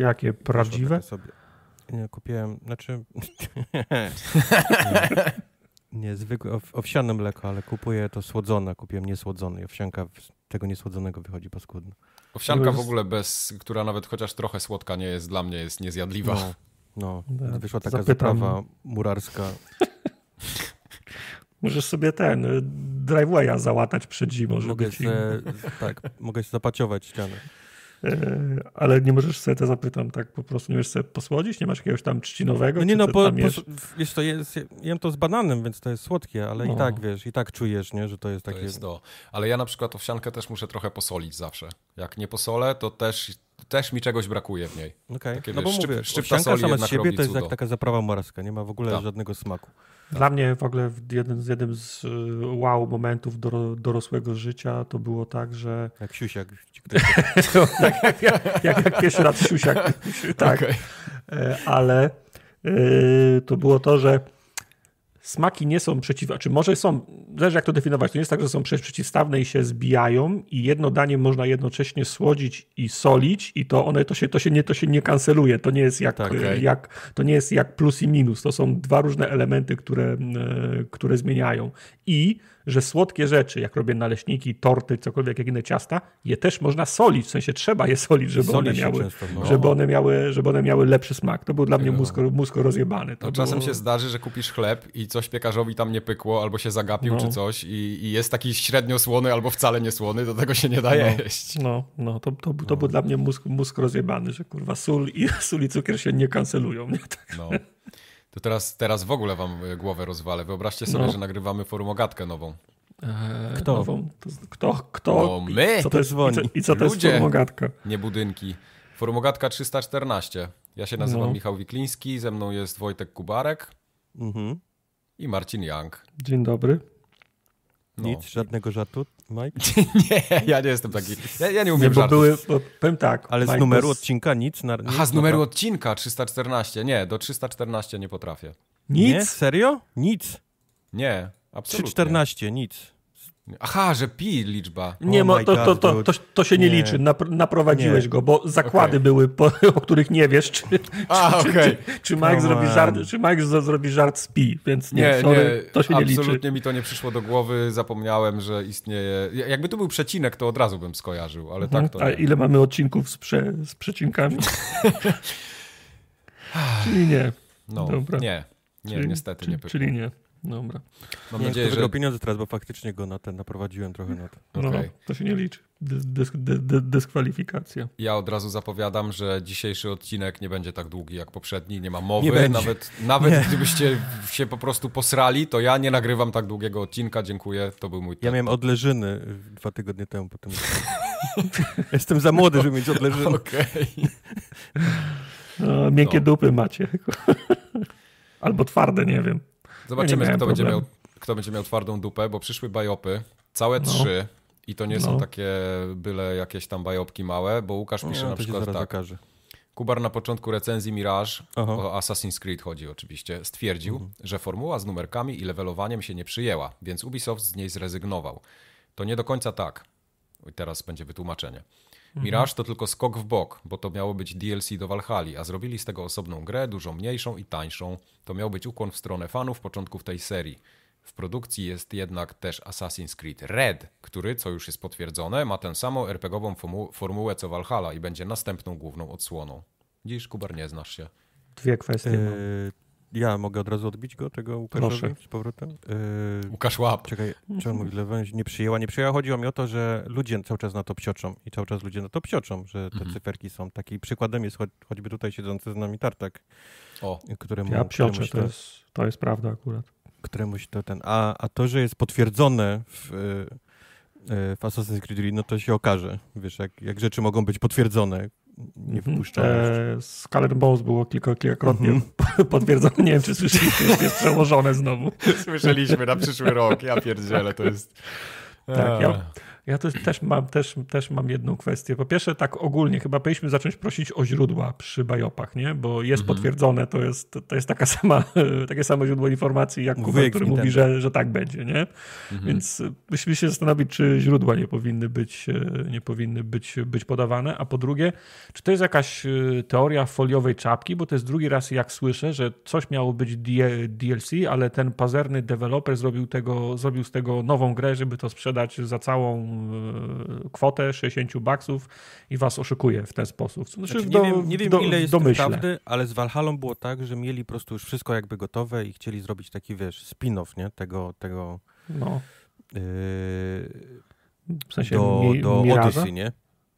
jakie prawdziwe? Sobie. Nie, kupiłem, znaczy... Niezwykłe, owsiane mleko, ale kupuję to słodzone, kupiłem niesłodzone i owsianka tego niesłodzonego wychodzi paskudna. Owsianka no, w ogóle bez, która nawet chociaż trochę słodka nie jest dla mnie, jest niezjadliwa. No, no. no da, wyszła taka zapytam. zaprawa murarska. Możesz sobie ten y, drivewaya załatać przed zimą, żeby mogę ci... Se, tak, mogę się zapaciować ścianę. E, ale nie możesz sobie te zapytam, tak po prostu nie możesz sobie posłodzić? Nie masz jakiegoś tam trzcinowego? No nie no, bo, bo wiesz, to jest, jem to z bananem, więc to jest słodkie, ale i no. tak wiesz, i tak czujesz, nie, że to jest takie... To jest do. Ale ja na przykład owsiankę też muszę trochę posolić zawsze. Jak nie posolę, to też, też mi czegoś brakuje w niej. Okej, okay. no wiesz, bo mówię, szczyp, owsianka sama z siebie to jest jak taka zaprawa morska, nie ma w ogóle tak. żadnego smaku. Tak. Dla mnie w ogóle jeden, jednym z y, wow momentów do, dorosłego życia to było tak, że... Jak siusiak. Tak, jak, jak, jak, jak pierwszy raz siusiak. tak. Okay. E, ale y, to było to, że smaki nie są przeciw, czy może są, zależy jak to definiować, to nie jest tak, że są przeciwstawne i się zbijają i jedno danie można jednocześnie słodzić i solić i to one, to się, to się, nie, to się nie kanceluje, to nie jest jak, tak, okay. jak, to nie jest jak plus i minus, to są dwa różne elementy, które, e, które zmieniają i że słodkie rzeczy, jak robię naleśniki, torty, cokolwiek jak inne ciasta, je też można solić, w sensie trzeba je solić, żeby, Soli one, miały, często, no. żeby, one, miały, żeby one miały lepszy smak. To był dla mnie mózg, mózg rozjebany. To no, było... Czasem się zdarzy, że kupisz chleb i coś piekarzowi tam nie pykło, albo się zagapił no. czy coś i, i, jest taki średnio słony albo wcale nie słony, do tego się nie da no. jeść. No, no to, to, to no. był dla mnie mózg, mózg rozjebany, że kurwa sól i, sól i cukier się nie kancelują. Nie? Tak. No. To teraz, teraz w ogóle wam e, głowę rozwalę. Wyobraźcie sobie, no. że nagrywamy forumogatkę nową. Eee, kto? Nową? Kto? Kto? No my! Co to jest, dzwoni? I co, i co to Ludzie, Nie budynki. Forumogatka 314. Ja się nazywam no. Michał Wikliński, ze mną jest Wojtek Kubarek mhm. i Marcin Young. Dzień dobry. No. Nic, żadnego żartu, Mike? nie, ja nie jestem taki. Ja, ja nie umiem nie, bo żartów. były, bo, powiem tak. Ale Mike z numeru odcinka nic? Na, nic Aha, z numeru naprawdę. odcinka 314. Nie, do 314 nie potrafię. Nic? Nie? Serio? Nic. Nie, absolutnie. 314, nic. Aha, że pi liczba. Nie, oh to, to, to, to, się nie, nie. liczy. Napr naprowadziłeś nie. go, bo zakłady okay. były, po, o których nie wiesz, czy, czy, okay. czy, czy, Mike zrobi żart, czy Mike zrobi żart z pi, więc nie, nie, sorry, nie to się nie liczy. Absolutnie mi to nie przyszło do głowy, zapomniałem, że istnieje. Jakby tu był przecinek, to od razu bym skojarzył, ale tak mhm. tak to. A ile mamy odcinków z, prze, z przecinkami? czyli nie. No, Dobra. nie. Nie, czyli, niestety nie. czyli nie. Dobra. Mam nie nadzieję, że... pieniądze teraz, bo faktycznie go na ten naprowadziłem trochę na to. Okay. No, to się nie liczy. Dysk, dyskwalifikacja. Ja od razu zapowiadam, że dzisiejszy odcinek nie będzie tak długi jak poprzedni, nie ma mowy. Nie nawet nawet nie. gdybyście się po prostu posrali, to ja nie nagrywam tak długiego odcinka. Dziękuję, to był mój ten. Ja miałem odleżyny dwa tygodnie temu po tym. Jestem za młody, żeby mieć odleżyny. Okej. Okay. No, miękkie no. dupy macie. Albo twarde, nie wiem. Zobaczymy, ja kto, będzie miał, kto będzie miał twardą dupę, bo przyszły bajopy, całe no. trzy. I to nie no. są takie byle jakieś tam bajopki małe, bo Łukasz pisze no, na przykład tak. Kubar na początku recenzji Mirage, Aha. o Assassin's Creed chodzi oczywiście, stwierdził, mhm. że formuła z numerkami i levelowaniem się nie przyjęła, więc Ubisoft z niej zrezygnował. To nie do końca tak. I teraz będzie wytłumaczenie. Mhm. Mirage to tylko skok w bok, bo to miało być DLC do Valhalla, a zrobili z tego osobną grę, dużo mniejszą i tańszą. To miał być ukłon w stronę fanów początków tej serii. W produkcji jest jednak też Assassin's Creed Red, który, co już jest potwierdzone, ma tę samą RPGową formu- formułę co Valhalla i będzie następną główną odsłoną. Dziś, Kubar, nie znasz się. Dwie kwestie. Yy, ja mogę od razu odbić go, tego Łukaszowi z powrotem? Yy, Łukasz łap. Czekaj, czemu on mówi Nie przyjęła, nie przyjęła. Chodziło mi o to, że ludzie cały czas na to psioczą i cały czas ludzie na to psioczą, że te mhm. cyferki są. Taki przykładem jest cho choćby tutaj siedzący z nami Tartak. O, któremu, ja psioczę, to, to, jest, to jest prawda akurat. Któremuś to ten, a, a to, że jest potwierdzone w... Yy, w Assassin's Creed no to się okaże. Wiesz, jak, jak rzeczy mogą być potwierdzone, nie mhm. wypuszczone. E, Skull Bones było kilka, kilkakrotnie mm -hmm. potwierdzone. Nie wiem, czy słyszeliście, jest, jest przełożone znowu. Słyszeliśmy na przyszły rok, ja pierdzielę, to jest... Tak, ja, ja też też mam, też, też mam jedną kwestię. Po pierwsze, tak ogólnie chyba powinniśmy zacząć prosić o źródła przy bajopach, nie? Bo jest mhm. potwierdzone, to jest, to jest taka sama, takie samo źródło informacji jak Kuba, który mówi, że, że tak będzie, nie? Mhm. Więc musimy się zastanowić, czy źródła nie powinny, być, e, nie powinny być, być podawane. A po drugie, czy to jest jakaś e, teoria foliowej czapki? Bo to jest drugi raz, jak słyszę, że coś miało być DLC, ale ten pazerny deweloper zrobił, tego, zrobił z tego nową grę, żeby to sprzedać za całą E, kwotę 60 baksów i was oszukuje w ten sposób. Znaczy, znaczy, do, nie wiem, nie wiem do, ile jest prawdy, ale z Valhallą było tak, że mieli po prostu już wszystko jakby gotowe i chcieli zrobić taki, wiesz, spin-off, nie? Tego, tego... No. Yy, w sensie do, mi, do Odyssey, nie?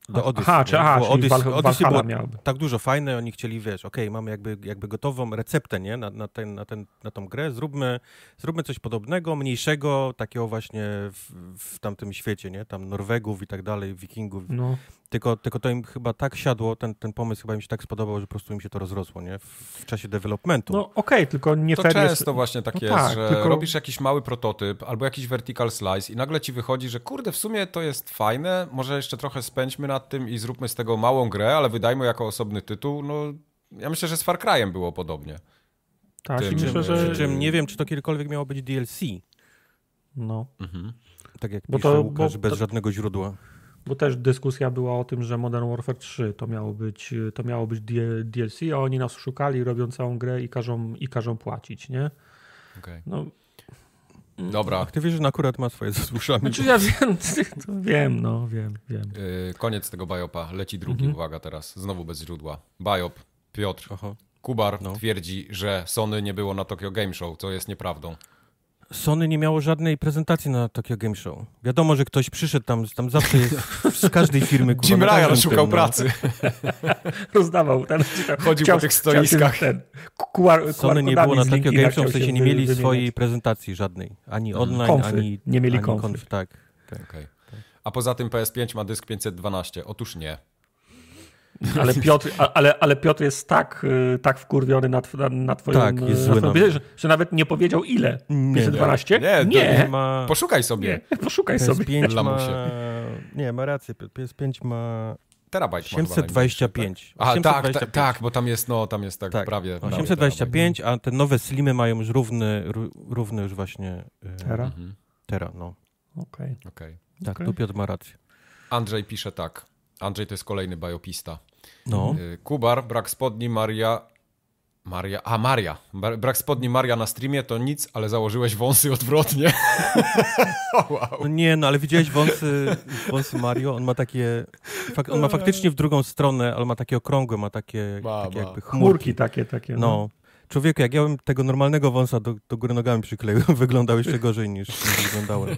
Do Odys. Aha, czy, aha, Odys, Wal, Odyssey było tak dużo fajne, oni chcieli, wiesz, okej, okay, mamy jakby, jakby gotową receptę, nie, na, na, ten, na, ten, na tą grę, zróbmy, zróbmy coś podobnego, mniejszego, takiego właśnie w, w tamtym świecie, nie, tam Norwegów i tak dalej, wikingów. No. Tylko, tylko to im chyba tak siadło, ten, ten pomysł chyba im się tak spodobał, że po prostu im się to rozrosło, nie? W czasie developmentu. No okej, okay, tylko nie to fair często jest... właśnie tak no jest, tak, że tylko... robisz jakiś mały prototyp albo jakiś vertical slice i nagle ci wychodzi, że kurde, w sumie to jest fajne, może jeszcze trochę spędźmy nad tym i zróbmy z tego małą grę, ale wydajmy jako osobny tytuł. No, ja myślę, że z Far Cryem było podobnie. Tak, tym, i myślę, że... Przy czym nie wiem, czy to kiedykolwiek miało być DLC. No. Mhm. Tak jak bo pisze to, Łukasz, bo, bez żadnego źródła. Bo też dyskusja była o tym, że Modern Warfare 3 to miało być, to miało być DLC, a oni nas szukali, robią całą grę i każą, i każą płacić, nie? Okay. No, Dobra. Activision akurat ma swoje zasłużenie. Znaczy ja wiem, wiem, no, wiem, wiem. Yy, koniec tego biopa. Leci drugi, mhm. uwaga teraz. Znowu bez źródła. Biop, Piotr, Aha. Kubar no. twierdzi, że Sony nie było na Tokyo Game Show, co jest nieprawdą. Sony nie miało żadnej prezentacji na Tokyo Game Show. Wiadomo, że ktoś przyszedł tam, tam zawsze jest z każdej firmy. Kurwa, Jim Ryan szukał no. pracy. Rozdawał. Ten, Chodził chciał, po tych stoiskach. Ten, kuar, Sony nie było na Tokyo Game Show, w sensie nie mieli swojej prezentacji żadnej. Ani mhm. online, konfy. ani... Nie mieli konfy. konfy. Tak. tak. Okay. A poza tym PS5 ma dysk 512. Otóż nie. Ale Piotr, ale, ale Piotr jest tak, y, tak wkurwiony na, tw, na, Tak, jest y, zły na że, że, nawet nie powiedział ile. 512? Nie, nie. nie. Ma... Poszukaj sobie. Nie, poszukaj PS5 sobie. 5 ma... Nie, ma rację. PS5 ma... Terabajt 825. Ma 825. 825. tak, tak, tak, bo tam jest, no, tam jest tak, tak. prawie. 825, prawie a te nowe slimy mają już równy, równy już właśnie... Yy, tera? Mhm. Tera, no. Okej. Okay. okay. Tak, okay. tu Piotr ma rację. Andrzej pisze tak. Andrzej to jest kolejny biopista. No. Y, Kubar, brak spodni, Maria... Maria, a Maria. Brak spodni Maria na streamie to nic, ale założyłeś wąsy odwrotnie. wow. No nie, no ale widziałeś wąsy, wąsy Mario? On ma takie, fak, on ma faktycznie no. w drugą stronę, ale ma takie okrągłe, ma takie, ba, takie jakby chmurki. chmurki. takie, takie. No. no. Człowieku, jak ja bym tego normalnego wąsa do, do góry nogami przykleił, wyglądał jeszcze gorzej niż, niż wyglądałem.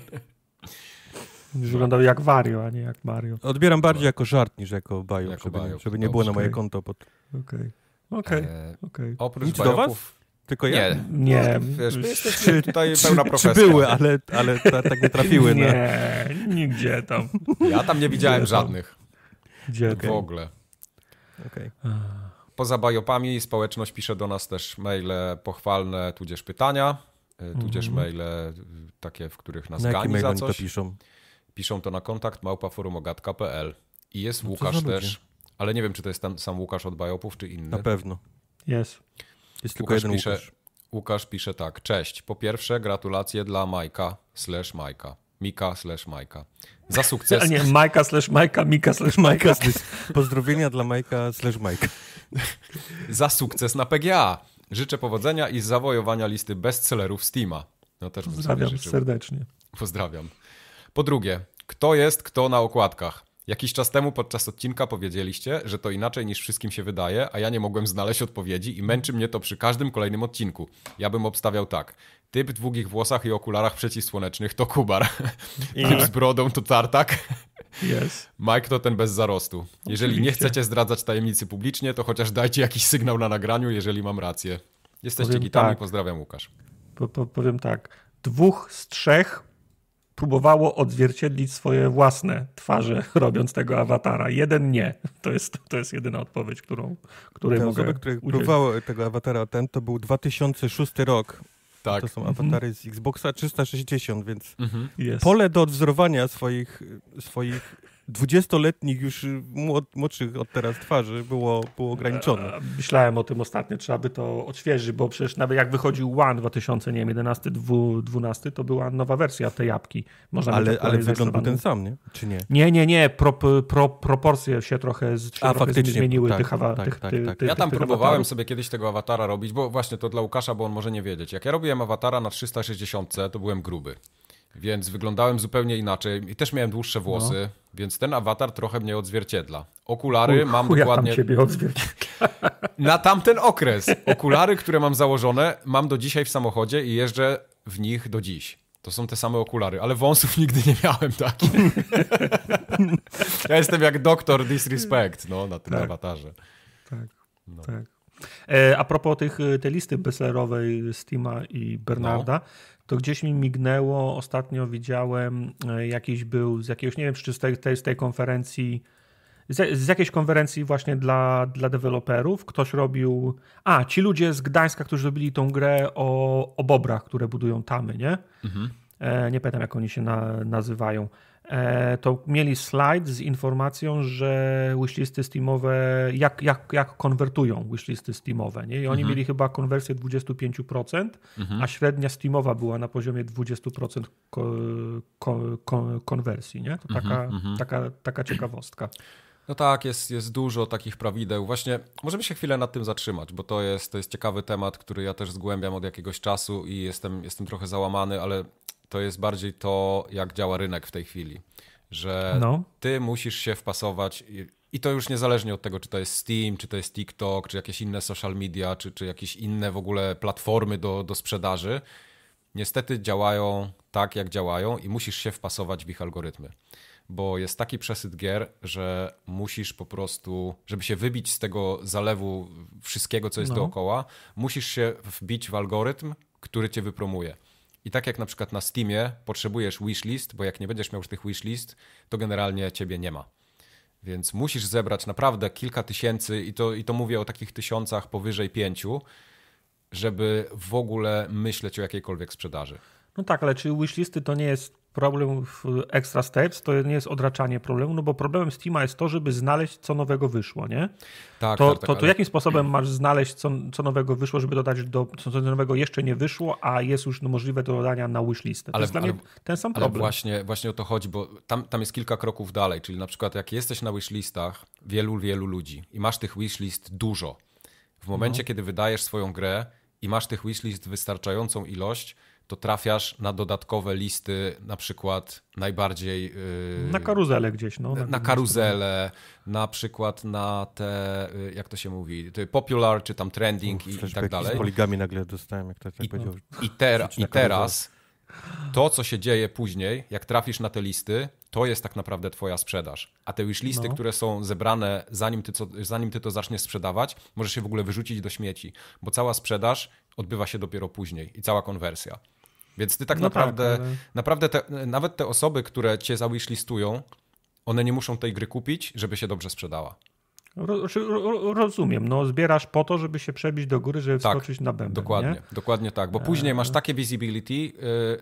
Będziesz wyglądał jak Wario, a nie jak Mario. Odbieram bardziej jako żart niż jako bajo, jako żeby, bajo. żeby nie było na moje konto. Okej, okej, okay. E, okay. okay. Oprócz Nic bajopów... do was? Tylko ja? Nie. nie. No, wiesz, czy, tutaj czy, pełna profesja. Czy były, ale, ale tak nie trafiły. nie, na... nigdzie tam. Ja tam nie widziałem Gdzie żadnych. Gdzie W ogóle. Okay. Poza bajopami społeczność pisze do nas też maile pochwalne, tudzież pytania, e, tudzież mm -hmm. maile y, takie, w których nas Na gani za coś. to piszą? Piszą to na kontakt małpaforumogat.pl. I jest no Łukasz też. Ale nie wiem, czy to jest sam Łukasz od Bajopów, czy inny. Na pewno. Jest. Jest tylko jeden pisze, Łukasz. Łukasz pisze tak. Cześć. Po pierwsze gratulacje dla Majka slash Majka. Mika slash Majka. Za sukces. A nie, Majka slash Majka, Mika slash Majka. Pozdrowienia dla Majka slash Majka. Za sukces na PGA. Życzę powodzenia i zawojowania listy bestsellerów Steama. No też Pozdrawiam serdecznie. Pozdrawiam. Po drugie, kto jest kto na okładkach? Jakiś czas temu podczas odcinka powiedzieliście, że to inaczej niż wszystkim się wydaje, a ja nie mogłem znaleźć odpowiedzi i męczy mnie to przy każdym kolejnym odcinku. Ja bym obstawiał tak. Typ w długich włosach i okularach przeciwsłonecznych to Kubar. Typ z brodą to Tartak. Yes. Mike to ten bez zarostu. Jeżeli nie chcecie zdradzać tajemnicy publicznie, to chociaż dajcie jakiś sygnał na nagraniu, jeżeli mam rację. Jesteście powiem gitami, tak. pozdrawiam Łukasz. Po, po, powiem tak. Dwóch z trzech próbowało odzwierciedlić swoje własne twarze, robiąc tego awatara. Jeden nie. To jest, to jest jedyna odpowiedź, którą, której Te mogę osoby, które udzielić. próbowały tego awatara, ten to był 2006 rok. Tak. To są mhm. awatary z Xboxa 360, więc mhm. pole do odwzorowania swoich, swoich dwudziestoletnich już y, młod, młodszych od teraz twarzy było, było ograniczone. E, myślałem o tym ostatnio, trzeba by to odświeżyć, bo przecież nawet jak wychodził One 2011 12 to była nowa wersja tej apki. Można ale ale wygląd był ten sam, nie? Czy nie? Nie, nie, nie, pro, pro, proporcje się trochę, się A, trochę zmieniły tak, tych, awa- tak, tych, tak, tych, tak. Ty, Ja tam próbowałem awatarów. sobie kiedyś tego awatara robić, bo właśnie to dla Łukasza, bo on może nie wiedzieć. Jak ja robiłem awatara na 360, to byłem gruby. Więc wyglądałem zupełnie inaczej i też miałem dłuższe no. włosy. No więc ten awatar trochę mnie odzwierciedla. Okulary mam dokładnie. Ja tam ciebie odzwierciedla. Na tamten okres. Okulary, które mam założone, mam do dzisiaj w samochodzie i jeżdżę w nich do dziś. To są te same okulary, ale wąsów nigdy nie miałem takich. ja jestem jak doktor disrespect no, na tym tak. awatarze. Tak, no. tak. E, a propos tych, y, tej listy bestsellerowej Steama i Bernarda, no to gdzieś mi mignęło, ostatnio widziałem, e, jakiś był z jakiegoś, nie wiem czy z tej, z tej konferencji, z, z jakiejś konferencji właśnie dla, dla deweloperów, ktoś robił, a ci ludzie z Gdańska, którzy robili tą grę o, o bobrach, które budują tamy, nie? Mhm. E, nie pamiętam jak oni się na, nazywają E, to mieli slajd z informacją, że wishlisty Steamowe, jak, jak, jak konwertują wishlisty Steamowe. Nie? I oni mhm. mieli chyba konwersję 25%, mhm. a średnia Steamowa była na poziomie 20% ko, ko, ko, konwersji. Nie? To taka, mhm, mhm. taka, taka ciekawostka. No tak, jest, jest dużo takich prawideł. Właśnie możemy się chwilę nad tym zatrzymać, bo to jest, to jest ciekawy temat, który ja też zgłębiam od jakiegoś czasu i jestem, jestem trochę załamany, ale to jest bardziej to, jak działa rynek w tej chwili. Że no. ty musisz się wpasować i, i to już niezależnie od tego, czy to jest Steam, czy to jest TikTok, czy jakieś inne social media, czy, czy jakieś inne w ogóle platformy do, do sprzedaży. Niestety działają tak, jak działają, i musisz się wpasować w ich algorytmy bo jest taki przesyt gier, że musisz po prostu, żeby się wybić z tego zalewu wszystkiego, co jest no. dookoła, musisz się wbić w algorytm, który cię wypromuje. I tak jak na przykład na Steamie potrzebujesz wishlist, bo jak nie będziesz miał już tych wishlist, to generalnie ciebie nie ma. Więc musisz zebrać naprawdę kilka tysięcy, i to, i to mówię o takich tysiącach powyżej pięciu, żeby w ogóle myśleć o jakiejkolwiek sprzedaży. No tak, ale czy wishlisty to nie jest problem w Extra Steps to nie jest odraczanie problemu, no bo problemem Steama jest to, żeby znaleźć, co nowego wyszło, nie? Tak, to, tak, tak, to, to jakim sposobem masz znaleźć, co, co nowego wyszło, żeby dodać do, co, co nowego jeszcze nie wyszło, a jest już możliwe do dodania na wishlistę. To ale, jest ale, dla mnie ten sam problem. właśnie, właśnie o to chodzi, bo tam, tam jest kilka kroków dalej, czyli na przykład jak jesteś na wishlistach wielu, wielu ludzi i masz tych wishlist dużo, w momencie, no. kiedy wydajesz swoją grę i masz tych wishlist wystarczającą ilość, to trafiasz na dodatkowe listy, na przykład najbardziej. Yy, na karuzelę gdzieś, no. Na, na karuzelę, na przykład na te, y, jak to się mówi, popular czy tam trending Uf, i, i, tak dalej. Z poligami nagle dostałem, jak to tak I, powiedział. I, ter i teraz to, co się dzieje później, jak trafisz na te listy, to jest tak naprawdę twoja sprzedaż. A te już listy, no. które są zebrane, zanim ty, co, zanim ty to zaczniesz sprzedawać, możesz się w ogóle wyrzucić do śmieci, bo cała sprzedaż odbywa się dopiero później i cała konwersja. Więc ty tak no tak, naprawdę, tak, ale... naprawdę te, nawet te osoby, które cię listują, one nie muszą tej gry kupić, żeby się dobrze sprzedała. Znaczy, ro, rozumiem, no zbierasz po to, żeby się przebić do góry, żeby tak, wskoczyć tak, na bęben. Dokładnie, nie? dokładnie tak, bo później masz e. takie visibility, y,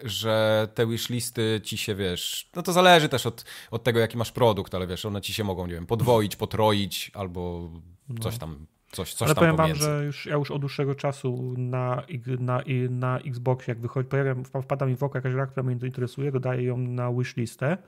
że te wishlisty ci się, wiesz, no to zależy też od, od tego, jaki masz produkt, ale wiesz, one ci się mogą, nie wiem, podwoić, potroić albo no. coś tam Coś, coś Ale powiem pomiędzy. wam, że już, ja już od dłuższego czasu na, na, na jak wychodzi, pojawiam, wpada mi w oko jakaś gra, która mnie interesuje, dodaję ją na wishlistę. listę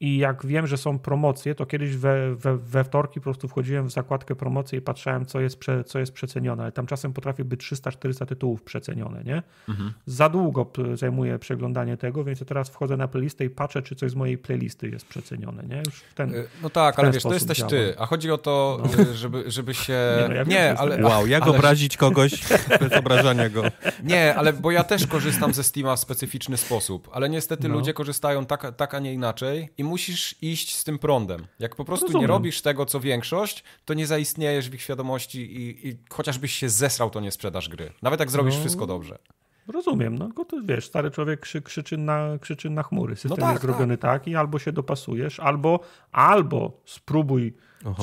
i jak wiem, że są promocje, to kiedyś we, we, we wtorki po prostu wchodziłem w zakładkę promocji i patrzałem, co jest, prze, co jest przecenione. Ale tam czasem potrafi być 300-400 tytułów przecenione, nie? Mhm. Za długo zajmuje przeglądanie tego, więc ja teraz wchodzę na playlistę i patrzę, czy coś z mojej playlisty jest przecenione, nie? Już w ten, e, no tak, ten ale wiesz, to jesteś ty. A chodzi o to, no. E, żeby, żeby się. Nie, no, ja nie wiem, ale. Wow, jak ale... obrazić kogoś bez obrażania go? Nie, ale bo ja też korzystam ze Steama w specyficzny sposób, ale niestety no. ludzie korzystają tak, tak, a nie inaczej. I musisz iść z tym prądem. Jak po prostu Rozumiem. nie robisz tego, co większość, to nie zaistniejesz w ich świadomości i, i chociażbyś się zesrał, to nie sprzedaż gry. Nawet jak zrobisz no. wszystko dobrze. Rozumiem, no to wiesz, stary człowiek krzy, krzyczy, na, krzyczy na chmury. No System no tak, jest tak. zrobiony tak. i albo się dopasujesz, albo, albo spróbuj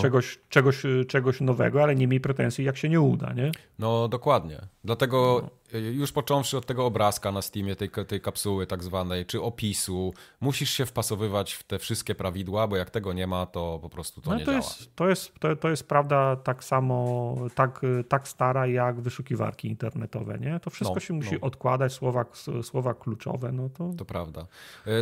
czegoś, czegoś, y, czegoś nowego, ale nie miej pretensji, jak się nie uda, nie? No dokładnie. Dlatego no. już począwszy od tego obrazka na Steamie, tej, tej kapsuły tak zwanej, czy opisu, musisz się wpasowywać w te wszystkie prawidła, bo jak tego nie ma, to po prostu to no, nie to działa. Jest, to, jest, to, to jest prawda tak samo, tak, y, tak stara jak wyszukiwarki internetowe, nie? To wszystko no, się musi no. odkładać, słowa, słowa kluczowe, no to... To prawda.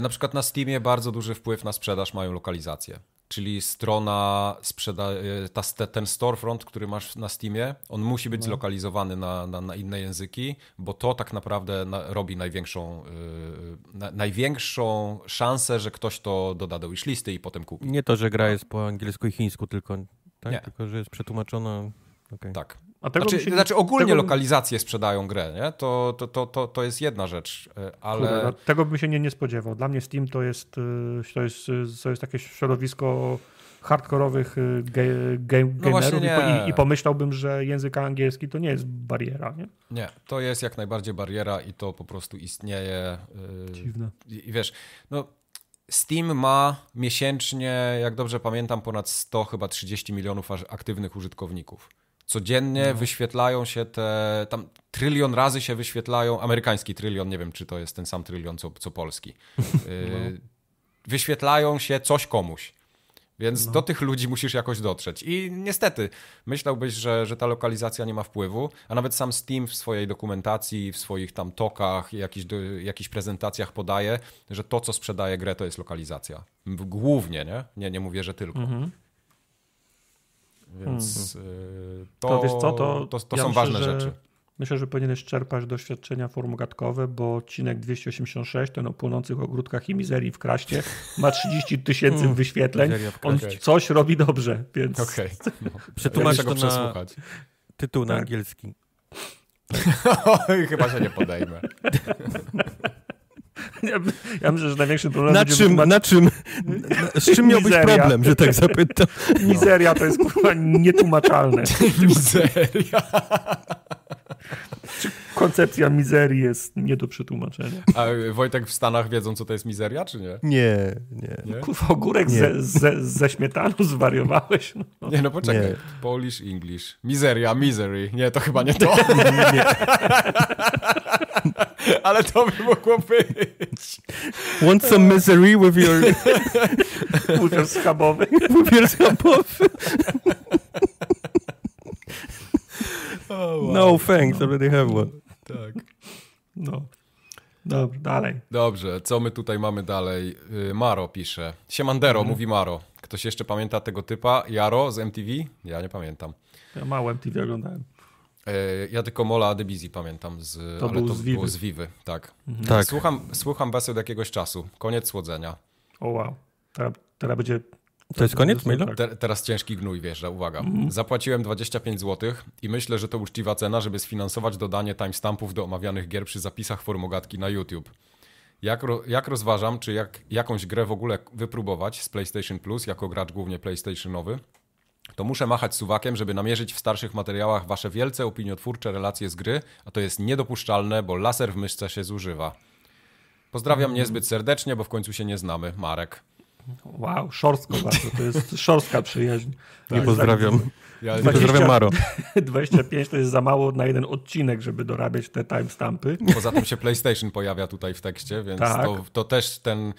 Na przykład na Steamie bardzo duży wpływ na sprzedaż mają lokalizacje czyli strona, sprzeda- e, ta, ten storefront, który masz na Steamie, on musi być no. zlokalizowany na, na, na, inne języki, bo to tak naprawdę na, robi największą, yy, na, największą szansę, że ktoś to doda do listy i potem kupi. Nie to, że gra jest po angielsku i chińsku tylko, tak? tylko że jest przetłumaczona. Okay. Tak, a tego znaczy, się... znaczy ogólnie tego... lokalizacje sprzedają grę, nie? To, to, to, to, to jest jedna rzecz, e, ale... Kurde, tego bym się nie, nie spodziewał. Dla mnie Steam to jest, e, to jest, e, to jest takie środowisko hardkorowych ge, ge, no gamerów i, i, pomyślałbym, że język angielski to nie jest bariera. Nie? nie, to jest jak najbardziej bariera i to po prostu istnieje. Dziwne. I, i wiesz, no Steam ma miesięcznie, jak dobrze pamiętam, ponad 100, chyba 30 milionów aktywnych użytkowników. Codziennie no. wyświetlają się te. Tam trylion razy się wyświetlają. Amerykański trylion, nie wiem czy to jest ten sam trylion co, co polski. Y, no. Wyświetlają się coś komuś. Więc no. do tych ludzi musisz jakoś dotrzeć. I niestety, myślałbyś, że, że ta lokalizacja nie ma wpływu, a nawet sam Steam w swojej dokumentacji, w swoich tam tokach, jakichś, jakichś prezentacjach podaje, że to, co sprzedaje grę, to jest lokalizacja. Głównie, nie? Nie, nie mówię, że tylko. Mhm. Więc hmm. Y, to, to, wiesz co, to, to, to ja są myślę, ważne że, rzeczy. Myślę, że powinieneś czerpać doświadczenia formogatkowe, bo odcinek 286, ten o płonących ogródkach i mizerii w kraście, ma 30 tysięcy hmm. wyświetleń. On coś robi dobrze, więc... Okay. No. Przetłumacz ja to na tytuł na tak. angielski. Chyba, że nie podejmę. Ja, ja myślę, że największy problem na czym, na... na... czym, z czym miał być problem, że tak zapytam? Mizeria to jest kurwa nietłumaczalne. Mizeria. Koncepcja mizerii jest nie do przetłumaczenia. A Wojtek w Stanach wiedzą, co to jest mizeria, czy nie? Nie, nie. nie? Kurwa, ogórek nie. Ze, ze, ze śmietaną zwariowałeś. No. Nie, no poczekaj. Nie. Polish, English. Mizeria, misery. Nie, to chyba nie to. nie. Ale to by mogło być. Want some misery with your... Udział schabowy. Udział schabowy. Oh, wow. No thanks, no. already have one. Tak. No. Dobrze, no, dalej. Dobrze, co my tutaj mamy dalej? Y, Maro pisze. Siemandero, mhm. mówi Maro. Ktoś jeszcze pamięta tego typa? Jaro z MTV? Ja nie pamiętam. Ja mało MTV oglądałem. E, ja tylko Mola Adebizji pamiętam, z, to ale był to z Wiwy. było z Tak. Mhm. tak. Słucham, słucham Was od jakiegoś czasu. Koniec słodzenia. O wow. Teraz, teraz będzie... To jest koniec, Milo? Te, teraz ciężki gnój że uwaga. Mhm. Zapłaciłem 25 zł i myślę, że to uczciwa cena, żeby sfinansować dodanie timestampów do omawianych gier przy zapisach formogatki na YouTube. Jak, ro, jak rozważam, czy jak, jakąś grę w ogóle wypróbować z PlayStation Plus, jako gracz głównie PlayStationowy, to muszę machać suwakiem, żeby namierzyć w starszych materiałach wasze wielce opiniotwórcze relacje z gry, a to jest niedopuszczalne, bo laser w myszce się zużywa. Pozdrawiam mm. niezbyt serdecznie, bo w końcu się nie znamy. Marek. Wow, szorstko bardzo, to jest szorstka przyjaźń. Nie tak, pozdrawiam. Tak. Ja 20, nie pozdrawiam Maro. 25 to jest za mało na jeden odcinek, żeby dorabiać te timestampy. Poza tym się PlayStation pojawia tutaj w tekście, więc tak. to, to też ten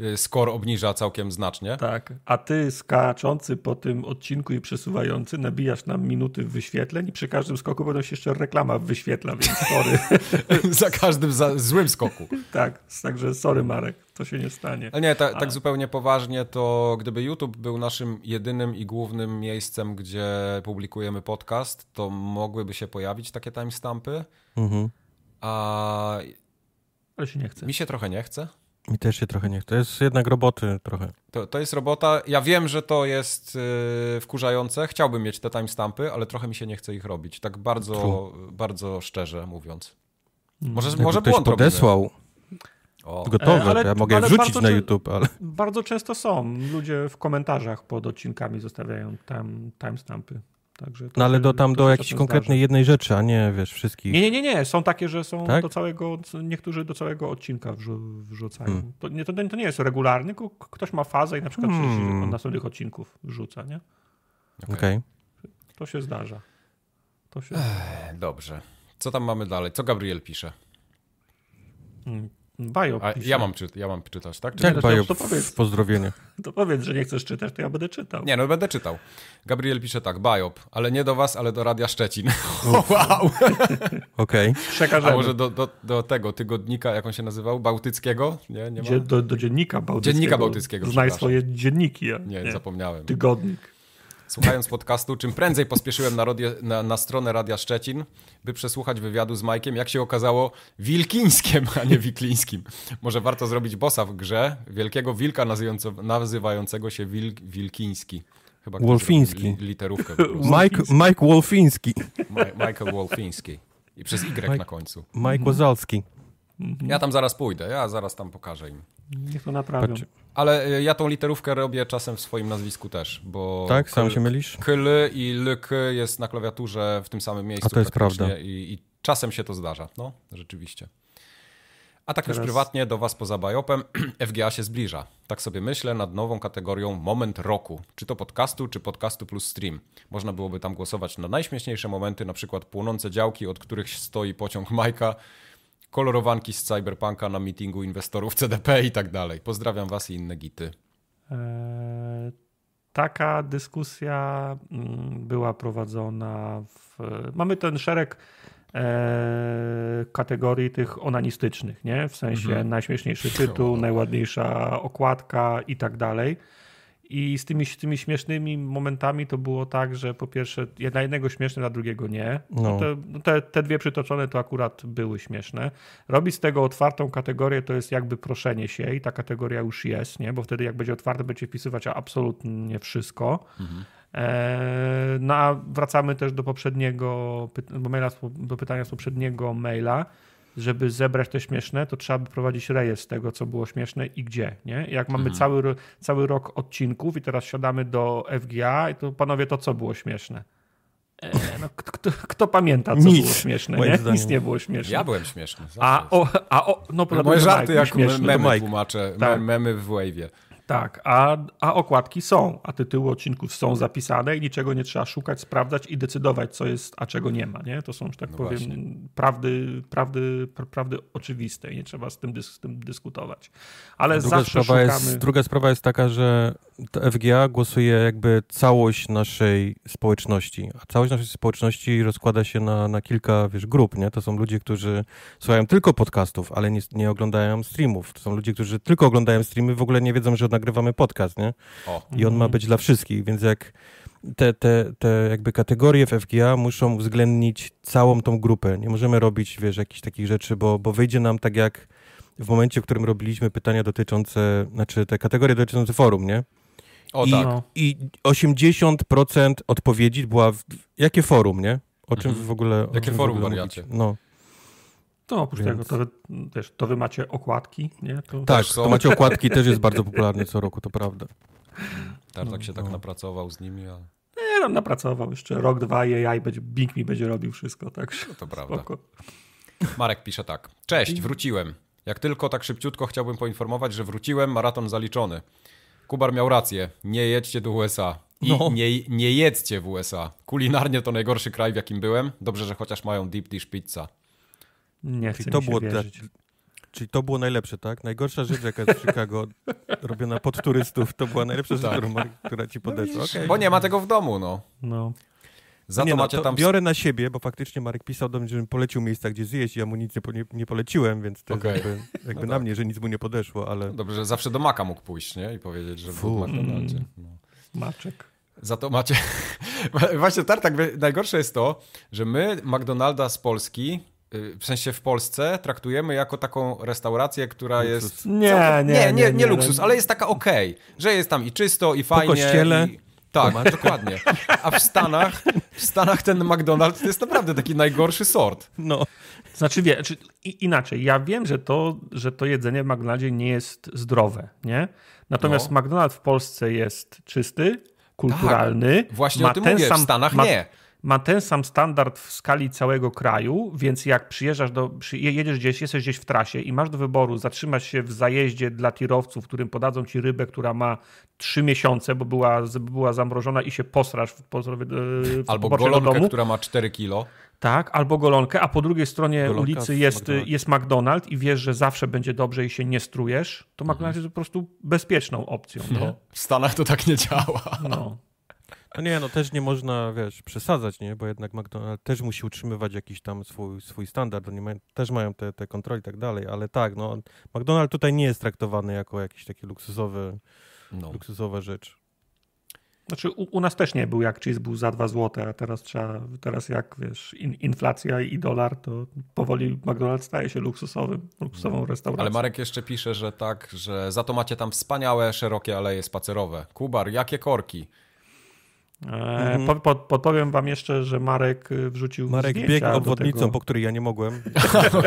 Y, skor obniża całkiem znacznie. Tak, a ty skaczący po tym odcinku i przesuwający nabijasz nam minuty wyświetleń i przy każdym skoku potem się jeszcze reklama wyświetla, więc sorry. za każdym za złym skoku. tak, także sorry Marek, to się nie stanie. Ale nie, ta, tak zupełnie poważnie to gdyby YouTube był naszym jedynym i głównym miejscem, gdzie publikujemy podcast, to mogłyby się pojawić takie timestampy. Mhm. A... Ale się nie chce. Mi się trochę nie chce. Mi też się trochę nie chce. To jest jednak roboty trochę. To, to jest robota. Ja wiem, że to jest yy, wkurzające. Chciałbym mieć te timestampy, ale trochę mi się nie chce ich robić. Tak bardzo, True. bardzo szczerze mówiąc. Mm. Może, może ktoś błąd podesłał. O. Gotowe, ale, ja mogę wrzucić na YouTube, ale... Bardzo często są. Ludzie w komentarzach pod odcinkami zostawiają tam timestampy no ale do, tam do jakiejś konkretnej jednej rzeczy, a nie wiesz, wszystkich. Nie, nie, nie, nie. Są takie, że są tak? do całego, niektórzy do całego odcinka wrzucają. Hmm. To, nie, to, to, nie jest regularny, ktoś ma fazę i na przykład hmm. następnych odcinków wrzuca, nie? Okej. Okay. To się zdarza. To się... Ech, dobrze. Co tam mamy dalej? Co Gabriel pisze? Hmm. Bio. A, ja, mam ja mam czytać, tak? Czytasz, bio, to powiedz. Pozdrowienie. To powiedz, że nie chcesz czytać, to ja będę czytał. Nie, no będę czytał. Gabriel pisze tak, biop, ale nie do was, ale do Radia Szczecin. wow! Okej. Okay. A może do, do, do, tego tygodnika, jak on się nazywał? Bałtyckiego? Nie, nie ma? do, do dziennika bałtyckiego. Dziennika bałtyckiego, Znaj swoje dzienniki. Ja. Nie, nie, zapomniałem. Tygodnik słuchając podcastu, czym prędzej pospieszyłem na, radio, na, na, stronę Radia Szczecin, by przesłuchać wywiadu z Majkiem, jak się okazało, Wilkińskiem, a nie Wiklińskim. Może warto zrobić bossa w grze, wielkiego wilka nazywającego się Wil, Wilkiński. Chyba Wolfiński. Li, literówkę. Mike, Mike Wolfiński. Ma, Michael Wolfiński. I przez Y Mike, na końcu. Mike Wozalski. Ja tam zaraz pójdę, ja zaraz tam pokażę im. Niech to naprawią. Patrz. Ale e, ja tą literówkę robię czasem w swoim nazwisku też, bo... Tak? Sam się mylisz? Kyl i LK jest na klawiaturze w tym samym miejscu. A to jest prawda. I, I, czasem się to zdarza, no, rzeczywiście. A tak Teraz... już prywatnie do Was poza Bajopem, FGA się zbliża. Tak sobie myślę nad nową kategorią Moment Roku. Czy to podcastu, czy podcastu plus stream. Można byłoby tam głosować na najśmieszniejsze momenty, na przykład płonące działki, od których stoi pociąg Majka, kolorowanki z Cyberpunka na meetingu inwestorów CDP i tak dalej. Pozdrawiam Was i inne gity. E, taka dyskusja mm, była prowadzona w... Mamy ten szereg e, kategorii tych onanistycznych, nie? W sensie mhm. najśmieszniejszy tytuł, najładniejsza okładka i tak dalej. I z tymi, tymi śmiesznymi momentami to było tak, że po pierwsze, jedna jednego śmieszne, dla drugiego nie. No. No, no te, te, dwie przytoczone to akurat były śmieszne. Robić z tego otwartą kategorię to jest jakby proszenie się i ta kategoria już jest, nie? bo wtedy jak będzie otwarte, będzie wpisywać absolutnie wszystko. Mhm. Eee, no a wracamy też do poprzedniego, do, maila, do pytania z poprzedniego maila żeby zebrać te śmieszne, to trzeba by prowadzić rejestr tego, co było śmieszne i gdzie. Nie? Jak mamy mhm. cały, cały rok odcinków i teraz siadamy do FGA, i to panowie, to co było śmieszne? E, e no, kto, kto, pamięta, co Nic, było śmieszne? Nie? Nic nie było śmieszne. Ja byłem śmieszny. A, o, a o, no, no, moje żarty jak memy tłumaczę, tak. memy w Wave'ie. Tak, a, a okładki są, a tytuły odcinków są zapisane i niczego nie trzeba szukać, sprawdzać i decydować, co jest, a czego nie ma. Nie? To są, że tak no powiem, prawdy, prawdy, prawdy oczywiste i nie trzeba z tym, dys, z tym dyskutować. Ale druga zawsze sprawa szukamy... Jest, druga sprawa jest taka, że FGA głosuje jakby całość naszej społeczności, a całość naszej społeczności rozkłada się na, na kilka wiesz, grup. Nie? To są ludzie, którzy słuchają tylko podcastów, ale nie, nie oglądają streamów. To są ludzie, którzy tylko oglądają streamy, w ogóle nie wiedzą, że nagrywamy podcast, nie? O. I on ma mhm. być dla wszystkich, więc jak te, te, te jakby kategorie w FGA muszą uwzględnić całą tą grupę. Nie możemy robić, wiesz, jakichś takich rzeczy, bo, bo wyjdzie nam tak jak w momencie, w którym robiliśmy pytania dotyczące, znaczy te kategorie dotyczące forum, nie? O, I, tak. No. I 80% odpowiedzi była, w, jakie forum, nie? O czym mhm. w ogóle. Jakie forum wariacie? No. To oprócz Więc... tego, to, wiesz, to wy macie okładki, nie? To... Tak, to macie okładki, też jest bardzo popularny co roku, to prawda. Tartak no, się tak no. tak napracował z nimi, ale... Nie, tam no, napracował jeszcze rok, dwa AI, będzie, Bing mi będzie robił wszystko, tak? No to prawda. Spoko. Marek pisze tak. Cześć, wróciłem. Jak tylko tak szybciutko chciałbym poinformować, że wróciłem, maraton zaliczony. Kubar miał rację, nie jedźcie do USA. I no. nie, nie jedzcie w USA. Kulinarnie to najgorszy kraj, w jakim byłem. Dobrze, że chociaż mają deep dish pizza. Nie chcę to mi było wierzyć. czyli to było najlepsze, tak? Najgorsza rzecz, jaka jest w Chicago robiona pod turystów, to była najlepsza rzecz, tak. która ci no podeszła. Okay. Bo nie ma tego w domu, no. no. Za nie, to no, macie no, to tam... Biorę na siebie, bo faktycznie Marek pisał do mnie, żebym polecił miejsca, gdzie zjeść i ja mu nic nie, nie, nie poleciłem, więc to okay. jakby, jakby no na tak. mnie, że nic mu nie podeszło, ale... No dobrze, że zawsze do Maka mógł pójść, nie? I powiedzieć, że Fu. był w McDonaldzie. Mm. No. Maczek. Za to macie... Właśnie Tartak, najgorsze jest to, że my McDonalda z Polski Y, w sensie w Polsce traktujemy jako taką restaurację, która luksus. jest... Nie, całkiem... nie, nie, nie, nie, nie no. luksus, ale jest taka okej, okay, że jest tam i czysto, i fajnie. Po kościele. I... Tak, Tomasz. dokładnie. A w Stanach, w Stanach ten McDonald's to jest naprawdę taki najgorszy sort. No, znaczy wie, inaczej, ja wiem, że to, że to jedzenie w McDonaldzie nie jest zdrowe, nie? Natomiast no. McDonald's w Polsce jest czysty, tak, kulturalny. Tak, właśnie ma o tym ten mówię, sam, w Stanach ma, nie ma ten sam standard w skali całego kraju, więc jak przyjeżdżasz do, jedziesz gdzieś, jesteś gdzieś w trasie i masz do wyboru zatrzymać się w zajeździe dla tirowców, którym podadzą ci rybę, która ma trzy miesiące, bo była, była zamrożona i się posrasz w, po, e, Albo golonkę, domu. która ma 4 kilo. Tak, albo golonkę, a po drugiej stronie Golonka ulicy jest McDonald's. jest McDonald's i wiesz, że zawsze będzie dobrze i się nie strujesz, to McDonald's mhm. jest po prostu bezpieczną opcją. No. W Stanach to tak nie działa. No. No nie, no też nie można, wiesz, przesadzać, nie? Bo jednak McDonald's też musi utrzymywać jakiś tam swój, swój standard, oni mają, też mają te, te kontroli i tak dalej, ale tak, no McDonald's tutaj nie jest traktowany jako jakiś taki luksusowy, no. luksusowa rzecz. Znaczy u, u, nas też nie był, jak cheese był za 2 złote, a teraz trzeba, teraz jak wiesz, in, inflacja i dolar, to powoli McDonald's staje się luksusowym, luksusową no. restauracją. Ale Marek jeszcze pisze, że tak, że za to macie tam wspaniałe, szerokie aleje spacerowe. Kubar, jakie korki? E, mhm. Po, po, podpowiem wam jeszcze, że Marek y, wrzucił Marek biegł obwodnicą, po której ja nie mogłem.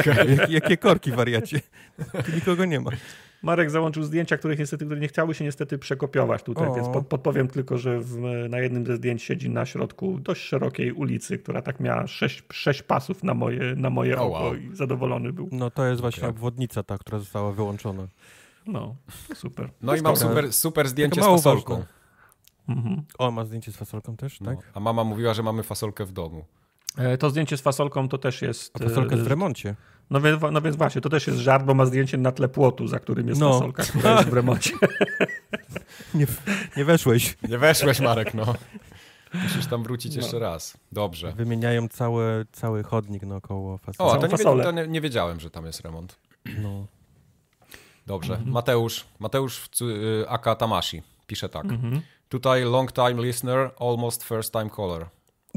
Jakie korki, wariacie. Tu nikogo nie ma. Marek załączył zdjęcia, których niestety, które nie chciały się niestety przekopiować tutaj, o. więc pod, podpowiem tylko, że w, na jednym ze zdjęć siedzi na środku dość szerokiej ulicy, która tak miała sześć, sześć pasów na moje, na moje oh, oko wow. i zadowolony był. No to jest właśnie okay. obwodnica ta, która została wyłączona. No, super. No, i mam super, super zdjęcie z fasolką. Mhm. O, ma zdjęcie z fasolką też, no. tak? A mama mówiła, że mamy fasolkę w domu. E, to zdjęcie z fasolką to też jest. A fasolkę e, w remoncie. No więc, no więc właśnie, to też jest żart, bo ma zdjęcie na tle płotu, za którym jest no. fasolka, która jest w remoncie. nie, nie weszłeś. Nie weszłeś, Marek, no. Musisz tam wrócić jeszcze no. raz. Dobrze. Wymieniają cały, cały chodnik naokoło fasolki. O, to nie, to nie, nie wiedziałem, że tam jest remont. No. Dobrze. Mhm. Mateusz, Mateusz y, Aka Tamashi pisze tak. Mhm. Tutaj long time listener, almost first time caller.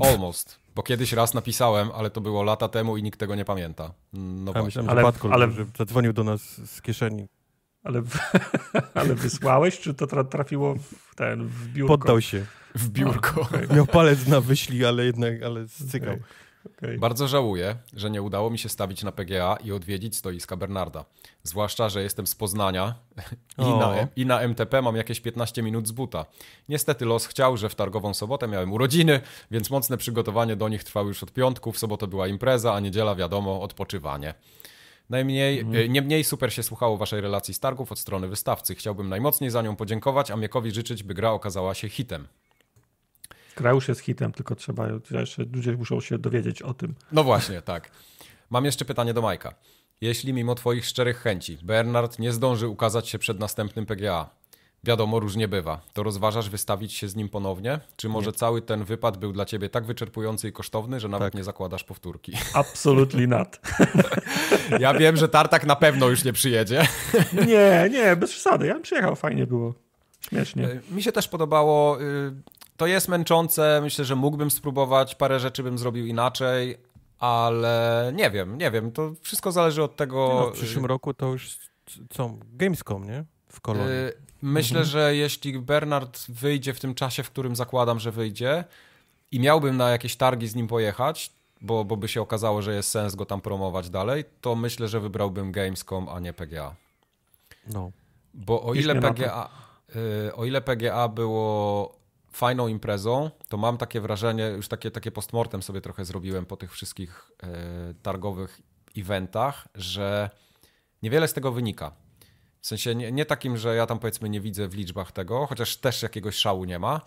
Almost. Bo kiedyś raz napisałem, ale to było lata temu i nikt tego nie pamięta. No ja myślałem, ale, ale... że zadzwonił do nas z kieszeni. Ale, ale wysłałeś, czy to trafiło w ten, w biurko? Poddał się. W biurko. Okay. Miał palec na wyślij, ale jednak, ale zcykał. Okay. Okay. Bardzo żałuję, że nie udało mi się stawić na PGA i odwiedzić stoiska Bernarda. Zwłaszcza, że jestem z Poznania i na, i na, MTP mam jakieś 15 minut z buta. Niestety los chciał, że w targową sobotę miałem urodziny, więc mocne przygotowanie do nich trwało już od piątku. W sobotę była impreza, a niedziela wiadomo, odpoczywanie. Najmniej, mhm. e, Nie mniej super się słuchało waszej relacji z targów od strony wystawcy. Chciałbym najmocniej za nią podziękować, a Miekowi życzyć, by gra okazała się hitem. Gra już jest hitem, tylko trzeba jeszcze ludzie muszą się dowiedzieć o tym. No właśnie, tak. Mam jeszcze pytanie do Majka. Jeśli mimo Twoich szczerych chęci Bernard nie zdąży ukazać się przed następnym PGA, wiadomo, różnie bywa, to rozważasz wystawić się z nim ponownie? Czy może nie. cały ten wypad był dla Ciebie tak wyczerpujący i kosztowny, że nawet tak. nie zakładasz powtórki? Absolutely not. ja wiem, że Tartak na pewno już nie przyjedzie. nie, nie, bez przesady. Ja bym przyjechał, fajnie było. Śmiesznie. E, mi się też podobało y, to jest męczące. Myślę, że mógłbym spróbować, parę rzeczy bym zrobił inaczej, ale nie wiem, nie wiem. To wszystko zależy od tego. No, w y, przyszłym roku to już co? Gamescom, nie? W Kolonii. Yy, myślę, mhm. że jeśli Bernard wyjdzie w tym czasie, w którym zakładam, że wyjdzie i miałbym na jakieś targi z nim pojechać, bo, bo by się okazało, że jest sens go tam promować dalej, to myślę, że wybrałbym Gamescom, a nie PGA. No. Bo o ile PGA, y, o ile PGA było fajną imprezą, to mam takie wrażenie, już takie, takie postmortem sobie trochę zrobiłem po tych wszystkich e, targowych eventach, że niewiele z tego wynika. W sensie nie, nie, takim, że ja tam powiedzmy nie widzę w liczbach tego, chociaż też jakiegoś szału nie ma,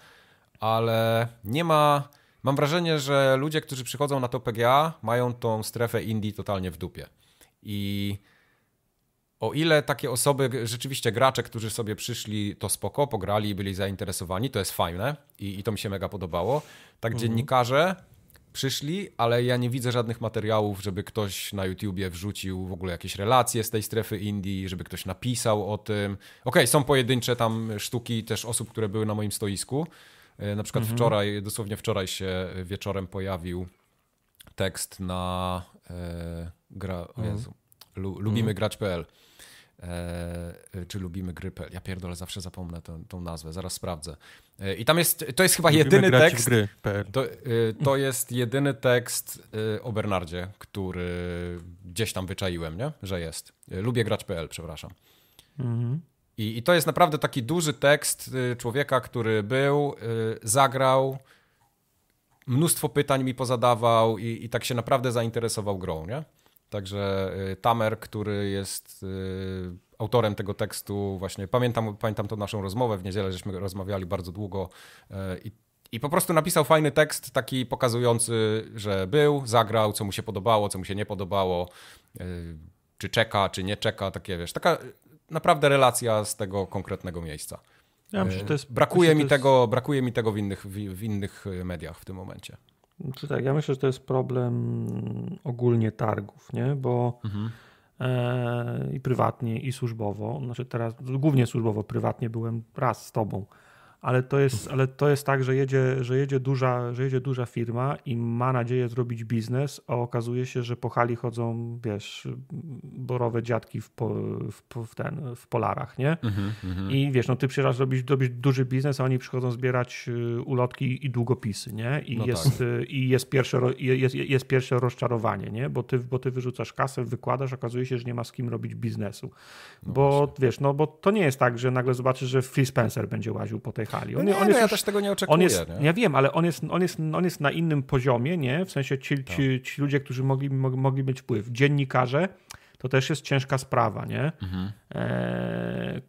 ale nie ma. Mam wrażenie, że ludzie, którzy przychodzą na to PGA, mają tą strefę Indii totalnie w dupie. I o ile takie osoby, rzeczywiście gracze, którzy sobie przyszli, to spoko, pograli i byli zainteresowani, to jest fajne i, i to mi się mega podobało. Tak mhm. dziennikarze przyszli, ale ja nie widzę żadnych materiałów, żeby ktoś na YouTubie wrzucił w ogóle jakieś relacje z tej strefy Indii, żeby ktoś napisał o tym. Okej, okay, są pojedyncze tam sztuki też osób, które były na moim stoisku. E, na przykład mhm. wczoraj, dosłownie wczoraj się wieczorem pojawił tekst na e, gra, mhm. Jezu, lu, lubimy mhm. grać.pl E, czy lubimy grypę. Ja pierdolę, zawsze zapomnę tą, tą nazwę, zaraz sprawdzę. E, I tam jest, to jest chyba lubimy jedyny tekst. Gry, to, e, to, jest jedyny tekst o Bernardzie, który gdzieś tam wyczaiłem, nie? że jest. Lubię grać.pl, przepraszam. Mhm. I, I to jest naprawdę taki duży tekst człowieka, który był, zagrał, mnóstwo pytań mi pozadawał i, i tak się naprawdę zainteresował grą, nie? Także y, Tamer, który jest y, autorem tego tekstu, właśnie pamiętam, pamiętam tą naszą rozmowę w niedzielę, żeśmy rozmawiali bardzo długo y, i i po prostu napisał fajny tekst, taki pokazujący, że był, zagrał, co mu się podobało, co mu się nie podobało, czy czeka, czy nie czeka, takie wiesz, taka naprawdę relacja z tego konkretnego miejsca. Ja myślę, jest, brakuje, mi jest... tego, brakuje mi tego w innych, w innych mediach w tym momencie. Czy tak, ja myślę, że to jest problem ogólnie targów, nie? Bo mhm. e, i prywatnie, i służbowo, znaczy teraz głównie służbowo, prywatnie byłem raz z tobą ale to jest, ale to jest tak, że jedzie, że, jedzie duża, że jedzie duża firma i ma nadzieję zrobić biznes, a okazuje się, że po hali chodzą, wiesz, borowe dziadki w, po, w, w ten, w polarach, nie? Mhm, mhm. I wiesz, no ty przyjeżdżasz robić, robić duży biznes, a oni przychodzą zbierać y, ulotki i długopisy, nie? I, no jest, tak. Y, i jest, pierwsze, jest, jest pierwsze rozczarowanie, nie? Bo ty, bo ty wyrzucasz kasę, wykładasz, okazuje się, że nie ma z kim robić biznesu. No bo właśnie. wiesz, no bo to nie jest tak, że nagle zobaczysz, że Phil Spencer będzie łaził po tej skali. No on, nie, on no jest no ja już, też tego nie oczekuję. On jest, nie? Ja wiem, ale on jest, on, jest, on jest na innym poziomie, nie? W sensie ci, ci, tak. ci ludzie, którzy mogli, mogli mieć wpływ. Dziennikarze to też jest ciężka sprawa, nie? Mhm. E,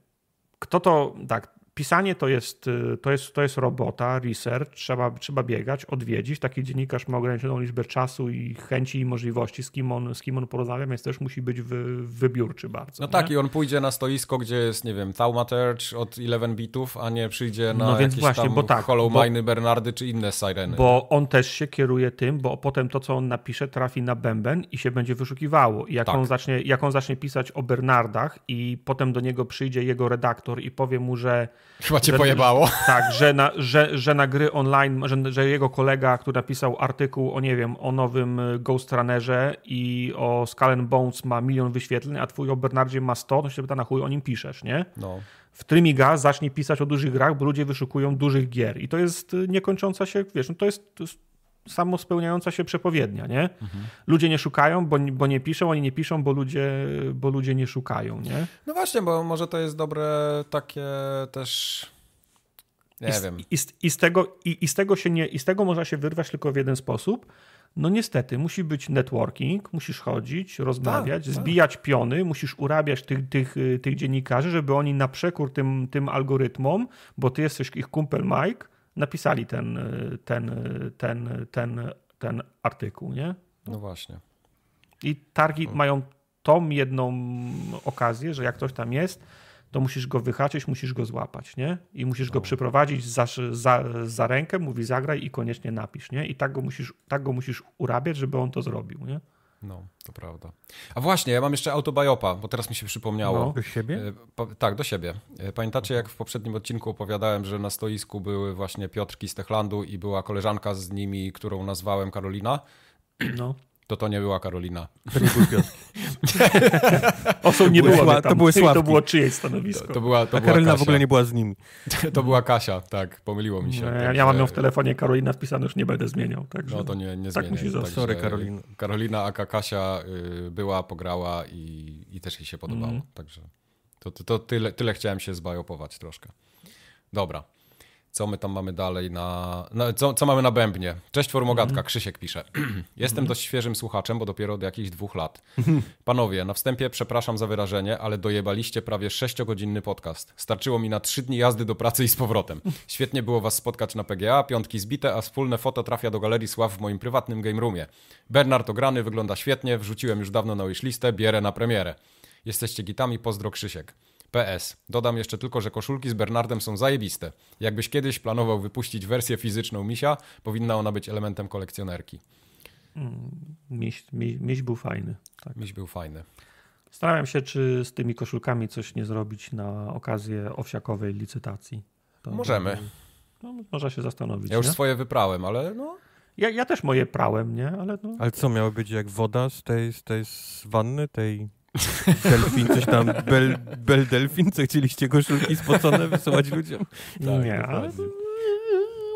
kto to, tak, pisanie to jest, y, to jest, to jest robota, research, trzeba, trzeba biegać, odwiedzić. Taki dziennikarz ma ograniczoną liczbę czasu i chęci i możliwości, z kim on, z kim on porozmawia, więc też musi być wy, wybiórczy bardzo. No tak, nie? tak, i on pójdzie na stoisko, gdzie jest, nie wiem, Thaumaterch od 11 bitów, a nie przyjdzie na no więc właśnie, tam bo tak, Hollow Miny, Bernardy czy inne Sireny. Bo on też się kieruje tym, bo potem to, co on napisze, trafi na bęben i się będzie wyszukiwało. I jak, tak. on zacznie, jak on zacznie pisać o Bernardach i potem do niego przyjdzie jego redaktor i powie mu, że Chyba cię że, pojebało. Tak, że na, że, że na gry online, że, że, jego kolega, który napisał artykuł o, nie wiem, o nowym y, Ghost Runnerze i o Skull Bones ma milion wyświetleń, a twój o Bernardzie ma 100, no się pyta, na chuj o nim piszesz, nie? No. W Trymiga zacznij pisać o dużych grach, bo ludzie wyszukują dużych gier i to jest y, niekończąca się, wiesz, no to jest, to jest samo spełniająca się przepowiednia, nie? Mhm. Ludzie nie szukają, bo, bo nie piszą, oni nie piszą, bo ludzie, bo ludzie nie szukają, nie? No właśnie, bo może to jest dobre takie też... Nie I z, wiem. I z, i z tego, i, i, z tego się nie, I z tego można się wyrwać tylko w jeden sposób. No niestety, musi być networking, musisz chodzić, rozmawiać, tak, tak. zbijać tak. piony, musisz urabiać tych, tych, y, tych dziennikarzy, żeby oni na przekór tym, tym algorytmom, bo ty jesteś ich kumpel Mike, napisali ten, y, ten, y, ten, ten, ten artykuł, nie? No właśnie. I targi hmm. mają tą jedną okazję, że jak ktoś tam jest, to musisz go wyhaczyć, musisz go złapać, nie? I musisz go no. przyprowadzić za, za, za rękę, mówi zagraj i koniecznie napisz, nie? I tak go musisz, tak go musisz urabiać, żeby on to zrobił, nie? No, to prawda. A właśnie, ja mam jeszcze autobiopa, bo teraz mi się przypomniało. No, do siebie? E, pa, tak, do siebie. E, pamiętacie, mhm. jak w poprzednim odcinku opowiadałem, że na stoisku były właśnie Piotrki z Techlandu i była koleżanka z nimi, którą nazwałem Karolina? No. To to nie była Karolina. To nie były piątki. nie była, była, to były sławki. To było czyjeś stanowisko. To, to była, to A Karolina Kasia. w ogóle nie była z nimi. to była Kasia, tak, pomyliło mi się. Nie, tak, ja mam ją w telefonie, Karolina wpisana już nie będę zmieniał. Także... No to nie, nie tak Musi tak, Sorry, Karolina. Karolina aka Kasia y, była, pograła i, i też jej się podobało. Mm. Także to, to, to tyle, tyle chciałem się zbajopować troszkę. Dobra, co my tam mamy dalej na. na co, co mamy na bębnie? Cześć Formogatka, mm. Krzysiek pisze. Jestem mm. dość świeżym słuchaczem, bo dopiero od jakichś dwóch lat. Mhm. Panowie, na wstępie przepraszam za wyrażenie, ale dojebaliście prawie sześciogodzinny podcast. Starczyło mi na trzy dni jazdy do pracy i z powrotem. Świetnie było was spotkać na PGA, piątki zbite, a wspólne foto trafia do galerii sław w moim prywatnym game roomie. Bernard ograny, wygląda świetnie, wrzuciłem już dawno na listę, bierę na premierę. Jesteście gitami, pozdro Krzysiek. PS. Dodam jeszcze tylko, że koszulki z Bernardem są zajebiste. Jakbyś kiedyś planował wypuścić wersję fizyczną misia, powinna ona być elementem kolekcjonerki. Mm, miś, miś był fajny. Tak. Miś był fajny. Starałem się, czy z tymi koszulkami coś nie zrobić na okazję owsiakowej licytacji. To Możemy. No, można się zastanowić. Ja już nie? swoje wyprałem, ale no. Ja, ja też moje prałem, nie? Ale, no. ale co miało być jak woda z tej, z tej z wanny, tej Delfin, coś tam, bel, bel delfin, co chcieliście koszulki spocone wysyłać ludziom? Tak, nie, e,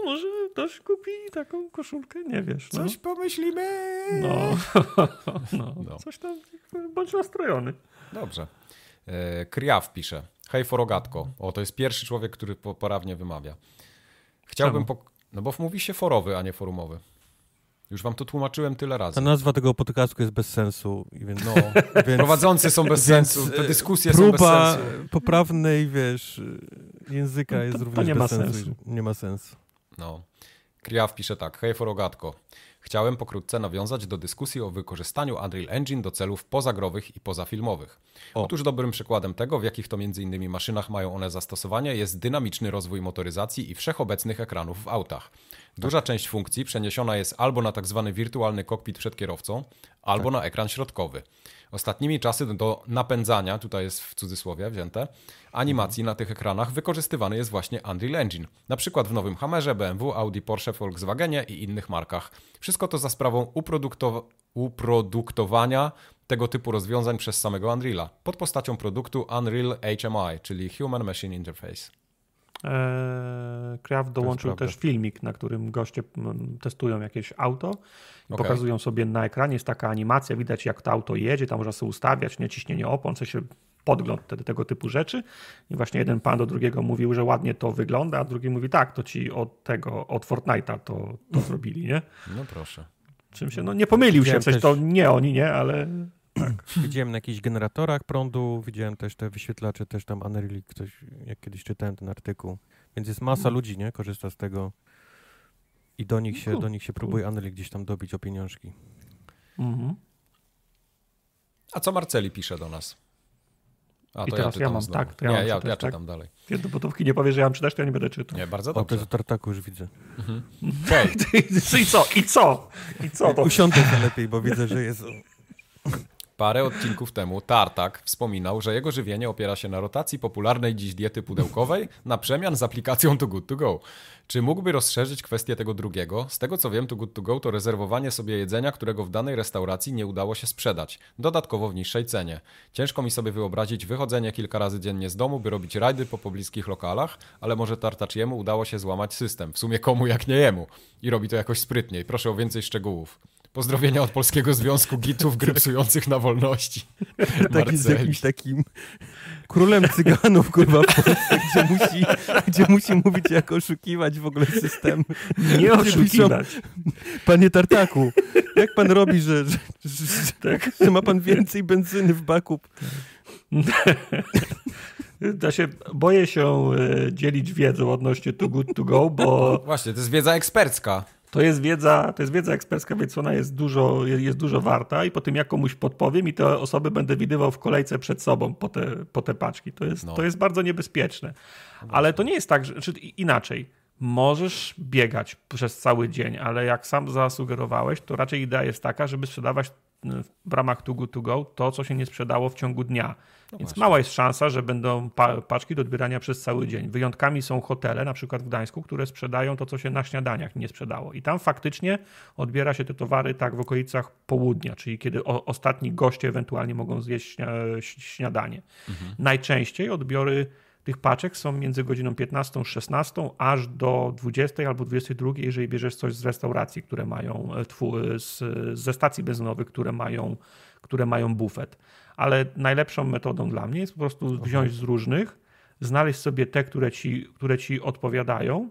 może ktoś kupi taką koszulkę, nie wiesz. No. Coś pomyślimy! No. no. no. coś tam, bądź nastrojony. Dobrze. E, Kriaw pisze. Hej forogatko. O, to jest pierwszy człowiek, który poprawnie wymawia. Chciałbym... Pok- no bo mówi się forowy, a nie forumowy. Już wam to tłumaczyłem tyle razy. Ta nazwa tego podcastu jest bez sensu. Więc, no, więc, Prowadzący są bez sensu, te dyskusje są bez sensu. poprawnej, wiesz, języka no to, jest to również nie bez sensu. sensu. Nie ma sensu. No. Kriaw pisze tak. Hej, forogatko. Chciałem pokrótce nawiązać do dyskusji o wykorzystaniu Unreal Engine do celów pozagrowych i pozafilmowych. O. Otóż dobrym przykładem tego, w jakich to m.in. maszynach mają one zastosowanie, jest dynamiczny rozwój motoryzacji i wszechobecnych ekranów w autach. Duża część funkcji przeniesiona jest albo na tak zwany wirtualny kokpit przed kierowcą, albo tak. na ekran środkowy. Ostatnimi czasy do napędzania, tutaj jest w cudzysłowie wzięte, animacji na tych ekranach wykorzystywany jest właśnie Unreal Engine. Na przykład w nowym Hammerze, BMW, Audi, Porsche, Volkswagenie i innych markach. Wszystko to za sprawą uproduktowania tego typu rozwiązań przez samego Unreala pod postacią produktu Unreal HMI, czyli Human Machine Interface. E, Kraft dołączył też filmik, na którym goście testują jakieś auto i okay. pokazują sobie na ekranie, jest taka animacja, widać jak to auto jedzie, tam można sobie ustawiać, nie ciśnienie opon, co się podgląd wtedy tego typu rzeczy. I właśnie jeden pan do drugiego mówił, że ładnie to wygląda, a drugi mówi tak, to ci od tego, od Fortnite'a to, to zrobili, nie? No proszę. Czym się, no nie pomylił się, coś też... to nie oni, nie, ale... Tak. Widziałem na jakichś generatorach prądu, widziałem też te wyświetlacze, też tam Unreal, ktoś, jak kiedyś czytałem ten artykuł. Więc jest masa mm. ludzi, nie? Korzysta z tego i do nich się, do nich się próbuje Unreal gdzieś tam dobić o pieniążki. Mhm. A co Marceli pisze do nas? A, I teraz ja, ja mam, znowu. tak, to ja, nie, mam ja, czytać, ja tak. czytam tak. dalej. Kiedy butówki nie powiesz, że ja mam czytać, to ja nie będę czytał. Nie, bardzo dobrze. O, to jest tartaku już widzę. Mhm. I co? I co? I co? To? Usiądę lepiej, bo widzę, że jest... Parę odcinków temu Tartak wspominał, że jego żywienie opiera się na rotacji popularnej dziś diety pudełkowej na przemian z aplikacją To Good To Go. Czy mógłby rozszerzyć kwestię tego drugiego? Z tego co wiem, To Good To Go to rezerwowanie sobie jedzenia, którego w danej restauracji nie udało się sprzedać, dodatkowo w niższej cenie. Ciężko mi sobie wyobrazić wychodzenie kilka razy dziennie z domu, by robić rajdy po pobliskich lokalach, ale może Tartaciemu udało się złamać system. W sumie komu jak nie jemu. I robi to jakoś sprytniej. Proszę o więcej szczegółów. Pozdrowienia od Polskiego Związku Gitów tak. Grypsujących na Wolności. Taki z jakimś takim królem cyganów, kurwa, Polsce, gdzie musi, gdzie musi mówić, jak oszukiwać w ogóle system. Nie oszukiwać. Panie Tartaku, jak pan robi, że, że, że, że tak. że ma pan więcej benzyny w baku? Da tak. się, boję się e, dzielić wiedzą odnośnie to good to go, bo... Właśnie, to jest wiedza ekspercka to jest wiedza, to jest wiedza ekspercka, więc ona jest dużo, jest dużo warta i po tym ja komuś podpowiem i te osoby będę widywał w kolejce przed sobą po te, po te paczki. To jest, no. to jest bardzo niebezpieczne. Ale to nie jest tak, że, czy znaczy inaczej. Możesz biegać przez cały dzień, ale jak sam zasugerowałeś, to raczej idea jest taka, żeby sprzedawać mm, w ramach Tugu To Go to, co się nie sprzedało w ciągu dnia. No Więc mała jest szansa, że będą pa paczki do odbierania przez cały dzień. Wyjątkami są hotele, na przykład w Gdańsku, które sprzedają to, co się na śniadaniach nie sprzedało. I tam faktycznie odbiera się te towary tak w okolicach południa, czyli kiedy ostatni goście ewentualnie mogą zjeść śniadanie. Mhm. Najczęściej odbiory tych paczek są między godziną 15 16 aż do 20 albo 22, jeżeli bierzesz coś z restauracji, które mają, e, e, z, ze stacji benzynowych, które mają, które mają bufet ale najlepszą metodą dla mnie jest po prostu wziąć z różnych, znaleźć sobie te, które ci, które ci odpowiadają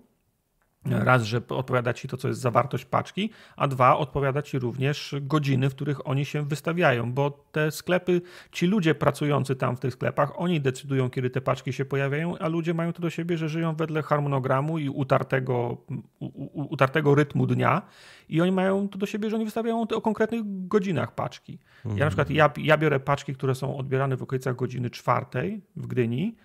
Raz, że odpowiada ci to, co jest zawartość paczki, a dwa, odpowiada ci również godziny, w których oni się wystawiają, bo te sklepy, ci ludzie pracujący tam w tych sklepach, oni decydują, kiedy te paczki się pojawiają, a ludzie mają to do siebie, że żyją wedle harmonogramu i utartego, u, u, utartego rytmu dnia i oni mają to do siebie, że oni wystawiają o konkretnych godzinach paczki. Ja na mhm. przykład, ja, ja biorę paczki, które są odbierane w okolicach godziny czwartej w Gdyni,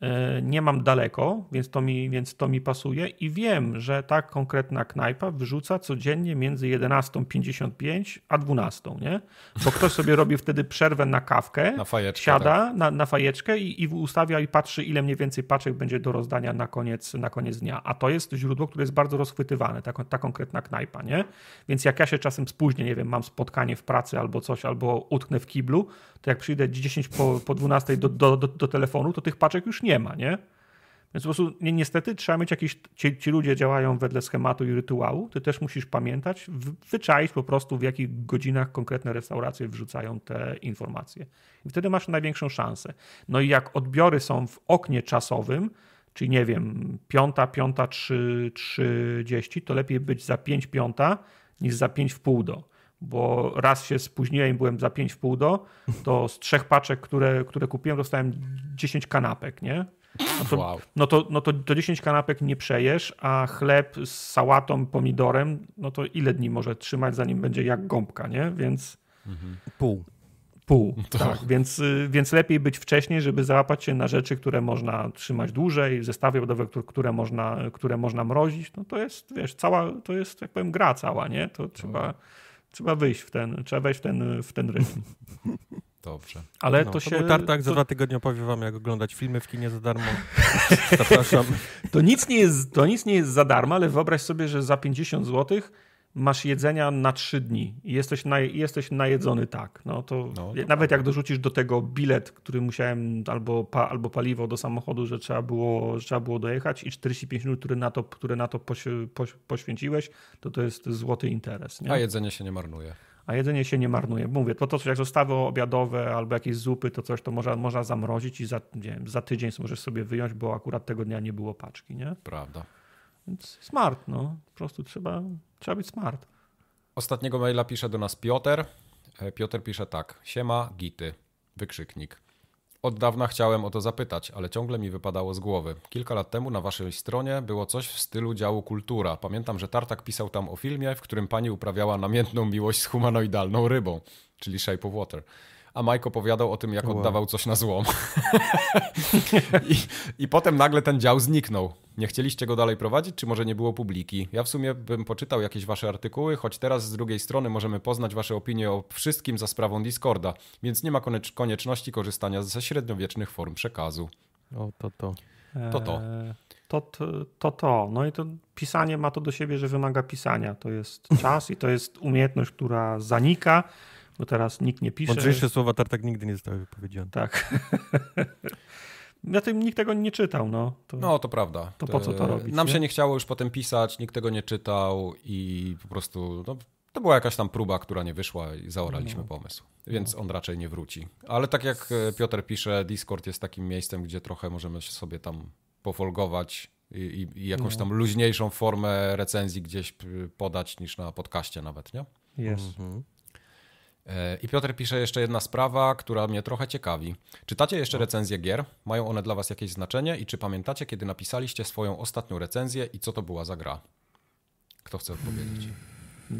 E, nie mam daleko, więc to, mi, więc to mi pasuje i wiem, że ta konkretna knajpa wyrzuca codziennie między 11.55 a 12, nie? Bo ktoś sobie robi wtedy przerwę na kawkę, na fajeczkę, siada tak. na, na fajeczkę i, i ustawia i patrzy, ile mniej więcej paczek będzie do rozdania na koniec, na koniec dnia. A to jest źródło, które jest bardzo rozchwytywane, ta, ta konkretna knajpa, nie? Więc jak ja się czasem spóźnię, nie wiem, mam spotkanie w pracy albo coś, albo utknę w kiblu, to jak przyjdę 10 po, po 12 do, do, do, do telefonu, to tych paczek już nie ma, nie? Więc po prostu ni niestety trzeba mieć jakiś. Ci, ci, ludzie działają wedle schematu i rytuału. Ty też musisz pamiętać, wyczaić po prostu, w jakich godzinach konkretne restauracje wrzucają te informacje. I wtedy masz największą szansę. No i jak odbiory są w oknie czasowym, czyli nie wiem, piąta, piąta, trzy, trzydzieści, to lepiej być za pięć piąta niż za pięć w pół do bo raz się spóźniłem, byłem za 5 w pół do, to z trzech paczek, które, które kupiłem, dostałem 10 kanapek, nie? No to, wow. no, to, no to, to 10 kanapek nie przejesz, a chleb z sałatą, pomidorem, no to ile dni może trzymać, zanim będzie jak gąbka, nie? Więc... Mhm. Pół. Pół, to. tak. Więc, y, więc lepiej być wcześniej, żeby załapać się na rzeczy, które można trzymać dłużej, zestawy ładowe, które można, które można mrozić. No to jest, wiesz, cała, to jest, jak powiem, gra cała, nie? To trzeba... Tak. Trzeba wyjść w ten, trzeba wejść w ten, w ten rytm. Dobrze. Ale no, to, się... To był tartak, za to... dwa tygodnie opowiem wam, jak oglądać filmy w kinie za darmo. Zapraszam. to, nic nie jest, to nic nie jest za darmo, ale wyobraź sobie, że za 50 zł masz jedzenia na trzy dni i jesteś, na, jesteś najedzony no. tak, no to, no, to nawet jak dorzucisz do tego bilet, który musiałem, albo, pa, albo paliwo do samochodu, że trzeba było, że trzeba było dojechać i 45 minut, które na to, które na to poś, poświęciłeś, to to jest złoty interes. Nie? A jedzenie się nie marnuje. A jedzenie się nie marnuje. Mówię, to, to coś jak zostawy obiadowe albo jakieś zupy, to coś to można, można zamrozić i za, nie wiem, za tydzień możesz sobie wyjąć, bo akurat tego dnia nie było paczki, nie? Prawda. Więc smart, no. Po prostu trzeba Trzeba być smart. Ostatniego maila pisze do nas Piotr. E, Piotr pisze tak. Siema, gity. Wykrzyknik. Od dawna chciałem o to zapytać, ale ciągle mi wypadało z głowy. Kilka lat temu na waszej stronie było coś w stylu działu kultura. Pamiętam, że Tartak pisał tam o filmie, w którym pani uprawiała namiętną miłość z humanoidalną rybą, czyli Shape of Water a Mike opowiadał o tym, jak oddawał coś na złom. I, I potem nagle ten dział zniknął. Nie chcieliście go dalej prowadzić, czy może nie było publiki? Ja w sumie bym poczytał jakieś wasze artykuły, choć teraz z drugiej strony możemy poznać wasze opinie o wszystkim za sprawą Discorda, więc nie ma konieczności korzystania ze średniowiecznych form przekazu. O, to to. To to. Eee, to, to, to. No i to pisanie ma to do siebie, że wymaga pisania. To jest czas i to jest umiejętność, która zanika bo teraz nikt nie pisze. Mądrzejsze słowa Tartak nigdy nie zostały wypowiedziane. Tak. Na tym nikt tego nie czytał, no. To, no, to prawda. To po co to e, robić? Nam nie? się nie chciało już potem pisać, nikt tego nie czytał i po prostu no, to była jakaś tam próba, która nie wyszła i zaoraliśmy no. pomysł. Więc no. on raczej nie wróci. Ale tak jak e, Piotr pisze, Discord jest takim miejscem, gdzie trochę możemy się sobie tam pofolgować i, i jakąś no. tam luźniejszą formę recenzji gdzieś e, podać niż na podcaście nawet, nie? Jest. Mhm. E, I Piotr pisze jeszcze jedna sprawa, która mnie trochę ciekawi. Czytacie jeszcze recenzje gier? Mają one dla was jakieś znaczenie? I czy pamiętacie, kiedy napisaliście swoją ostatnią recenzję i co to była za gra? Kto chce odpowiedzieć? Mm,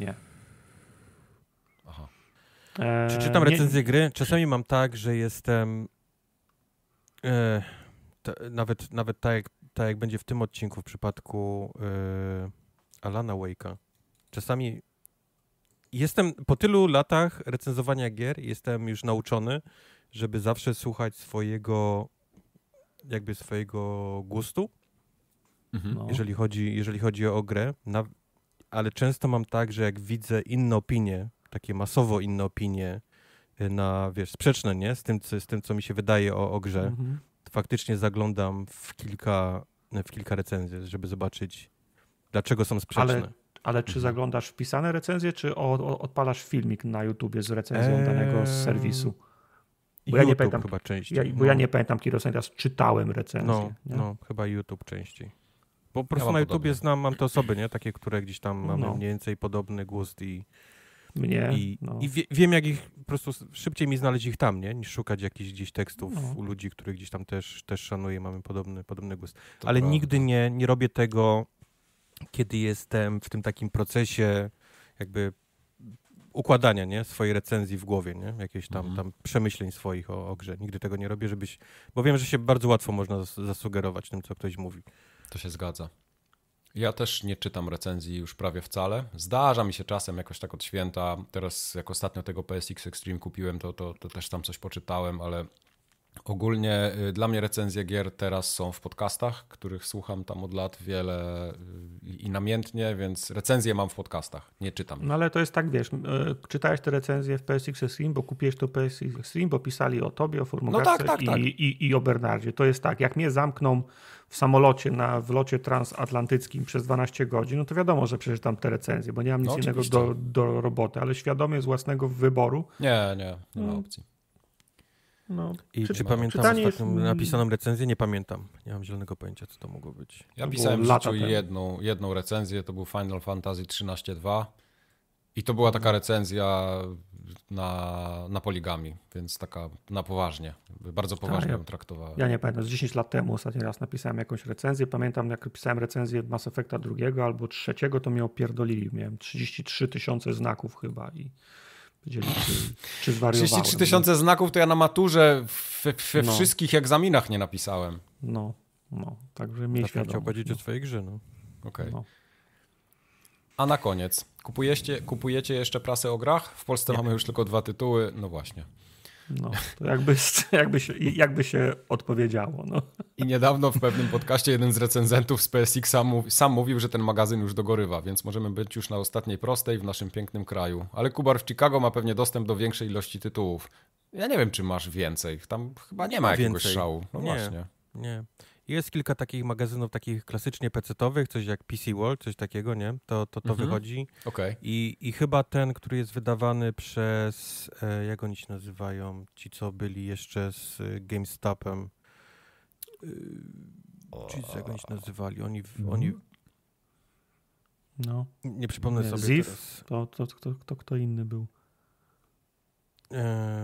nie. Aha. Eee, czy czytam recenzję nie. gry? Czasami mam tak, że jestem... E, t, nawet, nawet tak, jak, tak jak będzie w tym odcinku w przypadku e, Alana Wake'a. Czasami jestem po tylu latach recenzowania gier, jestem już nauczony, żeby zawsze słuchać swojego jakby swojego gustu, mhm. No. jeżeli, chodzi, jeżeli chodzi o grę. Na, ale często mam tak, że jak widzę inne opinie, takie masowo inne opinie, y, na, wiesz, sprzeczne, nie? Z tym, co, z tym, co mi się wydaje o, o grze. Mhm. Faktycznie zaglądam w kilka, w kilka recenzji, żeby zobaczyć, dlaczego są sprzeczne. Ale ale czy mhm. zaglądasz wpisane recenzje, czy odpalasz filmik na YouTubie z recenzją eee... danego z serwisu? Bo YouTube ja nie pamiętam, chyba częściej. Ja, bo no. ja nie pamiętam, Kirosentas czytałem recenzję. No, nie? no, chyba YouTube częściej. Bo po prostu ja na YouTubie podobnie. znam, mam te osoby, nie? Takie, które gdzieś tam no. mamy mniej więcej podobny gust i, mnie. I, no. i wie, wiem, jak ich po prostu szybciej mi znaleźć ich tam, nie? Niż szukać jakichś gdzieś tekstów no. u ludzi, których gdzieś tam też, też szanuję, mamy podobny, podobny głos. Ale prawda. nigdy nie, nie robię tego kiedy jestem w tym takim procesie jakby układania nie? swojej recenzji w głowie, nie? jakieś tam, mhm. tam przemyśleń swoich o, o, grze. Nigdy tego nie robię, żebyś, bo wiem, że się bardzo łatwo można zasugerować tym, co ktoś mówi. To się zgadza. Ja też nie czytam recenzji już prawie wcale. Zdarza mi się czasem jakoś tak od święta. Teraz jak ostatnio tego PSX Extreme kupiłem, to, to, to też tam coś poczytałem, ale Ogólnie y, dla mnie recenzje gier teraz są w podcastach, których słucham tam od lat wiele y, i namiętnie, więc recenzje mam w podcastach, nie czytam. No ale to jest tak, wiesz, y, czytałeś te recenzje w PSX Stream, bo kupiłeś to PSX Stream, bo pisali o tobie, o formularzu no tak, tak, i, tak. I, i o Bernardzie. To jest tak, jak mnie zamkną w samolocie, na locie transatlantyckim przez 12 godzin, no to wiadomo, że przeczytam te recenzje, bo nie mam nic no, innego do, do roboty, ale świadomie z własnego wyboru. Nie, nie, nie ma opcji no. I czy, czy pamiętam ostatnią jest... napisaną recenzję? Nie pamiętam. Nie mam zielonego pojęcia, co to mogło być. Ja to pisałem w życiu jedną, jedną recenzję, to był Final Fantasy 13.2 i to była taka recenzja na, na poligami, więc taka na poważnie. Bardzo poważnie ja, ją traktowałem. Ja nie pamiętam, z 10 lat temu ostatni raz napisałem jakąś recenzję. Pamiętam, jak pisałem recenzję Mass Effecta drugiego albo trzeciego, to mnie opierdolili. Miałem 33 tysiące znaków chyba i Wiedzieli, czy, czy zwariowałem. 33 no. tysiące znaków to ja na maturze we, no. wszystkich egzaminach nie napisałem. No, no. Także Tak ja Chciał powiedzieć no. o twojej grze, no. Okej. Okay. No. A na koniec, kupujecie, kupujecie jeszcze prasę o grach? W Polsce nie. mamy już tylko dwa tytuły, no właśnie. No, to jakby, jakby, się, jakby się odpowiedziało. No. I niedawno w pewnym podcaście jeden z recenzentów z PSX sam, sam mówił, że ten magazyn już dogorywa, więc możemy być już na ostatniej prostej w naszym pięknym kraju. Ale Kubar w Chicago ma pewnie dostęp do większej ilości tytułów. Ja nie wiem, czy masz więcej. Tam chyba nie ma jakiegoś więcej. szału. No nie, właśnie. Nie. Jest kilka takich magazynów takich klasycznie pecetowych, coś jak PC World, coś takiego, nie? To, to, to mhm. wychodzi. Okay. I, I chyba ten, który jest wydawany przez, e, jak oni się nazywają, ci co byli jeszcze z e, GameStopem. E, czy jak oni się nazywali? Oni, mhm. oni no. Nie przypomnę nie, sobie Ziv? teraz. To, to, to, to, kto inny był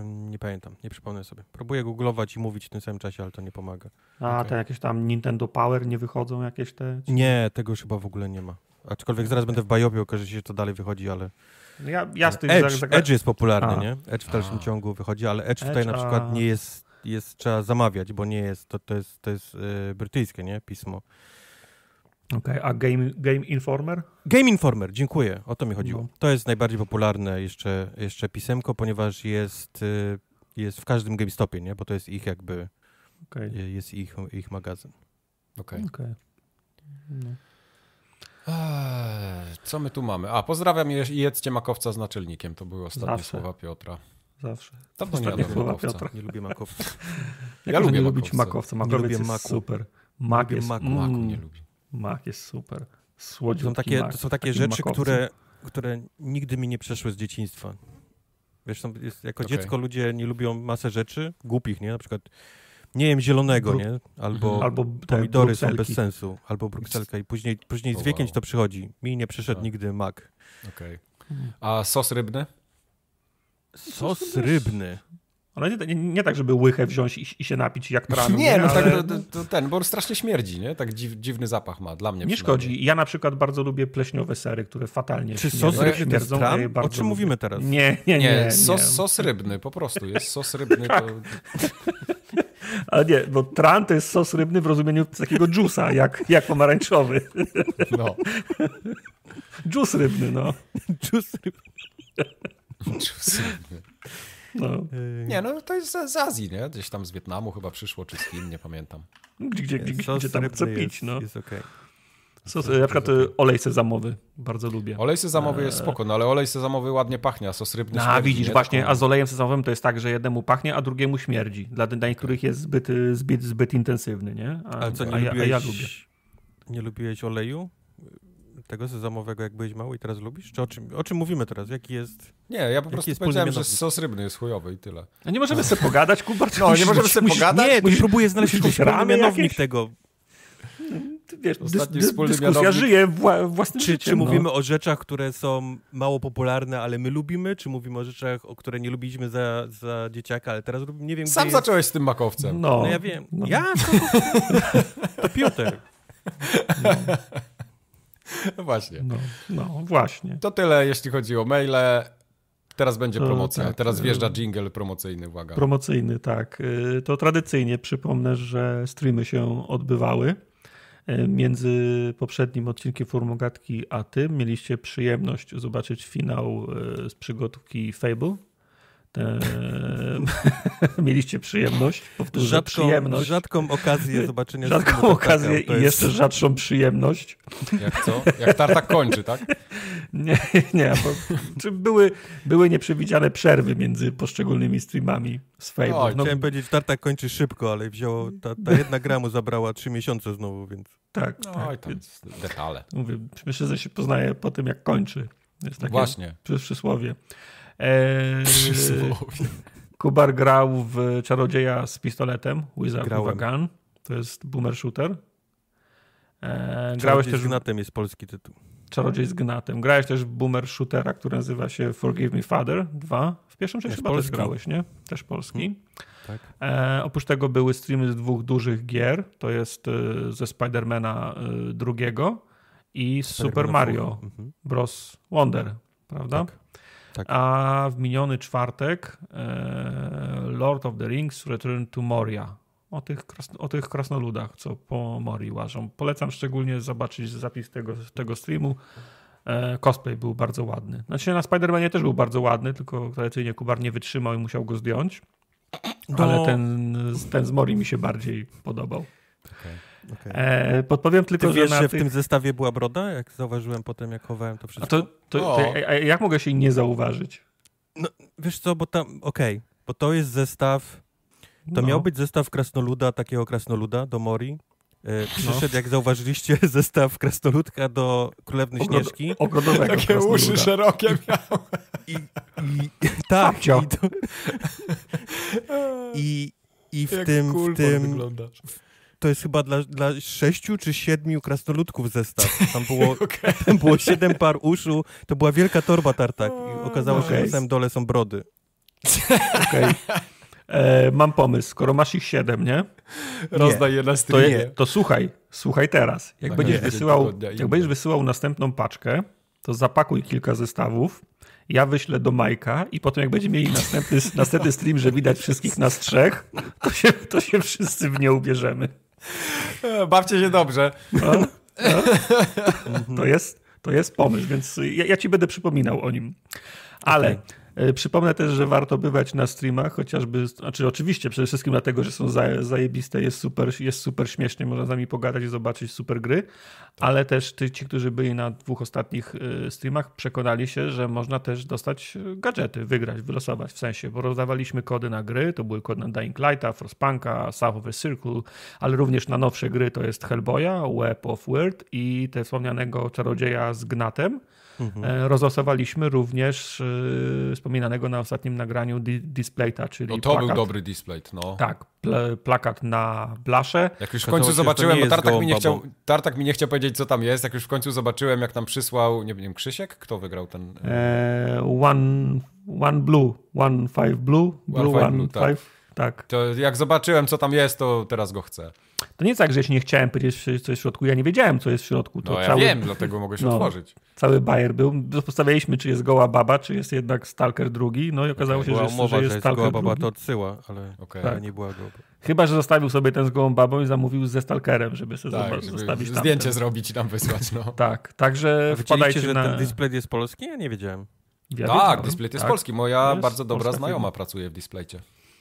nie pamiętam, nie przypomnę sobie. Próbuję googlować i mówić w tym samym czasie, ale to nie pomaga. A okay. te jakieś tam Nintendo Power nie wychodzą jakieś te? Czy... Nie, tego już chyba w ogóle nie ma. Aczkolwiek zaraz będę w Bajopie, okaże się, że to dalej wychodzi, ale... No ja, ja Edge, zagra... Edge jest popularny, a. nie? Edge w dalszym a. ciągu wychodzi, ale Edge, Edge tutaj na przykład a. nie jest, jest, trzeba zamawiać, bo nie jest, to, to jest, to jest yy, brytyjskie, nie? Pismo. Okay, a Game, Game Informer? Game Informer, dziękuję, o to mi chodziło. No. To jest najbardziej popularne jeszcze, jeszcze pisemko, ponieważ jest, y, jest w każdym GameStopie, nie? bo to jest ich jakby, okay. jest ich, ich magazyn. Okej. Okay. okay. No. Co my tu mamy? A, pozdrawiam i jedzcie makowca z naczelnikiem. To były ostatnie Zawsze. słowa Piotra. Zawsze. To ostatnie nie słowa Nie lubię makowca. ja, lubię nie makowca. lubić makowca. Makowiec lubię maku. super. Mak jest... maku. Mm. maku nie lubię. Mak jest super. Słodziutki są takie, mak, to są takie rzeczy, które, które nigdy mi nie przeszły z dzieciństwa. Wiesz, jest, jako okay. dziecko ludzie nie lubią masę rzeczy, głupich, nie? Na przykład nie jem zielonego, nie? Albo, mhm. albo pomidory brukselki. są bez sensu, albo brukselka i później, później z wiekiem to przychodzi. Mi nie przyszedł tak. nigdy mak. Okay. Mhm. A sos rybny? Sos rybny. Ale nie, nie, nie, tak, żeby łychę wziąć i, i się napić jak tranu. Nie, no tak, ale... tak, to, to ten, bo strasznie śmierdzi, nie? Tak dziw, dziwny zapach ma dla mnie. Nie szkodzi. Ja na przykład bardzo lubię pleśniowe sery, które fatalnie Czy sos rybny śmierdzą. Tram? O czym lubię. mówimy teraz? Nie, nie, nie. nie, sos, sos rybny, po prostu. Jest sos rybny. Tak. to... Ale nie, bo tran to jest sos rybny w rozumieniu takiego dżusa, jak, jak pomarańczowy. No. Dżus rybny, no. Dżus rybny. Dżus rybny. No. Y, nie, no to jest z, z, Azji, nie? Gdzieś tam z Wietnamu chyba przyszło, czy z Chin, nie pamiętam. Gdzie, gdzie, gdzie, gdzie tam chce pić, no. Jest okay. Sos, na przykład olej sezamowy bardzo lubię. Olej sezamowy jest e. spoko, no ale olej sezamowy ładnie pachnie, sos rybny No widzisz, nie? właśnie, a z olejem sezamowym to jest tak, że jednemu pachnie, a drugiemu śmierdzi. Dla, dla niektórych jest zbyt, zbyt, zbyt intensywny, nie? A, ale co, nie a, lubiłeś, a ja lubię. Nie lubiłeś oleju? tego sezamowego, jak byłeś mały i teraz lubisz? Czy o czym, o czym mówimy teraz? Jaki jest. Nie, ja po prostu powiedziałem, że sos rybny jest chujowy i tyle. A no nie możemy no. sobie pogadać, Kubar? No, nie możemy sobie musisz, pogadać. Nie, musisz, próbuję znaleźć jakiś mianownik tego. Wiesz, Ostatni dys, wspólny dyskusja mianownik. żyje własnym czy, Czy no. mówimy o rzeczach, które są mało popularne, ale my lubimy? Czy mówimy o rzeczach, o które nie lubiliśmy za, za dzieciaka, ale teraz Nie wiem, Sam zacząłeś jest... z tym makowcem. No, no ja wiem. No. Ja? To, to Piotr. No. Właśnie. No, no, właśnie. To tyle, jeśli chodzi o maile. Teraz będzie promocja, tak. teraz y, wjeżdża jingle promocyjny, uwaga. Promocyjny, tak. Y, to tradycyjnie przypomnę, że streamy się odbywały. Y, między poprzednim odcinkiem Formogatki a tym mieliście przyjemność zobaczyć finał z przygotówki Fable Eee, mieliście przyjemność, powtórzę, rzadką, przyjemność. Rzadką okazję zobaczenia Rzadką okazję jest... i jeszcze rzadszą przyjemność. Jak co? Jak tartak kończy, tak? nie, nie. Bo, czy były, były nieprzewidziane przerwy między poszczególnymi streamami z Fable. O, no, chciałem powiedzieć, tartak kończy szybko, ale wzięło, ta, ta jedna gra mu zabrała trzy miesiące znowu, więc... Tak, no, tak. Oj, to więc, detale. Mówię, że się poznaje po tym, jak kończy. Jest takie Właśnie. przysłowie. Eee, Kubar grał w Czarodzieja z pistoletem, Wizard Grałem. Gun. To jest boomer shooter. Eee, grałeś też... z Gnatem jest polski tytuł. Czarodziej z Gnatem. Grałeś też w boomer shootera, który nazywa się Forgive Me Father 2. W pierwszym części chyba polski. też grałeś, nie? Też polski. Hmm. Tak. Eee, oprócz tego były streamy z dwóch dużych gier. To jest e, ze Spidermana e, drugiego i z Super Mario mhm. Bros. Wonder, prawda? Tak. Tak. A w miniony czwartek e, Lord of the Rings Return to Moria. O tych, o tych krasnoludach, co po Morii łażą. Polecam szczególnie zobaczyć zapis tego, tego streamu. E, cosplay był bardzo ładny. Znaczy na Spider-Manie też był bardzo ładny, tylko tradycyjnie Kubar nie wytrzymał i musiał go zdjąć. Ale ten, ten z Mori mi się bardziej podobał. Okay. Okay. E, podpowiem tylko, Ty wiesz, że, na że w tych... tym zestawie była broda, jak zauważyłem potem, jak chowałem to wszystko. A to, to, to a jak mogę się nie zauważyć? No, wiesz co, bo tam, okej, okay, bo to jest zestaw, to no. miał być zestaw krasnoluda, takiego krasnoluda do Mori. E, przyszedł, no. jak zauważyliście, zestaw krasnoludka do Królewnej Ogrod Śnieżki. Ogrodowego Takie krasnoluda. uszy szerokie miał. I, i, tak. I, to, i, i w Jak tym, w tym, wyglądasz to jest chyba dla, dla sześciu czy siedmiu krasnoludków zestaw. Tam było, okay. tam było siedem par uszu, to była wielka torba tartak i okazało okay. się, że na samym dole są brody. Okay. E, mam pomysł, skoro masz ich siedem, nie? Rozdaj je na streamie. To, to słuchaj, słuchaj teraz. Jak, tak będziesz, tak, wysyłał, tak, tak, jak będziesz wysyłał następną paczkę, to zapakuj kilka zestawów, ja wyślę do Majka i potem jak będziemy mieli następny, następny stream, że widać wszystkich nas trzech, to się, to się wszyscy w nie ubierzemy. Bawcie się dobrze. To, jest, to jest pomysł, więc ja, ja ci będę przypominał o nim. Ale okay. E, przypomnę też, że warto bywać na streamach, chociażby, znaczy oczywiście przede wszystkim dlatego, że są zajebiste, jest super, jest super śmiesznie, można z nami pogadać i zobaczyć super gry, tak. ale też ty, ci, którzy byli na dwóch ostatnich e, streamach, przekonali się, że można też dostać e, gadżety, wygrać, wylosować, w sensie, bo rozdawaliśmy kody na gry, to były kody na Dying Lighta, Frostpunka, South of the Circle, ale również na nowsze gry to jest Hellboya, Web of World i te wspomnianego czarodzieja z Gnatem, Mhm. E, rozlosowaliśmy również e, wspominanego na ostatnim nagraniu displayta, czyli. No to plakat. był dobry display, no. Tak, pl plakat na blasze. Jak już w no końcu zobaczyłem, bo tartak, mi nie chciał, tartak mi nie chciał powiedzieć, co tam jest. Jak już w końcu zobaczyłem, jak nam przysłał, nie wiem, Krzysiek, kto wygrał ten. E, one, one Blue, One Five Blue, Blue One, five, one blue, tak. five, tak. To jak zobaczyłem, co tam jest, to teraz go chcę to nie jest tak, że ja się nie chciałem powiedzieć, co jest w środku. Ja nie wiedziałem, co jest w środku. To no, ja cały, wiem, dlatego mogę się no, otworzyć. Cały Bayer był. Postawialiśmy, czy jest goła baba, czy jest jednak Stalker drugi. No i okazało okay. się, że, umowa, że, jest, Stalker goła baba drugi. to odsyła, ale okay. tak. nie była goła Chyba, że zostawił sobie ten z gołą babą i zamówił ze Stalkerem, żeby sobie tak, żeby zostawić Zdjęcie tamten. zrobić i tam wysłać. No. tak, także wpadajcie że na... ten display jest polski? Ja nie wiedziałem. Ja tak, Display jest tak. polski. Moja jest bardzo dobra znajoma pracuje w Displaycie.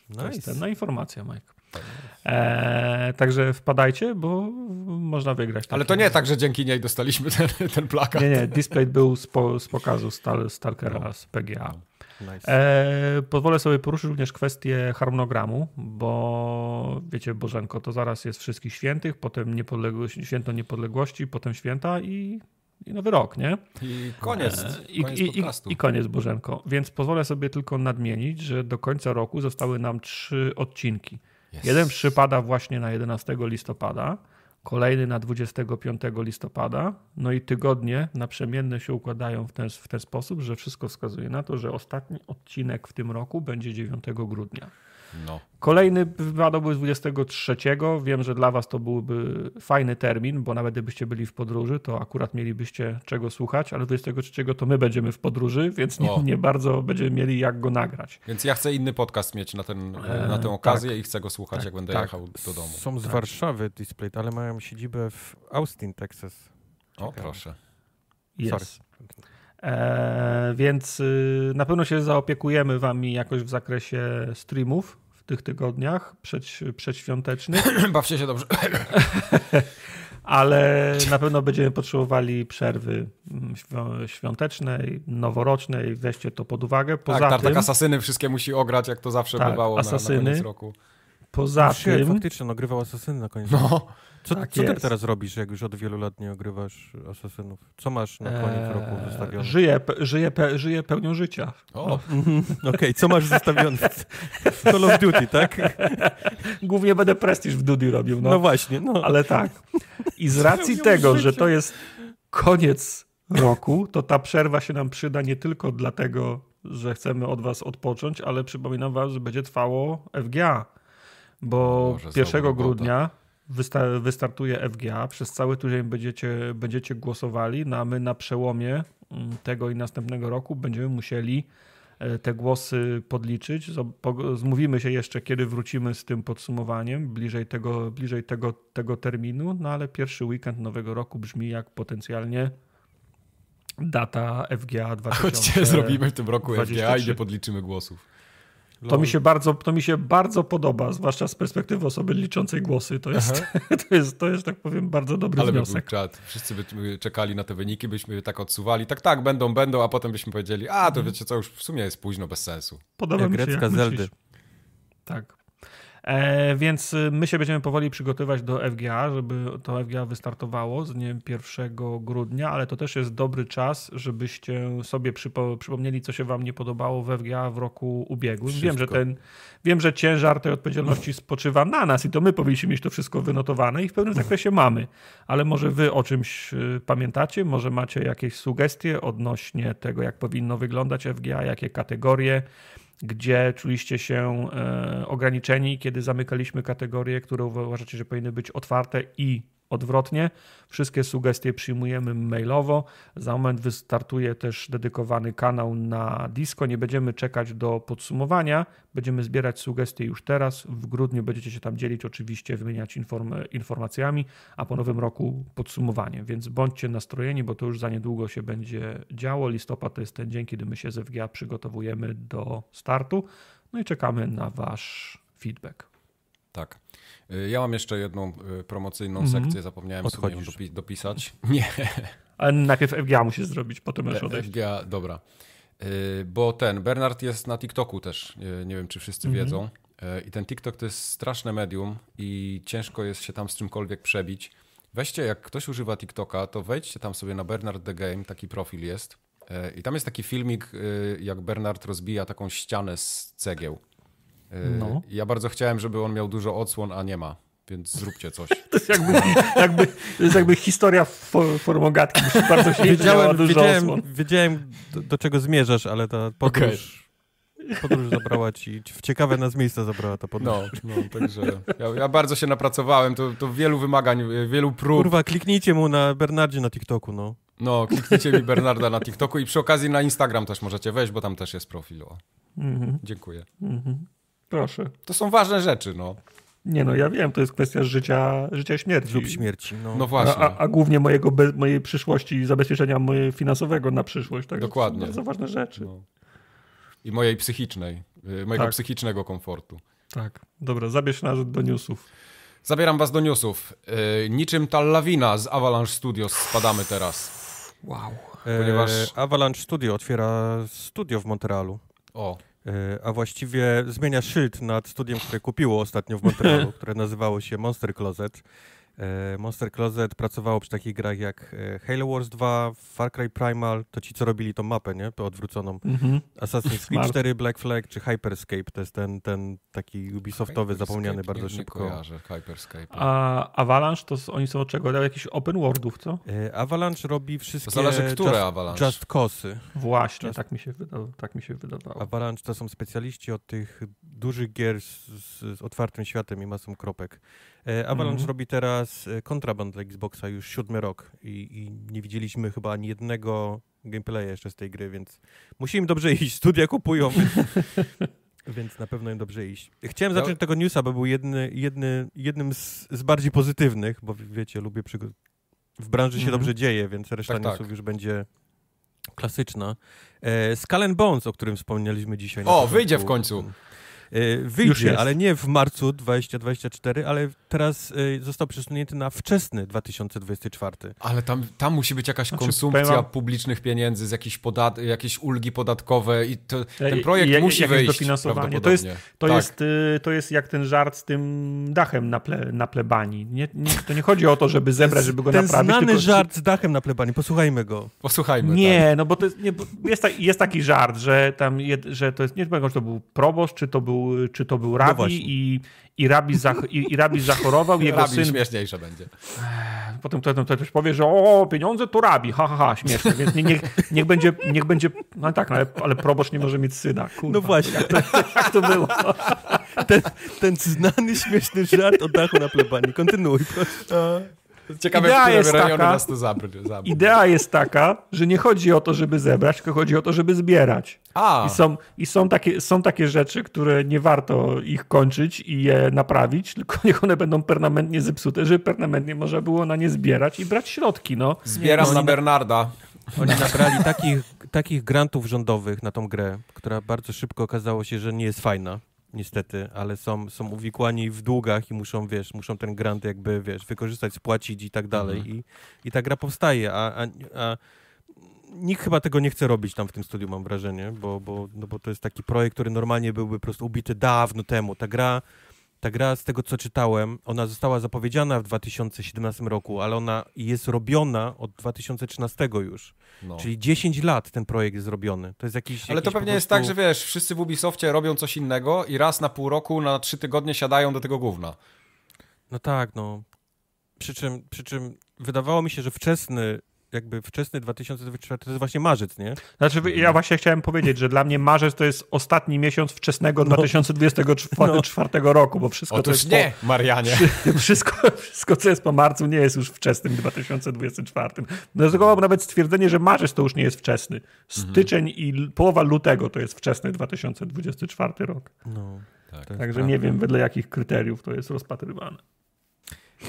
Nice. Jest no, no informacja, Mike. Eee, także wpadajcie, bo można wygrać. Ale to nie tak, że dzięki niej dostaliśmy ten, ten plakat. Nie, nie, display był z, po, z pokazu Stal, Stalkera no. z PGA. No. Nice. Eee, pozwolę sobie poruszyć również kwestię harmonogramu, bo wiecie, Bożenko, to zaraz jest wszystkich świętych, potem niepodległości, święto niepodległości, potem święta i i nowy rok, nie? I koniec. E, I koniec, i, i, I, koniec Bożenko. Więc pozwolę sobie tylko nadmienić, że do końca roku zostały nam trzy odcinki. Yes. Jeden przypada właśnie na 11 listopada, kolejny na 25 listopada. No i tygodnie naprzemienne się układają w ten, w ten sposób, że wszystko wskazuje na to, że ostatni odcinek w tym roku będzie 9 grudnia. No. Kolejny wypadał był 23. Wiem, że dla was to byłby fajny termin, bo nawet gdybyście byli w podróży, to akurat mielibyście czego słuchać, ale 23 to my będziemy w podróży, więc nie, nie bardzo będziemy mieli jak go nagrać. Więc ja chcę inny podcast mieć na, ten, e, na tę okazję tak. i chcę go słuchać, tak, jak będę tak. jechał do domu. Są z tak. Warszawy Display, ale mają siedzibę w Austin, Texas. Ciekawe. O, proszę. Yes. Sorry. E, więc y, na pewno się zaopiekujemy wami jakoś w zakresie streamów w tych tygodniach przed, przedświątecznych. Bawcie się dobrze. Ale na pewno będziemy potrzebowali przerwy mm, świątecznej, noworocznej. Weźcie to pod uwagę. Poza tak, Tartak tak, Asasyny wszystkie musi ograć, jak to zawsze tak, bywało asasyny. na, na koniec roku. Poza no, tym... Faktycznie, nagrywał Asasyny na koniec no. roku. Co, tak co ty teraz robisz, jak już od wielu lat nie ogrywasz asesynów? Co masz na koniec eee, roku zostawione? Żyję, żyję, pe, żyję pełnią życia. O. No. Okej, okay, co masz zostawione? Call of Duty, tak? Głównie będę prestiż w Duty robił. No, no właśnie, no. Ale tak. I z racji tego, życia? że to jest koniec roku, to ta przerwa się nam przyda nie tylko dlatego, że chcemy od was odpocząć, ale przypominam wam, że będzie trwało FGA, bo Boże, 1 grudnia wysta- wystartuje FGA. Przez cały tydzień będziecie, będziecie głosowali, no a my na przełomie mm, tego i następnego roku będziemy musieli e, te głosy podliczyć. Zmówimy się jeszcze, kiedy wrócimy z tym podsumowaniem, bliżej tego, bliżej tego, tego terminu, no ale pierwszy weekend nowego roku brzmi jak potencjalnie data FGA 2023. chodźcie, zrobimy w tym roku FGA i nie podliczymy głosów. To mi, się bardzo, to mi się bardzo podoba, zwłaszcza z perspektywy osoby liczącej głosy. To jest, to jest, to jest tak powiem, bardzo dobry Ale wniosek. By Wszyscy by czekali na te wyniki, byśmy tak odsuwali. Tak, tak, będą, będą, a potem byśmy powiedzieli, a to mhm. wiecie co, już w sumie jest późno, bez sensu. Podoba Jak mi się, Grecka jak myślisz. Zeldy. Tak. E, więc y, my się będziemy powoli przygotowywać do FGA, żeby to FGA wystartowało z dniem 1 grudnia, ale to też jest dobry czas, żebyście sobie przypo przypomnieli, co się wam nie podobało w FGA w roku ubiegłym. Wiem, że ten, wiem, że ciężar tej odpowiedzialności spoczywa na nas i to my powinniśmy mieć to wszystko wynotowane i w pewnym zakresie mamy, ale może wy o czymś y, pamiętacie, może macie jakieś sugestie odnośnie tego, jak powinno wyglądać FGA, jakie kategorie, gdzie czuliście się e, ograniczeni, kiedy zamykaliśmy kategorie, które uważacie, że powinny być otwarte i odwrotnie. Wszystkie sugestie przyjmujemy mailowo. Za moment wystartuje też dedykowany kanał na Disco. Nie będziemy czekać do podsumowania. Będziemy zbierać sugestie już teraz. W grudniu będziecie się tam dzielić, oczywiście wymieniać inform informacjami, a po nowym roku podsumowanie. Więc bądźcie nastrojeni, bo to już za niedługo się będzie działo. Listopad to jest ten dzień, kiedy my się z FGA przygotowujemy do startu. No i czekamy na Wasz feedback. Tak. Y, ja mam jeszcze jedną y, promocyjną mm -hmm. sekcję, zapomniałem Odchodzisz. sobie ją dopisać. Nie. Ale najpierw FGA musisz zrobić, potem już odejść. FGA, dobra. Y, bo ten, Bernard jest na TikToku też, nie wiem czy wszyscy mm -hmm. wiedzą. I ten TikTok to jest straszne medium i ciężko jest się tam z czymkolwiek przebić. Weźcie, jak ktoś używa TikToka, to wejdźcie tam sobie na Bernard the Game, taki profil jest. I tam jest taki filmik, jak Bernard rozbija taką ścianę z cegieł. No. E, ja bardzo chciałem, żeby on miał dużo odsłon, a nie ma. Więc zróbcie coś. to, jest jakby, jakby, to jest jakby historia formogatki. Bardzo się wiedziałem, dużo wiedziałem, wiedziałem do, do, czego zmierzasz, ale ta podróż, okay. podróż zabrała ci, w ciekawe nas miejsca zabrała ta podróż. No, no także ja, ja, bardzo się napracowałem, to, to wielu wymagań, wielu prób. Kurwa, kliknijcie mu na Bernardzie na TikToku, no. No, kliknijcie mi Bernarda na TikToku i przy okazji na Instagram też możecie wejść, bo tam też jest profil. O. Mhm. Dziękuję. Mhm. Proszę. To są ważne rzeczy, no. Nie no, ja wiem, to jest kwestia życia, życia śmierci. Lub śmierci, no. no właśnie. A, a, a głównie mojego, be, mojej przyszłości i zabezpieczenia moje finansowego na przyszłość. Tak? Dokładnie. To są bardzo ważne rzeczy. No. I mojej psychicznej, y, mojego tak. psychicznego komfortu. Tak, dobra, zabierz nas do newsów. Zabieram was do newsów. E, niczym ta lawina z Avalanche Studios spadamy teraz. Wow. E, Ponieważ... E, Avalanche Studio otwiera studio w Montrealu. O, E, a właściwie zmienia szyld nad studiem, które kupiło ostatnio w Montrealu, które nazywało się Monster Closet. E, Monster Closet pracowało przy takich grach jak e, Halo Wars 2, Far Cry Primal, to ci co robili tą mapę, nie? Odwróconą. Mm -hmm. Assassin's Creed 4, Black Flag czy Hyperscape, to jest ten, ten taki Ubisoftowy, zapomniany bardzo nie, szybko. Nie kojarzę Hyperscape. A Avalanche to oni są od czego? Od jakichś open worldów, co? E, Avalanche robi wszystkie... To zależy, które Avalanche. Just Cosy. Właśnie, just... Tak, mi się wydawało, tak mi się wydawało. Avalanche to są specjaliści od tych dużych gier z, z otwartym światem i masą kropek. E, Avalanche mm -hmm. robi teraz e, kontraband dla Xboxa już siódmy rok i, i nie widzieliśmy chyba ani jednego gameplaya jeszcze z tej gry, więc musi im dobrze iść. Studia kupują. Więc na pewno im dobrze iść. Chciałem no. zacząć od tego newsa, bo był jedny, jedny, jednym z, z bardziej pozytywnych, bo wiecie, lubię przygody. W branży się mm -hmm. dobrze dzieje, więc reszta tak, tak. newsów tak. już będzie klasyczna. E, Skull Bones, o którym wspomnieliśmy dzisiaj. O, wyjdzie w końcu. Mm. Y, wyjdzie, ale nie w marcu 2024, ale teraz y, został przesunięty na wczesny 2024. Ale tam, tam musi być jakaś znaczy, konsumpcja publicznych pieniędzy z jakichś podat jakieś ulgi podatkowe i to, ten projekt I, musi wyjść dofinansowanie. To, jest, to, tak. jest, y, to jest jak ten żart z tym dachem na, ple, na plebanii. Nie, nie, to nie chodzi o to, żeby zebrać, żeby go ten naprawić. znany tylko... żart z dachem na plebanii, posłuchajmy go. Posłuchajmy. Nie, tak. no bo, to jest, nie, bo jest, jest taki żart, że tam, jed, że to jest, nie wiem, czy to był proboszcz, czy to był był, czy to był rabi no i, i, rabi zach- i, i rabi zachorował. Jego rabi syn... śmieszniejsze będzie. Potem ktoś powie, że o, pieniądze to rabi, ha, ha, ha śmieszne. Więc nie, niech, niech, będzie, niech będzie, no tak, no ale, ale proboszcz nie może mieć syna. No Kurwa. No właśnie. Jak to, jak to było? Ten, ten znany, śmieszny żart o dachu na plebanii. Kontynuuj, proszę. Ciekawe, idea w którym jest rejonie taka, nas to zabr- Idea jest taka, że nie chodzi o to, żeby zebrać, tylko chodzi o to, żeby zbierać. A. I, są, i są, takie, są takie rzeczy, które nie warto ich kończyć i je naprawić, tylko niech one będą permanentnie zepsute, żeby permanentnie można było na nie zbierać i brać środki. No. Zbieram na Bernarda. Oni nabrali takich, takich grantów rządowych na tą grę, która bardzo szybko okazało się, że nie jest fajna niestety, ale są, są uwikłani w długach i muszą, wiesz, muszą ten grant jakby, wiesz, wykorzystać, spłacić i tak dalej. Mhm. I, I ta gra powstaje, a, a, a nikt chyba tego nie chce robić tam w tym studiu, mam wrażenie, bo, bo, no bo to jest taki projekt, który normalnie byłby po prostu ubity dawno temu. Ta gra ta gra, z tego co czytałem, ona została zapowiedziana w 2017 roku, ale ona jest robiona od 2013 już. No. Czyli 10 lat ten projekt jest robiony. To jest jakiś. Ale jakiś to pewnie prostu... jest tak, że wiesz, wszyscy w Ubisoftie robią coś innego i raz na pół roku, na trzy tygodnie siadają do tego gówna. No tak, no. Przy czym, przy czym wydawało mi się, że wczesny jakby wczesny 2024 to jest właśnie marzec, nie? Znaczy, ja no. właśnie chciałem powiedzieć, że dla mnie marzec to jest ostatni miesiąc wczesnego no. 2024 no. roku, bo wszystko, Otóż co nie, po, Marianie. Wszystko, wszystko, co jest po marcu, nie jest już wczesnym 2024. Dlatego no, nawet stwierdzenie, że marzec to już nie jest wczesny. Styczeń mhm. i połowa lutego to jest wczesny 2024 rok. No. Tak, Także nie wiem, wedle jakich kryteriów to jest rozpatrywane.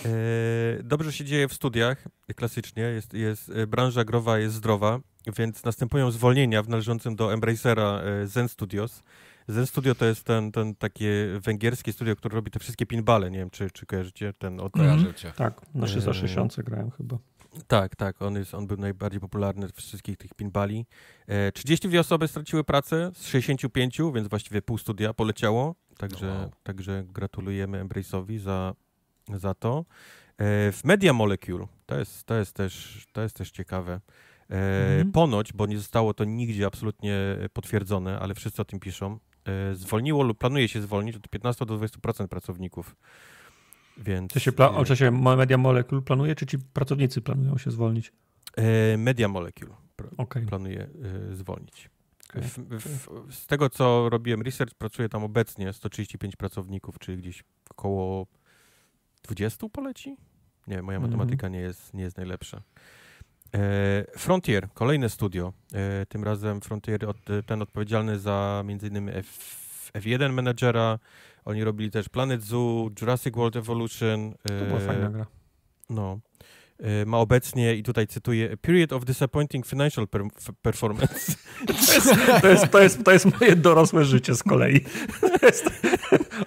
E, dobrze się dzieje w studiach, klasycznie. Jest, jest, e, branża growa jest zdrowa, więc następują zwolnienia w należącym do Embracera e, Zen Studios. Zen Studio to jest ten, ten takie węgierskie studio, które robi te wszystkie pinbale. Nie wiem, czy, czy kojarzycie ten od... Mhm. Kojarzę cię. Tak, na 360 e... grałem chyba. Tak, tak, on, jest, on był najbardziej popularny z wszystkich tych pinbali. E, 32 osoby straciły pracę z 65, więc właściwie pół studia poleciało. Także, no wow. także gratulujemy Embrace'owi za za to. E, w Media Molecule, to jest, to jest, też, to jest też ciekawe, e, mhm. ponoć, bo nie zostało to nigdzie absolutnie potwierdzone, ale wszyscy o tym piszą, e, zwolniło lub planuje się zwolnić od 15 do 20% pracowników. Więc... Czy się pla- o czasie Media Molecule planuje, czy ci pracownicy planują się zwolnić? Media Molecule okay. planuje zwolnić. Okay. W, w, z tego, co robiłem research, pracuje tam obecnie 135 pracowników, czyli gdzieś około 20 poleci? Nie, moja mhm. matematyka nie jest, nie jest najlepsza. E, Frontier, kolejne studio. E, tym razem Frontier, od, ten odpowiedzialny za m.in. F, F1 Managera. Oni robili też Planet Zoo, Jurassic World Evolution. E, to była e, fajna gra. No. Y, ma obecnie, i tutaj cytuję, period of disappointing financial per performance. To jest, to, jest, to, jest, to jest moje dorosłe życie z kolei. To jest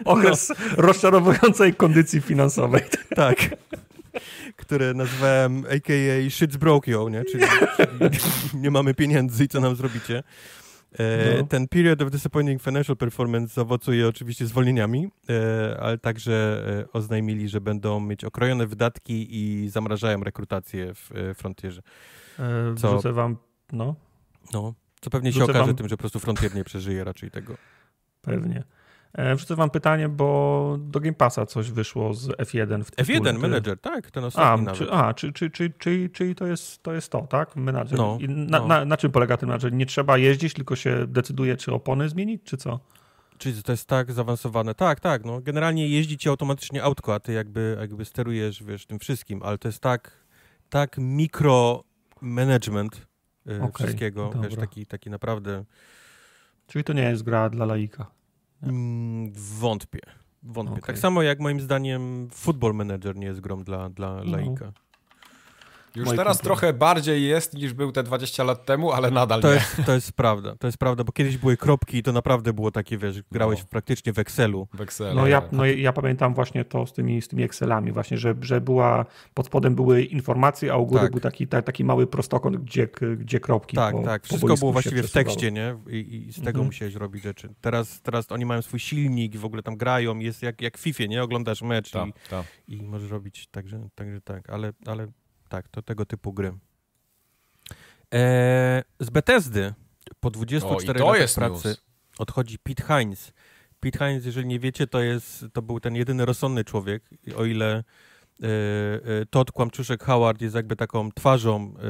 okres no. rozczarowującej kondycji finansowej. Tak. Które nazwałem a.k.a. shit's broke yo, nie? Czyli, czyli nie mamy pieniędzy i co nam zrobicie. E, no. Ten period of disappointing financial performance owocuje oczywiście zwolnieniami, e, ale także e, oznajmili, że będą mieć okrojone wydatki i zamrażają rekrutację w Frontierze. Co, Wrzucę wam, no. No, co pewnie Wrzucę się okaże wam... tym, że po prostu Frontier nie przeżyje raczej tego. Pewnie. E, wrzucę wam pytanie, bo do Game Passa coś wyszło z F1. W tytule. F1 Manager, tak? Ten ostatni a, nawet. Czy, a, czy, czy, czy, czy, czyli to jest to, jest to tak? Manager. No, na, no. Na, na, czym polega ten manager? Nie trzeba jeździć, tylko się decyduje, czy opony zmienić, czy co? Czyli to jest tak zaawansowane. Tak, tak. No. Generalnie jeździ ci automatycznie autko, a ty jakby, jakby sterujesz wiesz, tym wszystkim, ale to jest tak, tak mikro management e, okay, wszystkiego. Wiesz, taki, taki naprawdę... Czyli to nie jest gra dla laika. Mm, wątpię. Wątpię. Okay. Tak samo jak moim zdaniem Football Manager nie jest grą dla, dla no. laika. Już teraz trochę bardziej jest niż był te 20 lat temu, ale nadal to nie. Jest, to jest prawda, to jest prawda, bo kiedyś były kropki i to naprawdę było takie, wiesz, grałeś no. praktycznie w Excelu. W Excelu. No, ja, tak. no ja pamiętam właśnie to z tymi, z tymi Excelami właśnie, że, że była, pod spodem były informacje, a u góry tak. był taki, ta, taki mały prostokąt, gdzie, gdzie kropki. Tak, po, tak, wszystko było właściwie w tekście, nie? I, i z tego mhm. musiałeś robić rzeczy. Teraz, teraz oni mają swój silnik i w ogóle tam grają, jest jak, jak w FIFA, nie? Oglądasz mecz ta, i, ta. i możesz robić, także, także tak, ale, ale tak, to tego typu gry. E, z Bethesdy po 24 o, latach pracy news. odchodzi Pete Hines. Pete Hines, jeżeli nie wiecie, to, jest, to był ten jedyny rozsądny człowiek, o ile e, e, Todd Kłamczuszek Howard jest jakby taką twarzą e,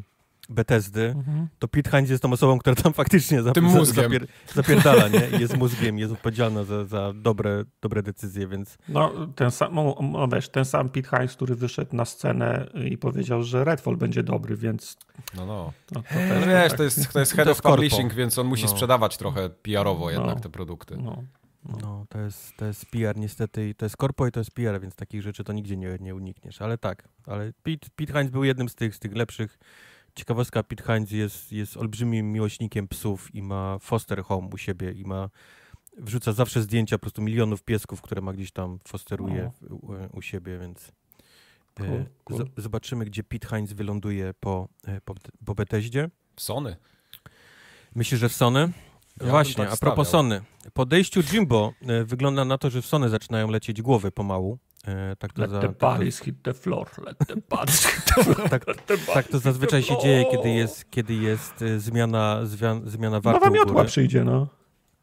e, Bethesdy, mhm. to Pete Hines jest tą osobą, która tam faktycznie zapier zapier zapierdala, nie? I jest mózgiem, jest odpowiedzialna za, za dobre, dobre decyzje, więc... No, ten sam, no, no, wiesz, ten sam Pete Hines, który wyszedł na scenę i powiedział, że Redfall będzie dobry, więc... No, no. no to, to też, no tak. wiesz, tak. to jest, to jest head of publishing, więc on musi no. sprzedawać trochę PR-owo no. jednak no. te produkty. No. No, to jest, to jest PR niestety, to jest korpo i to jest PR, więc takich rzeczy to nigdzie nie, nie unikniesz, ale tak, ale Pete, Pete Hines był jednym z tych, z tych lepszych ciekawostka, Pete Hines jest, jest olbrzymim miłośnikiem psów i ma foster home u siebie i ma wrzuca zawsze zdjęcia po prostu milionów piesków, które ma gdzieś tam fosteruje u, u siebie, więc e, cool, cool. zobaczymy, gdzie Pete Hines wyląduje po, e, po, po Beteździe. Sony. Myślę, że w Sony. Ja Właśnie, tak a propos stawiał. Sony. Podejściu Jimbo e, wygląda na to, że w Sony zaczynają lecieć głowy pomału. E, tak to let za, the bodies tak to... hit the floor, let the bodies hit the tak, floor. tak, the tak to zazwyczaj się dzieje, kiedy jest, kiedy jest e, zmiana, zmian, zmiana warty. Nowa miotła przyjdzie, no.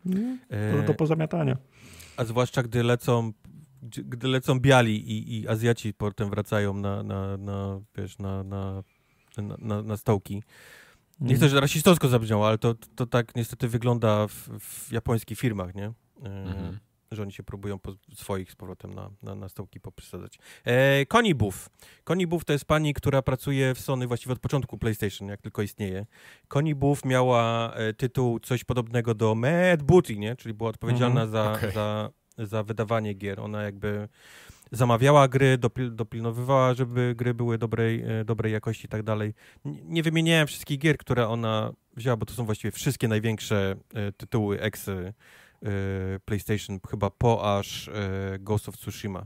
Mm, e, to do pozamiatania. A zwłaszcza gdy lecą, gdy lecą biali i, i Azjaci potem wracają na, na, na, wiesz, na, na, na, na, na stołki. Nie mm. chcę, że rasistowsko zabrzmiało, ale to, to tak niestety wygląda w, w japońskich firmach, nie? Mhm że oni się próbują swoich z powrotem na, na, na stołki poprzesadzać. E, Connie Buff. Connie Buff to jest pani, która pracuje w Sony właściwie od początku PlayStation, jak tylko istnieje. Connie Buff miała e, tytuł coś podobnego do Mad Booty, nie? czyli była odpowiedzialna mm, za, okay. za, za wydawanie gier. Ona jakby zamawiała gry, dopil, dopilnowywała, żeby gry były dobrej, e, dobrej jakości i tak dalej. Nie wymieniałem wszystkich gier, które ona wzięła, bo to są właściwie wszystkie największe e, tytuły, eksy, Y, PlayStation, chyba po aż y, Ghost of Tsushima.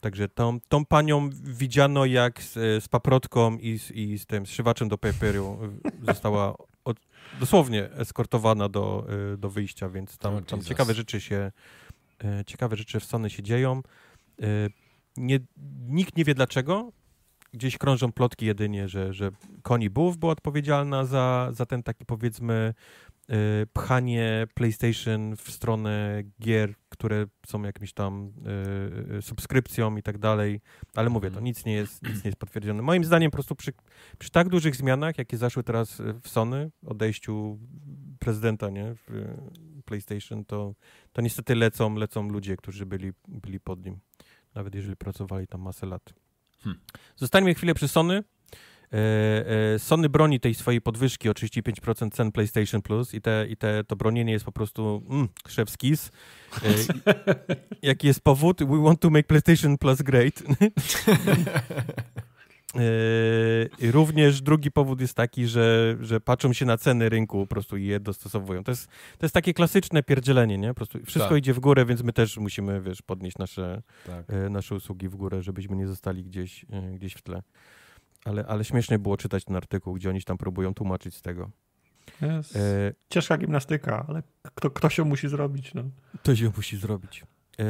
Także tą, tą panią widziano jak z, y, z paprotką i z, i z tym szywaczem do paperu została od, dosłownie eskortowana do, do wyjścia, więc tam, oh, tam ciekawe rzeczy się ciekawe rzeczy w Sony się dzieją. Nie, nikt nie wie dlaczego. Gdzieś krążą plotki jedynie, że, że Connie Booth była odpowiedzialna za, za ten taki powiedzmy Y, pchanie PlayStation w stronę gier, które są jakimś tam y, y, subskrypcją i tak dalej, ale mówię, to mhm. nic nie jest, nic nie jest potwierdzone. Moim zdaniem po prostu przy, przy tak dużych zmianach, jakie zaszły teraz w Sony, odejściu prezydenta, nie, w PlayStation, to, to niestety lecą, lecą ludzie, którzy byli, byli pod nim, nawet jeżeli pracowali tam masę lat. Hmm. Zostańmy chwilę przy Sony. E, e, Sony broni tej swojej podwyżki o 35% cen PlayStation Plus i, te, i te, to bronienie jest po prostu mm, kis. E, jaki jest powód? We want to make PlayStation Plus great. Yy, również drugi powód jest taki, że, że patrzą się na ceny rynku po prostu i je dostosowują. To jest, to jest takie klasyczne pierdzielenie, nie? Po prostu wszystko tak. idzie w górę, więc my też musimy, wiesz, podnieść nasze, tak. nasze usługi w górę, żebyśmy nie zostali gdzieś, gdzieś w tle ale, ale śmiesznie było czytać ten artykuł, gdzie oni tam próbują tłumaczyć z tego. Yes. E... Ciężka gimnastyka, ale kto, kto się musi zrobić? No. Ktoś ją musi zrobić. E...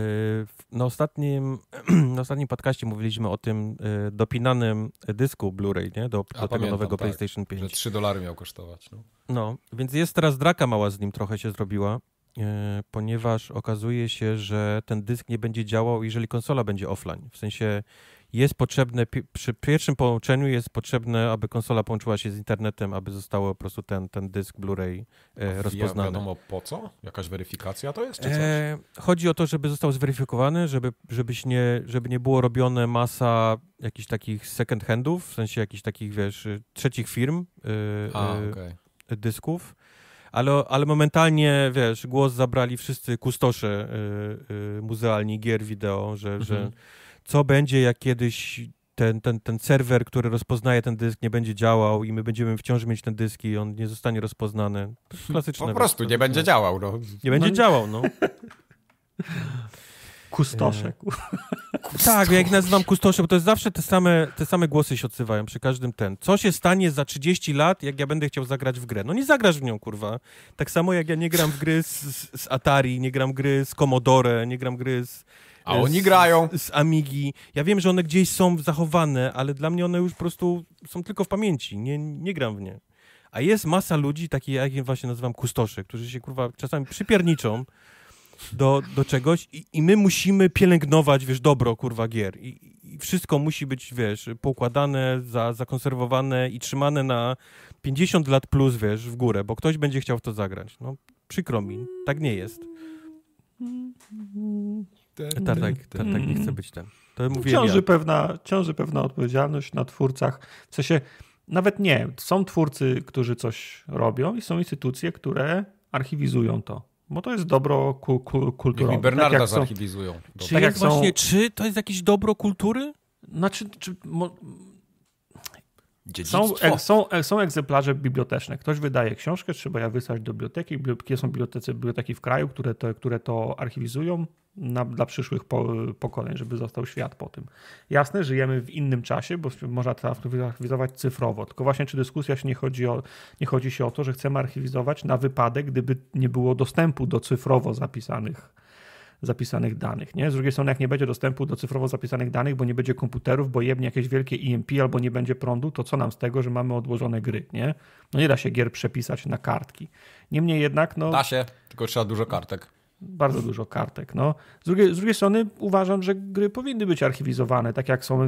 Na ostatnim, na ostatnim podcaście mówiliśmy o tym e, dopinanym dysku Blu-ray nie? do, do tego nowego tak, PlayStation 5. Że 3 dolary miał kosztować. No. no, więc jest teraz draka mała z nim trochę się zrobiła e, ponieważ okazuje się, że ten dysk nie będzie działał, jeżeli konsola będzie offline. W sensie jest potrzebne, przy pierwszym połączeniu jest potrzebne, aby konsola połączyła się z internetem, aby zostało po prostu ten, ten dysk Blu-ray e, rozpoznany. wiadomo po co? Jakaś weryfikacja to jest, czy e, coś? E, chodzi o to, żeby został zweryfikowany, żeby, żebyś nie, żeby nie było robione masa jakichś takich second-handów, w sensie jakichś takich, wiesz, y, trzecich firm e, A, y, okay. dysków ale, ale momentalnie, wiesz, głos zabrali wszyscy kustosze y, y, muzealni gier wideo, że, mhm. że co będzie, jak kiedyś ten, ten, ten serwer, który rozpoznaje ten dysk, nie będzie działał i my będziemy wciąż mieć ten dysk i on nie zostanie rozpoznany. To jest hmm, klasyczne. Po prostu nie tak, będzie no. działał. No. Nie będzie no. działał, no. Kustoszek. E, tak, Tak, jak nazywam kustoszem, bo to jest zawsze te same, te same głosy się odzywają przy każdym ten. Co się stanie za 30 lat, jak ja będę chciał zagrać w grę? No nie zagrasz w nią, kurwa. Tak samo jak ja nie gram w gry z, z Atari, nie gram gry z Commodore, nie gram gry z, a oni z, grają. Z, z Amigi. Ja wiem, że one gdzieś są zachowane, ale dla mnie one już po prostu są tylko w pamięci. Nie, nie gram w nie. A jest masa ludzi, takich jak właśnie nazywam kustosze, którzy się kurwa czasami przypierniczą do, do czegoś i, i my musimy pielęgnować, wiesz, dobro kurwa gier. I, I, wszystko musi być, wiesz, poukładane, za, zakonserwowane i trzymane na 50 lat plus, wiesz, w górę, bo ktoś będzie chciał w to zagrać. No, przykro mi, tak nie jest. Tak tak, tak, tak nie mhm. chce być ten. To no, ciąży, ja. pewna, ciąży pewna odpowiedzialność na twórcach. W sensie nawet nie. Są twórcy, którzy coś robią i są instytucje, które archiwizują to. Bo to jest dobro ku, ku, kulturowe. I Bernarda tak zarchiwizują. Czy, tak jak są... Tak czy to jest jakieś dobro kultury? Znaczy, czy, mo, są, są, są egzemplarze biblioteczne. Ktoś wydaje książkę, trzeba ją wysłać do biblioteki. Biblioteki są bibliotece, biblioteki w kraju, które to, które to archiwizują na, dla przyszłych po, pokoleń, żeby został świat po tym. Jasne, żyjemy w innym czasie, bo można to archiwizować cyfrowo. Tylko właśnie czy dyskusja się nie chodzi, o, nie chodzi się o to, że chcemy archiwizować na wypadek, gdyby nie było dostępu do cyfrowo zapisanych zapisanych danych. Nie? Z drugiej strony, jak nie będzie dostępu do cyfrowo zapisanych danych, bo nie będzie komputerów, bo jebnie jakieś wielkie EMP albo nie będzie prądu, to co nam z tego, że mamy odłożone gry? Nie, no nie da się gier przepisać na kartki. Niemniej jednak. No, da się, tylko trzeba dużo kartek bardzo dużo kartek. No. Z, drugiej, z drugiej strony uważam, że gry powinny być archiwizowane, tak jak są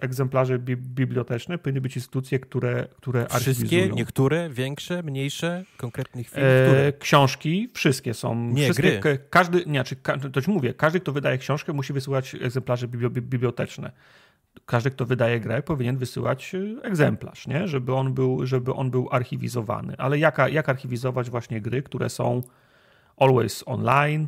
egzemplarze bi biblioteczne, powinny być instytucje, które, które wszystkie, archiwizują. Wszystkie, niektóre, większe, mniejsze, konkretnych firm? E, książki, wszystkie są. Nie, wszystkie, gry. Każdy, nie, czy, to ci mówię, każdy, kto wydaje książkę, musi wysyłać egzemplarze bibli biblioteczne każdy, kto wydaje grę, powinien wysyłać e, egzemplarz, nie? Żeby, on był, żeby on był archiwizowany. Ale jak, jak archiwizować właśnie gry, które są always online,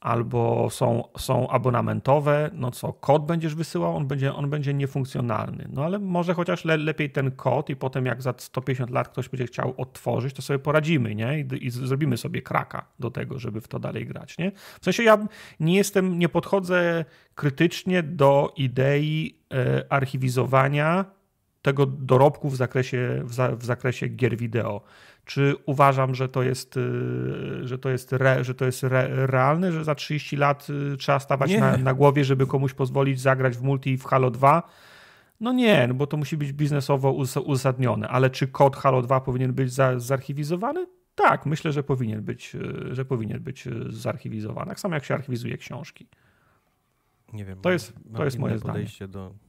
albo są, są abonamentowe, no co, kod będziesz wysyłał, on będzie, on będzie niefunkcjonalny. No ale może chociaż le, lepiej ten kod i potem jak za 150 lat ktoś będzie chciał odtworzyć, to sobie poradzimy, nie? I, I, zrobimy sobie kraka do tego, żeby w to dalej grać, nie? W sensie ja nie jestem, nie podchodzę krytycznie do idei e, archiwizowania tego dorobku w zakresie, w, za, w zakresie gier wideo czy uważam, że to jest, y, że to jest, re, że to jest re, realne, że za 30 lat y, trzeba stawać na, na, głowie, żeby komuś pozwolić zagrać w multi i w Halo 2. No nie, no bo to musi być biznesowo uzasadnione, ale czy kod Halo 2 powinien być za, zarchiwizowany? Tak, myślę, że powinien być, y, że powinien być zarchiwizowany. Tak samo jak się archiwizuje książki. Nie wiem. To jest, to jest moje podejście zdanie. do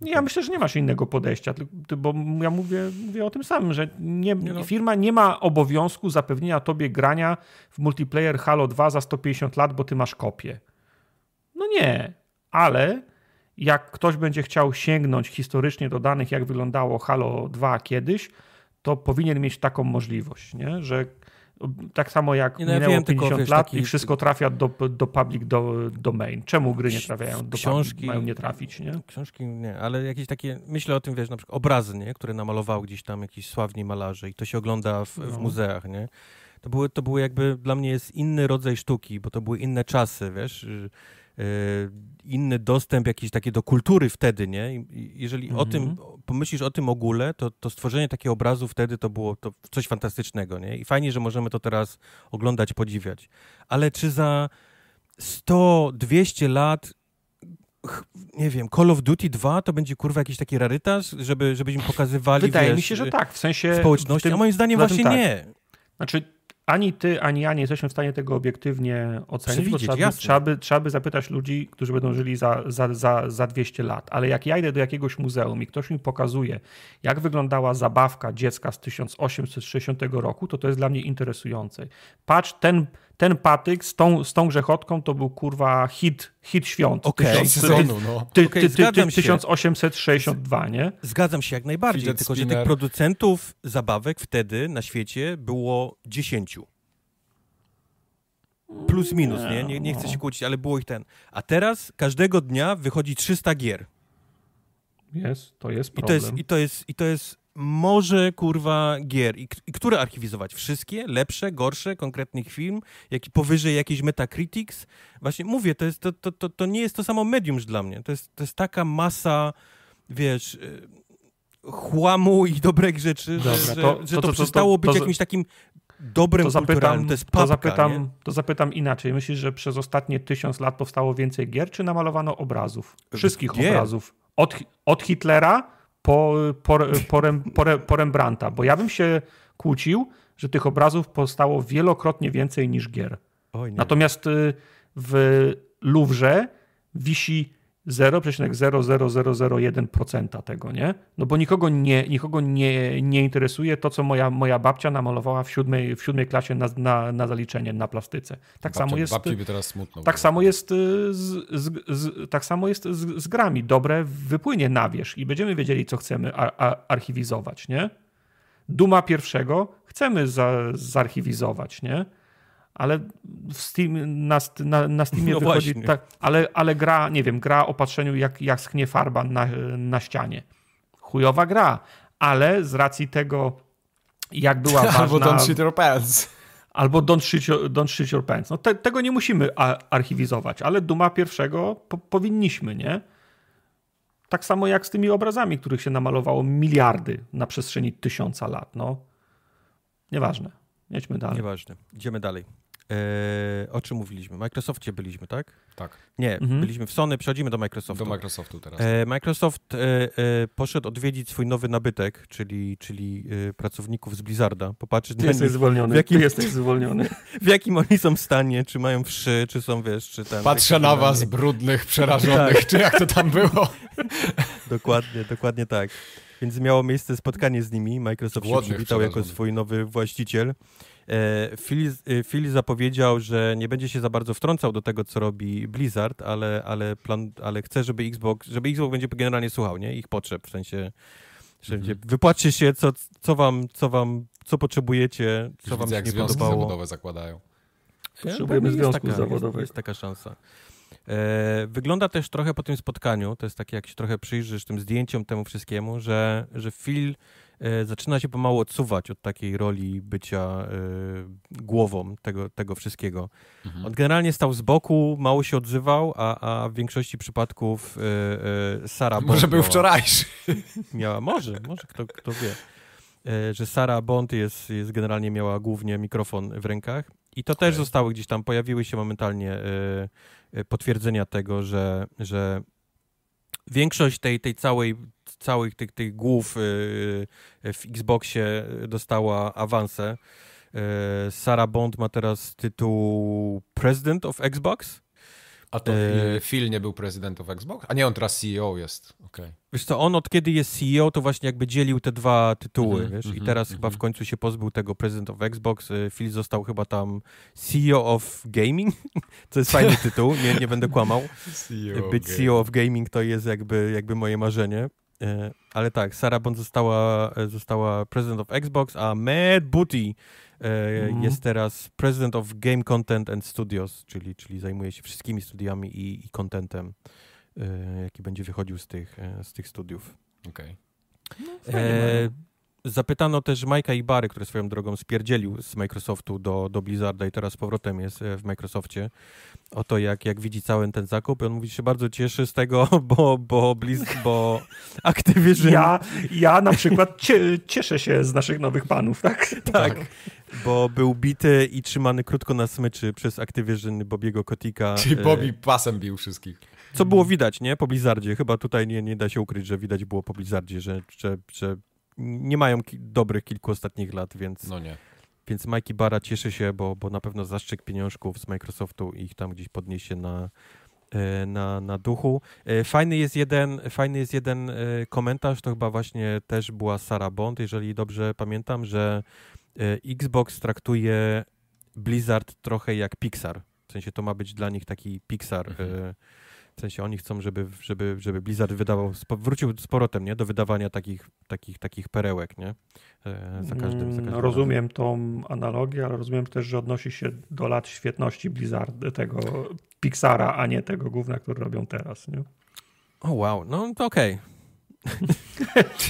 ja myślę, że nie masz innego podejścia, bo ja mówię, mówię o tym samym, że nie, no. firma nie ma obowiązku zapewnienia tobie grania w multiplayer Halo 2 za 150 lat, bo ty masz kopię. No nie, ale jak ktoś będzie chciał sięgnąć historycznie do danych, jak wyglądało Halo 2 kiedyś, to powinien mieć taką możliwość, nie? że tak samo jak nie, no minęło wiem, 50 tylko, wiesz, lat taki... i wszystko trafia do, do public do, domain. Czemu gry nie trafiają do książki, public, mają nie trafić, nie? Książki nie, ale jakieś takie, myślę o tym, wiesz, na przykład obrazy, nie? które namalowały gdzieś tam jakiś sławni malarze i to się ogląda w, no. w muzeach, nie? To były, to były jakby, dla mnie jest inny rodzaj sztuki, bo to były inne czasy, wiesz? Y, y, inny dostęp jakiś taki do kultury wtedy, nie? Jeżeli mhm. o tym, mhm pomyślisz o tym ogóle, to, to stworzenie takiego obrazu wtedy to było to coś fantastycznego, nie? I fajnie, że możemy to teraz oglądać, podziwiać. Ale czy za 100, 200 lat nie wiem, Call of Duty 2 to będzie kurwa jakiś taki rarytas, żeby, żebyśmy pokazywali Wydaje wiesz, mi się, że tak, w sensie społeczności, w tym, a moim zdaniem właśnie tak. nie. Znaczy ani ty, ani ja nie jesteśmy w stanie tego obiektywnie ocenić. Bo trzeba, by, trzeba, by, trzeba by zapytać ludzi, którzy będą żyli za, za, za, za 200 lat. Ale jak ja idę do jakiegoś muzeum i ktoś mi pokazuje, jak wyglądała zabawka dziecka z 1860 roku, to to jest dla mnie interesujące. Patrz, ten ten patyk z tą, z tą grzechotką to był kurwa hit, hit świąt. Okej, okay, sezonu, no. Ty, okay, ty, ty, ty, 1862, nie? Zgadzam się jak najbardziej, Fidget tylko spinner. że tych producentów zabawek wtedy na świecie było 10. Plus minus, nie? Nie, nie chcę no. się kłócić, ale było ich ten. A teraz każdego dnia wychodzi 300 gier. Jest, to jest problem. I to jest, i to jest, i to jest może kurwa gier. I, I, które archiwizować? Wszystkie? Lepsze, gorsze, konkretnych film? Jaki, powyżej jakiejś Metacritics? Właśnie mówię, to, jest, to, to, to, to nie jest to samo medium dla mnie. To jest, to jest taka masa, wiesz, y, chłamu i dobrych rzeczy, Dobra, że, to, że to, to, to przestało być jakimś takim dobrym. to zapytam, To jest papka, to zapytam, to zapytam inaczej. Myślisz, że przez ostatnie tysiąc lat powstało więcej gier, czy namalowano obrazów? Wszystkich obrazów. Od, od Hitlera po, po, po, po, po Rembrandta, bo ja bym się kłócił, że tych obrazów powstało wielokrotnie więcej niż gier. Natomiast y, w Louvre wisi 0,00001% tego, nie? No bo nikogo nie, nikogo nie, nie interesuje to, co moja, moja babcia namalowała w siódmej, w siódmej klasie na, na, na zaliczenie na plastyce. Tak babcia, samo jest. Babci by teraz smutno. Tak samo jest, y, z, z, z, tak samo jest z, z grami. Dobre wypłynie na wierzch i będziemy wiedzieli, co chcemy ar, archiwizować, nie? Duma pierwszego chcemy za, zarchiwizować, nie? ale Steam, na, na, na Steamie no wychodzi tak, ale, ale gra, nie wiem, gra o patrzeniu jak, jak schnie farba na, na ścianie. Chujowa gra, ale z racji tego, jak była ważna... Albo Don't Shit Your Pants. Albo Don't Shit Your, don't your Pants. No te, tego nie musimy archiwizować, ale Duma pierwszego po, powinniśmy, nie? Tak samo jak z tymi obrazami, których się namalowało miliardy na przestrzeni tysiąca lat, no. Nieważne. Jedźmy dalej. Nieważne. Idziemy dalej. Yy, o czym mówiliśmy? Microsoftie byliśmy, tak? Tak. Nie, mhm. byliśmy w Sony, przechodzimy do Microsoftu. Do Microsoftu teraz. E, Microsoft e, e, poszedł odwiedzić swój nowy nabytek, czyli, czyli pracowników z Blizzarda, popatrzeć Ty jesteś nich, zwolniony, w jakim, Ty jesteś zwolniony. W jakim oni są w stanie, czy mają wszy, czy są, wiesz, czy tam? Patrzę na was, nie. brudnych, przerażonych, tak. czy jak to tam było. dokładnie, dokładnie tak. Więc miało miejsce spotkanie z nimi. Microsoft Głodnych, się przywitał jako swój nowy właściciel. E, e, Phil, zapowiedział, że nie będzie się za bardzo wtrącał do tego, co robi Blizzard, ale, ale, plan, ale chce, żeby Xbox, żeby Xbox będzie generalnie słuchał nie? ich potrzeb, w sensie że mhm. się, co, co wam, co wam, co potrzebujecie, co Już wam widzę, się jak nie związki zawodowe zakładają. Potrzebujemy związku związków zawodowych. Jest, jest taka szansa. E, wygląda też trochę po tym spotkaniu, to jest takie, jak się trochę przyjrzysz tym zdjęciom, temu wszystkiemu, że, że Phil E, zaczyna się pomału odsuwać od takiej roli bycia e, głową tego, tego wszystkiego. Mhm. On generalnie stał z boku, mało się odzywał, a, a w większości przypadków e, Sara... Bond może był miała, wczorajszy. Miała, może, może, kto, kto wie. Że Sara Bond jest, jest generalnie miała głównie mikrofon w rękach. I to też okay. zostało gdzieś tam, pojawiły się momentalnie potwierdzenia tego, że, że większość tej, tej całej całych tych, tych głów y, y, w Xboxie dostała awanse. Y, Sarah Bond ma teraz tytuł President of Xbox. A to Phil nie był prezydentem Xbox? A nie, on teraz CEO jest. Okay. Wiesz co, on od kiedy jest CEO, to właśnie jakby dzielił te dwa tytuły, mm -hmm, wiesz? Mm -hmm, I mhm, teraz mm -hmm. chyba mhm. w końcu się pozbył tego President of Xbox. Phil został chyba tam CEO of Gaming, co jest fajny tytuł, nie, nie będę kłamał. CEO Być CEO of Gaming to jest jakby, jakby moje marzenie. E, ale tak, Sarah Bond została, e, została president of Xbox, a Matt Booty e, mhm. jest teraz president of Game Content and Studios, czyli, czyli zajmuje się wszystkimi studiami i, i contentem, jaki będzie wychodził z tych, z tych studiów. Okej. Okay. No, Zapytano też Majka Ibary, który swoją drogą spierdzielił z Microsoftu do, do Blizzarda i teraz z powrotem jest e, w Microsoftie, o to jak, jak widzi cały ten zakup. I on mówi, że się bardzo cieszy z tego, bo, bo, Blizz, bo Activision... Ja, ja na przykład cieszę się z naszych nowych panów, tak? Tak, bo był bity i trzymany krótko na smyczy przez Activision Bobiego Kotika. Czyli e, Bobby pasem bił wszystkich. Co było widać, nie? Po Blizzardzie. Chyba tutaj nie, nie da się ukryć, że widać było po Blizzardzie, że, że, że nie mają ki dobrych kilku ostatnich lat, więc... No nie. Więc Mikey Bara cieszy się, bo, bo na pewno zastrzyk pieniążków z Microsoftu ich tam gdzieś podniesie na, e, na, na duchu. E, fajny jest, jeden, fajny jest jeden e, komentarz, to chyba właśnie też była Sara Bond, jeżeli dobrze pamiętam, że Xbox traktuje Blizzard trochę jak Pixar. W sensie to ma być dla nich taki Pixar. Mhm. W sensie oni chcą, żeby, żeby, żeby Blizzard wydawał, wrócił z powrotem, nie? Do wydawania takich, takich, takich perełek, nie? E, za każdym, za mm, każdym Rozumiem tą analogię, ale rozumiem też, że odnosi się do lat świetności Blizzard, tego Pixara, a nie tego główna, który robią teraz, nie? O oh, wow, no to okej. Okay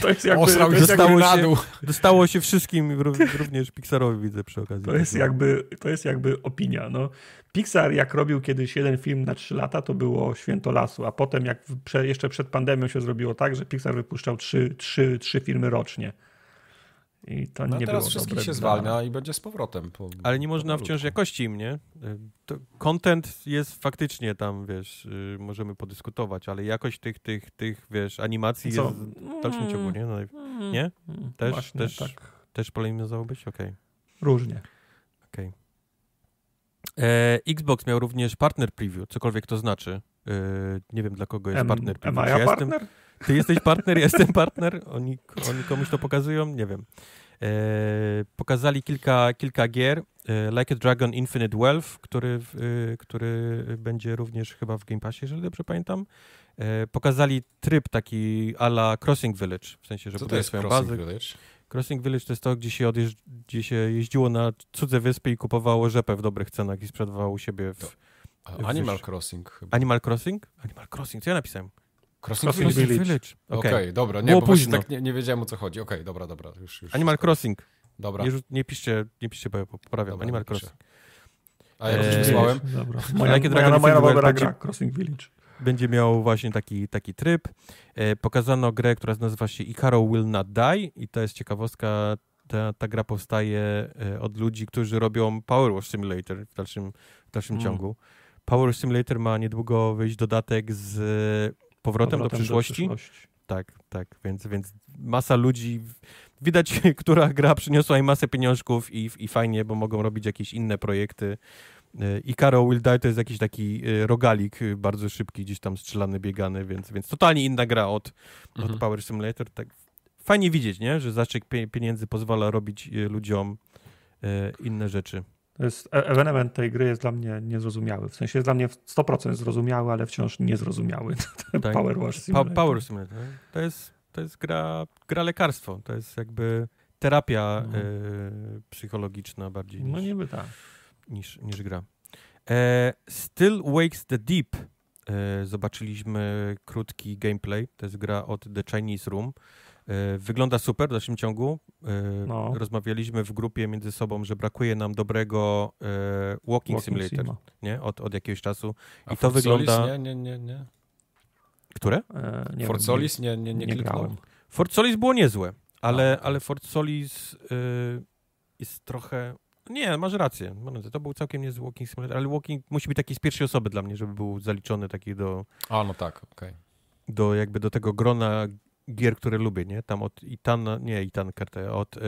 to jest jakby... Osrał to jest dostało, jakby się, dostało się wszystkim, również Pixarowi widzę przy okazji. To jest jakby, to jest jakby opinia. No. Pixar jak robił kiedyś jeden film na trzy lata, to było Święto Lasu, a potem jak jeszcze przed pandemią się zrobiło tak, że Pixar wypuszczał trzy, trzy, trzy filmy rocznie. I to no nie teraz było wszystkich się zwalnia i będzie z powrotem. Po, Ale nie można wciąż jakości im, nie? Y, to content jest faktycznie tam, wiesz, y, możemy podyskutować, ale jakość tych, tych, tych wiesz, animacji Co? jest w dalszym ciągu, nie? No, mm-hmm. nie? Mm-hmm. Też, Właśnie, też, tak. też polemizowałbyś? Okej. Okay. Różnie. Okej. Okay. E, Xbox miał również partner preview, cokolwiek to znaczy. E, nie wiem dla kogo jest partner preview. Em, ja partner? Ty jesteś partner, jestem partner. Oni, oni komuś to pokazują, nie wiem. E, pokazali kilka, kilka gier. E, like a Dragon Infinite Wealth, który, e, który będzie również chyba w Game Passie, jeżeli dobrze pamiętam. E, pokazali tryb taki ala Crossing Village, w sensie, że Co to jest swoją Crossing bazę. Village? Crossing Village to jest to, gdzie się, odjeżdż, gdzie się jeździło na cudze wyspy i kupowało rzepę w dobrych cenach i sprzedawało u siebie w... To. Animal Crossing Animal Crossing? Animal Crossing, co ja napisałem? Crossing, Crossing Village. Village. Okej, okay. okay, dobra, nie, Było bo późno. tak nie, nie, wiedziałem o co chodzi. Okej, okay, dobra, dobra. Już, już Animal skoro. Crossing. Dobra. Nie, nie piszcie, nie piszcie, bo ja poprawiam. Dobra, Animal Crossing. A ja już eee, wysłałem. Dobra. Moja, moja, Dragon moja, moja będzie, Crossing Village. Będzie miał właśnie taki, taki tryb. E, pokazano grę, która nazywa się Icaro Will Not Die i to jest ciekawostka. Ta, ta gra powstaje e, od ludzi, którzy robią Power Wash Simulator w dalszym, w dalszym mm. ciągu. Power Simulator ma niedługo wyjść dodatek z powrotem, powrotem do, przyszłości. do przyszłości. Tak, tak, więc, więc masa ludzi, widać, która gra przyniosła im masę pieniążków i, i fajnie, bo mogą robić jakieś inne projekty. Y, I Carol Will Die to jest jakiś taki y, rogalik y, bardzo szybki, gdzieś tam strzelany, biegany, więc, więc totalnie inna gra od, mhm. od Power Simulator. Tak, fajnie widzieć, nie? że zastrzyk pieniędzy pozwala robić ludziom inne rzeczy. To jest, e- ewenement tej gry jest dla mnie niezrozumiały. W sensie jest dla mnie 100% zrozumiały, ale wciąż niezrozumiały. Tak. Power Wash Simulator. Pa Power Simulator. To jest, to jest gra, gra lekarstwo. To jest jakby terapia y, psychologiczna bardziej no, niż, niby tak. niż, niż gra. E, Still Wakes the Deep. E, zobaczyliśmy krótki gameplay. To jest gra od The Chinese Room. E, wygląda super w dalszym ciągu. E, no. Rozmawialiśmy w grupie między sobą, że brakuje nam dobrego e, walking, walking simulator nie? Od, od jakiegoś czasu. A I to wygląda. Nie, nie, nie, nie. Które? E, nie Fort Solis nie, nie, nie, nie grałem. Fort Solis było niezłe, ale, no, tak. ale Fort Solis y, jest trochę. Nie, masz rację. To był całkiem niezły walking simulator, ale walking musi być taki z pierwszej osoby dla mnie, żeby był zaliczony taki do. A, no tak, okej. Okay do jakby do tego grona gier, które lubię, nie? Tam od Itana, nie Itan Kartę, od y,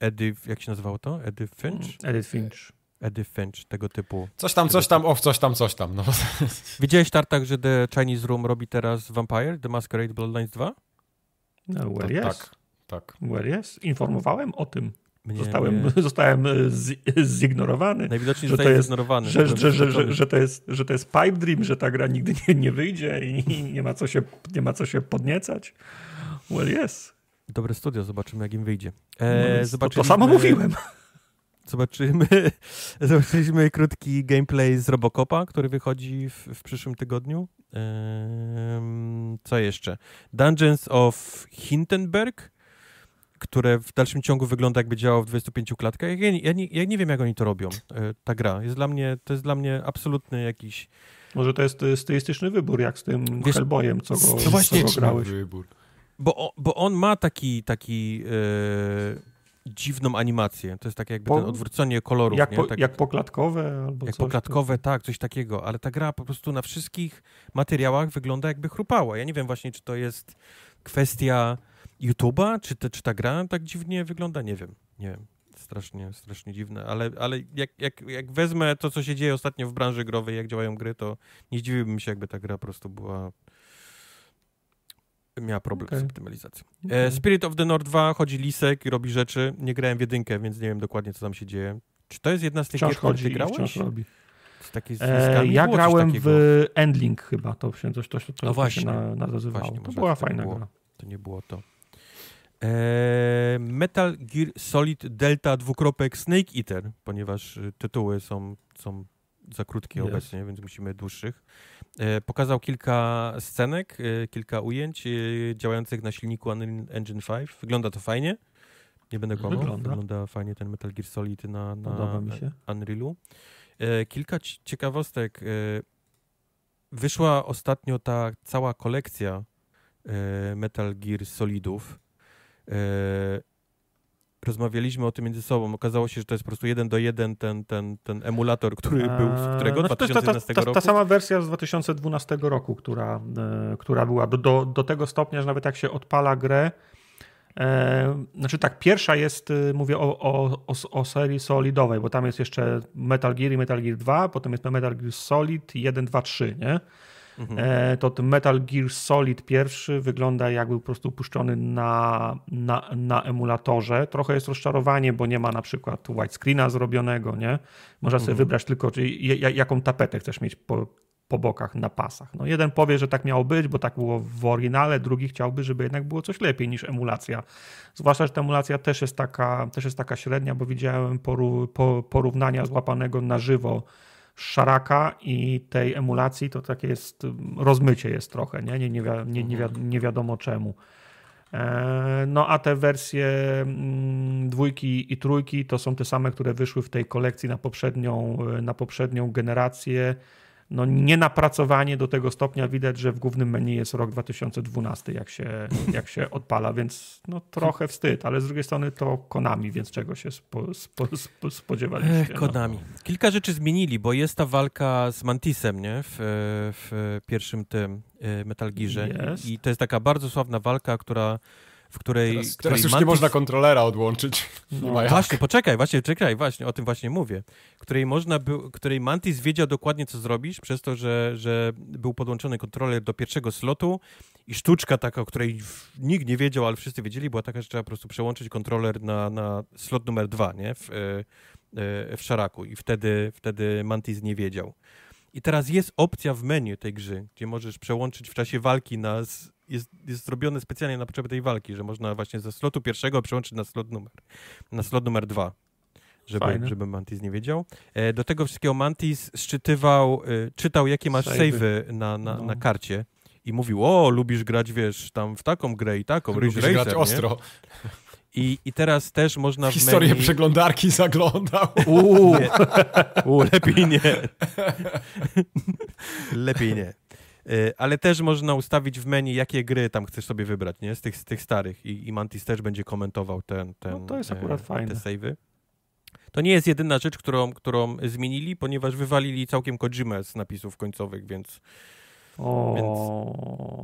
Edy, jak się nazywało to? Edy Finch? Mm, Edith Finch. Edy Finch, tego typu. Coś tam, coś tam, off, coś tam, coś tam. No. Widziałeś, Tartak, że The Chinese Room robi teraz Vampire, The Masquerade Bloodlines 2? No, well, yes. Tak, tak. Well, yes. Informowałem o tym. Mnie, zostałem, mnie... zostałem e, z, zignorowany. Najwidoczniej że to jest zignorowany. Że, że, że, że, to jest, że to jest pipe dream, że ta gra nigdy nie, nie wyjdzie i nie ma, co się, nie ma co się podniecać. Well, yes. Dobre studio, zobaczymy jak im wyjdzie. E, no, to, to samo mówiłem. Zobaczymy, zobaczyliśmy krótki gameplay z Robocopa, który wychodzi w, w przyszłym tygodniu. co jeszcze? Dungeons of Hindenburg które w dalszym ciągu wygląda jakby działało w 25 klatkach. Ja, ja, nie, ja nie wiem, jak oni to robią, e, ta gra. Jest dla mnie, to jest dla mnie absolutny jakiś... Może to jest stylistyczny wybór, jak z tym Wiesz, Hellboyem, co go, To no właśnie, co go grałeś. Wybór. Bo, bo on ma taki, taki e, dziwną animację. To jest tak jakby po, ten odwrócenie kolorów. Jak, nie? Po, tak, jak poklatkowe albo Jak coś poklatkowe, to... tak, coś takiego. Ale ta gra po prostu na wszystkich materiałach wygląda jakby chrupała. Ja nie wiem właśnie, czy to jest kwestia YouTube'a? Czy, te, czy ta gra tak dziwnie wygląda? Nie wiem, nie wiem. Strasznie, strasznie dziwne, ale, ale jak, jak, jak wezmę to, co się dzieje ostatnio w branży growej, jak działają gry, to nie dziwiłbym się, jakby ta gra po prostu była miała problem okay. z optymalizacją. E, okay. Spirit of the North 2 chodzi Lisek i robi rzeczy. Nie grałem w jedynkę, więc nie wiem dokładnie, co tam się dzieje. Czy to jest jedna z tych wciąż gier, chodzi, grałeś? Wciąż robi. Z taki, z e, ja Było grałem w Endling chyba, to się coś, coś, coś, coś no właśnie, na, nazywało. Właśnie, to była tak fajna było, gra. To nie było to. Eee, Metal Gear Solid Delta dwukropek Snake Eater, ponieważ y, tytuły są, są za krótkie yes. obecnie, więc musimy dłuższych. Eee, pokazał kilka scenek, y, kilka ujęć y, działających na silniku Unreal Engine 5. Wygląda to fajnie. Nie będę kłamał. Wygląda. Wygląda fajnie ten Metal Gear Solid na, na mi się. Unrealu. Eee, kilka ciekawostek. Wyszła ostatnio ta cała kolekcja Metal Gear Solidów E, rozmawialiśmy o tym między sobą. Okazało się, że to jest po prostu jeden do jeden ten, ten, ten emulator, który był z którego? No, znaczy 2011 ta, ta, ta, Ta sama wersja z 2012 roku, która, e, która była do, do, do tego stopnia, że nawet jak się odpala grę, e, znaczy tak, pierwsza jest, y, mówię o, o, o, o, serii Solidowej, bo tam jest jeszcze Metal Gear i Metal Gear 2, potem jest Metal Gear Solid 1, 2, 3, nie? mhm. E, to ten Metal Gear Solid pierwszy wygląda jakby po prostu puszczony na, na, na emulatorze. Trochę jest rozczarowanie, bo nie ma na przykład widescreena zrobionego, nie? Można sobie mhm. wybrać tylko, jaką tapetę chcesz mieć po, po bokach, na pasach. No jeden powie, że tak miało być, bo tak było w oryginale, drugi chciałby, żeby jednak było coś lepiej niż emulacja. Zwłaszcza, że ta emulacja też jest taka, też jest taka średnia, bo widziałem poru, po, porównania złapanego na żywo szaraka i tej emulacji, to takie jest rozmycie jest trochę, nie, nie, nie, nie, nie, wiadomo, mhm. nie wiadomo czemu. E, no a te wersje mm, dwójki i trójki to są te same, które wyszły w tej kolekcji na poprzednią, na poprzednią generację no nienapracowanie do tego stopnia widać, że w głównym menu jest rok 2012, jak się, jak się odpala, więc no trochę wstyd, ale z drugiej strony to Konami, więc czego się spo, spo, spo spodziewaliście. Ech, no. Konami. No. Kilka rzeczy zmienili, bo jest ta walka z Mantisem, nie? W, w pierwszym tym y, Metal Gearze. I to jest taka bardzo sławna walka, która w której... Teraz, której teraz już mantis... nie można kontrolera odłączyć. No. Właśnie, poczekaj, właśnie, czekaj, właśnie, o tym właśnie mówię. Której można by, której Mantis wiedział dokładnie, co zrobisz, przez to, że, że był podłączony kontroler do pierwszego slotu i sztuczka taka, o której nikt nie wiedział, ale wszyscy wiedzieli, była taka, że trzeba po prostu przełączyć kontroler na, na slot numer dwa, nie? W, e, e, w szaraku i wtedy, wtedy Mantis nie wiedział. I teraz jest opcja w menu tej gry, gdzie możesz przełączyć w czasie walki na jest, jest zrobione specjalnie na potrzeby tej walki, że można właśnie ze slotu pierwszego przełączyć na slot numer, na slot numer dwa. Żeby, żeby Mantis nie wiedział. E, do tego wszystkiego Mantis szczytywał, e, czytał jakie masz savey na, na, no. na karcie i mówił, o, lubisz grać, wiesz, tam w taką grę i taką, Ridge Lubisz Racer, grać ostro. I, I teraz też można w Historię menu... przeglądarki zaglądał. Uuu, Uuu lepiej nie. lepiej nie. Y, ale też można ustawić w menu, jakie gry tam chcesz sobie wybrać, nie? Z tych, z tych starych. I, I Mantis też będzie komentował ten, ten no to jest y, akurat e, fajne. te savey. To nie jest jedyna rzecz, którą, którą zmienili, ponieważ wywalili całkiem Kojimę z napisów końcowych, więc... O...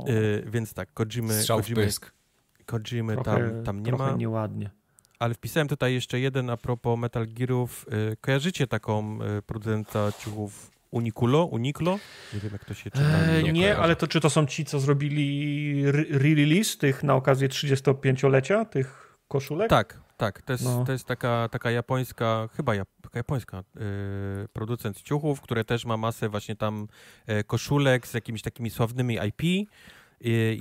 Więc, y, więc tak, Kojimy... Kojimy, tam, tam nie trochę ma. nieładnie. Ale wpisałem tutaj jeszcze jeden a propos Metal Gearów. kojarzycie taką producenta ciuchów Unikulo, Uniklo? Nie wiem, jak to się czyta. Eee, nie, ale to czy to są ci, co zrobili re-release tych na okazję 35-lecia tych koszulek? Tak, tak. To jest, no. to jest taka, taka japońska, chyba japońska, yy, producent ciuchów, które też ma masę właśnie tam yy, koszulek z jakimiś takimi sławnymi IP.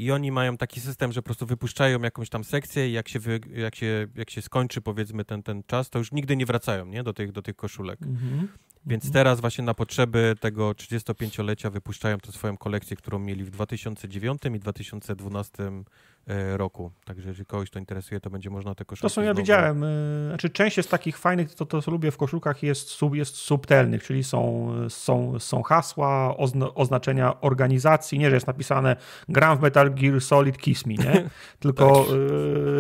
I, oni mają taki system, że po prostu wypuszczają jakąś tam sekcję i jak się, wy, jak się, jak się skończy powiedzmy ten, ten czas, to już nigdy nie wracają nie? Do, tych, do tych koszulek. Mhm. Więc mhm. teraz właśnie na potrzeby tego 35-lecia wypuszczają tę swoją kolekcję, którą mieli w 2009 i 2012 E, roku. Także jeżeli kogoś to interesuje, to będzie można te koszulki. To są, ja widziałem. E, znaczy, część z takich fajnych, to, to co lubię w koszulkach, jest, sub, jest subtelnych, czyli są, są, są hasła, ozna, oznaczenia organizacji. Nie, że jest napisane Gram w Metal Gear Solid Kiss Me, nie? Tylko tak.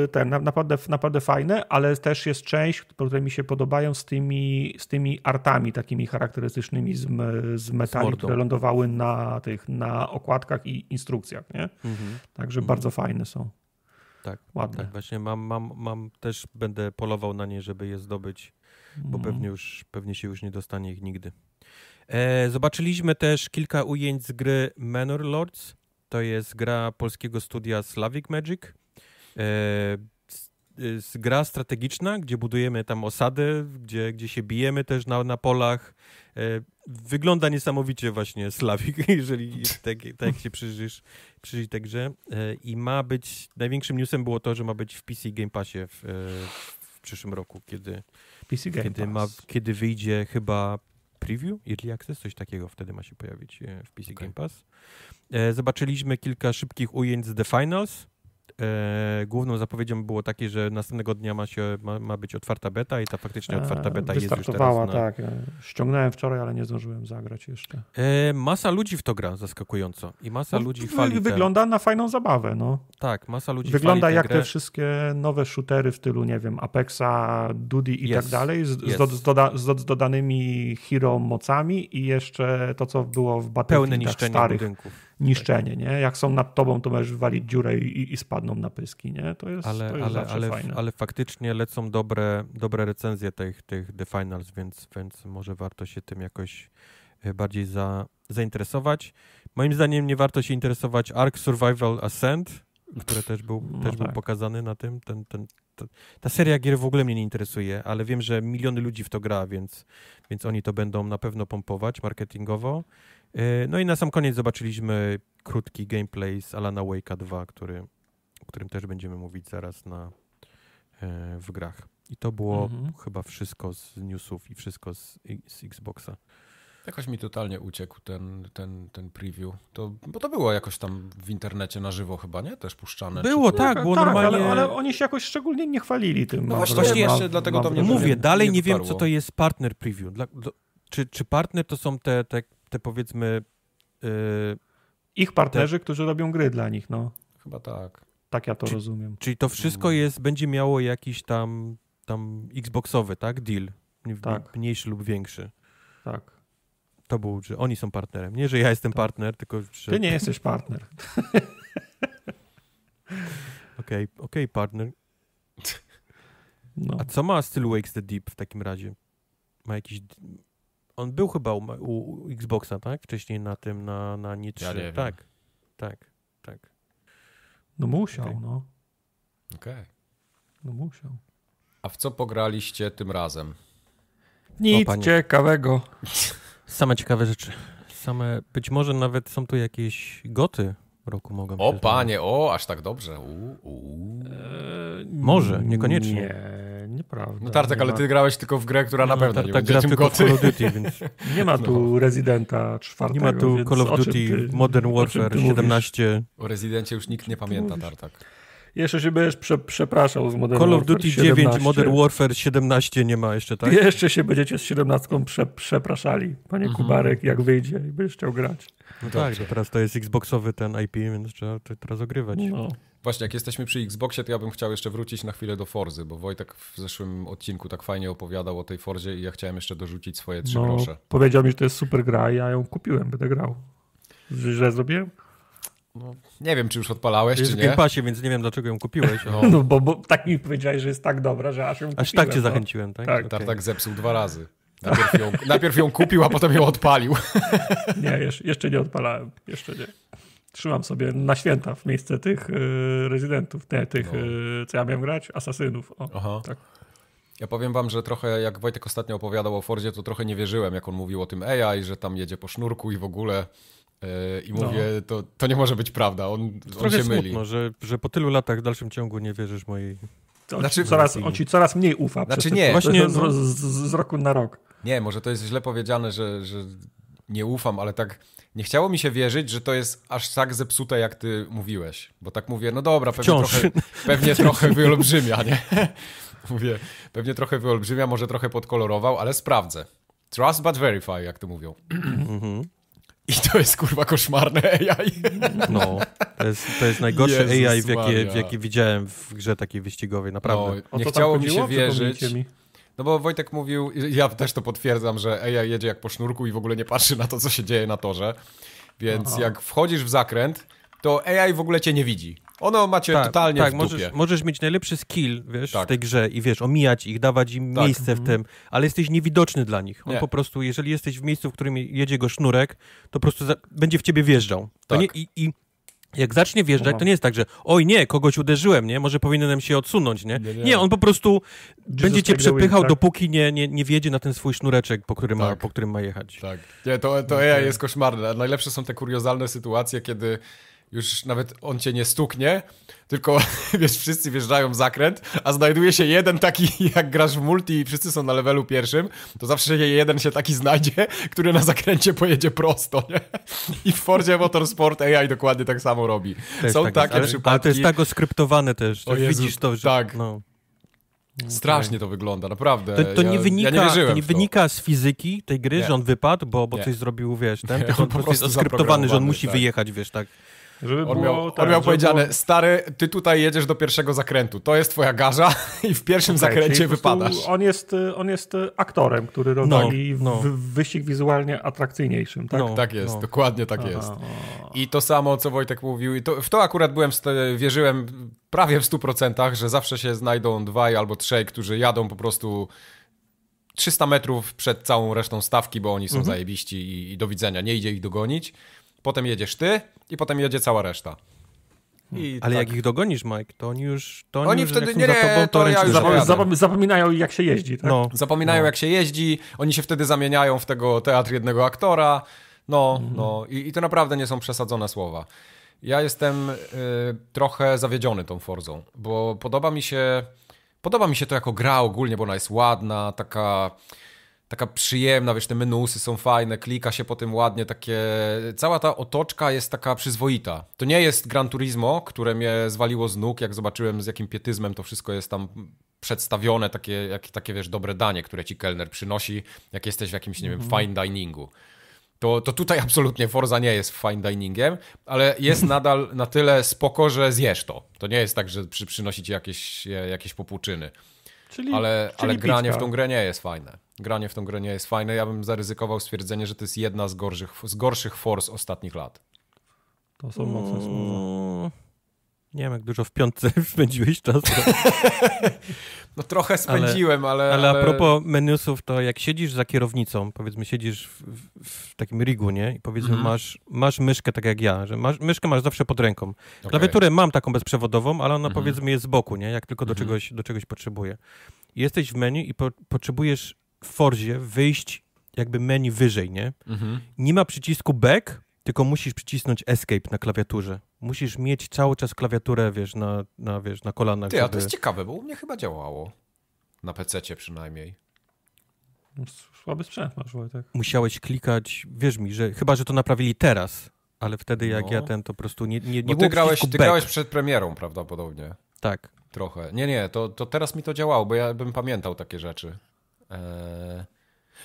e, ten, naprawdę, naprawdę fajne, ale też jest część, które mi się podobają z tymi, z tymi artami takimi charakterystycznymi z, z metali, z które lądowały na tych, na okładkach i instrukcjach, nie? Mhm. Także mhm. bardzo fajne tak, ładne. Tak, właśnie mam, mam, mam, też będę polował na nie, żeby je zdobyć, bo mm. pewnie, już, pewnie się już nie dostanie ich nigdy. E, zobaczyliśmy też kilka ujęć z gry Manor Lords. To jest gra polskiego studia Slavic Magic. E, e gra strategiczna, gdzie budujemy tam osady, gdzie, gdzie się bijemy też na, na polach, E, wygląda niesamowicie właśnie Slawik, jeżeli tak, tak się przyjrzysz, przyjrzyj tej grze. E, I ma być, największym newsem było to, że ma być w PC Game Passie w, e, w przyszłym roku, kiedy, PC Game kiedy, Pass. ma, kiedy wyjdzie chyba preview, Early Access, coś takiego wtedy ma się pojawić w PC okay. Game Pass. Zobaczyliśmy kilka szybkich ujęć z The Finals e, główną zapowiedzią było takie, że następnego dnia ma, się, ma, ma być otwarta beta i ta faktycznie e, otwarta beta e, jest już teraz. Na... tak. Ściągnąłem wczoraj, ale nie zdążyłem zagrać jeszcze. E, masa ludzi w to gra zaskakująco i masa no, ludzi chwali Wygląda na fajną zabawę, no. Tak, masa ludzi Wygląda jak grę. te wszystkie nowe shootery w stylu, nie wiem, Apexa, Duty i yes. tak dalej, z, yes. z, doda, z, dodanymi hero mocami i jeszcze to, co było w Battlefield starych. Budynków niszczenie, nie? Jak są nad tobą, to możesz walić dziurę i, i spadną na pyski, nie? To jest, ale, to jest ale, zawsze ale, fajne. Ale faktycznie lecą dobre, dobre recenzje tych, tych The Finals, więc, więc może warto się tym jakoś e, bardziej za, zainteresować. Moim zdaniem nie warto się interesować Ark Survival Ascent, które też był, no też tak. był pokazany na tym. Ten, ten, ten, ta seria gier w ogóle mnie nie interesuje, ale wiem, że miliony ludzi w to gra, więc, więc oni to będą na pewno pompować marketingowo. E, no i na sam koniec zobaczyliśmy krótki gameplay z Alana Wake'a 2, który, o którym też będziemy mówić zaraz na, e, w grach. I to było mhm. chyba wszystko z newsów i wszystko z, z Xboxa. Jakoś mi totalnie uciekł ten, ten, ten preview. To, bo to było jakoś tam w internecie na żywo chyba, nie? Też puszczane. Było, tak, no było tak, normalnie. Ale, ale, oni się jakoś szczególnie nie chwalili tym. No właśnie, właśnie jeszcze dlatego mam, to mnie Mówię, dalej nie, nie wiem, co to jest partner preview. Dla, do, czy, czy partner to są te, te te powiedzmy. Yy, ich partnerzy, te... którzy robią gry dla nich, no. Chyba tak. Tak ja to rozumiem. Czyli to wszystko mm. jest, będzie miało jakiś tam, tam Xboxowy, tak? Deal. Tak. Mniejszy lub większy. Tak. To był, że oni są partnerem. Nie, że ja jestem tak. partner, tylko że... Ty nie jesteś partner. Okej, okej, okay, partner. No. A co ma Still Wakes the Deep w takim razie? Ma jakiś on był chyba u, u, Xboxa, tak? Wcześniej na tym, na, na nie 3. Ja tak, tak, tak. No musiał, okay. no. Okej. Okay. No musiał. A w co pograliście tym razem? No, Nic o, ciekawego. Same ciekawe rzeczy. Same, być może nawet są tu jakieś goty roku mogą. O panie, o, aż tak dobrze. U, u. Eee, może, niekoniecznie. Nie nieprawda. No nie ale ma... ty grałeś tylko w grę, która no, na pewno nie będzie gra tylko w Call of Duty, więc nie ma no. tu no. Rezydenta czwartego. Nie ma tu Call of Duty ty, Modern Warfare 17. O Rezydencie już nikt nie pamięta, Tartak. Jeszcze się będziesz prze, przepraszał z Modern Call of Duty 17. 9, Modern Warfare 17 nie ma jeszcze, tak? Jeszcze się będziecie z 17 prze, przepraszali, panie mhm. Kubarek, jak wyjdzie i będziesz chciał grać. No tak, to teraz to jest Xboxowy ten IP, więc trzeba to teraz ogrywać. No. Właśnie, jak jesteśmy przy Xboxie, to ja bym chciał jeszcze wrócić na chwilę do Forzy, bo Wojtek w zeszłym odcinku tak fajnie opowiadał o tej Forzie i ja chciałem jeszcze dorzucić swoje trzy no, grosze. Powiedział mi, że to jest super gra i ja ją kupiłem, będę grał. Źle zrobiłem? No, nie wiem, czy już odpalałeś, jest czy nie. Jest w Passie, więc nie wiem, dlaczego ją kupiłeś. No, no bo, bo, tak mi powiedziałeś, że jest tak dobra, że aż ją kupiłem, Aż tak cię no. zachęciłem, tak? Tak, okay. zepsuł dwa razy. Najpierw ją, najpierw ją kupił, a potem ją odpalił. Nie, jeszcze nie odpalałem. Jeszcze nie trzymam sobie na święta w miejsce tych y, rezydentów, nie, tych, no. Y, co ja miałem grać, asasynów. O, Aha. Tak. Ja powiem wam, że trochę jak Wojtek ostatnio opowiadał o Fordzie, to trochę nie wierzyłem, jak on mówił o tym AI, że tam jedzie po sznurku i w ogóle. Yy, I no. mówię, no. to, to nie może być prawda, on, trochę się smutno, myli. że, że po tylu latach w dalszym ciągu nie wierzysz mojej... znaczy, coraz, on ci coraz mniej ufa. Znaczy nie. właśnie no. z, z, z roku na rok. Nie, może to jest źle powiedziane, że, że nie ufam, ale tak nie chciało mi się wierzyć, że to jest aż tak zepsute, jak ty mówiłeś. Bo tak mówię, no dobra, pewnie trochę, pewnie trochę wyolbrzymia, nie? mówię, pewnie trochę wyolbrzymia, może trochę podkolorował, ale sprawdzę. Trust but verify, jak to mówią. Mhm. I to jest kurwa koszmarne AI. No, to jest, to jest najgorsze Jezus AI, w jakie, w jakie, widziałem w grze takiej wyścigowej, naprawdę. No, nie chciało mi się wierzyć. Mi? No bo Wojtek mówił, ja też to potwierdzam, że AI jedzie jak po sznurku i w ogóle nie patrzy na to, co się dzieje na torze. Więc Aha. jak wchodzisz w zakręt, to AI w ogóle cię nie widzi. Ono macie tak, totalnie tak, w dupie. Możesz, możesz mieć najlepszy skill, wiesz, tak. w tej grze i wiesz, omijać ich, dawać im tak. miejsce w mhm. tym, ale jesteś niewidoczny dla nich. On nie. po prostu, jeżeli jesteś w miejscu, w którym jedzie go sznurek, to po prostu za, będzie w ciebie wjeżdżał. Tak. Nie, i, i, jak zacznie wjeżdżać, to nie jest tak, że oj nie, kogoś uderzyłem, nie? Może powinienem się odsunąć, nie? Nie, nie. nie on po prostu Just będzie cię tak przepychał, tak? dopóki nie, nie, nie wjedzie na ten swój sznureczek, po którym, tak. ma, po którym ma jechać. Tak. Nie, to, to no, AI jest koszmarne. Najlepsze są te kuriozalne sytuacje, kiedy już nawet on cię nie stuknie, tylko wiesz, wszyscy wjeżdżają w zakręt, a znajduje się jeden taki, jak grasz w multi i wszyscy są na levelu pierwszym, to zawsze jeden się taki znajdzie, który na zakręcie pojedzie prosto, nie? I w Fordzie Motorsport AI dokładnie tak samo robi. Też są tak takie jest, ale, przypadki. Ale to jest tak oskryptowane też, o widzisz to, że... Tak. No. Strasznie to wygląda, naprawdę. To, to ja, nie, wynika, ja nie, to nie wynika z fizyki tej gry, nie. że on wypadł, bo, bo coś zrobił, wiesz, ten, tylko on, on po prostu jest oskryptowany, że on musi tak. wyjechać, wiesz, tak. Żeby on miał, tak, on miał powiedziane, było... stary, ty tutaj jedziesz do pierwszego zakrętu, to jest twoja garza i w pierwszym okay, zakręcie wypadasz. On jest, on jest aktorem, który no, robi no, no. wyścig wizualnie atrakcyjniejszym, tak? No, tak jest, no. dokładnie tak Aha. jest. I to samo, co Wojtek mówił, i to, w to akurat byłem, wierzyłem prawie w 100%, że zawsze się znajdą dwaj albo trzej, którzy jadą po prostu 300 metrów przed całą resztą stawki, bo oni są mhm. zajebiści i, i do widzenia, nie idzie ich dogonić. Potem jedziesz ty, i potem jedzie cała reszta. Hmm. I Ale tak. jak ich dogonisz, Mike, to oni już to oni, oni już wtedy nie, za tobą, to, to ja zapominają jak się jeździ, tak? no. Zapominają no. jak się jeździ, oni się wtedy zamieniają w tego teatr jednego aktora. No, mm no I, i to naprawdę nie są przesadzone słowa. Ja jestem y, trochę zawiedziony tą Forzą, bo podoba mi się podoba mi się to jako gra ogólnie, bo ona jest ładna, taka taka przyjemna, wiesz, te menusy są fajne, klika się po tym ładnie, takie... Cała ta otoczka jest taka przyzwoita. To nie jest Gran Turismo, które mnie zwaliło z nóg, jak zobaczyłem z jakim pietyzmem to wszystko jest tam przedstawione, takie, jak, takie wiesz, dobre danie, które ci kelner przynosi, jak jesteś w jakimś, nie wiem, mhm. fine diningu. To, to tutaj absolutnie Forza nie jest fine diningiem, ale jest nadal na tyle spoko, że zjesz to. To nie jest tak, że przy, przynosi ci jakieś, e, jakieś popłuczyny. Czyli, ale, czyli ale granie w tą grę nie jest fajne. Granie w tą grę nie jest fajne. Ja bym zaryzykował stwierdzenie, że to jest jedna z gorszych, z gorszych force ostatnich lat. To są mocne słowa. Mm. Nie wiem, jak dużo w piątce spędziłeś czasu. no trochę spędziłem, ale... Ale, ale, ale a propos menusów, to jak siedzisz za kierownicą, powiedzmy siedzisz w, w takim rigu, nie? I powiedzmy mm masz, masz myszkę tak jak ja, że masz, myszkę masz zawsze pod ręką. Okay. Klawiaturę mam taką bezprzewodową, ale ona mm powiedzmy jest z boku, nie? Jak tylko do, mm czegoś, do czegoś potrzebuję. Jesteś w menu i po, potrzebujesz w Forzie wyjść jakby menu wyżej, nie? Mhm. Nie ma przycisku back, tylko musisz przycisnąć escape na klawiaturze musisz mieć cały czas klawiaturę, wiesz, na, na, wiesz, na kolanach. Ty, a to jest ciekawe, bo u mnie chyba działało. Na PC-cie przynajmniej. No, słaby sprzęt masz, tak. Musiałeś klikać, wierz mi, że chyba, że to naprawili teraz, ale wtedy jak no. ja ten, to po prostu nie, nie, nie Bo ty, grałeś, ty grałeś przed premierą prawdopodobnie. Tak. Trochę. Nie, nie, to, to teraz mi to działało, bo ja bym pamiętał takie rzeczy. Eee...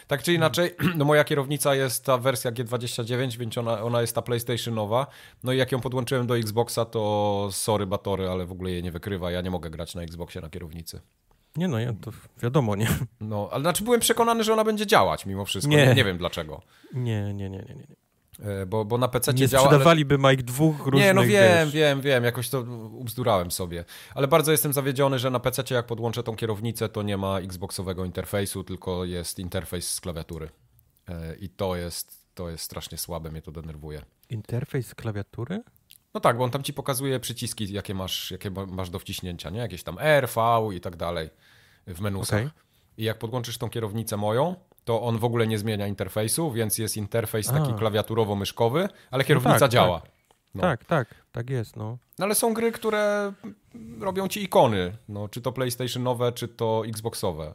Tak czy inaczej, no moja kierownica jest ta wersja G29, więc ona, ona jest ta PlayStationowa. No i jak ją podłączyłem do Xboxa, to sorry Batory, ale w ogóle jej nie wykrywa. Ja nie mogę grać na Xboxie na kierownicy. Nie no, ja to wiadomo, nie. No, ale znaczy byłem przekonany, że ona będzie działać mimo wszystko. Nie, nie, nie wiem dlaczego. Nie, nie, nie, nie, nie. E, bo, bo na PC nie działa... Nie sprzedawaliby ale... Mike dwóch różnych... Nie, no wiem, wiesz. wiem, wiem, jakoś to ubzdurałem sobie. Ale bardzo jestem zawiedziony, że na PC jak podłączę tą kierownicę, to nie ma xboxowego interfejsu, tylko jest interfejs z klawiatury. E, I to jest, to jest strasznie słabe, mnie to denerwuje. Interfejs z klawiatury? No tak, bo on tam ci pokazuje przyciski, jakie masz, jakie masz do wciśnięcia, nie? Jakieś tam R, V i tak dalej w menusach. Okay. I jak podłączysz tą kierownicę moją, to on w ogóle nie zmienia interfejsu, więc jest interfejs taki klawiaturowo-myszkowy, ale no kierownica no tak, działa. Tak. No. tak, tak, tak jest. No. no ale są gry, które robią ci ikony, no, czy to PlayStationowe, czy to Xboxowe.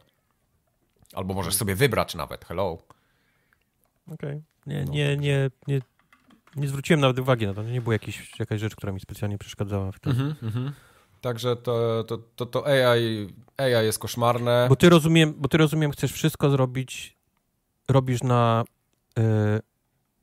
Albo możesz sobie wybrać nawet, hello. Okej, okay. nie, no. nie, nie, nie, nie zwróciłem nawet uwagi na to, nie była jakiś, jakaś rzecz, która mi specjalnie przeszkadzała w tym. Mm -hmm, mm -hmm. Także to, to, to, to AI, AI jest koszmarne. Bo ty, rozumiem, bo ty rozumiem, chcesz wszystko zrobić robisz na y,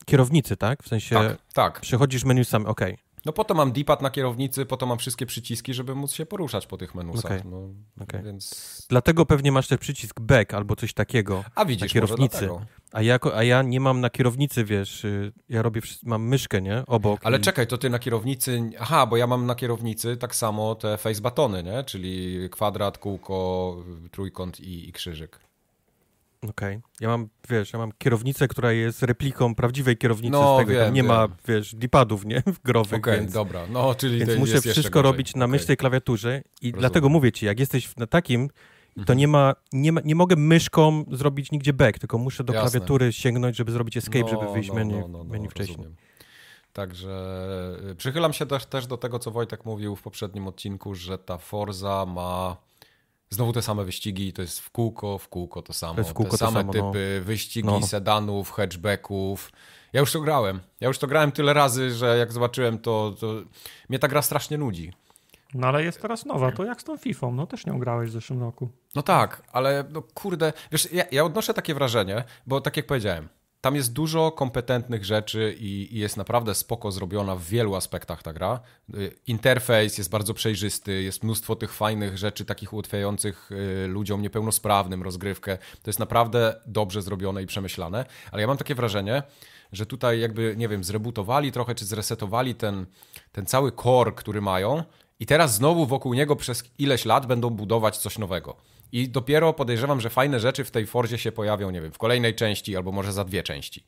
kierownicy, tak? W sensie tak, tak. przechodzisz menu sam, okej. No po to mam dipad na kierownicy, po to mam wszystkie przyciski, żeby móc się poruszać po tych menusach. Okay. No, okay. Więc... Dlatego pewnie masz też przycisk back albo coś takiego a widzisz, na kierownicy. A ja, a ja nie mam na kierownicy, wiesz, y, ja robię, mam myszkę, nie, obok. Ale i... czekaj, to ty na kierownicy, aha, bo ja mam na kierownicy tak samo te face batony, nie, czyli kwadrat, kółko, trójkąt i, i krzyżyk. Okej. Okay. Ja mam, wiesz, ja mam kierownicę, która jest repliką prawdziwej kierownicy no, z tego, wiem, tam nie wiem. ma, wiesz, dipadów, nie, growych, Okej, okay, dobra, no, czyli Więc muszę wszystko robić na okay. i klawiaturze i Rozumiem. dlatego mówię ci, jak jesteś na takim, to mhm. nie ma, nie ma, nie mogę myszką zrobić nigdzie back, tylko muszę do Jasne. klawiatury sięgnąć, żeby zrobić escape, no, żeby wyjść no, menu, no, no, no, menu wcześniej. Rozumiem. Także y, przychylam się też, też do tego, co Wojtek mówił w poprzednim odcinku, że ta Forza ma Znowu te same wyścigi, to jest w kółko, w kółko to samo. kółko te same typy, no. wyścigi no. sedanów, hatchbacków. Ja już to grałem. Ja już to grałem tyle razy, że jak zobaczyłem to, to... mnie ta gra strasznie nudzi. No ale jest teraz nowa, to jak z tą FIFA? No też nią grałeś w zeszłym roku. No tak, ale no kurde, wiesz, ja, ja odnoszę takie wrażenie, bo tak jak powiedziałem, tam jest dużo kompetentnych rzeczy i, jest naprawdę spoko zrobiona w wielu aspektach ta gra. Y, interfejs jest bardzo przejrzysty, jest mnóstwo tych fajnych rzeczy, takich ułatwiających y, ludziom niepełnosprawnym rozgrywkę. To jest naprawdę dobrze zrobione i przemyślane, ale ja mam takie wrażenie, że tutaj jakby, nie wiem, zrebutowali trochę, czy zresetowali ten, ten cały core, który mają i teraz znowu wokół niego przez ileś lat będą budować coś nowego. I dopiero podejrzewam, że fajne rzeczy w tej Forzie się pojawią, nie wiem, w kolejnej części albo może za dwie części.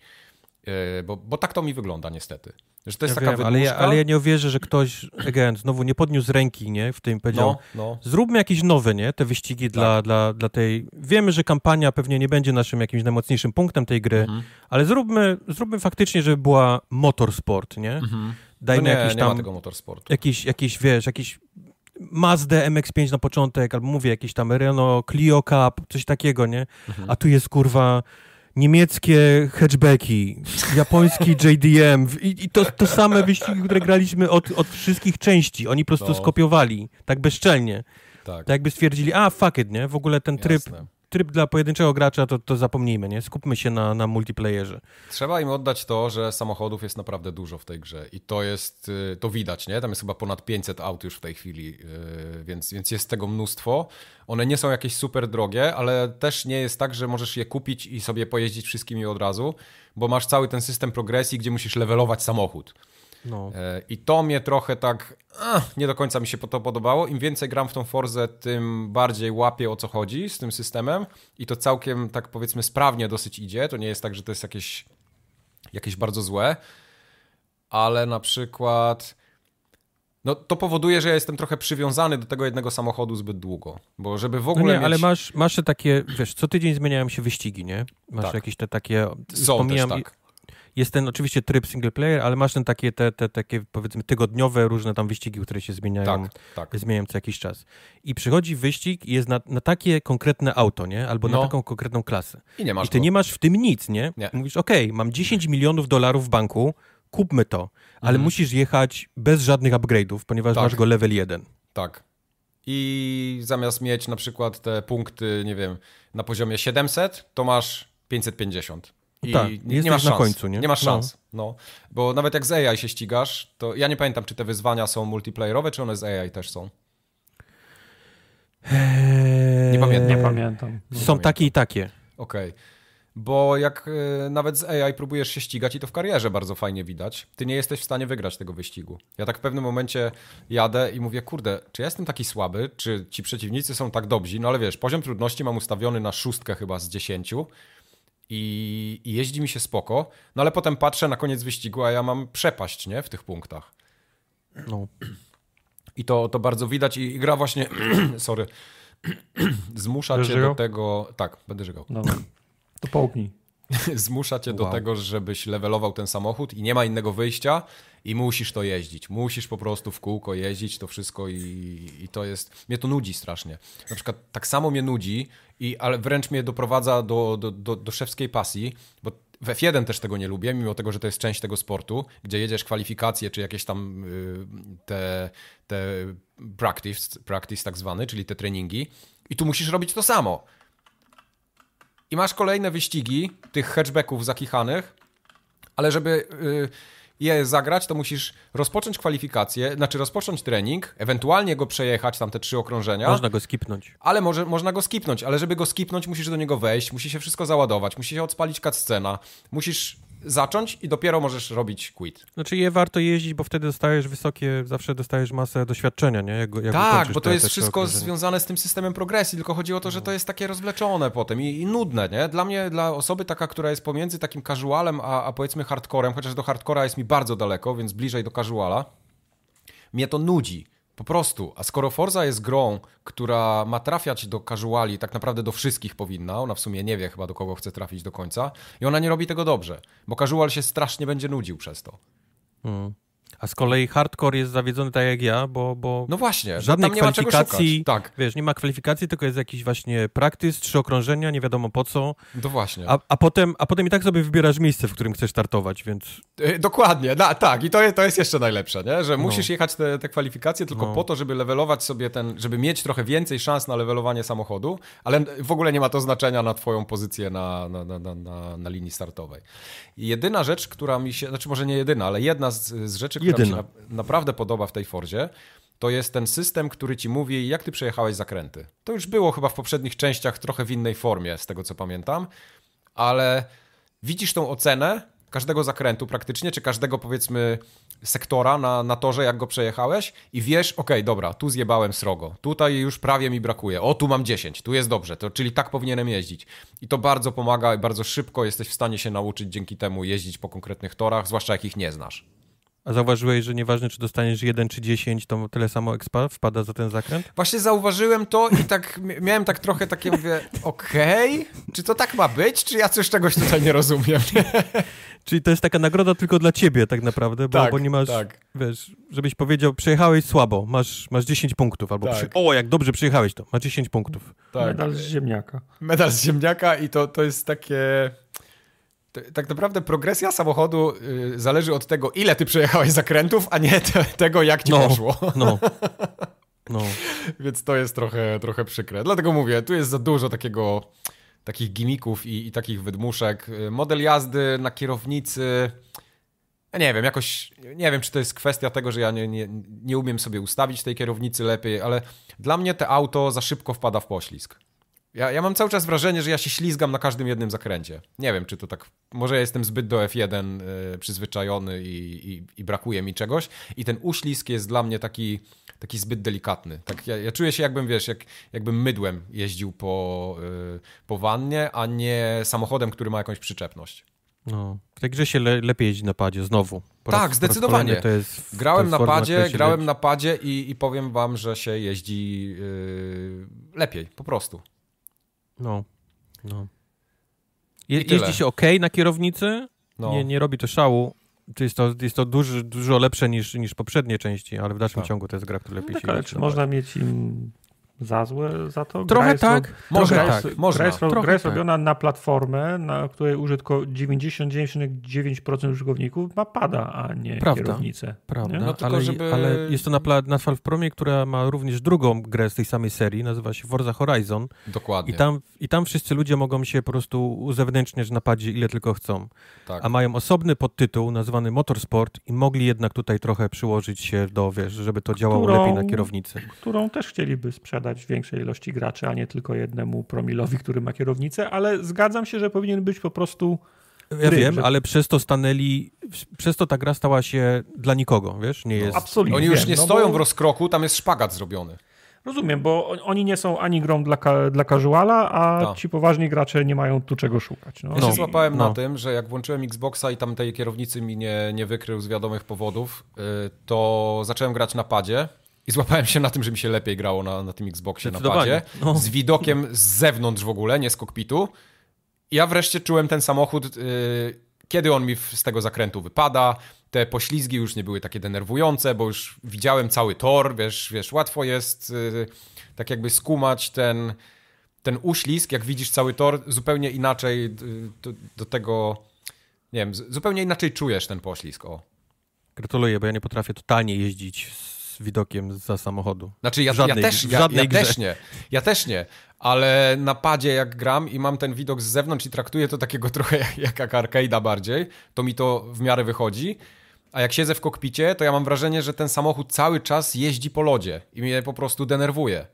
Yy, bo, bo tak to mi wygląda niestety. Że to jest ja taka wiem, ale ja, ale ja nie uwierzę, że ktoś, again, znowu nie podniósł ręki, nie, w tym powiedział, no, no. zróbmy jakieś nowe, nie, te wyścigi tak. dla, dla, dla tej, wiemy, że kampania pewnie nie będzie naszym jakimś najmocniejszym punktem tej gry, mhm. ale zróbmy, zróbmy faktycznie, żeby była motorsport, nie, mhm. dajmy no nie, jakiś tam, nie ma tego motorsportu. jakiś, jakiś, wiesz, jakiś Mazda MX-5 na początek, albo mówię, jakiś tam Renault Clio Cup, coś takiego, nie? Mhm. A tu jest, kurwa, niemieckie hatchbacki, japoński JDM i, i to, to same wyścigi, które graliśmy od, od wszystkich części. Oni po prostu no. skopiowali, tak bezczelnie. Tak. tak jakby stwierdzili, a fuck it, nie? W ogóle ten tryb Jasne tryb dla pojedynczego gracza, to, to zapomnijmy, nie? Skupmy się na, na multiplayerze. Trzeba im oddać to, że samochodów jest naprawdę dużo w tej grze i to jest, y, to widać, nie? Tam jest chyba ponad 500 aut już w tej chwili, y, więc, więc jest tego mnóstwo. One nie są jakieś super drogie, ale też nie jest tak, że możesz je kupić i sobie pojeździć wszystkimi od razu, bo masz cały ten system progresji, gdzie musisz levelować samochód. No. E, I to mnie trochę tak nie do końca mi się to podobało. Im więcej gram w tą Forzę, tym bardziej łapię o co chodzi z tym systemem i to całkiem tak powiedzmy sprawnie dosyć idzie. To nie jest tak, że to jest jakieś, jakieś bardzo złe, ale na przykład no to powoduje, że ja jestem trochę przywiązany do tego jednego samochodu zbyt długo, bo żeby w no ogóle no nie, mieć... ale masz, masz takie, wiesz, co tydzień zmieniają się wyścigi, nie? Masz tak. jakieś te takie... Są też tak jest ten oczywiście tryb single player, ale masz ten takie, te, te, takie powiedzmy tygodniowe różne tam wyścigi, które się zmieniają, tak, tak. zmieniają co jakiś czas. I przychodzi wyścig i jest na, na takie konkretne auto, nie? Albo no. na taką konkretną klasę. I, nie masz I ty go. nie masz w tym nic, nie? nie. Mówisz, okej, okay, mam 10 milionów dolarów w banku, kupmy to, ale mhm. musisz jechać bez żadnych upgrade'ów, ponieważ tak. masz go level 1. Tak. I zamiast mieć na przykład te punkty, nie wiem, na poziomie 700, to masz 550. I tak, nie, nie masz szans. na końcu, nie? Nie masz no. szans. No. no. Bo nawet jak z AI się ścigasz, to ja nie pamiętam, czy te wyzwania są multiplayerowe, czy one z AI też są. Eee... Nie pamiętam. Nie pamiętam. Nie są pamiętam. takie i takie. Okej. Okay. Bo jak y, nawet z AI próbujesz się ścigać i to w karierze bardzo fajnie widać, ty nie jesteś w stanie wygrać tego wyścigu. Ja tak w pewnym momencie jadę i mówię, kurde, czy ja jestem taki słaby, czy ci przeciwnicy są tak dobrzy? No ale wiesz, poziom trudności mam ustawiony na szóstkę chyba z dziesięciu i, i jeździ mi się spoko, no ale potem patrzę na koniec wyścigu, a ja mam przepaść, nie? W tych punktach. No. I to, to bardzo widać i, i gra właśnie, sorry, zmusza będę cię żygał? do tego... Tak, będę żygał. No, To połknij. zmusza cię wow. do tego, żebyś levelował ten samochód i nie ma innego wyjścia i musisz to jeździć. Musisz po prostu w kółko jeździć to wszystko i, i to jest... Mnie to nudzi strasznie. Na przykład tak samo mnie nudzi, i, ale wręcz mnie doprowadza do, do, do, do szewskiej pasji, bo w F1 też tego nie lubię, mimo tego, że to jest część tego sportu, gdzie jedziesz kwalifikacje czy jakieś tam y, te, te practice, practice tak zwany, czyli te treningi i tu musisz robić to samo. I masz kolejne wyścigi tych hatchbacków zakichanych, ale żeby y, je zagrać, to musisz rozpocząć kwalifikację, znaczy rozpocząć trening, ewentualnie go przejechać, tam te trzy okrążenia. Można go skipnąć. Ale może, można go skipnąć, ale żeby go skipnąć, musisz do niego wejść, musi się wszystko załadować, musi się odspalić cutscena, musisz zacząć i dopiero możesz robić quit. Znaczy je warto jeździć, bo wtedy dostajesz wysokie, zawsze dostajesz masę doświadczenia, nie? Jak, jak tak, bo to te, jest te wszystko określenia. związane z tym systemem progresji, tylko chodzi o to, że to jest takie rozwleczone potem i, i, nudne, nie? Dla mnie, dla osoby taka, która jest pomiędzy takim casualem, a, a powiedzmy hardcorem, chociaż do hardcora jest mi bardzo daleko, więc bliżej do casuala, mnie to nudzi. Po prostu. A skoro Forza jest grą, która ma trafiać do casuali, tak naprawdę do wszystkich powinna, ona w sumie nie wie chyba do kogo chce trafić do końca i ona nie robi tego dobrze, bo casual się strasznie będzie nudził przez to. Mm. A z kolei hardcore jest zawiedzony tak jak ja, bo, bo no właśnie, żadnej tam nie kwalifikacji, ma tak. wiesz, nie ma kwalifikacji, tylko jest jakiś właśnie praktyz, trzy okrążenia, nie wiadomo po co. No właśnie. A, a, potem, a potem i tak sobie wybierasz miejsce, w którym chcesz startować, więc... E, dokładnie, na, tak i to jest, to jest jeszcze najlepsze, nie? że no. musisz no. jechać te, te, kwalifikacje tylko no. po to, żeby levelować sobie ten, żeby mieć trochę więcej szans na levelowanie samochodu, ale w ogóle nie ma to znaczenia na twoją pozycję na, na, na, na, na linii startowej. Jedyna rzecz, która mi się, znaczy może nie jedyna, ale jedna z, z rzeczy, która jedyna. Mi się naprawdę podoba w tej Fordzie, to jest ten system, który ci mówi, jak ty przejechałeś zakręty. To już było chyba w poprzednich częściach trochę w innej formie, z tego co pamiętam, ale widzisz tą ocenę każdego zakrętu praktycznie, czy każdego powiedzmy sektora na, na torze, jak go przejechałeś i wiesz, ok, dobra, tu zjebałem srogo, tutaj już prawie mi brakuje, o tu mam 10, tu jest dobrze, to, czyli tak powinienem jeździć. I to bardzo pomaga i bardzo szybko jesteś w stanie się nauczyć dzięki temu jeździć po konkretnych torach, zwłaszcza jak ich nie znasz. A zauważyłeś, że nieważne, czy dostaniesz 1 czy 10, to tyle samo expa wpada za ten zakręt? Właśnie zauważyłem to i tak miałem tak trochę takie, mówię, okej, okay, czy to tak ma być, czy ja coś czegoś tutaj nie rozumiem? Czyli to jest taka nagroda tylko dla ciebie tak naprawdę, bo, tak, bo nie masz, tak. wiesz, żebyś powiedział, przejechałeś słabo, masz, masz 10 punktów, albo tak. przy... o, jak dobrze przejechałeś to, masz 10 punktów. Tak. Medal z ziemniaka. Medal z ziemniaka i to, to jest takie tak naprawdę progresja samochodu y, zależy od tego, ile ty przejechałeś zakrętów, a nie te, tego, jak ci no, poszło. No. no. Więc to jest trochę, trochę przykre. Dlatego mówię, tu jest za dużo takiego, takich gimików i, i takich wydmuszek. Y, model jazdy na kierownicy. Nie wiem, jakoś, nie wiem, czy to jest kwestia tego, że ja nie, nie, nie umiem sobie ustawić tej kierownicy lepiej, ale dla mnie te auto za szybko wpada w poślizg. Ja, ja mam cały czas wrażenie, że ja się ślizgam na każdym jednym zakręcie. Nie wiem, czy to tak. Może ja jestem zbyt do F1 y, e, przyzwyczajony i, i, i, brakuje mi czegoś. I ten uślizg jest dla mnie taki, taki zbyt delikatny. Tak, ja, ja czuję się, jakbym wiesz, jak, jakbym mydłem jeździł po, y, po wannie, a nie samochodem, który ma jakąś przyczepność. No, w tej grze się le, lepiej jeździ na padzie, znowu. Po tak, raz, zdecydowanie. jest, grałem na padzie, grałem lepiej. na padzie i, i powiem wam, że się jeździ e, lepiej, po prostu. No, no. Je, jeździ się ok na kierownicy, no. nie, nie robi to szału. To jest to, jest to dużo, dużo lepsze niż, niż poprzednie części, ale w dalszym tak. ciągu to jest gra, która no lepiej no się ale Czy można mieć im za złe za to? Trochę tak, rob... może tak, jest, Gra jest, tak. trochę gra jest tak. robiona na platformę, na której użytko 99,9% użytkowników ma pada, a nie Prawda. kierownicę. Prawda, nie? No, tylko, ale, żeby... ale, jest to na, pla- na platformie, która ma również drugą grę z tej samej serii, nazywa się Forza Horizon. Dokładnie. I tam, i tam wszyscy ludzie mogą się po prostu uzewnętrzniać na padzie ile tylko chcą. Tak. A mają osobny podtytuł nazwany Motorsport i mogli jednak tutaj trochę przyłożyć się do, wiesz, żeby to działało którą, lepiej na kierownicy. Którą też chcieliby sprzedać większej ilości graczy, a nie tylko jednemu promilowi, który ma kierownicę, ale zgadzam się, że powinien być po prostu. Ja wiem, że... ale przez to stanęli, przez to ta gra stała się dla nikogo, wiesz? Nie no, jest. No, absolutnie. Oni już nie no stoją bo... w rozkroku, tam jest szpagat zrobiony. Rozumiem, bo oni nie są ani grą dla, dla casuala, a no. ci poważni gracze nie mają tu czego szukać. No. Ja się złapałem no. na tym, że jak włączyłem Xboxa i tam tej kierownicy mi nie, nie wykrył z wiadomych powodów, y, to zacząłem grać na padzie i złapałem się na tym, że mi się lepiej grało na, na tym Xboxie, na padzie. No. Z widokiem z zewnątrz w ogóle, nie z kokpitu. Ja wreszcie czułem ten samochód, yy, kiedy on mi z tego zakrętu wypada. Te poślizgi już nie były takie denerwujące, bo już widziałem cały tor, wiesz, wiesz łatwo jest yy, tak jakby skumać ten, ten uślizg, jak widzisz cały tor, zupełnie inaczej y, do, do tego, nie wiem, zupełnie inaczej czujesz ten poślizg, o. Gratuluję, bo ja nie potrafię totalnie jeździć widokiem za samochodu. Znaczy ja, żadnej, ja też, ja, ja też nie. Ja też nie. Ale na padzie jak gram i mam ten widok z zewnątrz i traktuję to takiego trochę jak, jak arcade'a bardziej, to mi to w miarę wychodzi. A jak siedzę w kokpicie, to ja mam wrażenie, że ten samochód cały czas jeździ po lodzie i mnie po prostu denerwuje.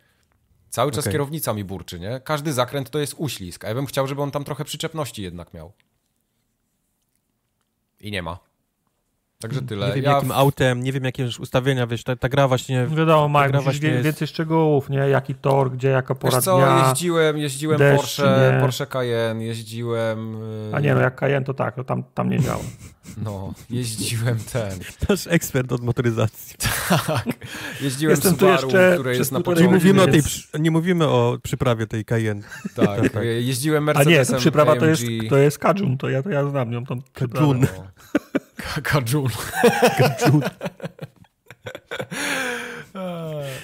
Cały czas okay. kierownica mi burczy, nie? Każdy zakręt to jest uślizg, a ja bym chciał, żeby on tam trochę przyczepności jednak miał. I nie ma. Także tyle. Nie wiem, ja jakim w... autem, nie wiem, jakie ustawienia, wiesz, ta, ta gra właśnie... No wiadomo, Mike, gra właśnie jest... więcej szczegółów, nie? Jaki tor, gdzie, jaka pora co, dnia, jeździłem, jeździłem deszcz, Porsche, nie. Porsche Cayenne, jeździłem... Y, A nie, no jak Cayenne to tak, to tam, tam nie działa. No, jeździłem ten... Też ekspert od motoryzacji. tak, jeździłem Jestem Subaru, które jest na początku. Nie mówimy, o tej, nie mówimy o przyprawie tej Cayenne. Tak, tak, tak, jeździłem Mercedesem A nie, przyprawa AMG. to jest, to jest Kajun, to ja, to ja znam ją. Kajun. Kajun. Kajun.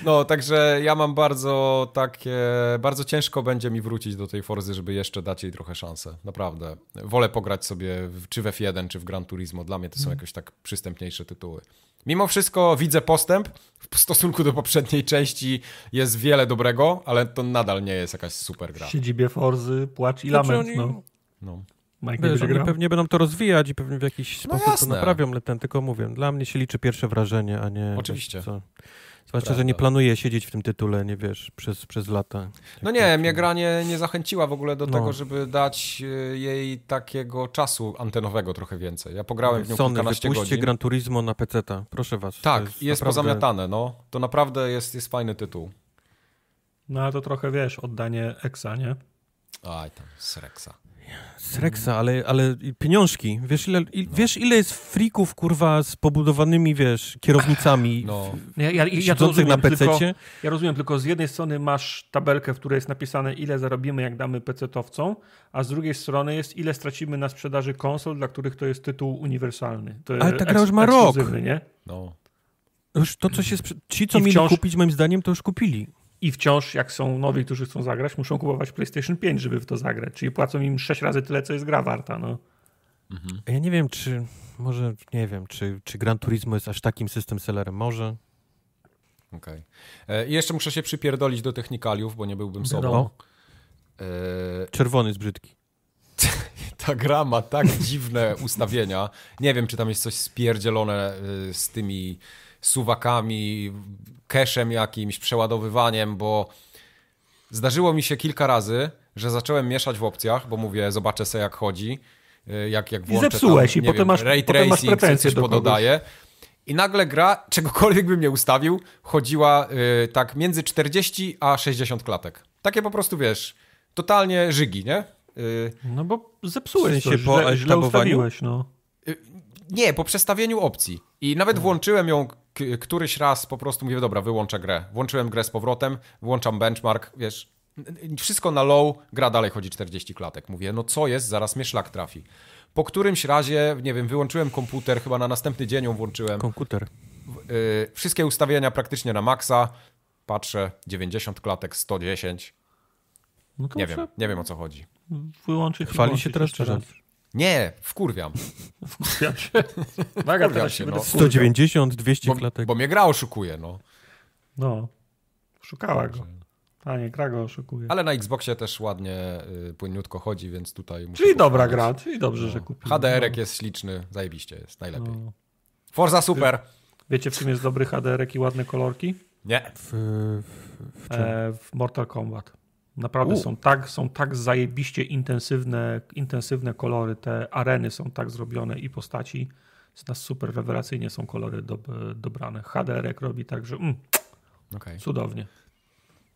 No, także ja mam bardzo takie. Bardzo ciężko będzie mi wrócić do tej Forzy, żeby jeszcze dać jej trochę szansę. Naprawdę. Wolę pograć sobie w, czy w F1, czy w Gran Turismo. Dla mnie to są mhm. jakoś tak przystępniejsze tytuły. Mimo wszystko widzę postęp. W stosunku do poprzedniej części jest wiele dobrego, ale to nadal nie jest jakaś super gra. W siedzibie Forzy, płacz i znaczy lament. No. no. Mike Wiesz, oni pewnie będą to rozwijać i pewnie w jakiś no sposób to naprawią, ale ten tylko mówię. Dla mnie się liczy pierwsze wrażenie, a nie... Oczywiście. Co. Zwłaszcza, Prawda. że nie planuję siedzieć w tym tytule, nie wiesz, przez, przez lata. No nie, mnie gra nie, nie zachęciła w ogóle do no. tego, żeby dać y, jej takiego czasu antenowego trochę więcej. Ja pograłem w nią Sony, kilkanaście godzin. godzin. Gran Turismo na PC, ta. proszę was. Tak, jest, jest naprawdę... pozamiatane, no. To naprawdę jest, jest fajny tytuł. No ale to trochę, wiesz, oddanie Exa, nie? Aj tam, Sreksa. Sreksa, ale, ale pieniążki. Wiesz ile, il, no. wiesz, ile jest frików, kurwa, z pobudowanymi, wiesz, kierownicami no. ja, ja, ja rozumiem, na PC? Tylko, ja rozumiem, tylko z jednej strony masz tabelkę, w której jest napisane, ile zarobimy, jak damy PC pecetowcom, a z drugiej strony jest, ile stracimy na sprzedaży konsol, dla których to jest tytuł uniwersalny. To ale ta już ma rok. Nie? No. Już to, co się Ci, co mieli kupić, moim zdaniem, to już kupili i wciąż, jak są nowi, którzy chcą zagrać, muszą kupować PlayStation 5, żeby w to zagrać. Czyli płacą im 6 razy tyle, co jest gra warta. No. Mhm. Ja nie wiem, czy może, nie wiem, czy, czy Gran Turismo jest aż takim system sellerem. Może. Okej. Okay. E, I jeszcze muszę się przypierdolić do technikaliów, bo nie byłbym Wiadomo. sobą. E... Czerwony jest brzydki. Ta gra ma tak dziwne ustawienia. Nie wiem, czy tam jest coś spierdzielone e, z tymi suwakami, keszem jakimś, przeładowywaniem, bo zdarzyło mi się kilka razy, że zacząłem mieszać w opcjach, bo mówię, zobaczę sobie jak chodzi, y, jak, jak włączę I zepsułeś tam, i potem masz, ray potem tracing, masz coś pododaję. I nagle gra, czegokolwiek bym nie ustawił, chodziła yy, tak między 40 a 60 klatek. Takie po prostu, wiesz, totalnie żygi, nie? Yy, no bo zepsułeś się po źle, źle ustawiłeś, no. Yy, nie, po przestawieniu opcji. I nawet hmm. włączyłem ją któryś raz po prostu mówię, dobra, wyłączę grę. Włączyłem grę z powrotem, włączam benchmark, wiesz, wszystko na low, gra dalej chodzi 40 klatek. Mówię, no co jest, zaraz mnie szlak trafi. Po którymś razie, nie wiem, wyłączyłem komputer, chyba na następny dzień ją włączyłem. Komputer. Y, wszystkie ustawienia praktycznie na maksa. Patrzę, 90 klatek, 110. No nie wiem, nie wiem o co chodzi. Wyłączy chwali się teraz czy nie, wkurwiam. Wkurwiam się. Maga, wkurwiam się, no. 190, no. 200 bo, klatek. Bo mnie gra oszukuje, no. No, szukała go. A nie, gra go oszukuje. Ale na Xboxie też ładnie y, płynniutko chodzi, więc tutaj muszę Czyli dobra gra, czyli dobrze, no. że kupiłem. HDR-ek no. jest śliczny, zajebiście jest, najlepiej. No. Forza super. Wiecie, w czym jest dobry HDR-ek i ładne kolorki? Nie. W, w, w, e, w Mortal Kombat. Naprawdę są tak, są tak zajebiście intensywne, intensywne kolory, te areny są tak zrobione i postaci. nas super rewelacyjnie są kolory dobrane. HDR robi także mm, okay. cudownie.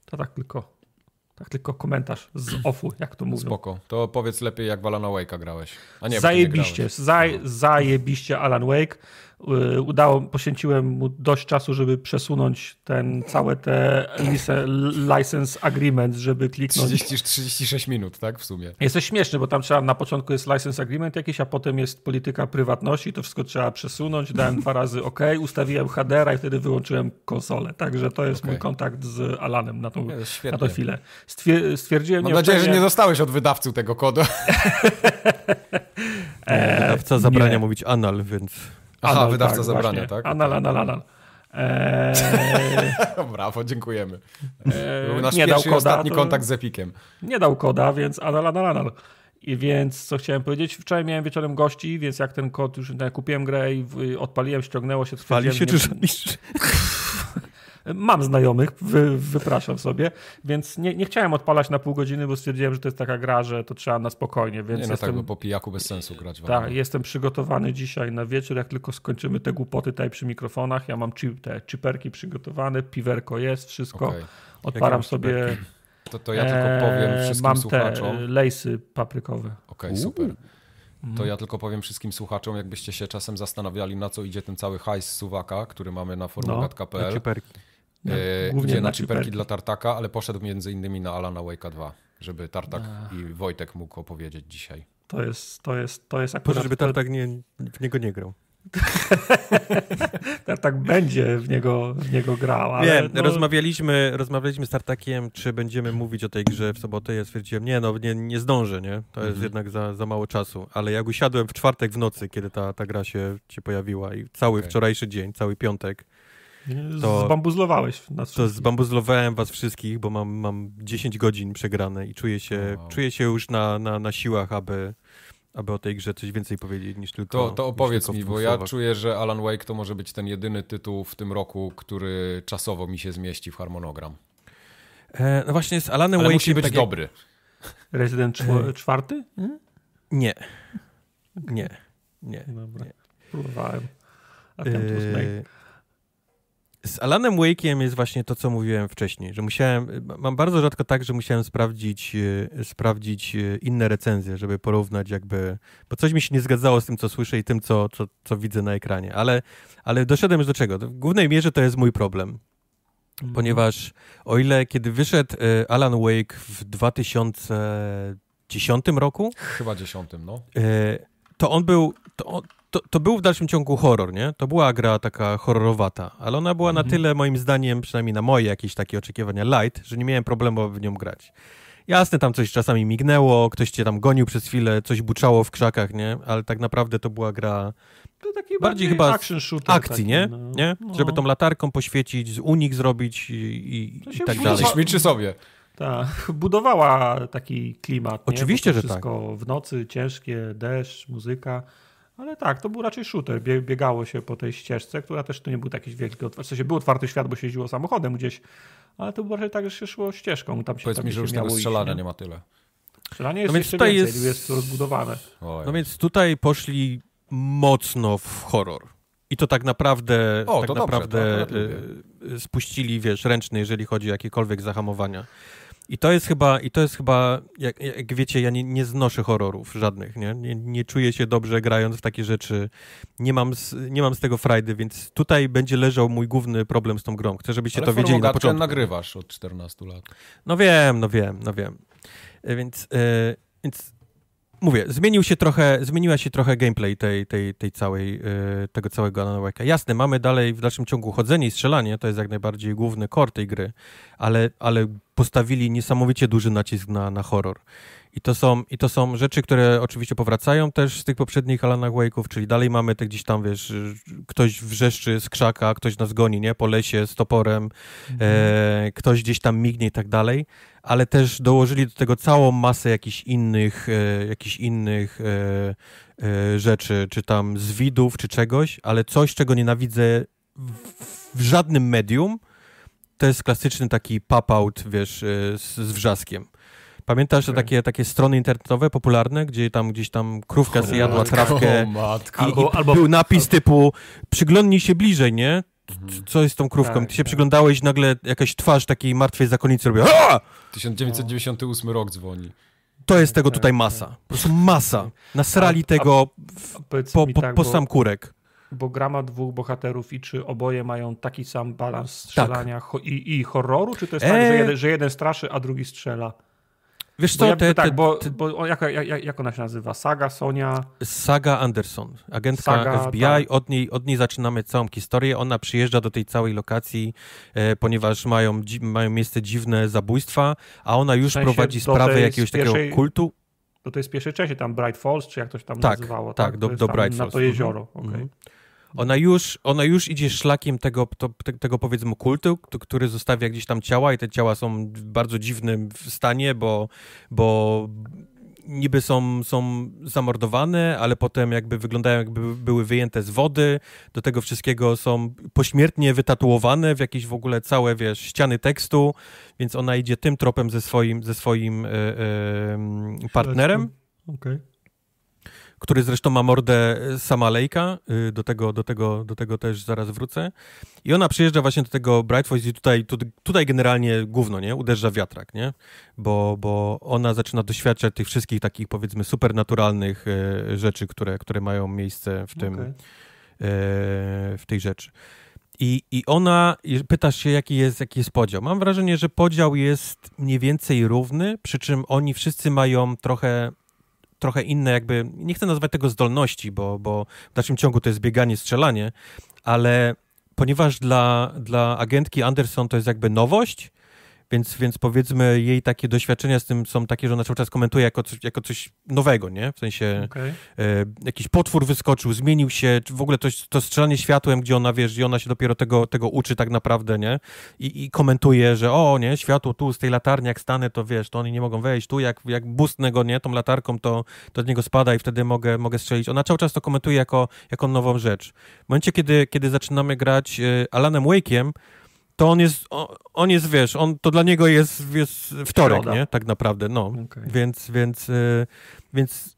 To tak tylko tak tylko komentarz z ofu, jak to mówią. Spoko. To powiedz lepiej, jak w Alan Wake'a grałeś. A nie, zajebiście, nie grałeś. Zaj, no. zajebiście Alan Wake. Y, udało, poświęciłem mu dość czasu, żeby przesunąć ten całe te license agreement, żeby kliknąć. 30, 36 minut, tak, w sumie. Jesteś śmieszny, bo tam trzeba, na początku jest license agreement jakiś, a potem jest polityka prywatności, to wszystko trzeba przesunąć, dałem dwa razy OK, ustawiłem HDR-a i wtedy wyłączyłem konsolę, także to jest okay. mój kontakt z Alanem na tą, no na tą chwilę. Stwierdziłem... Mam nadzieję, że nie dostałeś od wydawcy tego kodu. Wydawca e, zabrania nie. mówić anal, więc... Aha, anal, wydawca tak, zabrania, tak? Anal, anal, anal. Eee... Brawo, dziękujemy. Eee... Był nasz nie dał koda, ostatni to... kontakt z Epikiem. Nie dał koda, więc anal, anal, anal. I więc co chciałem powiedzieć, wczoraj miałem wieczorem gości, więc jak ten kod już kupiłem grę i odpaliłem, ściągnęło się. Chwali się nie... czy Mam znajomych, wy, wypraszam sobie, więc nie, nie chciałem odpalać na pół godziny, bo stwierdziłem, że to jest taka gra, że to trzeba na spokojnie. Więc nie, no tak, jestem, tak, po pijaku bez sensu grać. Tak, jestem przygotowany dzisiaj na wieczór, jak tylko skończymy te głupoty tutaj przy mikrofonach. Ja mam chip, te chiperki przygotowane, piwerko jest, wszystko. Okay. Odparam sobie... To, to ja tylko eee, powiem wszystkim mam słuchaczom. Mam te lejsy paprykowe. Okej, okay, super. To ja mhm. tylko powiem wszystkim słuchaczom, jakbyście się czasem zastanawiali, na co idzie ten cały hajs suwaka, który mamy na formugatka.pl. No, no, gdzie na ciperki dla Tartaka, ale poszedł między innymi na Alana Wake'a 2, żeby Tartak A. i Wojtek mógł opowiedzieć dzisiaj. To jest, to jest, to jest akurat... Proszę, żeby Tartak nie, w niego nie grał. Tartak będzie w niego, w niego grał. Ale Wiem, no... rozmawialiśmy, rozmawialiśmy z Tartakiem, czy będziemy mówić o tej grze w sobotę. Ja stwierdziłem, nie, no nie, nie zdążę, nie? To jest mhm. jednak za, za mało czasu. Ale jak usiadłem w czwartek w nocy, kiedy ta, ta gra się, się pojawiła i cały okay. wczorajszy dzień, cały piątek, to, Zbambuzlowałeś nas wszystkich. To zbambuzlowałem was wszystkich, bo mam, mam 10 godzin przegrane i czuję się, wow. czuję się już na, na, na siłach, aby, aby o tej grze coś więcej powiedzieć niż tylko. To, to opowiedz mi, bo ja czuję, że Alan Wake to może być ten jedyny tytuł w tym roku, który czasowo mi się zmieści w harmonogram. E, no właśnie, z Alanem Wake. Musi być takie... dobry. Resident e. czwarty? Hmm? Nie. Nie. Nie. Dobra. Nie. Próbowałem. A z Alanem Wake'iem jest właśnie to, co mówiłem wcześniej, że musiałem, mam bardzo rzadko tak, że musiałem sprawdzić, e, sprawdzić e, inne recenzje, żeby porównać jakby, bo coś mi się nie zgadzało z tym, co słyszę i tym, co, co, co widzę na ekranie, ale, ale doszedłem już do czego? W głównej mierze to jest mój problem, mm. ponieważ o ile kiedy wyszedł e, Alan Wake w 2010 roku... Chyba 10, no. Y to on był. To, on, to, to, był w dalszym ciągu horror, nie? To była gra taka horrorowata, ale ona była mhm. na tyle, moim zdaniem, przynajmniej na moje jakieś takie oczekiwania, light, że nie miałem problemu w nią grać. Jasne, tam coś czasami mignęło, ktoś cię tam gonił przez chwilę, coś buczało w krzakach, nie? Ale tak naprawdę to była gra to bardziej, bardziej, chyba action shooter, akcji, taki, nie? No. nie? Żeby no. tą latarką poświecić, z unik zrobić i, i, i tak dalej. Śmiczy sobie. Tak, budowała taki klimat. Oczywiście, że wszystko tak. Wszystko w nocy, ciężkie, deszcz, muzyka. Ale tak, to był raczej shooter. Biegało się po tej ścieżce, która też tu nie był jakiś wielki otwarty. W sensie był otwarty świat, bo się jeździło samochodem gdzieś, ale to było raczej tak, że się szło ścieżką. Tam się, Powiedz tam mi, że już tego strzelania nie? nie ma tyle. Strzelanie no jest no jeszcze więcej, jest... jest rozbudowane. No więc tutaj poszli mocno w horror. I to tak naprawdę, o, tak naprawdę e, spuścili, wiesz, ręczny, jeżeli chodzi o jakiekolwiek zahamowania. I to jest chyba, i to jest chyba jak, jak wiecie, ja nie, nie, znoszę horrorów żadnych, nie? nie? nie? czuję się dobrze grając w takie rzeczy, nie mam z, nie mam z tego frajdy, więc tutaj będzie leżał mój główny problem z tą grą. Chcę, żebyście Ale to wiedzieli na początku. nagrywasz od 14 lat. No wiem, no wiem, no wiem. E, więc, e, więc mówię, zmienił się trochę, zmieniła się trochę gameplay tej, tej, tej całej, y, tego całego Alan Wake'a. Jasne, mamy dalej w dalszym ciągu chodzenie i strzelanie, to jest jak najbardziej główny core tej gry, ale, ale postawili niesamowicie duży nacisk na, na horror. I to, są, I to są rzeczy, które oczywiście powracają też z tych poprzednich Alanach Wake'ów, czyli dalej mamy te gdzieś tam, wiesz, ktoś wrzeszczy z krzaka, ktoś nas goni, nie? Po lesie z toporem, mhm. e, ktoś gdzieś tam mignie i tak dalej, ale też dołożyli do tego całą masę jakichś innych, e, jakichś innych e, e rzeczy, czy tam z widów, czy czegoś, ale coś, czego nienawidzę w, w żadnym medium, to jest klasyczny taki pop-out, wiesz, e, z, z wrzaskiem Pamiętasz okay. takie, takie strony internetowe popularne, gdzie tam gdzieś tam krówka zjadła trawkę i, i albo, albo, był napis typu przyglądnij się bliżej, nie? Mhm. Co jest z tą krówką? Tak, Ty się tak. przyglądałeś nagle jakaś twarz takiej martwej zakonnicy robiła 1998 rok dzwoni. To jest tego tutaj masa. Tak, tak. Po prostu masa. Nasrali tego w, po, po, tak, po sam kurek bo grama dwóch bohaterów i czy oboje mają taki sam balans strzelania tak. i, i, horroru? Czy to jest e, tak, że jeden, że jeden straszy, a drugi strzela? Wiesz co, bo ja te, tak, te, bo, te... bo jak, jak, jak, ona się nazywa? Saga, Sonia? Saga Anderson, agentka Saga, FBI. Tak. Od, niej, od niej zaczynamy całą historię. Ona przyjeżdża do tej całej lokacji, e, ponieważ mają, dzi, mają miejsce dziwne zabójstwa, a ona już w sensie prowadzi sprawę jakiegoś pierwszej... takiego kultu. To to jest pierwszej części, tam Bright Falls, czy jak to się tam tak, nazywało. Tak, tak do, do Bright Falls. Na to jezioro, mhm. Okay. Ona już, ona już idzie szlakiem tego, to, tego powiedzmy kultu, który zostawia gdzieś tam ciała i te ciała są w bardzo dziwnym stanie, bo, bo niby są, są zamordowane, ale potem jakby wyglądają jakby były wyjęte z wody, do tego wszystkiego są pośmiertnie wytatuowane w jakieś w ogóle całe, wiesz, ściany tekstu, więc ona idzie tym tropem ze swoim, ze swoim e, e, partnerem. Okej. Okay który zresztą ma mordę e, Samalejka, y, do tego, do, tego, do tego też zaraz wrócę. I ona przyjeżdża właśnie do tego Bright Voice i tutaj, tu, tutaj generalnie główno nie? Uderza wiatrak, nie? Bo, bo ona zaczyna doświadczać tych wszystkich takich powiedzmy supernaturalnych e, rzeczy, które, które mają miejsce w tym, okay. E, w tej rzeczy. I, I ona, pytasz się, jaki jest, jaki jest podział. Mam wrażenie, że podział jest mniej więcej równy, przy czym oni wszyscy mają trochę trochę inne jakby, nie chcę nazwać tego zdolności, bo, bo w dalszym ciągu to jest bieganie, strzelanie, ale ponieważ dla, dla agentki Anderson to jest jakby nowość, więc, więc powiedzmy jej takie doświadczenia z tym są takie, że ona cały czas komentuje jako, coś, jako coś nowego, nie? W sensie okay. E, jakiś potwór wyskoczył, zmienił się, w ogóle to, to strzelanie światłem, gdzie ona, wiesz, i ona się dopiero tego, tego uczy tak naprawdę, nie? I, I komentuje, że o, nie, światło tu z tej latarni, jak stanę, to wiesz, to oni nie mogą wejść, tu jak, jak bustnę go, nie, tą latarką, to, to niego spada i wtedy mogę, mogę strzelić. Ona cały czas to komentuje jako, jako nową rzecz. W momencie, kiedy, kiedy zaczynamy grać e, Alanem Wake'iem, to on jest, on, jest, wiesz, on, to dla niego jest, jest wtorek, Środa. nie? Tak naprawdę, no. Okay. Więc, więc, yy, więc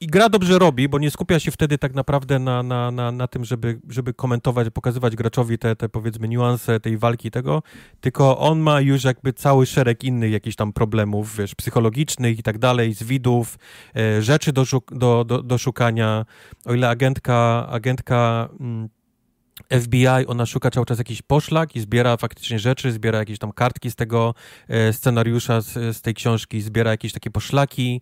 i gra dobrze robi, bo nie skupia się wtedy tak naprawdę na, na, na, na tym, żeby, żeby komentować, pokazywać graczowi te, te powiedzmy niuanse tej walki tego, tylko on ma już jakby cały szereg innych jakichś tam problemów, wiesz, psychologicznych i tak dalej, z widów, e, rzeczy do, do, do, do szukania. O ile agentka, agentka... Mm, FBI, ona szuka cały czas jakiś poszlak i zbiera faktycznie rzeczy, zbiera jakieś tam kartki z tego e, scenariusza, z, z, tej książki, zbiera jakieś takie poszlaki.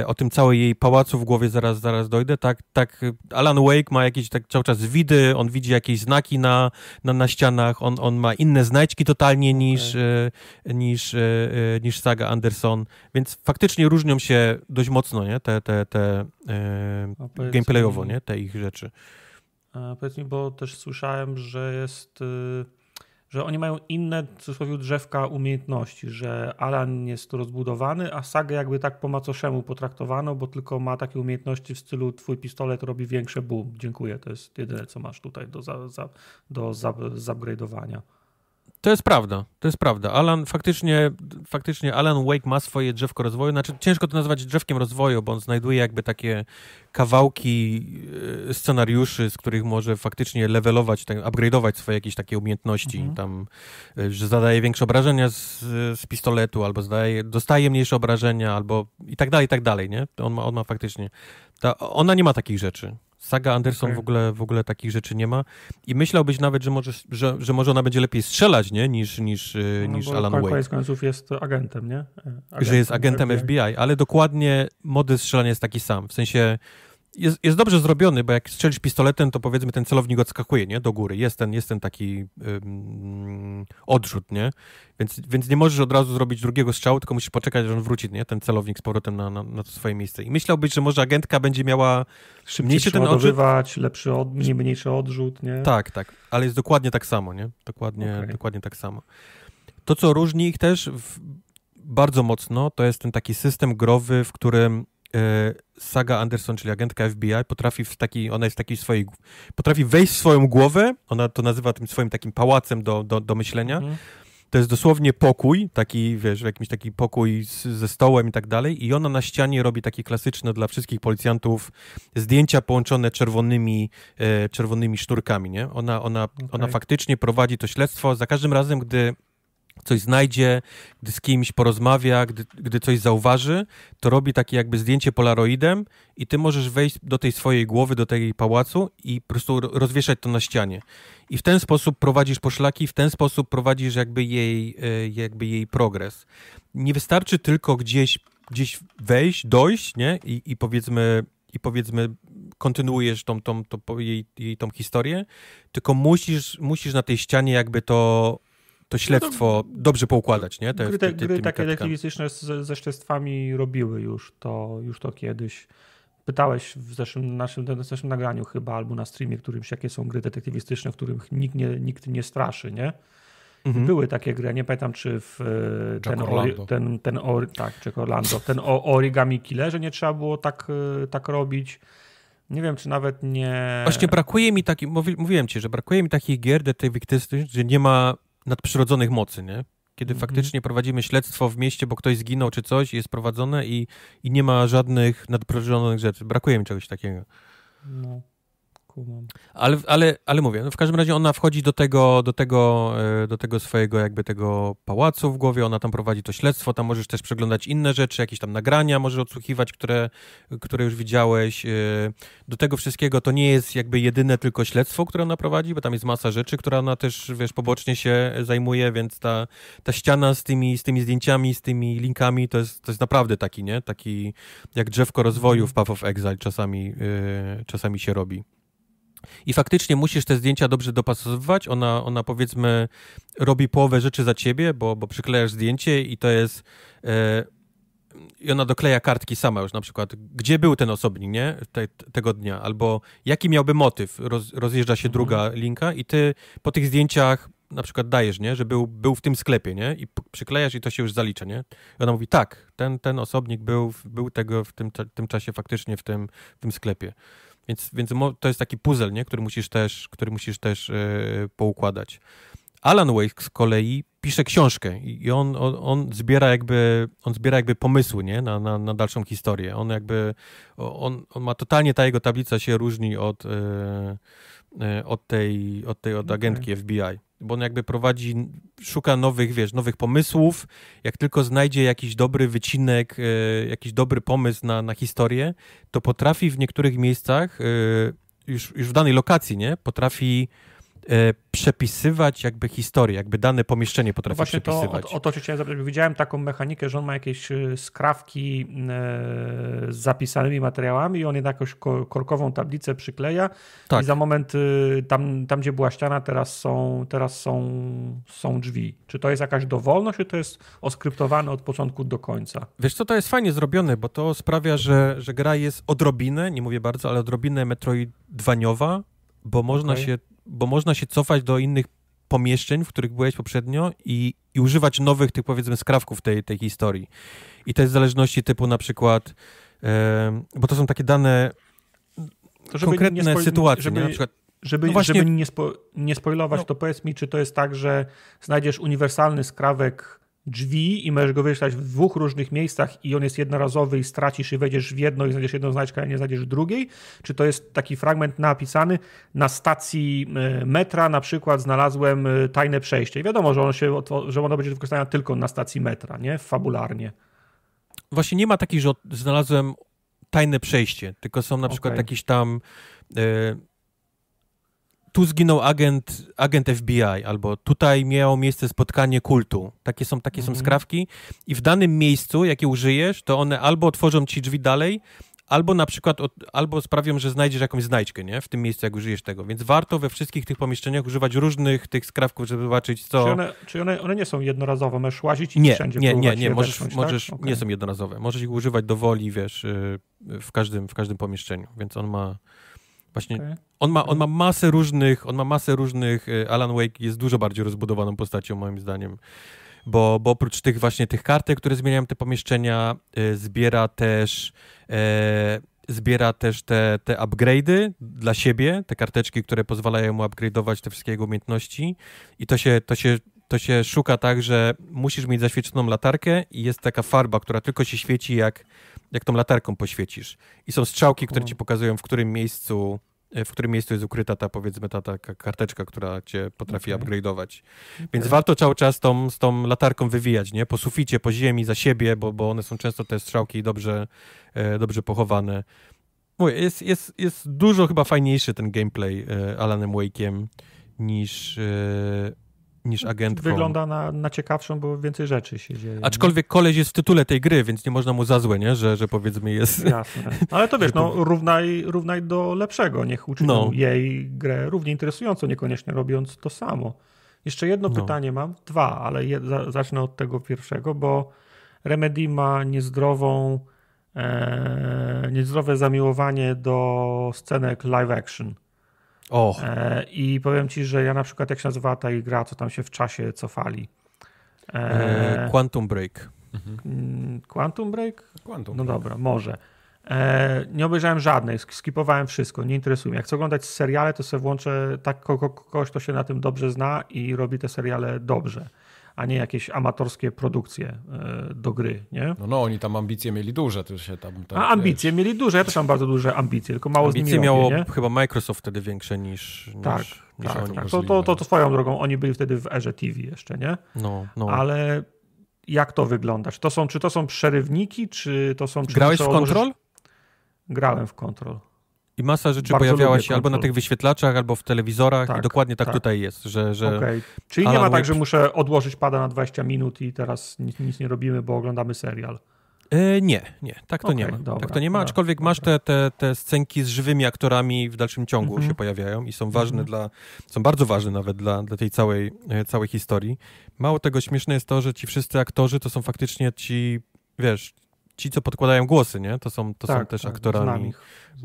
E, o tym całej jej pałacu w głowie zaraz, zaraz dojdę. Tak, tak, Alan Wake ma jakieś tak cały czas widy, on widzi jakieś znaki na, na, na ścianach, on, on ma inne znajdźki totalnie niż, e, niż, e, e, niż saga Anderson, więc faktycznie różnią się dość mocno, nie? Te, te, te e, gameplayowo, nie? Te ich rzeczy. E, powiedz mi, bo też słyszałem, że jest, y, że oni mają inne, w cudzysłowie, drzewka umiejętności, że Alan jest rozbudowany, a Sagę jakby tak po macoszemu potraktowano, bo tylko ma takie umiejętności w stylu twój pistolet robi większe boom, dziękuję, to jest jedyne, co masz tutaj do, za, za do zab, to jest prawda, to jest prawda. Alan, faktycznie, faktycznie Alan Wake ma swoje drzewko rozwoju, znaczy ciężko to nazwać drzewkiem rozwoju, bo on znajduje jakby takie kawałki e, scenariuszy, z których może faktycznie levelować, tak, upgrade'ować swoje jakieś takie umiejętności. Mhm. Tam, e, że zadaje większe obrażenia z, z pistoletu, albo zdaje, dostaje mniejsze obrażenia, albo i tak dalej, i tak dalej, nie? On ma, on ma faktycznie... Ta, ona nie ma takich rzeczy. Saga Anderson okay. w, ogóle, w ogóle takich rzeczy nie ma. I myślałbyś nawet, że może, że, że może ona będzie lepiej strzelać, nie? Niż, niż, e, no, niż Alan Wake. koniec końców jest agentem, nie? E, że jest agentem tak, FBI. FBI, ale dokładnie model strzelania jest taki sam. W sensie jest, jest dobrze zrobiony, bo jak strzelisz pistoletem, to powiedzmy ten celownik odskakuje, nie? Do góry. Jest ten, jest ten taki ym, odrzut, nie? Więc, więc nie możesz od razu zrobić drugiego strzału, tylko musisz poczekać, aż on wróci, nie? Ten celownik z powrotem na, na, na to swoje miejsce. I myślałbyś, że może agentka będzie miała Szybciej mniejszy ten odrzut. lepszy od, mniejszy odrzut, nie? Tak, tak. Ale jest dokładnie tak samo, nie? Dokładnie, okay. dokładnie tak samo. To, co różni ich też w, bardzo mocno, to jest ten taki system growy, w którym E, Saga Anderson, czyli agentka FBI, potrafi w taki, ona jest takiej swojej, potrafi wejść w swoją głowę, ona to nazywa tym swoim takim pałacem do, do, do myślenia. Mhm. To jest dosłownie pokój, taki, wiesz, jakiś taki pokój z, ze stołem i tak dalej. I ona na ścianie robi takie klasyczne dla wszystkich policjantów zdjęcia połączone czerwonymi, e, czerwonymi sznurkami, nie? Ona, ona, okay. ona faktycznie prowadzi to śledztwo. Za każdym razem, gdy coś znajdzie, gdy z kimś porozmawia, gdy, gdy coś zauważy, to robi takie jakby zdjęcie polaroidem i ty możesz wejść do tej swojej głowy, do tej pałacu i po prostu rozwieszać to na ścianie. I w ten sposób prowadzisz poszlaki, w ten sposób prowadzisz jakby jej, e, jakby jej progres. Nie wystarczy tylko gdzieś, gdzieś wejść, dojść, nie? I, i powiedzmy i powiedzmy kontynuujesz tą, tą, tą, tą jej, jej tą historię, tylko musisz, musisz na tej ścianie jakby to no to śledztwo no dobrze poukładać, nie? Te, gry, te, gry takie detektywistyczne ze, ze śledztwami robiły już to, już to kiedyś. Pytałeś w zeszłym naszym, w naszym nagraniu chyba, albo na streamie którymś, jakie są gry detektywistyczne, w których nikt nie, nikt nie straszy, nie? Mhm. Były takie gry, nie pamiętam czy w e, ten, Orlando. ten, ten or, tak, Orlando, ten o, Origami Killerze nie trzeba było tak, e, tak robić. Nie wiem, czy nawet nie. Właśnie brakuje mi takich, mówiłem ci, że brakuje mi takich gier detektywistycznych, gdzie nie ma nadprzyrodzonych mocy, nie? Kiedy mm-hmm. faktycznie prowadzimy śledztwo w mieście, bo ktoś zginął czy coś, jest prowadzone i, i nie ma żadnych nadprzyrodzonych rzeczy. Brakuje mi czegoś takiego. No. Ale, ale, ale mówię, no w każdym razie ona wchodzi do tego, do, tego, e, do tego swojego jakby tego pałacu w głowie, ona tam prowadzi to śledztwo, tam możesz też przeglądać inne rzeczy, jakieś tam nagrania możesz odsłuchiwać, które, które już widziałeś. E, do tego wszystkiego to nie jest jakby jedyne tylko śledztwo, które ona prowadzi, bo tam jest masa rzeczy, która ona też, wiesz, pobocznie się zajmuje, więc ta, ta ściana z tymi, z tymi zdjęciami, z tymi linkami, to jest, to jest naprawdę taki, nie? Taki jak drzewko rozwoju w mhm. Path of Exile czasami, e, czasami się robi. I faktycznie musisz te zdjęcia dobrze dopasowywać. Ona, ona powiedzmy robi połowę rzeczy za ciebie, bo, bo przyklejasz zdjęcie i to jest. E, i ona dokleja kartki sama już na przykład, gdzie był ten osobnik, nie, Te, tego dnia, albo jaki miałby motyw, Roz, rozjeżdża się mhm. druga linka i ty po tych zdjęciach na przykład dajesz, nie, że był, był w tym sklepie, nie, i przyklejasz i to się już zalicza, nie, I ona mówi, tak, ten, ten osobnik był, był tego w tym, tym czasie faktycznie w tym, w tym sklepie. Więc, więc to jest taki puzzle, nie? który musisz też, który musisz też yy, poukładać. Alan Wake z kolei pisze książkę i on, on, on, zbiera jakby on zbiera jakby pomysły nie? Na, na, na dalszą historię. On jakby on, on ma totalnie ta jego tablica się różni od, yy, yy, od tej od tej od agentki okay. FBI bo on jakby prowadzi, szuka nowych, wiesz, nowych pomysłów. Jak tylko znajdzie jakiś dobry wycinek, e, jakiś dobry pomysł na, na historię, to potrafi w niektórych miejscach, e, już, już w danej lokacji, nie? Potrafi E, przepisywać jakby historię, jakby dane pomieszczenie potrafi no przepisywać. o, o to się chciałem zapytać. Widziałem taką mechanikę, że on ma jakieś e, skrawki e, z zapisanymi materiałami i on jednak jakąś korkową tablicę przykleja tak. i za moment tam, tam, gdzie była ściana, teraz są, teraz są, są drzwi. Czy to jest jakaś dowolność, czy to jest oskryptowane od początku do końca? Wiesz co, to jest fajnie zrobione, bo to sprawia, że, że gra jest odrobinę, nie mówię bardzo, ale odrobinę metroidwaniowa, bo można okay. się bo można się cofać do innych pomieszczeń, w których byłeś poprzednio i, i używać nowych tych powiedzmy skrawków tej, tej historii. I te zależności typu na przykład, e, bo to są takie dane konkretne sytuacje, żeby... na przykład żeby, no właśnie... żeby nie, spo, nie spoilować, no. to powiedz mi, czy to jest tak, że znajdziesz uniwersalny skrawek drzwi i możesz go wyślać w dwóch różnych miejscach i on jest jednorazowy i stracisz i wejdziesz w jedno i znajdziesz jedną znaczkę, a nie znajdziesz drugiej? Czy to jest taki fragment napisany na stacji e, metra na przykład znalazłem e, tajne przejście wiadomo, że ono, się, że ono będzie wykorzystane tylko na stacji metra, nie? Fabularnie. Właśnie nie ma takich, że znalazłem tajne przejście, tylko są na okay. przykład jakieś tam... E, tu zginął agent, agent FBI, albo tutaj miało miejsce spotkanie kultu. Takie są, takie mhm. są skrawki i w danym miejscu, jakie użyjesz, to one albo otworzą ci drzwi dalej, albo na przykład, od, albo sprawią, że znajdziesz jakąś znajdźkę, nie? W tym miejscu, jak użyjesz tego. Więc warto we wszystkich tych pomieszczeniach używać różnych tych skrawków, żeby zobaczyć, co... Czy one, czy one, one nie są jednorazowe? Możesz łazić i nie, wszędzie Nie, nie, nie, możesz, możesz tak? okay. nie są jednorazowe. Możesz ich używać do woli, wiesz, y, w każdym, w każdym pomieszczeniu, więc on ma... Właśnie okay. on, ma, on mhm. ma masę różnych, on ma masę różnych, y, Alan Wake jest dużo bardziej rozbudowaną postacią moim zdaniem. Bo, bo oprócz tych właśnie tych kartek, które zmieniają te pomieszczenia, y, zbiera też e, zbiera też te, te upgrade'y dla siebie, te karteczki, które pozwalają mu upgrade'ować te wszystkie jego umiejętności i to się, to się to się szuka tak, że musisz mieć zaświeconą latarkę i jest taka farba, która tylko się świeci, jak jak tą latarką poświecisz. I są strzałki, które ci pokazują, w którym miejscu e, w którym miejscu jest ukryta ta, powiedzmy, ta taka karteczka, która cię potrafi okay. upgrade'ować. Więc warto cały czas tą, z tą latarką wywijać, nie? Po suficie, po ziemi, za siebie, bo, bo one są często te strzałki dobrze, e, dobrze pochowane. Mówię, jest, jest, jest dużo chyba fajniejszy ten gameplay e, Alanem Wake'iem niż, niż no, agent. Wygląda na, na ciekawszą, bo więcej rzeczy się dzieje. Aczkolwiek nie? koleś jest w tytule tej gry, więc nie można mu za złe, nie? Że, że powiedzmy jest... Jasne. No, ale to wiesz, no, równaj, równaj do lepszego. Niech uczynią no. jej grę równie interesującą, niekoniecznie robiąc to samo. Jeszcze jedno no. pytanie mam, dwa, ale je, za, zacznę od tego pierwszego, bo Remedy ma niezdrową, e, niezdrowe zamiłowanie do scenek live action. Och. E, I powiem ci, że ja na przykład, jak się nazywa ta gra, co tam się w czasie cofali? E, e, Quantum Break. Mhm. Mm, Quantum Break? Quantum no dobra, może. nie obejrzałem żadnej, skipowałem wszystko, nie interesuje mnie. Jak chcę oglądać seriale, to sobie włączę tak kogoś, kto się na tym dobrze zna i robi te seriale dobrze a nie jakieś amatorskie produkcje e, do gry, nie? No, no oni tam ambicje mieli duże, to się tam... tam a ambicje wiesz. mieli duże, ja też mam bardzo duże ambicje, tylko mało ambicje z nimi robię, miało nie? chyba Microsoft wtedy większe niż, tak, niż, niż tak, oni. Tak, to, to, to, swoją drogą, oni byli wtedy w erze TV jeszcze, nie? No, no. Ale jak to wygląda? Czy to są, czy to są przerywniki, czy to są... Czy Grałeś to, w Control? Grałem w Control. I masa rzeczy pojawiała się albo na tych wyświetlaczach, albo w telewizorach tak, i dokładnie tak, tak, tutaj jest, że... że okay. Czyli Alan nie ma tak, że muszę odłożyć pada na 20 minut i teraz nic, nic nie robimy, bo oglądamy serial. E, nie, nie, tak to okay, nie ma. Tak dobra, tak to nie ma, dobra, aczkolwiek dobra. masz te, te, te scenki z żywymi aktorami w dalszym ciągu mm -hmm. się pojawiają i są ważne mm -hmm. dla, są bardzo ważne nawet dla, dla tej całej, e, całej historii. Mało tego śmieszne jest to, że ci wszyscy aktorzy to są faktycznie ci, wiesz, ci, co podkładają głosy, nie? To są, to tak, są też tak, aktorami,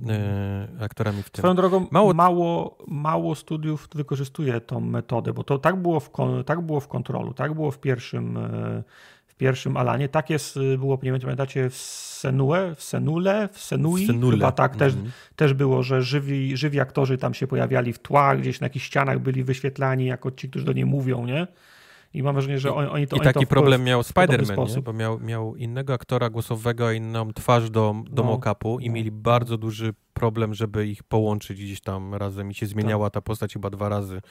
e, aktorami w tym. Swoją drogą, mało... Mało, mało studiów wykorzystuje tą metodę, bo to tak było w, tak było w kontrolu, tak było w pierwszym, e, w pierwszym Alanie, tak jest, e, było, nie wiem, pamiętacie, w Senue, w Senule, w Senui, w Senule. chyba tak też, mm. też było, że żywi, żywi aktorzy tam się pojawiali w tłach, gdzieś na jakichś ścianach byli wyświetlani jako ci, którzy do niej mówią, nie? I mam wrażenie, że oni, oni to I oni taki to problem miał Spider-Man, bo miał, miał innego aktora głosowego, inną twarz do, do no, mock-upu i no. mieli bardzo duży problem, żeby ich połączyć gdzieś tam razem i się zmieniała tak. ta postać chyba dwa razy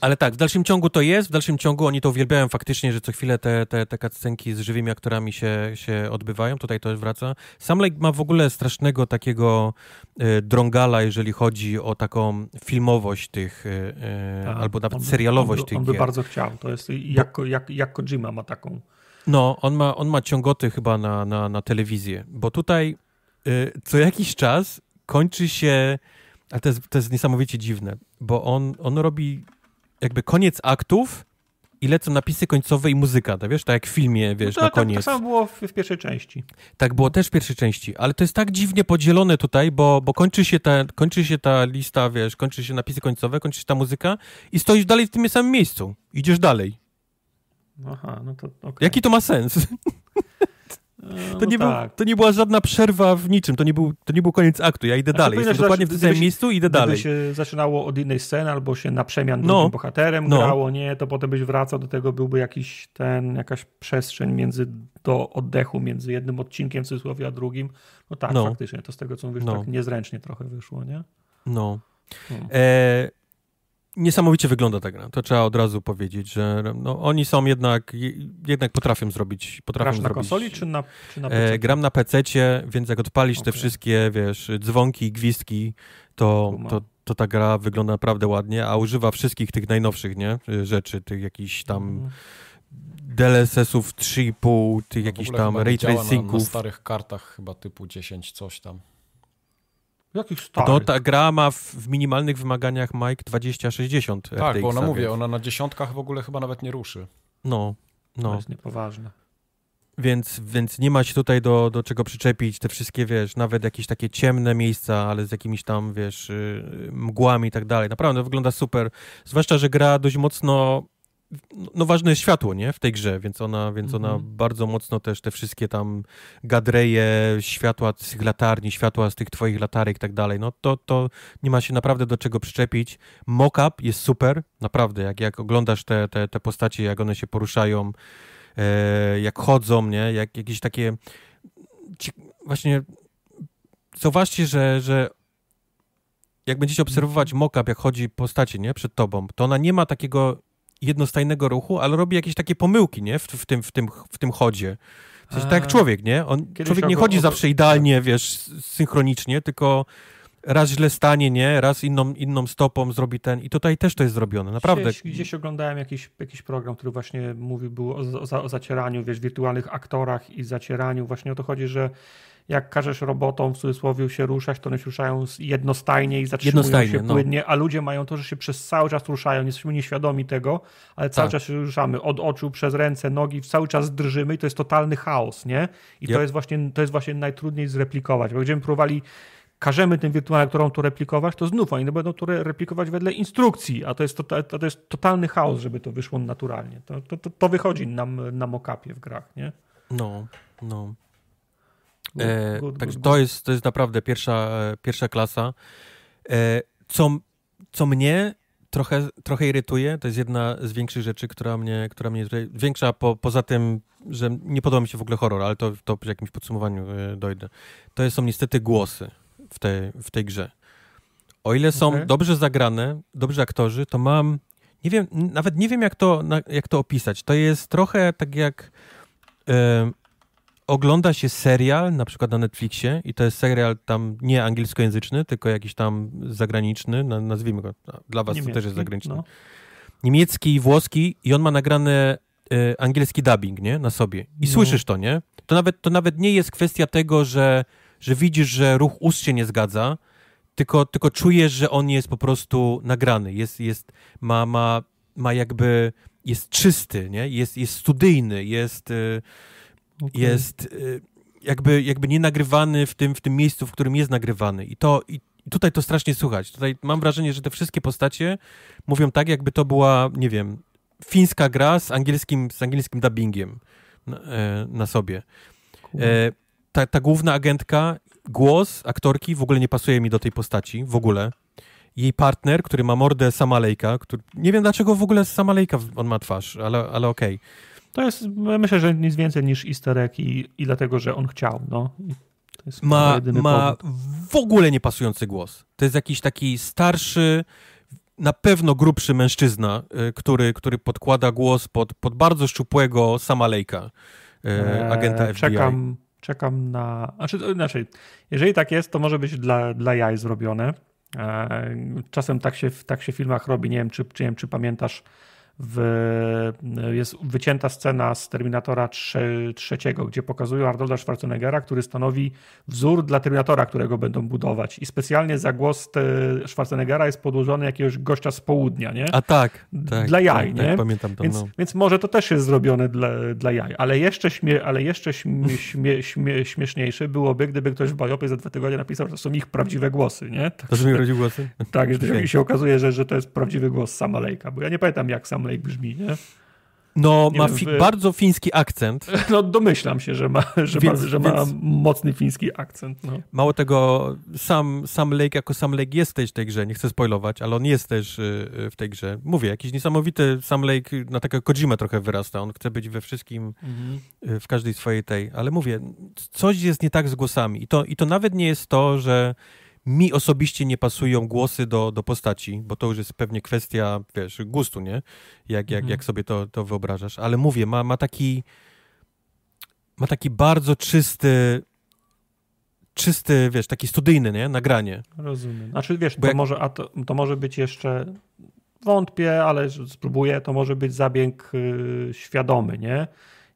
ale tak, w dalszym ciągu to jest, w dalszym ciągu oni to uwielbiają faktycznie, że co chwilę te, te, te cutscenki z żywymi aktorami się, się odbywają, tutaj to wraca. Sam Lake ma w ogóle strasznego takiego y, drągala, jeżeli chodzi o taką filmowość tych, e, e, tak, albo nawet on, serialowość on, on, tych on by gier. bardzo chciał, to jest jak, jak, jak Kojima ma taką. No, on ma, on ma ciągoty chyba na, na, na telewizję, bo tutaj co jakiś czas kończy się... Ale to jest, to jest niesamowicie dziwne, bo on, on robi jakby koniec aktów i lecą napisy końcowe i muzyka, to tak wiesz, tak jak w filmie, no wiesz, no to, na koniec. Tak, to samo było w, w, pierwszej części. Tak było też w pierwszej części, ale to jest tak dziwnie podzielone tutaj, bo, bo kończy, się ta, kończy się ta lista, wiesz, kończy się napisy końcowe, kończy się ta muzyka i stoisz dalej w tym samym miejscu. Idziesz dalej. Aha, no to okay. Jaki to ma sens? E, to, no nie tak. był, to nie była żadna przerwa w niczym, to nie był, to nie był koniec aktu, ja idę dalej, jestem dokładnie w tym samym miejscu i idę dalej. się zaczynało od innej sceny, albo się na przemian no. drugim bohaterem no. grało, nie, to potem byś wracał do tego, byłby jakiś ten, jakaś przestrzeń między, do oddechu między jednym odcinkiem w cudzysłowie, a drugim. No tak, no. faktycznie, to z tego co mówisz, no. tak niezręcznie trochę wyszło, nie? No. Hmm. E, niesamowicie wygląda ta gra. To trzeba od razu powiedzieć, że no, oni są jednak, jednak potrafią zrobić. Potrafią Grasz na konsoli czy na, czy na e, PC? E, gram na PC, więc jak odpalisz okay. te wszystkie, wiesz, dzwonki, gwizdki, to, to, to ta gra wygląda naprawdę ładnie, a używa wszystkich tych najnowszych, nie? Y, rzeczy, tych jakichś tam... Mhm. DLSS-ów 3,5, tych no jakichś tam ray tracingów. Na, na starych kartach chyba typu 10 coś tam. Jakich stary? To ta gra ma w, w minimalnych wymaganiach Mike 2060 Tak, RTX, bo ona mówię, ona na dziesiątkach w ogóle chyba nawet nie ruszy. No, no. To jest niepoważne. Więc, więc nie ma się tutaj do, do czego przyczepić, te wszystkie, wiesz, nawet jakieś takie ciemne miejsca, ale z jakimiś tam, wiesz, y, mgłami i tak dalej. Naprawdę wygląda super. Zwłaszcza, że gra dość mocno no ważne jest światło, nie? W tej grze, więc ona, więc ona mhm. bardzo mocno też te wszystkie tam gadreje, światła z tych latarni, światła z tych twoich latarek i tak dalej, no to, to nie ma się naprawdę do czego przyczepić. Mockup jest super, naprawdę, jak, jak oglądasz te, te, te postacie, jak one się poruszają, e, jak chodzą, nie? Jak jakieś takie... właśnie zauważcie, że, że jak będziecie obserwować mhm. mockup, jak chodzi postacie, nie? Przed tobą, to ona nie ma takiego jednostajnego ruchu, ale robi jakieś takie pomyłki, nie? W, w tym, w, tym, w tym chodzie. W sensie, tak jak człowiek, nie? On, człowiek nie chodzi zawsze idealnie, wiesz, synchronicznie, tylko raz źle stanie, nie? Raz inną, inną stopą zrobi ten. I tutaj też to jest zrobione, naprawdę. Gdzieś, gdzieś oglądałem jakiś, jakiś program, który właśnie mówił był o, o, o, zacieraniu, wiesz, wirtualnych aktorach i zacieraniu. Właśnie o to chodzi, że jak każesz robotom w cudzysłowie się ruszać, to one się ruszają jednostajnie i zatrzymują jednostajnie, się no. płynnie, no. a ludzie mają to, że się przez cały czas ruszają, jesteśmy nieświadomi tego, ale cały tak. czas się ruszamy od oczu, przez ręce, nogi, cały czas drżymy i to jest totalny chaos, nie? I yep. to, jest właśnie, to jest właśnie najtrudniej zreplikować, bo będziemy próbowali każemy tym wirtualnym którą to replikować, to znów oni będą to replikować wedle instrukcji, a to jest, to, tota-, to jest totalny chaos, żeby to wyszło naturalnie. To, to, to wychodzi nam na mokapie w grach, nie? No, no e, good, także good, to, Jest, to jest naprawdę pierwsza, e, pierwsza klasa. E, co, co mnie trochę, trochę irytuje, to jest jedna z większych rzeczy, która mnie, która mnie większa po, poza tym, że nie podoba mi się w ogóle horror, ale to, to przy jakimś podsumowaniu e, dojdę, to są niestety głosy w tej, w tej grze. O ile są okay. dobrze zagrane, dobrzy aktorzy, to mam, nie wiem, nawet nie wiem jak to, jak to opisać. To jest trochę tak jak... E, ogląda się serial, na przykład na Netflixie, i to jest serial tam nie angielskojęzyczny, tylko jakiś tam zagraniczny, nazwijmy go, no, dla was Niemiecki, też jest zagraniczny. No. Niemiecki i włoski, i on ma nagrane y, angielski dubbing, nie? Na sobie. I no. słyszysz to, nie? To nawet, to nawet nie jest kwestia tego, że, że widzisz, że ruch ust się nie zgadza, tylko, tylko czujesz, że on jest po prostu nagrany, jest, jest, ma, ma, ma jakby, jest czysty, nie? Jest, jest studyjny, jest... Y, okay. jest y, jakby, jakby nie nagrywany w tym, w tym miejscu, w którym jest nagrywany. I to, i tutaj to strasznie słychać. Tutaj mam wrażenie, że te wszystkie postacie mówią tak, jakby to była, nie wiem, fińska gra z angielskim, z angielskim dubbingiem na, e, na sobie. E, ta, ta główna agentka, głos aktorki w ogóle nie pasuje mi do tej postaci, w ogóle. Jej partner, który ma mordę Samalejka, który, nie wiem dlaczego w ogóle Samalejka on ma twarz, ale, ale okej. Okay to jest, myślę, że nic więcej niż easter egg i, i dlatego, że on chciał, no. ma ma w ogóle niepasujący głos. To jest jakiś taki starszy, na pewno grubszy mężczyzna, e, który, który podkłada głos pod, pod bardzo szczupłego Samalejka, e, eee, agenta FBI. Czekam, czekam na... Znaczy, jeżeli tak jest, to może być dla, dla jaj zrobione. Eee, czasem tak się, tak się w filmach robi. Nie wiem, czy, czy, nie wiem, czy pamiętasz w, jest wycięta scena z Terminatora 3, trzeciego, gdzie pokazują Arnolda Schwarzeneggera, który stanowi wzór dla Terminatora, którego będą budować. I specjalnie za głos Schwarzeneggera jest podłożony jakiegoś gościa z południa, nie? A tak, tak Dla tak, jaj, tak, nie? Tak, pamiętam to, więc, no. więc może to też jest zrobione dla, dla jaj, ale jeszcze, śmie, ale jeszcze śmie, śmie, śmie, śmieszniejsze byłoby, gdyby ktoś w Bajopie za dwa tygodnie napisał, że to są ich prawdziwe głosy, nie? to są ich prawdziwe głosy? Tak, i się okazuje, że, że to jest prawdziwy głos Sama Lejka, bo ja nie pamiętam, jak Sam jak brzmi, nie? No, nie ma wiem, fi bardzo fiński akcent. No, domyślam się, że ma, że więc, ma, że ma więc... mocny fiński akcent. No. Mało tego, sam, sam Lake jako sam Lake jest też w tej grze, nie chcę spoilować, ale on jest też y, y, w tej grze. Mówię, jakiś niesamowity sam Lake na taką Kojimę trochę wyrasta. On chce być we wszystkim, mhm. Y, w każdej swojej tej, ale mówię, coś jest nie tak z głosami. I to, i to nawet nie jest to, że mi osobiście nie pasują głosy do, do postaci, bo to już jest pewnie kwestia, wiesz, gustu, nie? Jak, jak, mhm. jak sobie to, to wyobrażasz. Ale mówię, ma, ma taki ma taki bardzo czysty czysty, wiesz, taki studyjny, nie? Nagranie. Rozumiem. Znaczy, wiesz, to, jak... może, a to, to może być jeszcze wątpię, ale spróbuję, to może być zabieg yy, świadomy, nie?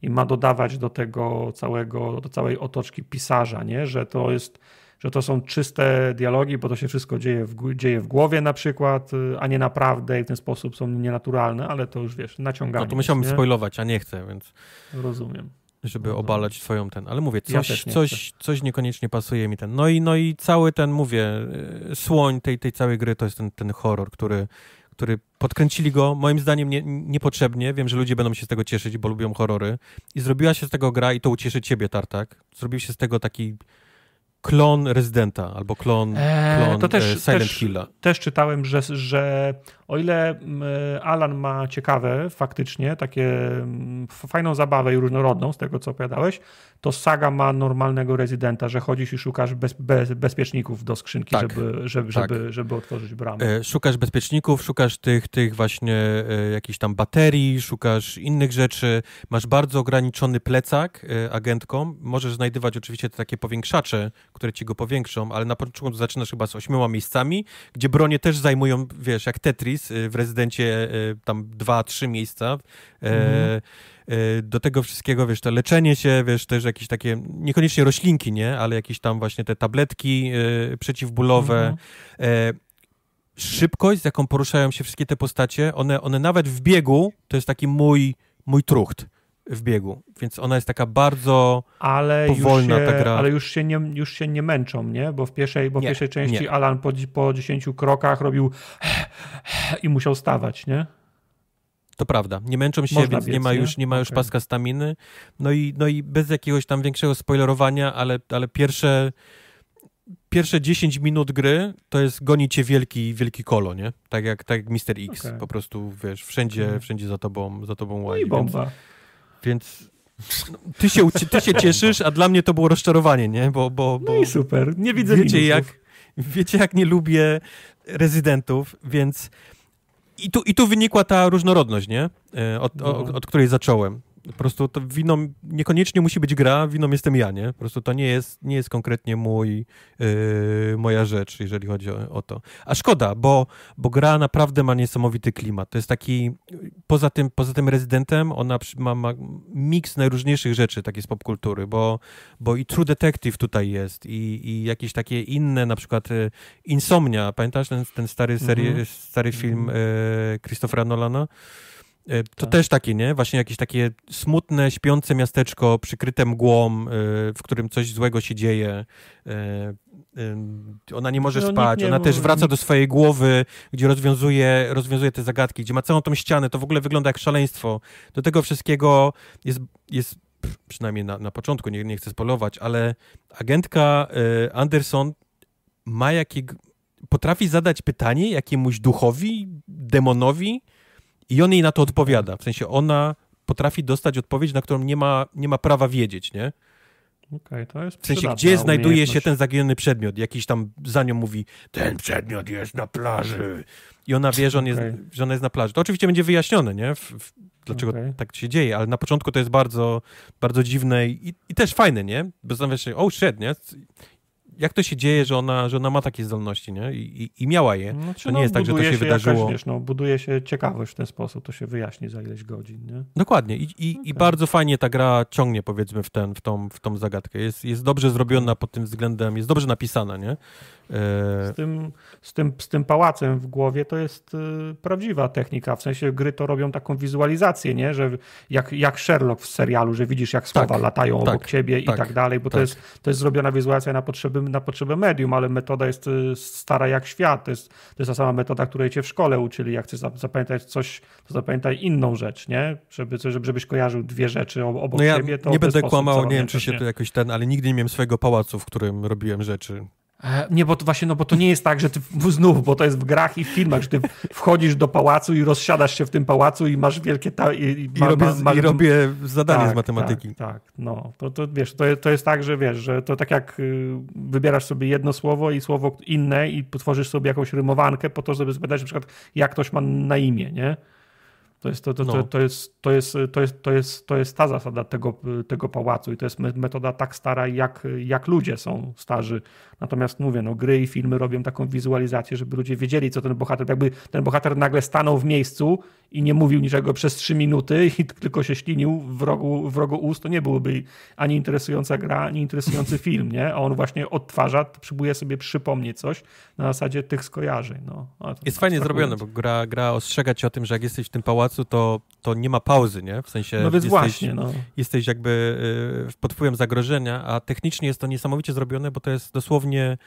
I ma dodawać do tego całego, do całej otoczki pisarza, nie? Że to jest że to są czyste dialogi, bo to się wszystko dzieje w, dzieje w głowie na przykład, y, a nie naprawdę i w ten sposób są nienaturalne, ale to już wiesz, naciąganie. No to musiałbym spoilować, a nie chcę, więc... Rozumiem. Żeby Rozumiem. obalać swoją ten, ale mówię, coś, ja nie coś, coś niekoniecznie pasuje mi ten. No i, no i cały ten, mówię, y, słoń tej, tej całej gry to jest ten, ten horror, który, który podkręcili go, moim zdaniem nie, niepotrzebnie. Wiem, że ludzie będą się z tego cieszyć, bo lubią horrory. I zrobiła się z tego gra i to ucieszy ciebie, Tartak. Zrobił się z tego taki klon Rezydenta albo klon, eee, klon to też, e, Silent też, Hilla. Też czytałem, że, że o ile mm, Alan ma ciekawe, faktycznie, takie mm, fajną zabawę i różnorodną, z tego co opowiadałeś, to Saga ma normalnego rezydenta, że chodzisz i szukasz bez, bez, bezpieczników do skrzynki, tak, żeby, żeby, tak. żeby, żeby otworzyć bramę. E, szukasz bezpieczników, szukasz tych, tych właśnie e, jakichś tam baterii, szukasz innych rzeczy. Masz bardzo ograniczony plecak agentkom. agentką. Możesz znajdywać oczywiście te takie powiększacze, które ci go powiększą, ale na początku zaczynasz chyba z ośmioma miejscami, gdzie bronie też zajmują, wiesz, jak Tetris, Y, w rezydencie y, tam dwa, trzy miejsca. Y, mhm. Do tego wszystkiego, wiesz, to leczenie się, wiesz, też jakieś takie, niekoniecznie roślinki, nie, ale jakieś tam właśnie te tabletki przeciwbólowe. Mhm e, szybkość, z jaką poruszają się wszystkie te postacie, one, one nawet w biegu, to jest taki mój, mój trucht w biegu, więc ona jest taka bardzo ale powolna się, ta gra. Ale już się, nie, już się nie męczą, nie? Bo w pierwszej, bo w pierwszej części nie. Alan po, po 10 krokach robił i musiał stawać, nie? To prawda, nie męczą się, Można więc biec, nie ma już, nie? ma już paska staminy. No i, no i bez jakiegoś tam większego spoilerowania, ale, ale pierwsze, pierwsze 10 minut gry to jest gonicie wielki, wielki kolo, nie? Tak jak, tak jak Mister X, okay. po prostu wiesz, wszędzie, okay. wszędzie za tobą, za tobą łaj. No i bomba. Więc... Więc ty się, ty się cieszysz, a dla mnie to było rozczarowanie, nie? Bo, bo, bo no i super, nie widzę wiecie jak, wiecie, jak nie lubię rezydentów, więc i tu, i tu wynikła ta różnorodność, nie? E, od, no. od której zacząłem. Po prostu to winą niekoniecznie musi być gra, winą jestem ja, nie? Po prostu to nie jest, nie jest konkretnie mój, yy, moja rzecz, jeżeli chodzi o, o, to. A szkoda, bo, bo gra naprawdę ma niesamowity klimat. To jest taki, poza tym, poza tym rezydentem, ona ma, ma miks najróżniejszych rzeczy takie z popkultury, bo, bo i True Detective tutaj jest, i, i jakieś takie inne, na przykład y, Insomnia. Pamiętasz ten, ten stary, seri- mm -hmm. stary film mm Christophera Nolana? E, to tak. też takie, nie? Właśnie jakieś takie smutne, śpiące miasteczko przykryte mgłą, e, w którym coś złego się dzieje. E, ona nie może no, spać, nie ona też wraca do swojej głowy, gdzie rozwiązuje, rozwiązuje te zagadki, gdzie ma całą tą ścianę. To w ogóle wygląda jak szaleństwo. Do tego wszystkiego jest, jest przynajmniej na, na początku, nie, nie chcę spolować, ale agentka Anderson ma jakiego potrafi zadać pytanie jakiemuś duchowi, demonowi, i on jej na to odpowiada. W sensie ona potrafi dostać odpowiedź, na którą nie ma, nie ma prawa wiedzieć, nie? Okay, to jest w sensie, gdzie znajduje się ten zaginiony przedmiot? Jakiś tam za nią mówi, ten przedmiot jest na plaży. I ona wie, że, on okay. jest, że ona jest na plaży. To oczywiście będzie wyjaśnione, nie? W, w, dlaczego okay. tak się dzieje, ale na początku to jest bardzo, bardzo dziwne i, i też fajne, nie? Bo zastanawiasz się, oh shit, nie? jak to się dzieje, że ona, że ona ma takie zdolności, nie? I, i, i miała je. Znaczy, to nie no, jest tak, że to się, się wydarzyło. Jakaś, wiesz, no, buduje się ciekawość w ten sposób, to się wyjaśni za ileś godzin, nie? Dokładnie. I, i, okay. i bardzo fajnie ta gra ciągnie, powiedzmy, w, ten, w, tą, w tą zagadkę. Jest, jest dobrze zrobiona pod tym względem, jest dobrze napisana, nie? E... Z, tym, z, tym, z tym pałacem w głowie to jest y, prawdziwa technika, w sensie gry to robią taką wizualizację, nie? Że jak, jak Sherlock w serialu, że widzisz, jak słowa tak, latają tak, obok ciebie tak, i tak dalej, bo to, tak. jest, to jest zrobiona wizualizacja na potrzeby na potrzeby medium, ale metoda jest y, stara jak świat. To jest, to jest ta sama metoda, której cię w szkole uczyli. Jak chcesz zapamiętać coś, to zapamiętaj inną rzecz, nie? Żeby, żebyś kojarzył dwie rzeczy obok no ja siebie. To nie będę kłamał, nie wiem, czy się to jakoś ten, ale nigdy nie miałem swojego pałacu, w którym robiłem rzeczy. E, nie, bo to właśnie, no bo to nie jest tak, że ty znów, bo to jest w grach i w filmach, że ty wchodzisz do pałacu i rozsiadasz się w tym pałacu i masz wielkie... Ta, i, i, ma, I, robię, ma, ma, I, robię, zadanie tak, z matematyki. Tak, tak, no. To, to wiesz, to, to jest tak, że wiesz, że to tak jak y, wybierasz sobie jedno słowo i słowo inne i potworzysz sobie jakąś rymowankę po to, żeby zbadać na przykład, jak ktoś ma na imię, nie? To jest, to, to, no. to, jest, to, jest, to, jest, to, jest, to jest ta zasada tego, tego pałacu i to jest metoda tak stara, jak, jak ludzie są starzy. Natomiast mówię, no, gry i filmy robią taką wizualizację, żeby ludzie wiedzieli, co ten bohater, jakby ten bohater nagle stanął w miejscu i nie mówił niczego przez trzy minuty i tylko się ślinił w rogu, w rogu ust, to nie byłoby ani interesująca gra, ani interesujący film, nie? A on właśnie odtwarza, próbuje sobie przypomnieć coś na zasadzie tych skojarzeń. No. Jest fajnie tak zrobione, bo gra, gra ostrzega cię o tym, że jak jesteś w tym pałacu, to, to nie ma pauzy, nie? W sensie no więc jesteś, właśnie, no. jesteś jakby y, pod wpływem zagrożenia, a technicznie jest to niesamowicie zrobione, bo to jest dosłownie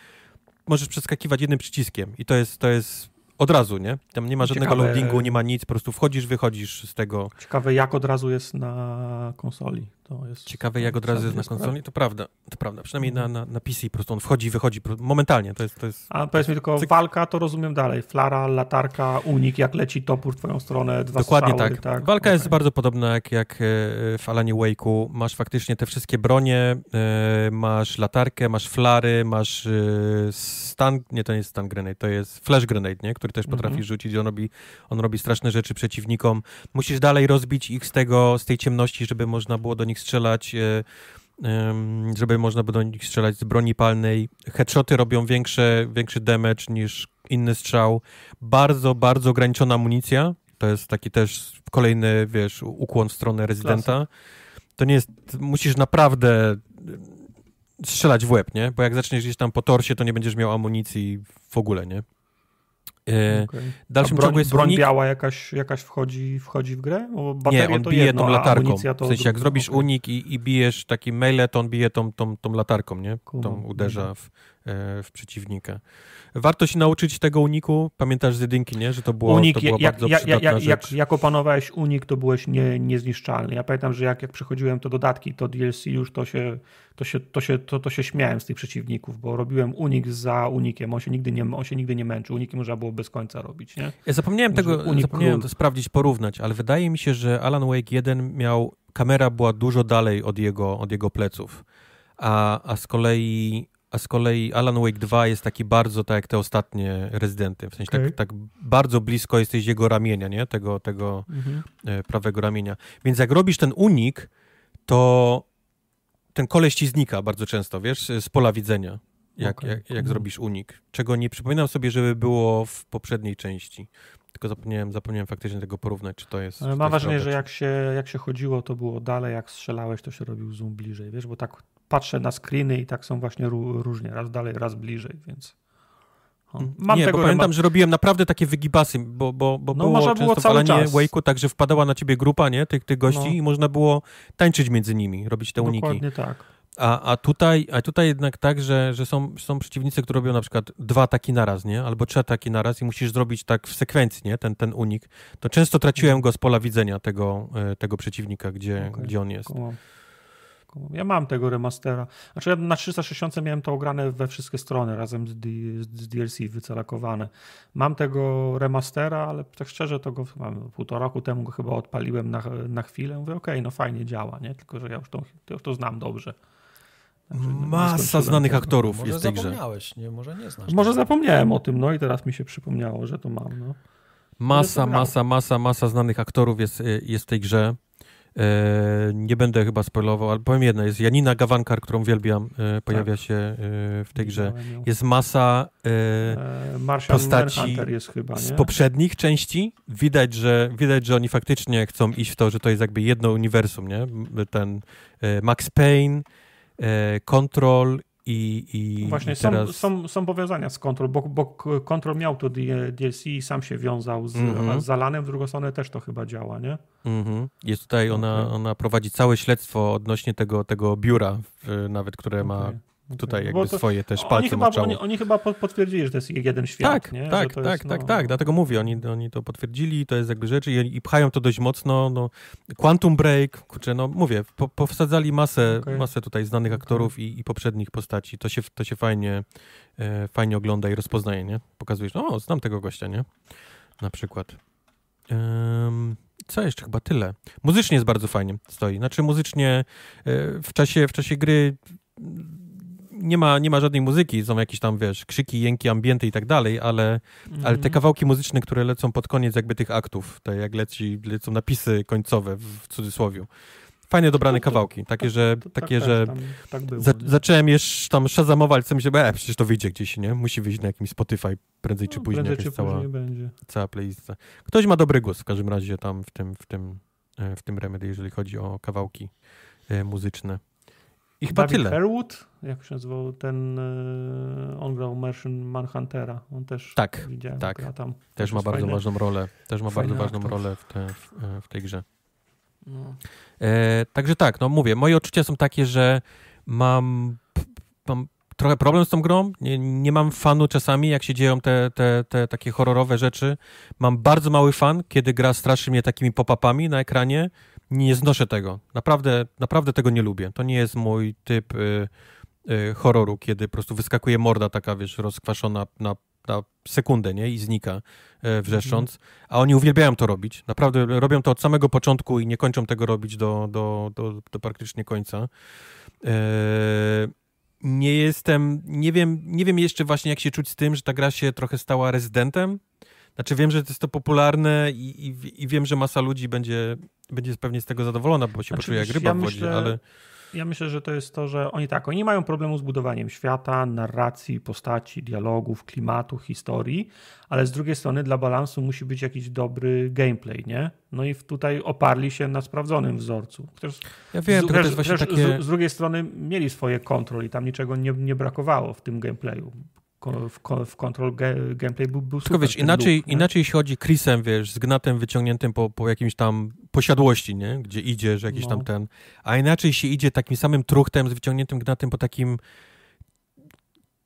możesz przeskakiwać jednym przyciskiem i to jest, to jest od razu, nie? Tam nie ma żadnego Ciekawe... loadingu, nie ma nic, po prostu wchodzisz, wychodzisz z tego. Ciekawe, jak od razu jest na konsoli. To jest Ciekawe, jak od razu jest na konsoli. To prawda, to prawda. Przynajmniej mhm. na, na, na PC po prostu on wchodzi i wychodzi momentalnie. To jest, to jest, A powiedz mi tak. tylko, cyk... walka to rozumiem dalej. Flara, latarka, unik, jak leci topór w twoją stronę, dwa Dokładnie strzały, tak. tak. Walka okay. jest bardzo podobna jak, jak e, w Alanie Wake'u. Masz faktycznie te wszystkie bronie, e, masz latarkę, masz flary, masz e, stan, nie to nie jest stan grenade, to jest flash grenade, nie? który też mhm. potrafi mm -hmm. rzucić. On robi, on robi straszne rzeczy przeciwnikom. Musisz dalej rozbić ich z tego, z tej ciemności, żeby można było do nich nich strzelać, e, żeby można było do nich strzelać z broni palnej. Headshoty robią większe, większy damage niż inny strzał. Bardzo, bardzo ograniczona amunicja. To jest taki też kolejny, wiesz, ukłon w stronę rezydenta. To nie jest, musisz naprawdę e, strzelać w łeb, nie? Bo jak zaczniesz gdzieś tam po torsie, to nie będziesz miał amunicji w ogóle, nie? E, okay. W dalszym broń, jest broń unik... biała jakaś, jakaś wchodzi, wchodzi w grę? bo nie, on bije jedno, tą latarką. W sensie jak zrobisz okay. unik i, i bijesz taki melee, to on bije tą, tą, tą latarką, nie? Tą uderza mhm. w, E, w przeciwnika. Warto się nauczyć tego uniku. Pamiętasz z jedynki, nie? Że to było unik, to jak, bardzo jak, jak, jak, jak opanowałeś unik, to byłeś nie, niezniszczalny. Ja pamiętam, że jak, jak przechodziłem to dodatki, to DLC już, to się, to się, to się, to, to się śmiałem z tych przeciwników, bo robiłem unik za unikiem. On się nigdy nie, on się nigdy nie męczył. Unikiem można było bez końca robić, nie? Ja zapomniałem tego, unik zapomniałem to sprawdzić, porównać, ale wydaje mi się, że Alan Wake 1 miał, kamera była dużo dalej od jego, od jego pleców. A, a z kolei a z kolei Alan Wake 2 jest taki bardzo tak jak te ostatnie rezydenty. W sensie okay. tak, tak, bardzo blisko jesteś jego ramienia, nie? Tego, tego mhm. E, prawego ramienia. Więc jak robisz ten unik, to ten koleś ci znika bardzo często, wiesz, z pola widzenia. Jak, okay. jak, jak, mhm. zrobisz unik. Czego nie przypominam sobie, żeby było w poprzedniej części tylko zapomniałem, zapomniałem faktycznie tego porównać, czy to jest. Mam wrażenie, że jak się, jak się chodziło, to było dalej, jak strzelałeś, to się robił zoom bliżej, wiesz, bo tak patrzę na screeny i tak są właśnie różnie, raz dalej, raz bliżej, więc. Mm, mam nie, tego, bo pamiętam, że robiłem naprawdę takie wygibasy, bo, bo, bo no, było można było cały czas. Wake'u tak, że wpadała na ciebie grupa nie? Tych, tych gości no. i można było tańczyć między nimi, robić te Dokładnie uniki. Dokładnie tak. A, a, tutaj, a tutaj jednak tak, że, że są, są przeciwnicy, które robią na przykład dwa taki naraz, nie? Albo trzy taki naraz i musisz zrobić tak w sekwencji, nie? Ten, ten unik. To często traciłem go z pola widzenia tego, e, tego przeciwnika, gdzie, okay. gdzie on jest. Ja mam tego remastera. Znaczy ja na 360 miałem to ograne we wszystkie strony razem z, z DLC wycelakowane. Mam tego remastera, ale tak szczerze to go mam, półtora roku temu go chyba odpaliłem na, na chwilę. Mówię, okej, okay, no fajnie działa, nie? Tylko, że ja już to, ja już to znam dobrze. Masa znanych aktorów może jest tej grze. Może zapomniałeś, nie? Może nie znasz. Może zapomniałem o tym, no i teraz mi się przypomniało, że to mam, no. Masa, masa, masa, masa znanych aktorów jest, y, jest w tej grze. E, nie będę chyba spoilował, ale powiem jedno, jest Janina Gawankar, którą wielbiam, y, pojawia tak. się y, w tej grze. Jest masa e, postaci jest chyba, z poprzednich części. Widać że, widać, że oni faktycznie chcą iść w to, że to jest jakby jedno uniwersum, nie? Ten Max Payne, Control e, i, i no Właśnie teraz... są, są, są powiązania z Control, bo, bo Control miał to DLC i sam się wiązał z, mm-hmm. z Alanem, w drugą stronę też to chyba działa, nie? Mm-hmm. Jest tutaj, okay. ona, ona prowadzi całe śledztwo odnośnie tego, tego biura, nawet które okay. ma tutaj no, jakby to, swoje też palce oni chyba, oni, oni, chyba potwierdzili, że to jest jeden świat, Tak, nie? tak, tak, jest, tak, no... tak, dlatego mówię, oni, oni to potwierdzili, to jest jakby rzeczy i, i pchają to dość mocno, no, Quantum Break, kurczę, no mówię, po, powsadzali masę, okay. masę tutaj znanych aktorów okay. i, i, poprzednich postaci, to się, to się fajnie, e, fajnie ogląda i rozpoznaje, nie? Pokazujesz, no znam tego gościa, nie? Na przykład. co jeszcze? Chyba tyle. Muzycznie jest bardzo fajnie stoi. Znaczy muzycznie e, w, czasie, w czasie gry nie ma, nie ma żadnej muzyki, są jakieś tam, wiesz, krzyki, jęki, ambienty i tak dalej, ale, ale te mhm. kawałki muzyczne, które lecą pod koniec jakby tych aktów, te jak leci, lecą napisy końcowe w cudzysłowie. Fajnie dobrane kawałki, takie, że, takie, tak, że tak było, za, zacząłem już tam szazamować, co mi się, e, przecież to wyjdzie gdzieś, nie? Musi wyjść na jakimś Spotify prędzej czy no, później. Prędzej czy cała, później będzie. Cała playlista. Ktoś ma dobry głos w każdym razie tam w tym, w tym, e, w tym Remedy, jeżeli chodzi o kawałki e, muzyczne. I chyba David tyle. Herwood, jak się nazywał ten, e, on grał Merchant Manhuntera, on też tak, widziałem, tak. gra tam. Też ma bardzo fajny, ważną rolę, też ma bardzo ważną aktor. rolę w, te, w, e, w tej grze. No. E, także tak, no mówię, moje odczucia są takie, że mam, mam trochę problem z tą grą. Nie, nie mam fanu czasami, jak się dzieją te, te, te takie horrorowe rzeczy. Mam bardzo mały fan, kiedy gra straszy mnie takimi pop-upami na ekranie nie znoszę tego. Naprawdę, naprawdę tego nie lubię. To nie jest mój typ y, y, horroru, kiedy po prostu wyskakuje morda taka, wiesz, rozkwaszona na, na sekundę, nie? I znika y, wrzeszcząc. Mhm. A oni uwielbiają to robić. Naprawdę robią to od samego początku i nie kończą tego robić do, do, do, do praktycznie końca. E, nie jestem, nie wiem, nie wiem jeszcze właśnie jak się czuć z tym, że ta gra się trochę stała rezydentem, znaczy wiem, że to jest to popularne i, i, i wiem, że masa ludzi będzie, będzie pewnie z tego zadowolona, bo się znaczy, poczuje jak ryba ja w wodzie, myślę, ale... Ja myślę, że to jest to, że oni tak, oni nie mają problemu z budowaniem świata, narracji, postaci, dialogów, klimatu, historii, ale z drugiej strony dla balansu musi być jakiś dobry gameplay, nie? No i tutaj oparli się na sprawdzonym wzorcu. Chociaż ja wiem, z, to jest właśnie takie... z, z drugiej strony mieli swoje i tam niczego nie, nie brakowało w tym gameplayu w, w Control gameplay był, był Tylko super, wiesz, inaczej, inaczej się chodzi Chrisem, wiesz, z gnatem wyciągniętym po, po jakimś tam posiadłości, nie? Gdzie idziesz, jakiś no. tam ten. A inaczej się idzie takim samym truchtem z wyciągniętym gnatem po takim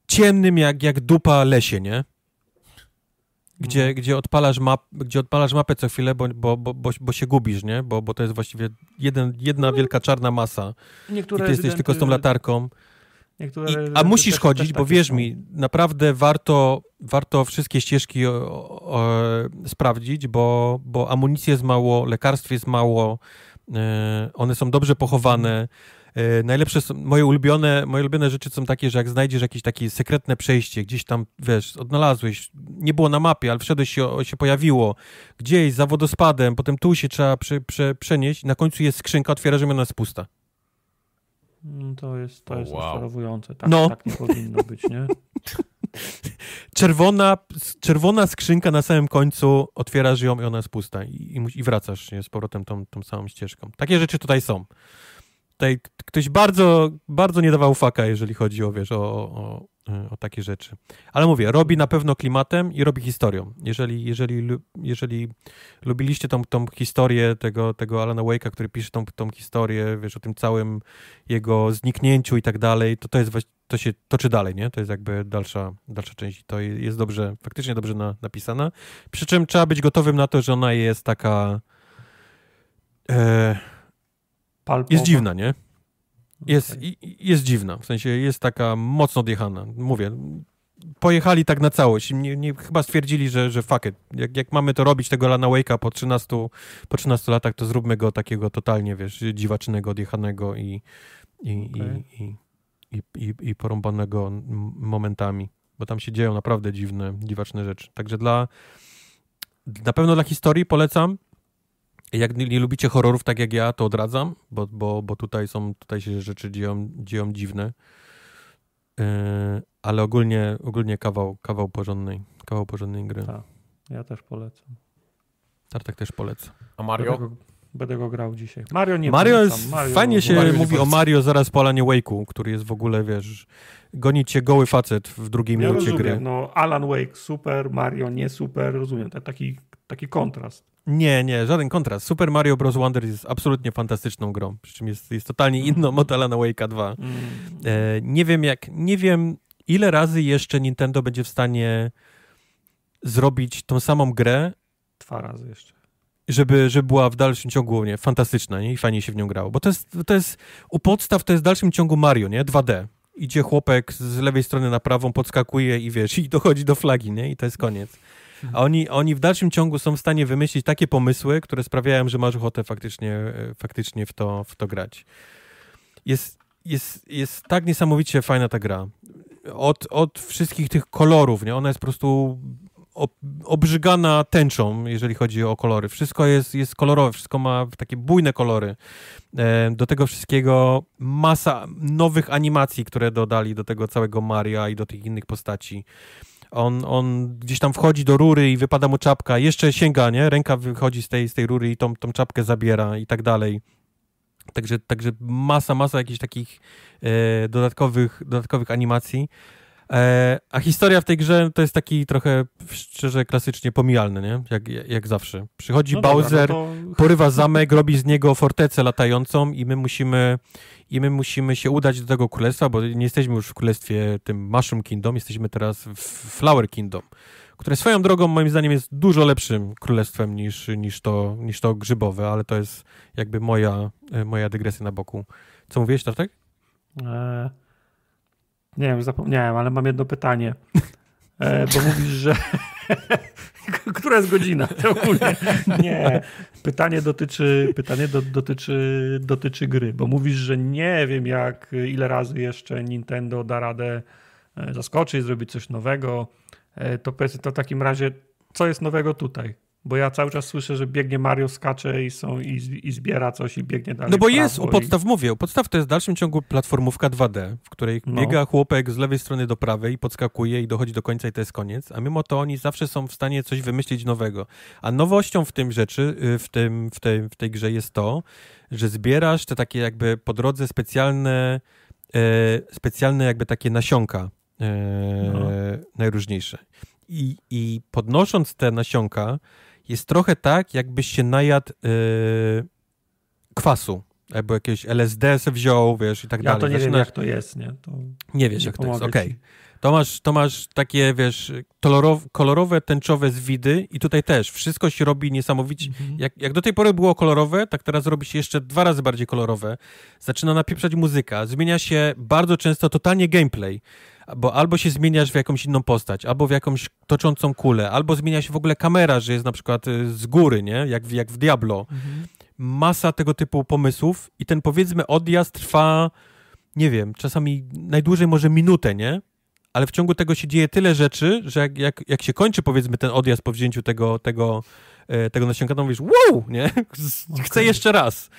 ciemnym jak, jak dupa lesie, nie? Gdzie, no. gdzie, odpalasz map, gdzie odpalasz mapę co chwilę, bo, bo, bo, bo, się gubisz, nie? Bo, bo to jest właściwie jeden, jedna no, wielka czarna masa. Niektóre I ty jesteś tylko z tą latarką. Niektóre a musisz też, chodzić, też bo wierz są. mi, naprawdę warto, warto wszystkie ścieżki o, e, o, e, sprawdzić, bo, bo amunicji jest mało, lekarstw jest mało, e, one są dobrze pochowane. Najlepsze są, moje ulubione, moje ulubione rzeczy są takie, że jak znajdziesz jakieś takie sekretne przejście, gdzieś tam, wiesz, odnalazłeś, nie było na mapie, ale wszedłeś, się, się pojawiło, gdzieś za wodospadem, potem tu się trzeba prze, prze, przenieść, na końcu jest skrzynka, otwierasz ją, ona jest pusta. No to jest, to jest wow. Tak, no. tak nie powinno być, nie? czerwona, czerwona skrzynka na samym końcu, otwierasz ją i ona jest pusta i, i, i wracasz nie, z powrotem tą, tą samą ścieżką. Takie rzeczy tutaj są. Tutaj ktoś bardzo, bardzo nie dawał faka, jeżeli chodzi o, wiesz, o, o, Y, o takie rzeczy. Ale mówię, robi na pewno klimatem i robi historią. Jeżeli, jeżeli, jeżeli lubiliście tą, tą historię tego, tego Alana Wake'a, który pisze tą, tą historię, wiesz, o tym całym jego zniknięciu i tak dalej, to to jest to się toczy dalej, nie? To jest jakby dalsza, dalsza część i to jest dobrze, faktycznie dobrze na, napisana. Przy czym trzeba być gotowym na to, że ona jest taka... E, jest dziwna, nie? Jest, okay. jest dziwna, w sensie jest taka mocno odjechana. Mówię, pojechali tak na całość. Nie, nie, chyba stwierdzili, że, że fuck it. Jak, jak mamy to robić, tego Lana Wake'a po 13, po 13 latach, to zróbmy go takiego totalnie, wiesz, dziwacznego, odjechanego i, i, okay. i, i, i, i, i porąbanego momentami, bo tam się dzieją naprawdę dziwne, dziwaczne rzeczy. Także dla, na pewno dla historii polecam. Jak nie, lubicie horrorów tak jak ja, to odradzam, bo, bo, bo tutaj są, tutaj się rzeczy dzieją, dzieją dziwne. E, ale ogólnie, ogólnie kawał, kawał porządnej, kawał porządnej gry. Ta, ja też polecam. Tartak też polecam. A Mario? Będę go, będę go grał dzisiaj. Mario nie Mario polecam. jest, Mario, Fajnie się Mario mówi o Mario zaraz po Alanie Wake'u, który jest w ogóle, wiesz, gonić się goły facet w drugiej minucie gry. No, Alan Wake super, Mario nie super, rozumiem. Taki, taki kontrast. Nie, nie, żaden kontrast. Super Mario Bros. Wonder jest absolutnie fantastyczną grą, przy czym jest, jest totalnie mm. inną od Alana Wake'a 2. Mm. E, nie wiem jak, nie wiem ile razy jeszcze Nintendo będzie w stanie zrobić tą samą grę. Dwa razy jeszcze. Żeby, żeby była w dalszym ciągu nie, fantastyczna nie? i fajnie się w nią grało. Bo to jest, to jest u podstaw, to jest w dalszym ciągu Mario, nie? 2D. Idzie chłopek z lewej strony na prawą, podskakuje i wiesz, i dochodzi do flagi, nie? I to jest koniec. A oni, oni w dalszym ciągu są w stanie wymyślić takie pomysły, które sprawiają, że masz ochotę faktycznie, e, faktycznie w, to, w to grać. Jest, jest, jest tak niesamowicie fajna ta gra. Od, od wszystkich tych kolorów, nie? Ona jest po prostu obrzygana tęczą, jeżeli chodzi o kolory. Wszystko jest, jest kolorowe, wszystko ma takie bujne kolory. E, do tego wszystkiego masa nowych animacji, które dodali do tego całego Maria i do tych innych postaci on, on gdzieś tam wchodzi do rury i wypada mu czapka, jeszcze sięga, nie? Ręka wychodzi z tej, z tej rury i tą, tą czapkę zabiera i tak dalej. Także, także masa, masa jakichś takich e, dodatkowych, dodatkowych animacji. E, a historia w tej grze to jest taki trochę szczerze klasycznie pomijalny, nie? Jak, jak zawsze. Przychodzi no Bowser, dobra, no to... porywa zamek, robi z niego fortecę latającą i my musimy i my musimy się udać do tego królestwa, bo nie jesteśmy już w królestwie tym Mushroom Kingdom, jesteśmy teraz w Flower Kingdom, które swoją drogą moim zdaniem jest dużo lepszym królestwem niż, niż, to, niż to grzybowe, ale to jest jakby moja, e, moja dygresja na boku. Co mówiłeś, Tartek? Eee. Nie, wiem, zapomniałem, ale mam jedno pytanie. E, bo mówisz, że. Która jest godzina? Ogólnie. Nie. Pytanie dotyczy, pytanie do, dotyczy, dotyczy gry, bo mówisz, że nie wiem, jak ile razy jeszcze Nintendo da radę e, zaskoczyć, zrobić coś nowego. E, to powiedz, to w takim razie, co jest nowego tutaj? Bo ja cały czas słyszę, że biegnie Mario, skacze i, są, i, i zbiera coś i biegnie dalej. No bo jest, u podstaw i... mówię, u podstaw to jest w dalszym ciągu platformówka 2D, w której no. biega chłopek z lewej strony do prawej, podskakuje i dochodzi do końca i to jest koniec, a mimo to oni zawsze są w stanie coś wymyślić nowego. A nowością w tym rzeczy, y, w, tym, w, tej, w tej grze jest to, że zbierasz te takie jakby po drodze specjalne, e, specjalne jakby takie nasionka e, no. najróżniejsze. I, I podnosząc te nasionka, jest trochę tak, jakbyś się najadł yy, kwasu albo jakieś LSD se wziął, wiesz, i tak ja dalej. Ja to nie Zaczynasz... wiem, no, jak to jest, nie? To... Nie wiesz, nie jak to jest, okej. Okay. To, masz, to masz takie, wiesz, kolorowe, kolorowe, tęczowe zwidy i tutaj też wszystko się robi niesamowicie. Mhm. Jak, jak do tej pory było kolorowe, tak teraz robi się jeszcze dwa razy bardziej kolorowe. Zaczyna napieprzać muzyka, zmienia się bardzo często totalnie gameplay bo albo się zmieniasz w jakąś inną postać, albo w jakąś toczącą kulę, albo zmienia się w ogóle kamera, że jest na przykład y, z góry, nie? Jak w, jak w Diablo. Mhm. Masa tego typu pomysłów i ten powiedzmy odjazd trwa, nie wiem, czasami najdłużej może minutę, nie? Ale w ciągu tego się dzieje tyle rzeczy, że jak, jak, jak się kończy powiedzmy ten odjazd po wzięciu tego, tego, e, tego nasionka, to mówisz wow, nie? Chcę okay. jeszcze raz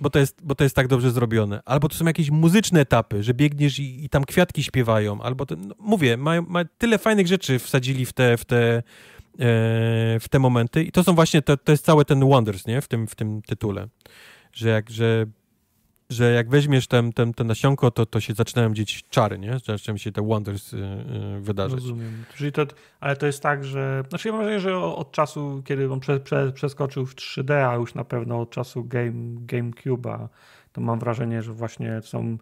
bo to, jest, bo to jest tak dobrze zrobione. Albo to są jakieś muzyczne etapy, że biegniesz i, i tam kwiatki śpiewają. Albo to, no, mówię, mają, ma tyle fajnych rzeczy wsadzili w te, w te, e, w te momenty. I to są właśnie, to, to jest cały ten Wonders, nie? W tym, w tym tytule. Że jak, że że jak weźmiesz ten, ten, ten nasionko, to, to się zaczynają dzieć czary, nie? Zaczynają się te wonders yy, wydarzać. Rozumiem. Czyli to, ale to jest tak, że... Znaczy ja mam wrażenie, że od czasu, kiedy on prze, prze, przeskoczył w 3D, a już na pewno od czasu Game, GameCube'a, to mam wrażenie, że właśnie są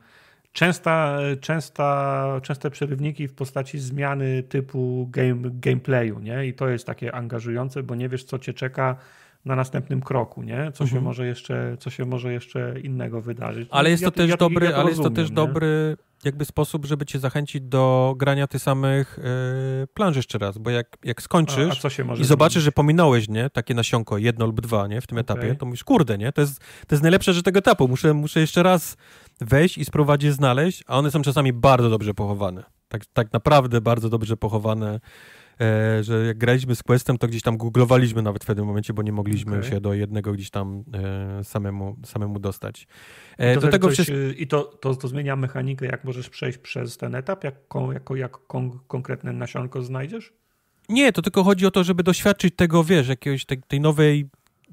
częsta, częsta, częste przerywniki w postaci zmiany typu game, gameplayu, nie? I to jest takie angażujące, bo nie wiesz, co cię czeka, na następnym kroku, nie? Co, mhm. się, może jeszcze, co się może jeszcze innego wydarzyć. Ale no, jest ja, to też ja, dobry, ja to ale rozumiem, jest to też nie? dobry jakby sposób, żeby cię zachęcić do grania tych samych yy, planż jeszcze raz, bo jak, jak skończysz a, a i zobaczysz, że pominąłeś, nie? Takie nasionko, jedno lub dwa, nie? W tym okay. etapie, to mówisz, kurde, nie? To jest, to jest najlepsze że tego etapu, muszę, muszę jeszcze raz wejść i spróbować je znaleźć, a one są czasami bardzo dobrze pochowane. Tak, tak naprawdę bardzo dobrze pochowane e, że jak graliśmy z Questem, to gdzieś tam googlowaliśmy nawet w pewnym momencie, bo nie mogliśmy okay. się do jednego gdzieś tam e, samemu, samemu dostać. E, to do tego I to, to, to zmienia mechanikę, jak możesz przejść przez ten etap, jak, jak, jak kon, konkretne nasionko znajdziesz? Nie, to tylko chodzi o to, żeby doświadczyć tego, wiesz, jakiejś tej, tej nowej,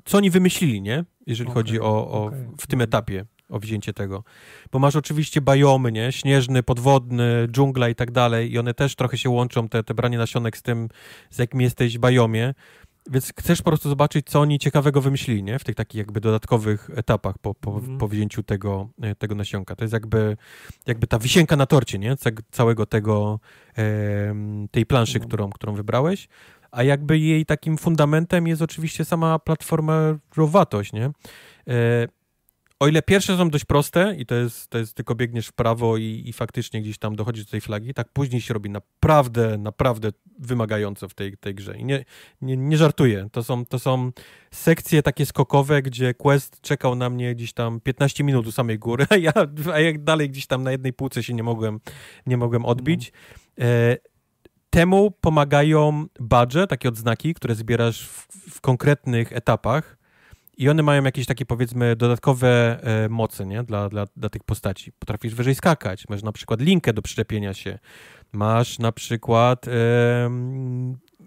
co oni wymyślili, nie? Jeżeli okay. chodzi o, o okay. w tym etapie o wzięcie tego. Bo masz oczywiście bajomy, nie? Śnieżny, podwodny, dżungla i tak dalej i one też trochę się łączą, te, te branie nasionek z tym, z jakim jesteś bajomie. Więc chcesz po prostu zobaczyć, co oni ciekawego wymyślili, nie? W tych takich jakby dodatkowych etapach po, po, mm. po wzięciu tego, e, tego nasionka. To jest jakby, jakby ta wisienka na torcie, nie? Całego tego, tej planszy, mm. którą, którą wybrałeś. A jakby jej takim fundamentem jest oczywiście sama rowatość, nie? E, o ile pierwsze są dość proste i to jest, to jest tylko biegniesz w prawo i, i faktycznie gdzieś tam dochodzisz do tej flagi, tak później się robi naprawdę, naprawdę wymagające w tej, tej grze. I nie, nie, nie żartuję. To są, to są sekcje takie skokowe, gdzie quest czekał na mnie gdzieś tam 15 minut u samej góry, a ja, a ja dalej gdzieś tam na jednej półce się nie mogłem, nie mogłem odbić. E, temu pomagają badże, takie odznaki, które zbierasz w, w konkretnych etapach i one mają jakieś takie, powiedzmy, dodatkowe e, moce nie? Dla, dla, dla tych postaci. Potrafisz wyżej skakać, masz na przykład linkę do przyczepienia się, masz na przykład. E,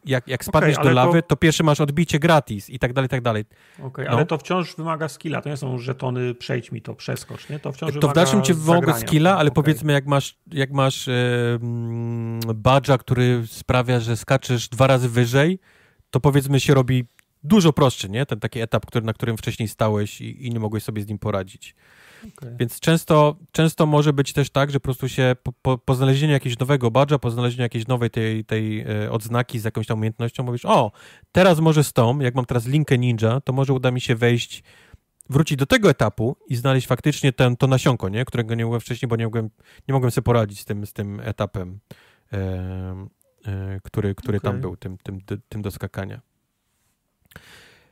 jak, jak spadniesz okay, do lawy, to... to... pierwszy masz odbicie gratis i tak dalej, i tak dalej. Okej, okay, no. ale to wciąż wymaga skilla, to nie są żetony przejdź mi to, przeskocz, nie? To wciąż To w dalszym cię wymaga skilla, ale okay. powiedzmy jak masz, jak masz e, badża, który sprawia, że skaczesz dwa razy wyżej, to powiedzmy się robi dużo prostszy, nie? Ten taki etap, który, na którym wcześniej stałeś i, i nie mogłeś sobie z nim poradzić. Okay. Więc często, często może być też tak, że po prostu się po, po, po znalezieniu jakiegoś nowego badża, po znalezieniu jakiejś nowej tej, tej e, odznaki z jakąś tam umiejętnością mówisz, o, teraz może z tą, jak mam teraz linkę ninja, to może uda mi się wejść, wrócić do tego etapu i znaleźć faktycznie ten, to nasionko, nie? którego nie mogłem wcześniej, bo nie mogłem, nie mogłem sobie poradzić z tym, z tym etapem, e, e, który, który okay. tam był, tym, tym, tym do skakania.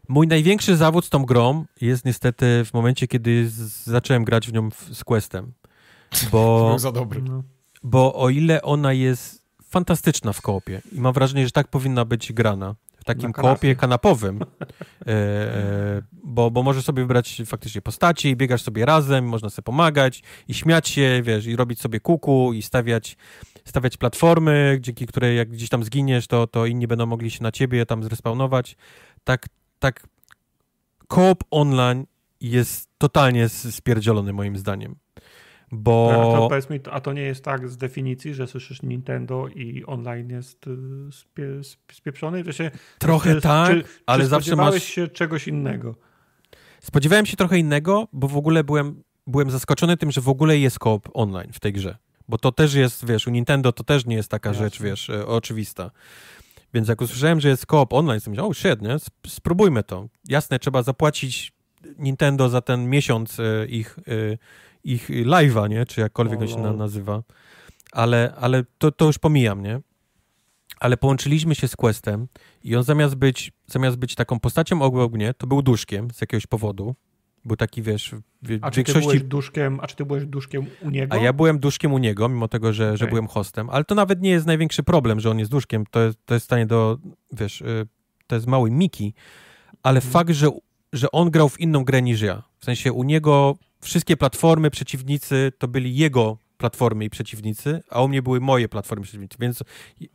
Mój największy zawód z tą grą jest niestety w momencie, kiedy zacząłem grać w nią w, z Questem. Bo, za dobry. No. bo o ile ona jest fantastyczna w koopie i mam wrażenie, że tak powinna być grana, w takim kopie kanapowym, e, e, bo, bo możesz sobie wybrać faktycznie postaci i biegasz sobie razem, można sobie pomagać i śmiać się, wiesz, i robić sobie kuku i stawiać, stawiać platformy, dzięki której jak gdzieś tam zginiesz, to, to inni będą mogli się na ciebie tam zrespawnować tak, tak koop online jest totalnie spierdzielony moim zdaniem. Bo... A to, powiedz mi, a to nie jest tak z definicji, że słyszysz Nintendo i online jest y, spie, spieprzony? Że się, trochę czy, tak, czy, ale spodziewałeś zawsze masz... się czegoś innego? Spodziewałem się trochę innego, bo w ogóle byłem, byłem zaskoczony tym, że w ogóle jest koop online w tej grze. Bo to też jest, wiesz, u Nintendo to też nie jest taka Jasne. rzecz, wiesz, e, oczywista. Więc jak usłyszałem, że jest koop online, to myślałem, o shit, nie? spróbujmy to. Jasne, trzeba zapłacić Nintendo za ten miesiąc e, ich, e, ich live'a, nie? Czy jakkolwiek on się mhm. nazywa. Ale, ale to, to już pomijam, nie? Ale połączyliśmy się z Questem i on zamiast być, zamiast być taką postacią o ognie, to był duszkiem z jakiegoś powodu. Był taki, wiesz, w a większości... Czy ty byłeś duszkiem, a czy ty byłeś duszkiem u niego? A ja byłem duszkiem u niego, mimo tego, że, okay. że byłem hostem. Ale to nawet nie jest największy problem, że on jest duszkiem. To jest, to jest stanie do, wiesz, y, to jest mały Miki. Ale hmm. fakt, że, że on grał w inną grę niż ja. W sensie u niego wszystkie platformy, przeciwnicy to byli jego platformy i przeciwnicy, a u mnie były moje platformy i przeciwnicy, więc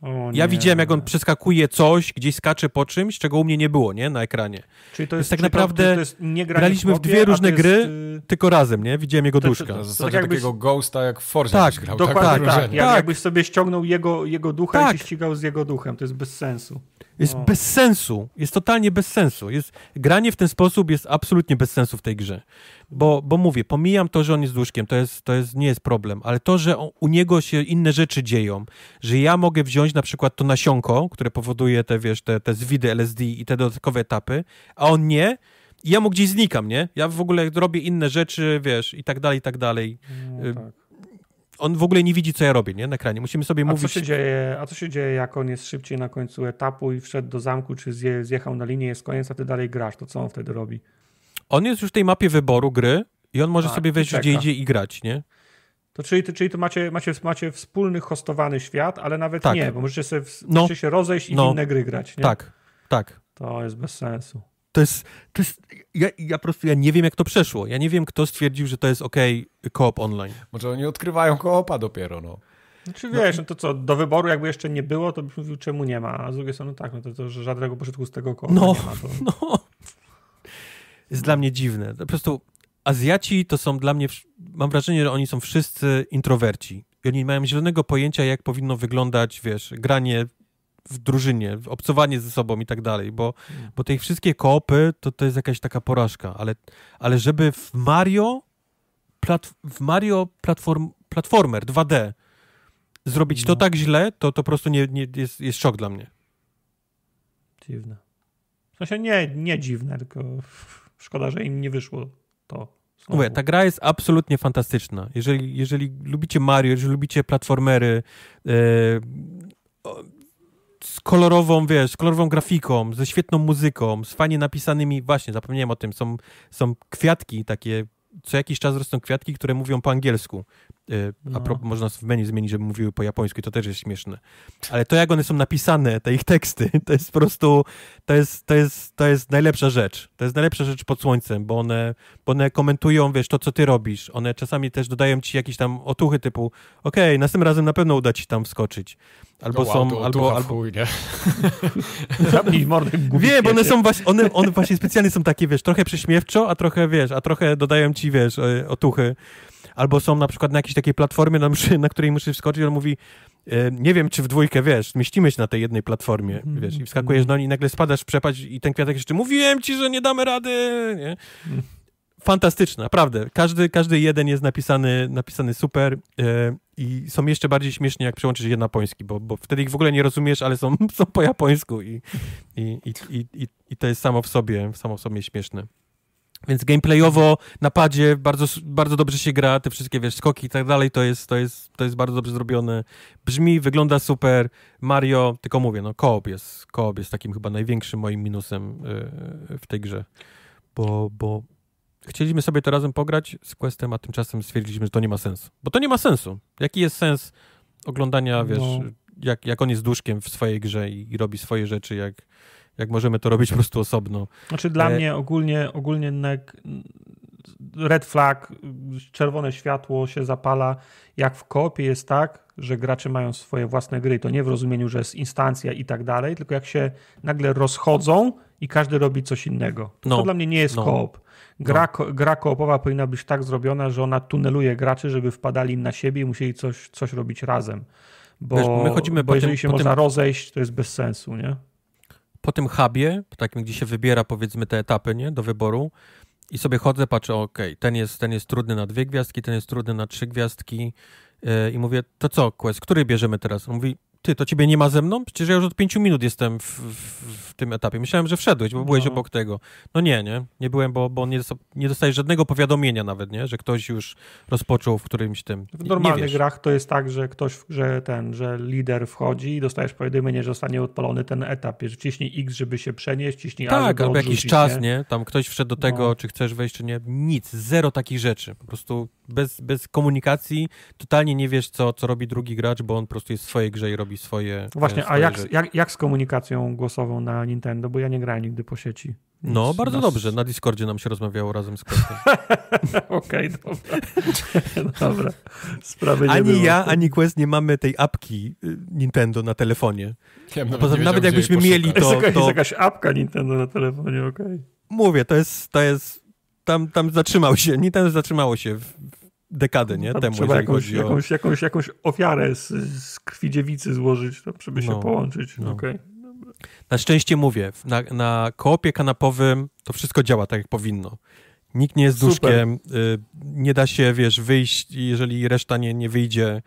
o, ja widziałem, jak on przeskakuje coś, gdzieś skacze po czymś, czego u mnie nie było, nie, na ekranie. Czyli to jest, więc tak naprawdę to, jest nie graliśmy w, kopie, w dwie różne jest, gry, y, tylko razem, nie, widziałem jego to, duszka. To, to, to, to, to tak jakbyś... takiego ghosta, jak w Forza tak, grał, dokładnie tak, tak, tak, tak. Jakbyś sobie ściągnął jego, jego ducha tak. i się ścigał z jego duchem, to jest bez sensu. Jest no. bez sensu. Jest totalnie bez sensu. Jest, granie w ten sposób jest absolutnie bez sensu w tej grze. Bo, bo mówię, pomijam to, że on jest łóżkiem, to, jest, to jest, nie jest problem, ale to, że on, u niego się inne rzeczy dzieją, że ja mogę wziąć na przykład to nasionko, które powoduje te, wiesz, te, te zwidy LSD i te dodatkowe etapy, a on nie, i ja mu gdzieś znikam, nie? Ja w ogóle robię inne rzeczy, wiesz, i tak dalej, i tak dalej. No, y, tak on w ogóle nie widzi, co ja robię nie? na ekranie. Musimy sobie a mówić. Co się dzieje, a co się dzieje, jak on jest szybciej na końcu etapu i wszedł do zamku, czy zje, zjechał na linię, jest koniec, a ty dalej grasz? To co on wtedy robi? On jest już w tej mapie wyboru gry i on może a, tak, sobie wejść gdzie idzie i grać, nie? To czyli, to, czyli to macie, macie, macie wspólny hostowany świat, ale nawet tak. nie, bo możecie, sobie, no. się rozejść i no. inne gry grać. Nie? Tak, tak. To jest bez sensu to jest, to jest ja, ja po prostu ja nie wiem, jak to przeszło. Ja nie wiem, kto stwierdził, że to jest ok koop online. Może oni odkrywają koopa dopiero, no. Czy znaczy, wiesz, no to co, do wyboru jakby jeszcze nie było, to byś mówił, czemu nie ma, a z drugiej strony tak, no to, to że żadnego pożytku z tego koopa no, nie ma. To... No, jest dla mnie dziwne. Po prostu Azjaci to są dla mnie, mam wrażenie, że oni są wszyscy introwerci. I oni nie mają zielonego pojęcia, jak powinno wyglądać, wiesz, granie w drużynie, obcowanie ze sobą i tak dalej, bo, bo te wszystkie koopy to, to jest jakaś taka porażka, ale, ale żeby w Mario, plat, w Mario platform, platformer 2D zrobić no. to tak źle, to to po prostu nie, nie, jest, jest szok dla mnie. Dziwne. W sensie nie, nie dziwne, tylko szkoda, że im nie wyszło to. Mówię, ta gra jest absolutnie fantastyczna. Jeżeli, jeżeli lubicie Mario, jeżeli lubicie platformery, yy, kolorową, wiesz, kolorową grafiką, ze świetną muzyką, z fajnie napisanymi, właśnie, zapomniałem o tym, są, są kwiatki takie, co jakiś czas rosną kwiatki, które mówią po angielsku. Y, a no. pro, można w menu zmienić, żeby mówiły po japońsku, to też jest śmieszne. Ale to, jak one są napisane, te ich teksty, to jest po prostu, to jest, to jest, to jest najlepsza rzecz. To jest najlepsza rzecz pod słońcem, bo one, bo one komentują, wiesz, to, co ty robisz. One czasami też dodają ci jakieś tam otuchy typu, okej, okay, następnym razem na pewno uda ci tam wskoczyć. Albo wow, są, albo... albo... Chuj, nie? Zamknij mordę Wiem, bo one są właśnie, one, one właśnie specjalnie są takie, wiesz, trochę prześmiewczo, a trochę, wiesz, a trochę dodają ci, wiesz, e, otuchy albo są na przykład na jakiejś takiej platformie, na, na której muszę wskoczyć, on mówi, e, nie wiem, czy w dwójkę, wiesz, mieścimy się na tej jednej platformie, mm. wiesz, i mhm, wskakujesz mhm. do niej i nagle spadasz w przepaść i ten kwiatek jeszcze, mówiłem ci, że nie damy rady, nie? Mm. Fantastyczne, naprawdę. Każdy, każdy jeden jest napisany, napisany super e, i są jeszcze bardziej śmieszni, jak przełączysz je na poński, bo, bo wtedy ich w ogóle nie rozumiesz, ale są, są po japońsku i, i, i, i, i to jest samo w sobie, samo w sobie śmieszne. Więc gameplayowo, napadzie bardzo, bardzo dobrze się gra, te wszystkie wiesz, skoki i tak dalej, to jest, to, jest, to jest bardzo dobrze zrobione. Brzmi, wygląda super. Mario, tylko mówię, no koop jest, jest takim chyba największym moim minusem yy, w tej grze. Bo, bo chcieliśmy sobie to razem pograć z Questem, a tymczasem stwierdziliśmy, że to nie ma sensu. Bo to nie ma sensu. Jaki jest sens oglądania, wiesz, no. jak, jak on jest duszkiem w swojej grze i, i robi swoje rzeczy, jak jak możemy to robić po prostu osobno. Znaczy dla e... mnie ogólnie, ogólnie red flag, czerwone światło się zapala, jak w kopie jest tak, że gracze mają swoje własne gry. To nie w rozumieniu, że jest instancja i tak dalej, tylko jak się nagle rozchodzą i każdy robi coś innego. No, to dla mnie nie jest no. koop. Gra, no. ko, gra koopowa powinna być tak zrobiona, że ona tuneluje graczy, żeby wpadali na siebie i musieli coś, coś robić razem. Bo, Wiesz, my chodzimy bo jeżeli tym, się można tym... rozejść, to jest bez sensu, nie? po tym hubie, takim, gdzie się wybiera powiedzmy te etapy nie, do wyboru i sobie chodzę, patrzę, ok, ten jest, ten jest trudny na dwie gwiazdki, ten jest trudny na trzy gwiazdki yy, i mówię, to co, Quest, który bierzemy teraz? On mówi, ty, to ciebie nie ma ze mną? Przecież ja już od pięciu minut jestem w, w, w tym etapie. Myślałem, że wszedłeś, bo no. byłeś obok tego. No nie, nie. Nie byłem, bo, bo nie, nie dostajesz żadnego powiadomienia nawet, nie? Że ktoś już rozpoczął w którymś tym. W normalnych grach to jest tak, że ktoś, że ten, że lider wchodzi i dostajesz powiadomienie, że zostanie odpalony ten etap. Jeżeli ciśnij X, żeby się przenieść, ciśnij A, Tak, albo jakiś czas, nie? nie? Tam ktoś wszedł do no. tego, no. czy chcesz wejść, czy nie. Nic, zero takich rzeczy. Po prostu bez, bez komunikacji totalnie nie wiesz, co, co robi drugi gracz, bo on po prostu jest w swojej grze i robi robi swoje. E, Właśnie, swoje a jak, jak, jak z komunikacją głosową na Nintendo? Bo ja nie grałem nigdy po sieci. No, bardzo nas... dobrze. Na Discordzie nam się rozmawiało razem z Kostem. Okej, dobra. dobra. Sprawy nie ani ja, ani Quest nie mamy tej apki y, Nintendo na telefonie. Ja nawet, Poza, nawet jakbyśmy mieli to... Jest, to... jest jakaś apka Nintendo na telefonie, okej. Okay. Mówię, to jest, to jest tam, tam zatrzymał się, Nintendo zatrzymało się w, dekadę nie? Tam temu. Trzeba jakąś, o... jakąś, jakąś, jakąś ofiarę z, z krwi dziewicy złożyć, tam żeby no, się połączyć. No. Okay. Na szczęście mówię, na, na koopie kanapowym to wszystko działa tak, jak powinno. Nikt nie jest duszkiem, y, nie da się, wiesz, wyjść, jeżeli reszta nie, nie wyjdzie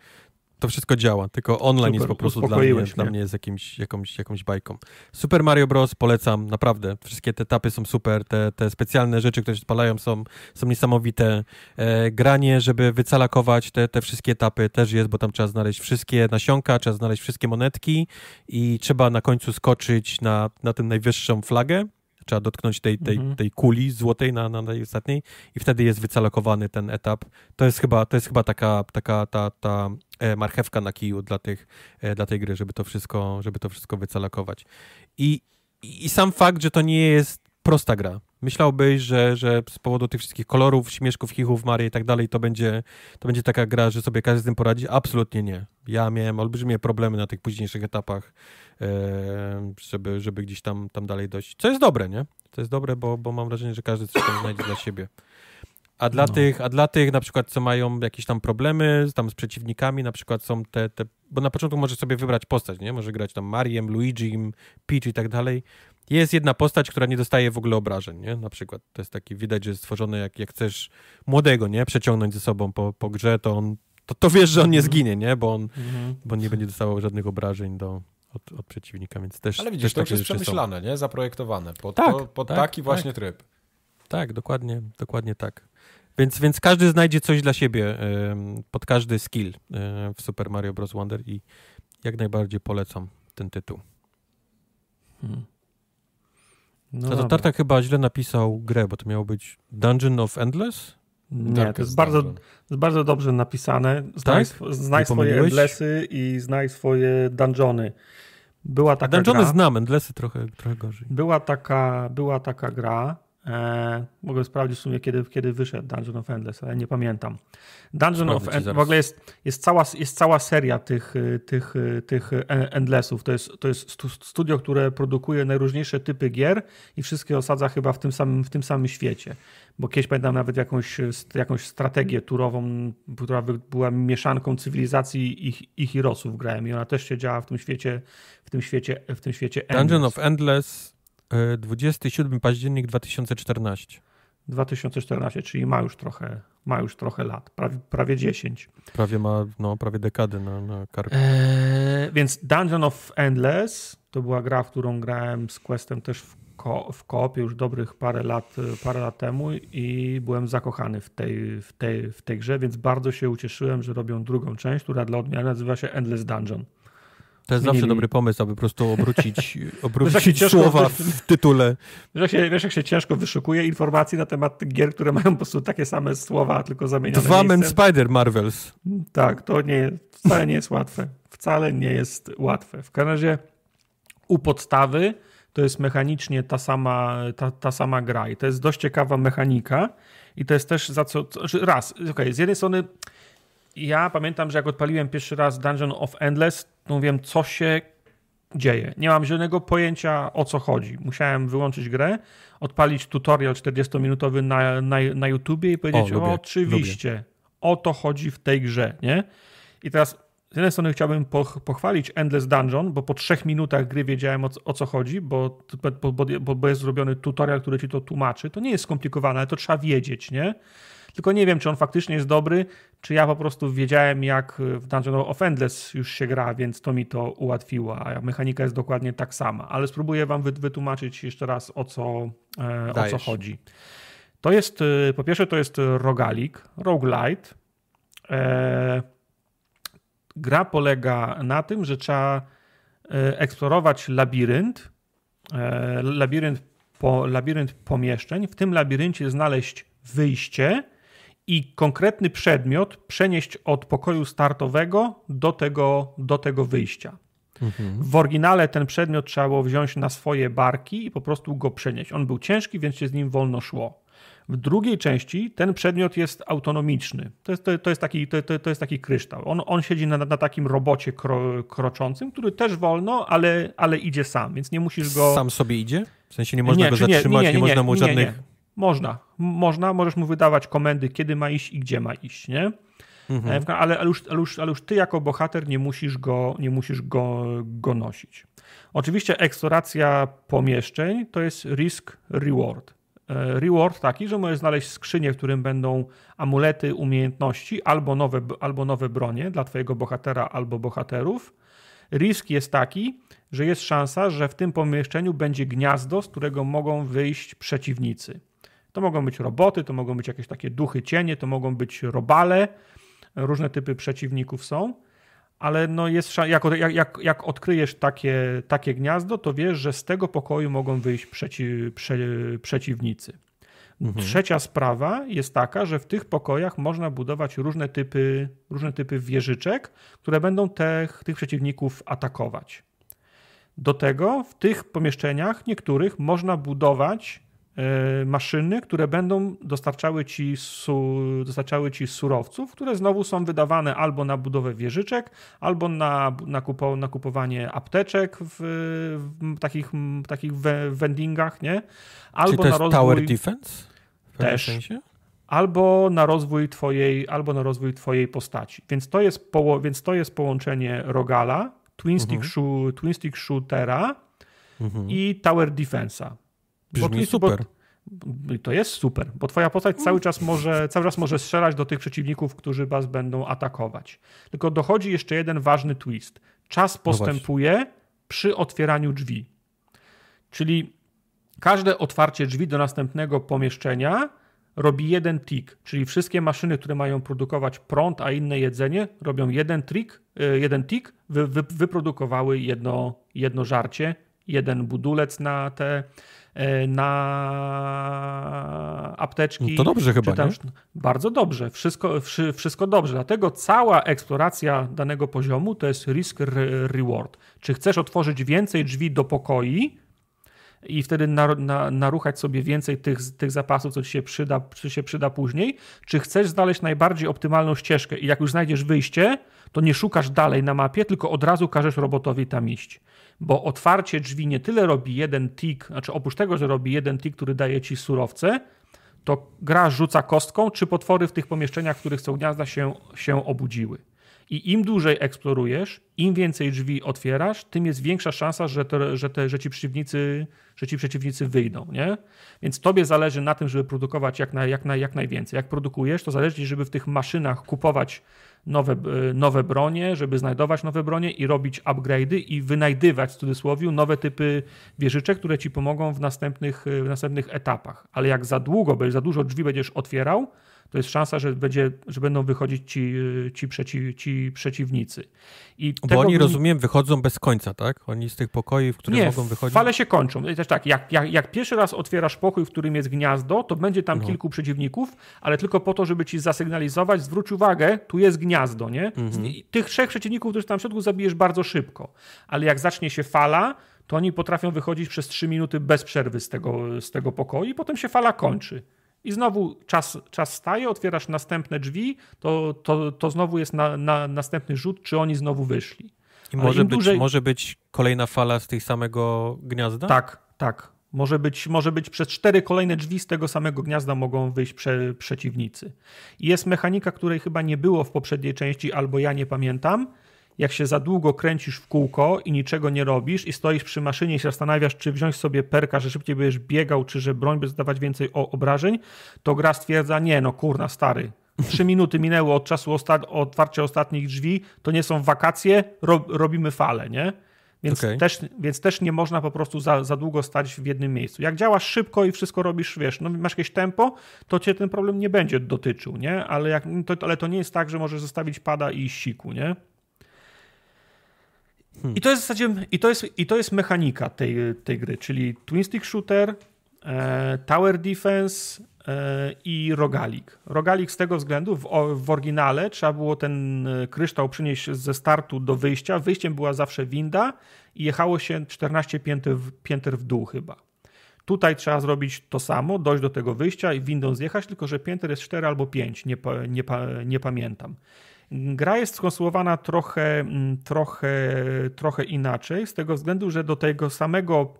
to wszystko działa, tylko online Super, jest po prostu dla mnie, dla mnie jest jakimś, jakąś, jakąś bajką. Super Mario Bros. polecam, naprawdę. Wszystkie te etapy są super, te, te specjalne rzeczy, które się spalają są, są niesamowite. E, granie, żeby wycalakować te, te wszystkie etapy też jest, bo tam trzeba znaleźć wszystkie nasionka, trzeba znaleźć wszystkie monetki i trzeba na końcu skoczyć na, na tę najwyższą flagę, Trzeba dotknąć tej, tej, mhm. tej kuli złotej na, na ostatniej i wtedy jest wycalakowany ten etap. To jest chyba, to jest chyba taka, taka ta, ta E, marchewka na kiju dla, tych, e, dla tej gry, żeby to wszystko, żeby to wszystko wycalakować. I, I sam fakt, że to nie jest prosta gra. Myślałbyś, że, że z powodu tych wszystkich kolorów, śmieszków, chichów, Mary i tak dalej, to będzie, to będzie taka gra, że sobie każdy z tym poradzi? Absolutnie nie. Ja miałem olbrzymie problemy na tych późniejszych etapach, e, żeby, żeby gdzieś tam, tam dalej dojść. Co jest dobre, nie? To jest dobre, bo, bo mam wrażenie, że każdy coś tam znajdzie dla siebie. A dla, no. tych, a dla tych na przykład, co mają jakieś tam problemy tam z przeciwnikami, na przykład są te, te bo na początku możesz sobie wybrać postać, nie? Może grać tam Mariem, Luigi, Peach i tak dalej. Jest jedna postać, która nie dostaje w ogóle obrażeń, nie? Na przykład to jest taki, widać, że jest stworzony jak, jak chcesz młodego, nie? Przeciągnąć ze sobą po, po grze, to on, to, to wiesz, że on nie mhm. zginie, nie? Bo on, mhm. bo on nie będzie dostawał żadnych obrażeń do, od, od, przeciwnika, więc też. Ale widzisz, też to tak już jest przemyślane, są. nie? Zaprojektowane pod, tak, to, pod tak, taki tak. właśnie tryb. Tak, dokładnie, dokładnie tak. Więc, więc każdy znajdzie coś dla siebie pod każdy skill w Super Mario Bros. Wonder i jak najbardziej polecam ten tytuł. Hmm. No to Tartak chyba źle napisał grę, bo to miało być Dungeon of Endless? Nie, Darkest to jest tak. bardzo, jest bardzo dobrze napisane. Znaj, tak? znaj swoje Endlessy i znaj swoje dungeony. Była taka Dungeony gra, znam, Endlessy trochę, trochę gorzej. Była taka, była taka gra, E, mogę sprawdzić w sumie, kiedy, kiedy wyszedł Dungeon of Endless, ale nie pamiętam. Dungeon of Endless w ogóle jest, jest, cała, jest cała seria tych, y, tych, y, tych e, Endlessów. To jest, to jest studio, które produkuje najróżniejsze typy gier i wszystkie osadza chyba w tym samym, w tym samym świecie. Bo kiedyś pamiętam nawet jakąś, jakąś strategię turową, która była mieszanką cywilizacji i, i Hirosów grałem i ona też się działa w tym świecie, w tym świecie, w tym świecie Endless. Dungeon of Endless 27 e, październik 2014. 2014, czyli ma już trochę, ma już trochę lat, prawie, prawie 10. Prawie ma, no, prawie dekady na, na karku. Eee, więc Dungeon of Endless to była gra, w którą grałem z Questem też w, ko w koopie już dobrych parę lat, parę lat temu i byłem zakochany w tej, w, tej, w tej grze, więc bardzo się ucieszyłem, że robią drugą część, która dla odmiany nazywa się Endless Dungeon. To jest zawsze dobry pomysł, aby po prostu obrócić, obrócić słowa w, w tytule. Wiesz się, wiesz jak, się, ciężko wyszukuje informacji na temat gier, które mają po prostu takie same słowa, tylko zamienione Dwa Men Spider Marvels. Tak, to nie, wcale nie jest łatwe. Wcale nie jest łatwe. W każdym razie u podstawy to jest mechanicznie ta sama, ta, ta sama gra i to jest dość ciekawa mechanika i to jest też za co... Raz, ok, okay, z jednej strony ja pamiętam, że jak odpaliłem pierwszy raz Dungeon of Endless, to mówiłem, co się dzieje. Nie mam żadnego pojęcia o co chodzi. Musiałem wyłączyć grę, odpalić tutorial 40-minutowy na, na, na YouTubie i powiedzieć: o, lubię, Oczywiście, lubię. o to chodzi w tej grze, nie? I teraz z jednej strony chciałbym pochwalić Endless Dungeon, bo po trzech minutach gry wiedziałem o, o co chodzi, bo, bo, bo, bo jest zrobiony tutorial, który ci to tłumaczy. To nie jest skomplikowane, ale to trzeba wiedzieć, nie? Tylko nie wiem, czy on faktycznie jest dobry, czy ja po prostu wiedziałem, jak e, w Dungeon of Endless już się gra, więc to mi to ułatwiło, a mechanika jest dokładnie tak sama. Ale spróbuję wam wytłumaczyć jeszcze raz, o co, e, o co chodzi. To jest, e, po pierwsze, to jest rogalik, roguelite. E, gra polega na tym, że trzeba eksplorować labirynt, labirynt, po, labirynt pomieszczeń. W tym labiryncie znaleźć wyjście i konkretny przedmiot przenieść od pokoju startowego do tego, do tego wyjścia. Mhm. W oryginale ten przedmiot trzeba było wziąć na swoje barki i po prostu go przenieść. On był ciężki, więc się z nim wolno szło. W drugiej części ten przedmiot jest autonomiczny. To jest, to, to jest, taki, to, to, jest taki kryształ. On, on siedzi na, na takim robocie kro, kroczącym, który też wolno, ale, ale idzie sam, więc nie musisz go. Sam sobie idzie? W sensie nie można nie, go zatrzymać, nie, nie, nie można mu żadnych. Można, można, możesz mu wydawać komendy, kiedy ma iść i gdzie ma iść, nie? Mhm. E, ale, ale, już, ale, już, ale już ty jako bohater nie musisz go, nie musisz go, go nosić. Oczywiście eksploracja pomieszczeń to jest risk-reward. E, reward taki, że możesz znaleźć skrzynię, w którym będą amulety, umiejętności albo nowe, albo nowe bronie dla twojego bohatera albo bohaterów. Risk jest taki, że jest szansa, że w tym pomieszczeniu będzie gniazdo, z którego mogą wyjść przeciwnicy. To mogą być roboty, to mogą być jakieś takie duchy cienie, to mogą być robale, różne typy przeciwników są, ale no jest jak, jak, jak odkryjesz takie, takie gniazdo, to wiesz, że z tego pokoju mogą wyjść przeci, prze, przeciwnicy. Mhm. Trzecia sprawa jest taka, że w tych pokojach można budować różne typy, różne typy wieżyczek, które będą tych tych przeciwników atakować. Do tego w tych pomieszczeniach niektórych można budować E, maszyny, które będą dostarczały ci, su, dostarczały ci surowców, które znowu są wydawane albo na budowę wieżyczek, albo na, na, kupo, na kupowanie apteczek w, w takich, takich vendingach, nie? Albo Czy to jest na rozwój, Tower Defense? W też. Sensie? Albo na rozwój twojej, albo na rozwój twojej postaci. Więc to jest, poło, więc to jest połączenie Rogala, Twin Stick, mhm. Twin Stick Shootera mhm. i Tower Defense'a Brzmi super. Bo, to jest super, bo twoja postać cały czas, może, cały czas może strzelać do tych przeciwników, którzy was będą atakować. Tylko dochodzi jeszcze jeden ważny twist. Czas no postępuje no przy otwieraniu drzwi. Czyli każde otwarcie drzwi do następnego pomieszczenia robi jeden tik, czyli wszystkie maszyny, które mają produkować prąd, a inne jedzenie, robią jeden trik, y, jeden tik, wy, wy, wyprodukowały jedno, jedno żarcie, jeden budulec na te E, na apteczki. No to dobrze chyba, tam, Bardzo dobrze, wszystko, wszystko dobrze. Dlatego cała eksploracja danego poziomu to jest risk-reward. Czy chcesz otworzyć więcej drzwi do pokoi, i wtedy na, na, naruchać sobie więcej tych, tych zapasów, co ci się przyda, co się przyda później, czy chcesz znaleźć najbardziej optymalną ścieżkę i jak już znajdziesz wyjście, to nie szukasz dalej na mapie, tylko od razu każesz robotowi tam iść bo otwarcie drzwi nie tyle robi jeden tik, znaczy oprócz tego, że robi jeden tik, który daje ci surowce, to gra rzuca kostką, czy potwory w tych pomieszczeniach, w których są gniazda, się, się obudziły. I im dłużej eksplorujesz, im więcej drzwi otwierasz, tym jest większa szansa, że, te, że, te, że, ci, przeciwnicy, że ci przeciwnicy wyjdą. Nie? Więc tobie zależy na tym, żeby produkować jak, na, jak, na, jak najwięcej. Jak produkujesz, to zależy ci, żeby w tych maszynach kupować nowe, e, nowe bronie, żeby znajdować nowe bronie i robić upgrade'y i wynajdywać w cudzysłowie nowe typy wieżyczek, które ci pomogą w następnych, e, w następnych etapach. Ale jak za długo, za dużo drzwi będziesz otwierał, to jest szansa, że, będzie, że będą wychodzić ci, y, ci, przeci, ci przeciwnicy. I Bo oni, rozumiem, wychodzą bez końca, tak? Oni z tych pokoi, w których nie, mogą wychodzić. fale się kończą. też tak, jak, jak, jak, pierwszy raz otwierasz pokój, w którym jest gniazdo, to będzie tam no. kilku przeciwników, ale tylko po to, żeby ci zasygnalizować, zwróć uwagę, tu jest gniazdo, nie? Mhm. Tych trzech przeciwników, którzy tam w środku zabijesz bardzo szybko, ale jak zacznie się fala, to oni potrafią wychodzić przez 3 minuty bez przerwy z tego, z tego pokoju i potem się fala kończy. I znowu czas, czas staje, otwierasz następne drzwi, to, to, to znowu jest na, na następny rzut, czy oni znowu wyszli. I może być, dłużej... może być kolejna fala z tej samego gniazda? Tak, tak. Może być, może być przez cztery kolejne drzwi z tego samego gniazda mogą wyjść prze, przeciwnicy. I jest mechanika, której chyba nie było w poprzedniej części, albo ja nie pamiętam, jak się za długo kręcisz w kółko i niczego nie robisz i stoisz przy maszynie i się zastanawiasz, czy wziąć sobie perka, że szybciej będziesz biegał, czy że broń by zdawać więcej obrażeń, to gra stwierdza, nie no kurna stary, trzy minuty minęło od czasu osta- otwarcia ostatnich drzwi, to nie są wakacje, ro- robimy fale, nie? Więc, okay. też, więc też nie można po prostu za, za długo stać w jednym miejscu. Jak działasz szybko i wszystko robisz, wiesz, no masz jakieś tempo, to cię ten problem nie będzie dotyczył, nie? Ale, jak, to, ale to nie jest tak, że możesz zostawić pada i siku, nie? Hmm. I to jest w zasadzie, i to jest, i to jest mechanika tej, tej gry, czyli twin stick shooter, e, tower defense e, i rogalik. Rogalik z tego względu, w, w, oryginale trzeba było ten e, kryształ przynieść ze startu do wyjścia. Wyjściem była zawsze winda i jechało się 14 pięter w, pięter w dół chyba. Tutaj trzeba zrobić to samo, dojść do tego wyjścia i windą zjechać, tylko że pięter jest 4 albo 5, nie, nie, nie pamiętam. Gra jest skonstruowana trochę, mm, trochę, trochę inaczej, z tego względu, że do tego samego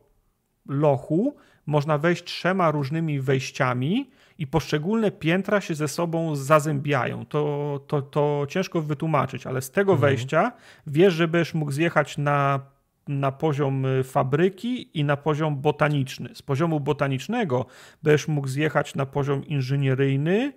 lochu można wejść trzema różnymi wejściami i poszczególne piętra się ze sobą zazębiają. To, to, to ciężko wytłumaczyć, ale z tego mhm. wejścia wiesz, że będziesz mógł zjechać na, na poziom y, fabryki i na poziom botaniczny. Z poziomu botanicznego będziesz mógł zjechać na poziom inżynieryjny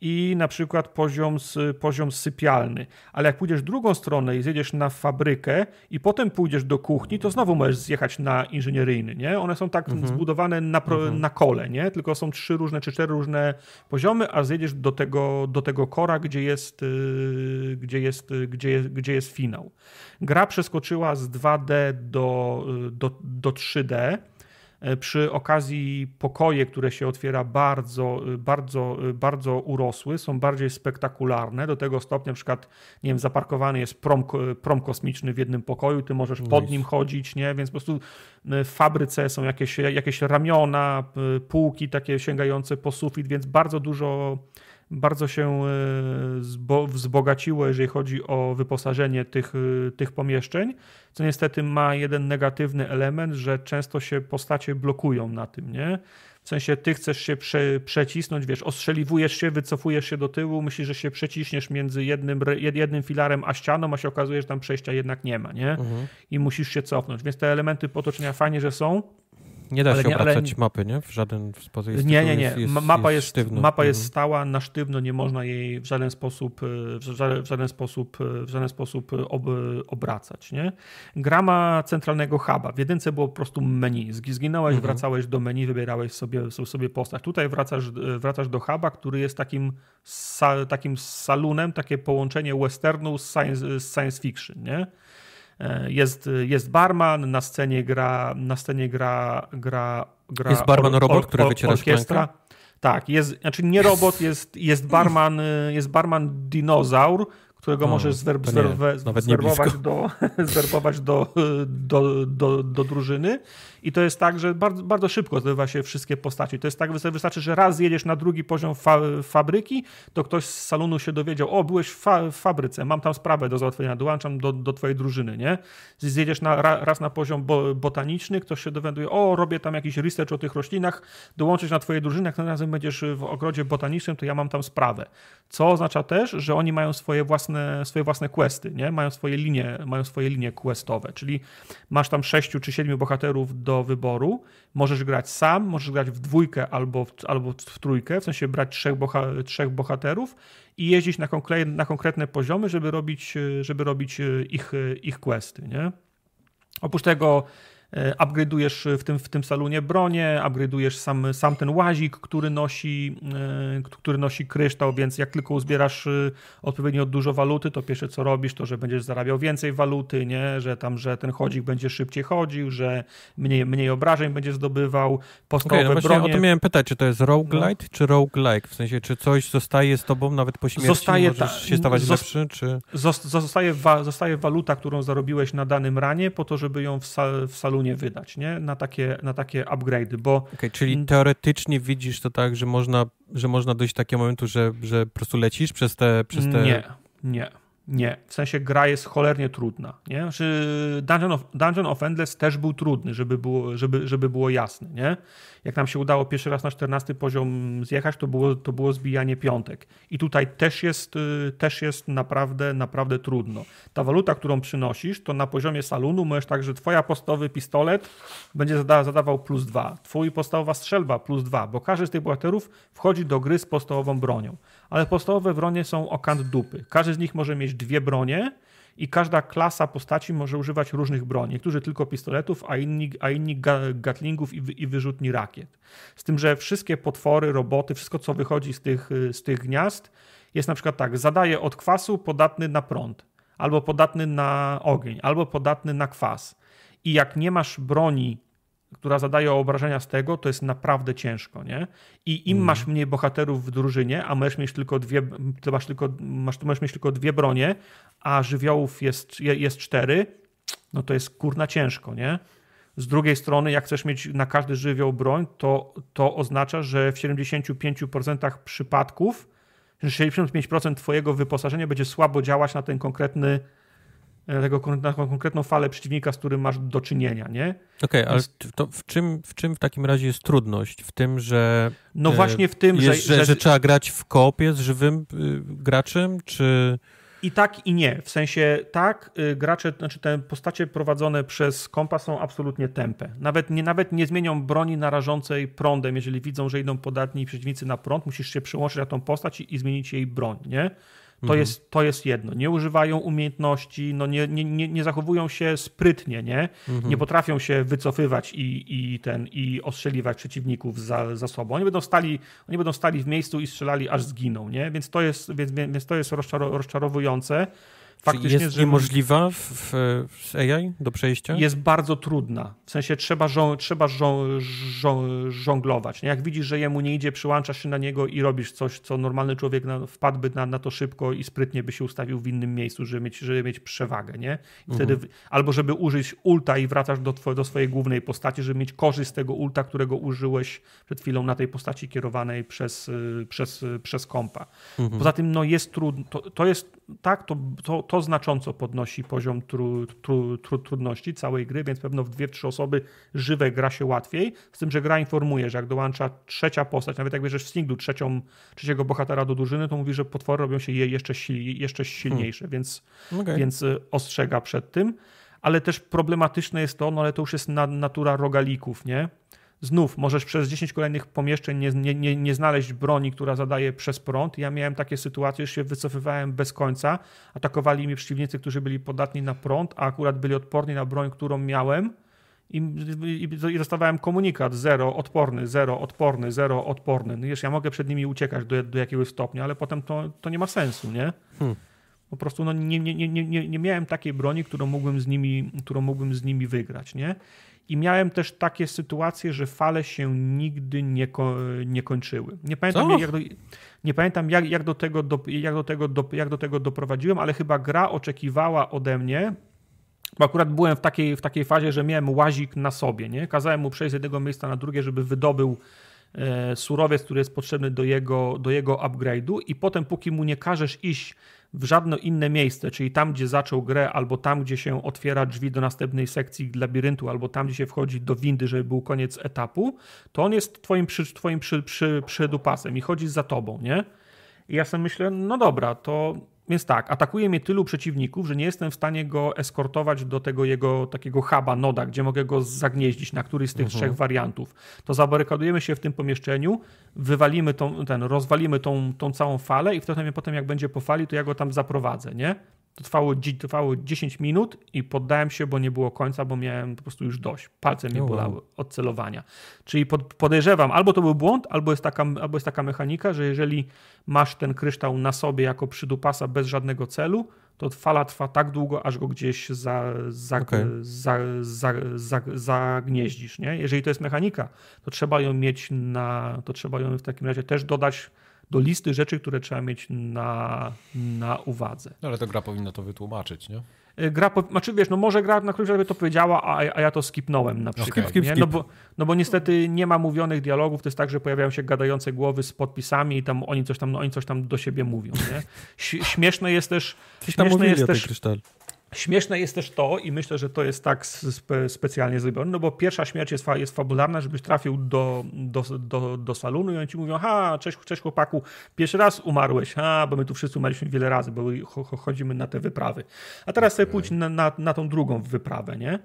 i na przykład poziom, poziom sypialny. Ale jak pójdziesz drugą stronę i zjedziesz na fabrykę i potem pójdziesz do kuchni, to znowu możesz zjechać na inżynieryjny, nie? One są tak mhm. zbudowane na, mhm. na kole, nie? Tylko są trzy różne czy cztery różne poziomy, a zjedziesz do tego, do tego kora, gdzie jest, y, gdzie, jest, y, gdzie, jest, gdzie jest finał. Gra przeskoczyła z 2D y, do, do, do 3D E, przy okazji pokoje, które się otwiera, bardzo, y, bardzo, y, bardzo urosły, są bardziej spektakularne. Do tego stopnia, na przykład, nie wiem, zaparkowany jest prom, prom kosmiczny w jednym pokoju, ty możesz pod nim chodzić, nie? Więc po prostu y, w fabryce są jakieś, jakieś ramiona, półki takie sięgające po sufit, więc bardzo dużo bardzo się e, wzbogaciło, jeżeli chodzi o wyposażenie tych, e, tych pomieszczeń, co niestety ma jeden negatywny element, że często się postacie blokują na tym, nie? W sensie ty chcesz się prze, przecisnąć, wiesz, ostrzeliwujesz się, wycofujesz się do tyłu, myślisz, że się przeciśniesz między jednym, jednym filarem a ścianą, a się okazuje, że tam przejścia jednak nie ma, nie? Mhm. I musisz się cofnąć. Więc te elementy potoczenia fajnie, że są, nie da ale się nie, obracać ale... mapy, nie? W żaden sposób. Jest nie, nie, nie. Jest, mapa jest, mapa jest mhm. stała, na sztywno nie można jej w żaden sposób, e, w żaden, sposób, e, w żaden sposób e, ob, obracać, nie? Gra ma centralnego huba. W jedynce było po prostu menu. Zginąłeś, mhm. wracałeś do menu, wybierałeś sobie, sobie postać. Tutaj wracasz, wracasz do huba, który jest takim, sa, takim salunem, takie połączenie westernu z science, z science fiction, nie? Jest, jest barman, na scenie gra, na scenie gra, gra, gra Jest barman or, robot, or, or, który wyciera orkiestra. Tak, jest, znaczy nie robot, jest, jest barman, jest barman dinozaur, którego o, możesz zwerb, zwerbe, zwerbować, do, zwerbować do, do, do, do drużyny. I to jest tak, że bardzo, bardzo szybko zdobywa się wszystkie postaci. To jest tak, wystarczy, że raz jedziesz na drugi poziom fa fabryki, to ktoś z salonu się dowiedział, o, byłeś w, fa w fabryce, mam tam sprawę do załatwienia, dołączam do, do twojej drużyny, nie? Zjedziesz na, ra, raz na poziom bo botaniczny, ktoś się dowiaduje, o, robię tam jakiś research o tych roślinach, dołączysz na twojej drużyny, jak razem będziesz w ogrodzie botanicznym, to ja mam tam sprawę. Co oznacza też, że oni mają swoje własne, swoje własne questy, nie? Mają swoje linie, mają swoje linie questowe, czyli masz tam sześciu czy siedmiu bohaterów do wyboru. Możesz grać sam, możesz grać w dwójkę albo w, albo w trójkę, w sensie brać trzech, boha, trzech bohaterów i jeździć na, konkre na konkretne poziomy, żeby robić, żeby robić e, ich, e, ich questy, nie? Oprócz tego E, upgrade'ujesz w tym, w tym salonie bronię, upgrade'ujesz sam, sam ten łazik, który nosi, e, który nosi kryształ, więc jak tylko uzbierasz e, odpowiednio dużo waluty, to pierwsze co robisz, to że będziesz zarabiał więcej waluty, nie? że tam, że ten chodzik będzie szybciej chodził, że mniej, mniej obrażeń będzie zdobywał, podstawowe okay, no właśnie bronie. O to miałem pytać, czy to jest roguelite no. czy roguelike, w sensie czy coś zostaje z tobą nawet po śmierci, zostaje ta, się stawać lepszy? Czy... Zostaje, wa, zostaje waluta, którą zarobiłeś na danym ranie po to, żeby ją w, sal, w salonie ogólnie wydać nie? na takie, na takie upgrade'y, bo... Okay, czyli teoretycznie widzisz to tak, że można, że można dojść do takiego momentu, że, że po prostu lecisz przez te... Przez te... Nie, nie. Nie, w sensie gra jest cholernie trudna. Nie? Znaczy, Dungeon, of, Dungeon of Endless też był trudny, żeby było, żeby, żeby było jasne. Nie? Jak nam się udało pierwszy raz na 14 poziom zjechać, to było, to było zbijanie piątek. I tutaj też jest, y, też jest naprawdę, naprawdę trudno. Ta waluta, którą przynosisz, to na poziomie salonu możesz także twoja podstawowy pistolet będzie zada, zadawał plus dwa, twój podstawowa strzelba plus dwa, bo każdy z tych bohaterów wchodzi do gry z podstawową bronią ale podstawowe bronie są okant dupy. Każdy z nich może mieć dwie bronie i każda klasa postaci może używać różnych broni. Niektórzy tylko pistoletów, a inni, a inni gatlingów i, i wyrzutni rakiet. Z tym, że wszystkie potwory, roboty, wszystko co wychodzi z tych, z tych gniazd jest na przykład tak, zadaje od kwasu podatny na prąd, albo podatny na ogień, albo podatny na kwas. I jak nie masz broni która zadaje obrażenia z tego, to jest naprawdę ciężko, nie? I im mm. masz mniej bohaterów w drużynie, a możesz mieć tylko dwie, ty masz tylko, masz, możesz mieć tylko dwie bronie, a żywiołów jest, jest cztery, no to jest kurna ciężko, nie? Z drugiej strony, jak chcesz mieć na każdy żywioł broń, to, to oznacza, że w 75% przypadków, że 75% twojego wyposażenia będzie słabo działać na ten konkretny E, tego, taką konkretną falę przeciwnika, z którym masz do czynienia, nie? Okej, okay, ale to w czym, w czym w takim razie jest trudność? W tym, że... No e, właśnie w tym, jest, że, że, że... trzeba grać w koopie z żywym y, graczem, czy... I tak, i nie. W sensie tak, y, gracze, znaczy te postacie prowadzone przez kompa są absolutnie tępe. Nawet nie, nawet nie zmienią broni narażącej prądem. Jeżeli widzą, że idą podatni przeciwnicy na prąd, musisz się przyłączyć na tą postać i, i zmienić jej broń, nie? To, mhm. jest, to jest jedno. Nie używają umiejętności, no nie, nie, nie, nie zachowują się sprytnie, nie? Mhm. Nie potrafią się wycofywać i, i, ten, i ostrzeliwać przeciwników za, za sobą. Oni będą, stali, oni będą stali w miejscu i strzelali, aż zginą, nie? Więc to jest, więc, więc to jest rozczarowujące faktycznie... Jest niemożliwa w, w AI do przejścia? Jest bardzo trudna. W sensie trzeba, żo trzeba żo żo żonglować. Jak widzisz, że jemu nie idzie, przyłączasz się na niego i robisz coś, co normalny człowiek na, wpadłby na, na to szybko i sprytnie by się ustawił w innym miejscu, żeby mieć, żeby mieć przewagę. Nie? I wtedy, mhm. Albo żeby użyć ulta i wracasz do, do swojej głównej postaci, żeby mieć korzyść z tego ulta, którego użyłeś przed chwilą na tej postaci kierowanej przez, y, przez, y, przez kompa. Mhm. Poza tym no, jest trudno, to, to jest tak, to, to, to znacząco podnosi poziom tru, tru, tru, trudności całej gry, więc pewno w dwie, trzy osoby żywe gra się łatwiej, z tym, że gra informuje, że jak dołącza trzecia postać, nawet jak bierzesz w singlu trzecią, trzeciego bohatera do drużyny, to mówi, że potwory robią się je jeszcze, jeszcze silniejsze, hmm. więc, okay. więc e, ostrzega przed tym. Ale też problematyczne jest to, no ale to już jest na, natura rogalików, nie? znów możesz przez 10 kolejnych pomieszczeń nie, nie, nie, nie znaleźć broni, która zadaje przez prąd. Ja miałem takie sytuacje, że się wycofywałem bez końca. Atakowali mnie przeciwnicy, którzy byli podatni na prąd, a akurat byli odporni na broń, którą miałem. I, i, i dostawałem komunikat zero, odporny, zero, odporny, zero, odporny. No wiesz, ja mogę przed nimi uciekać do, do jakiegoś stopnia, ale potem to, to nie ma sensu, nie? Hmm. Po prostu no, nie, nie, nie, nie, nie miałem takiej broni, którą mógłbym, z nimi, którą mógłbym z nimi wygrać. Nie? I miałem też takie sytuacje, że fale się nigdy nie, ko nie kończyły. Nie pamiętam, jak do, nie pamiętam jak, jak, do tego do, jak, do tego do, jak do tego doprowadziłem, ale chyba gra oczekiwała ode mnie, bo akurat byłem w takiej, w takiej fazie, że miałem łazik na sobie. Nie? Kazałem mu przejść z jednego miejsca na drugie, żeby wydobył e, surowiec, który jest potrzebny do jego, do jego upgrade'u i potem póki mu nie każesz iść w żadne inne miejsce, czyli tam, gdzie zaczął grę, albo tam, gdzie się otwiera drzwi do następnej sekcji labiryntu, albo tam, gdzie się wchodzi do windy, żeby był koniec etapu, to on jest twoim, przy, twoim przy, przy, i chodzi za tobą, nie? I ja sobie myślę, no dobra, to więc tak, atakuje mnie tylu przeciwników, że nie jestem w stanie go eskortować do tego jego takiego huba, noda, gdzie mogę go zagnieździć na któryś z tych mhm. trzech wariantów. To zabarykadujemy się w tym pomieszczeniu, wywalimy tą, ten, rozwalimy tą, tą całą falę i wtedy potem jak będzie po fali, to ja go tam zaprowadzę, nie? To trwało, trwało 10 minut i poddałem się, bo nie było końca, bo miałem po prostu już dość. Palce mi no bolały od celowania. Czyli pod, podejrzewam, albo to był błąd, albo jest, taka, albo jest taka mechanika, że jeżeli masz ten kryształ na sobie jako przydupasa bez żadnego celu, to fala trwa tak długo, aż go gdzieś za, za, okay. za, za, za, zagnieździsz. Nie? Jeżeli to jest mechanika, to trzeba ją mieć na. To trzeba ją w takim razie też dodać do listy rzeczy, które trzeba mieć na, na uwadze. No ale to gra powinna to wytłumaczyć, nie? E, gra, znaczy wiesz, no może gra na którymś etapie to powiedziała, a, a ja to skipnąłem na no, przykład. Okay. Skip, skip, skip. No, bo, no bo niestety nie ma mówionych dialogów, to jest tak, że pojawiają się gadające głowy z podpisami i tam oni coś tam, no, oni coś tam do siebie mówią. Nie? Śmieszne jest też... Coś śmieszne jest też Śmieszne jest też to, i myślę, że to jest tak spe specjalnie zrobione, no bo pierwsza śmierć jest, fa jest fabularna, żebyś trafił do, do, do, do salonu i oni ci mówią, ha, cześć, cześć chłopaku, pierwszy raz umarłeś, ha, bo my tu wszyscy umarliśmy wiele razy, bo chodzimy na te wyprawy. A teraz sobie pójdź na, na, na tą drugą wyprawę, nie?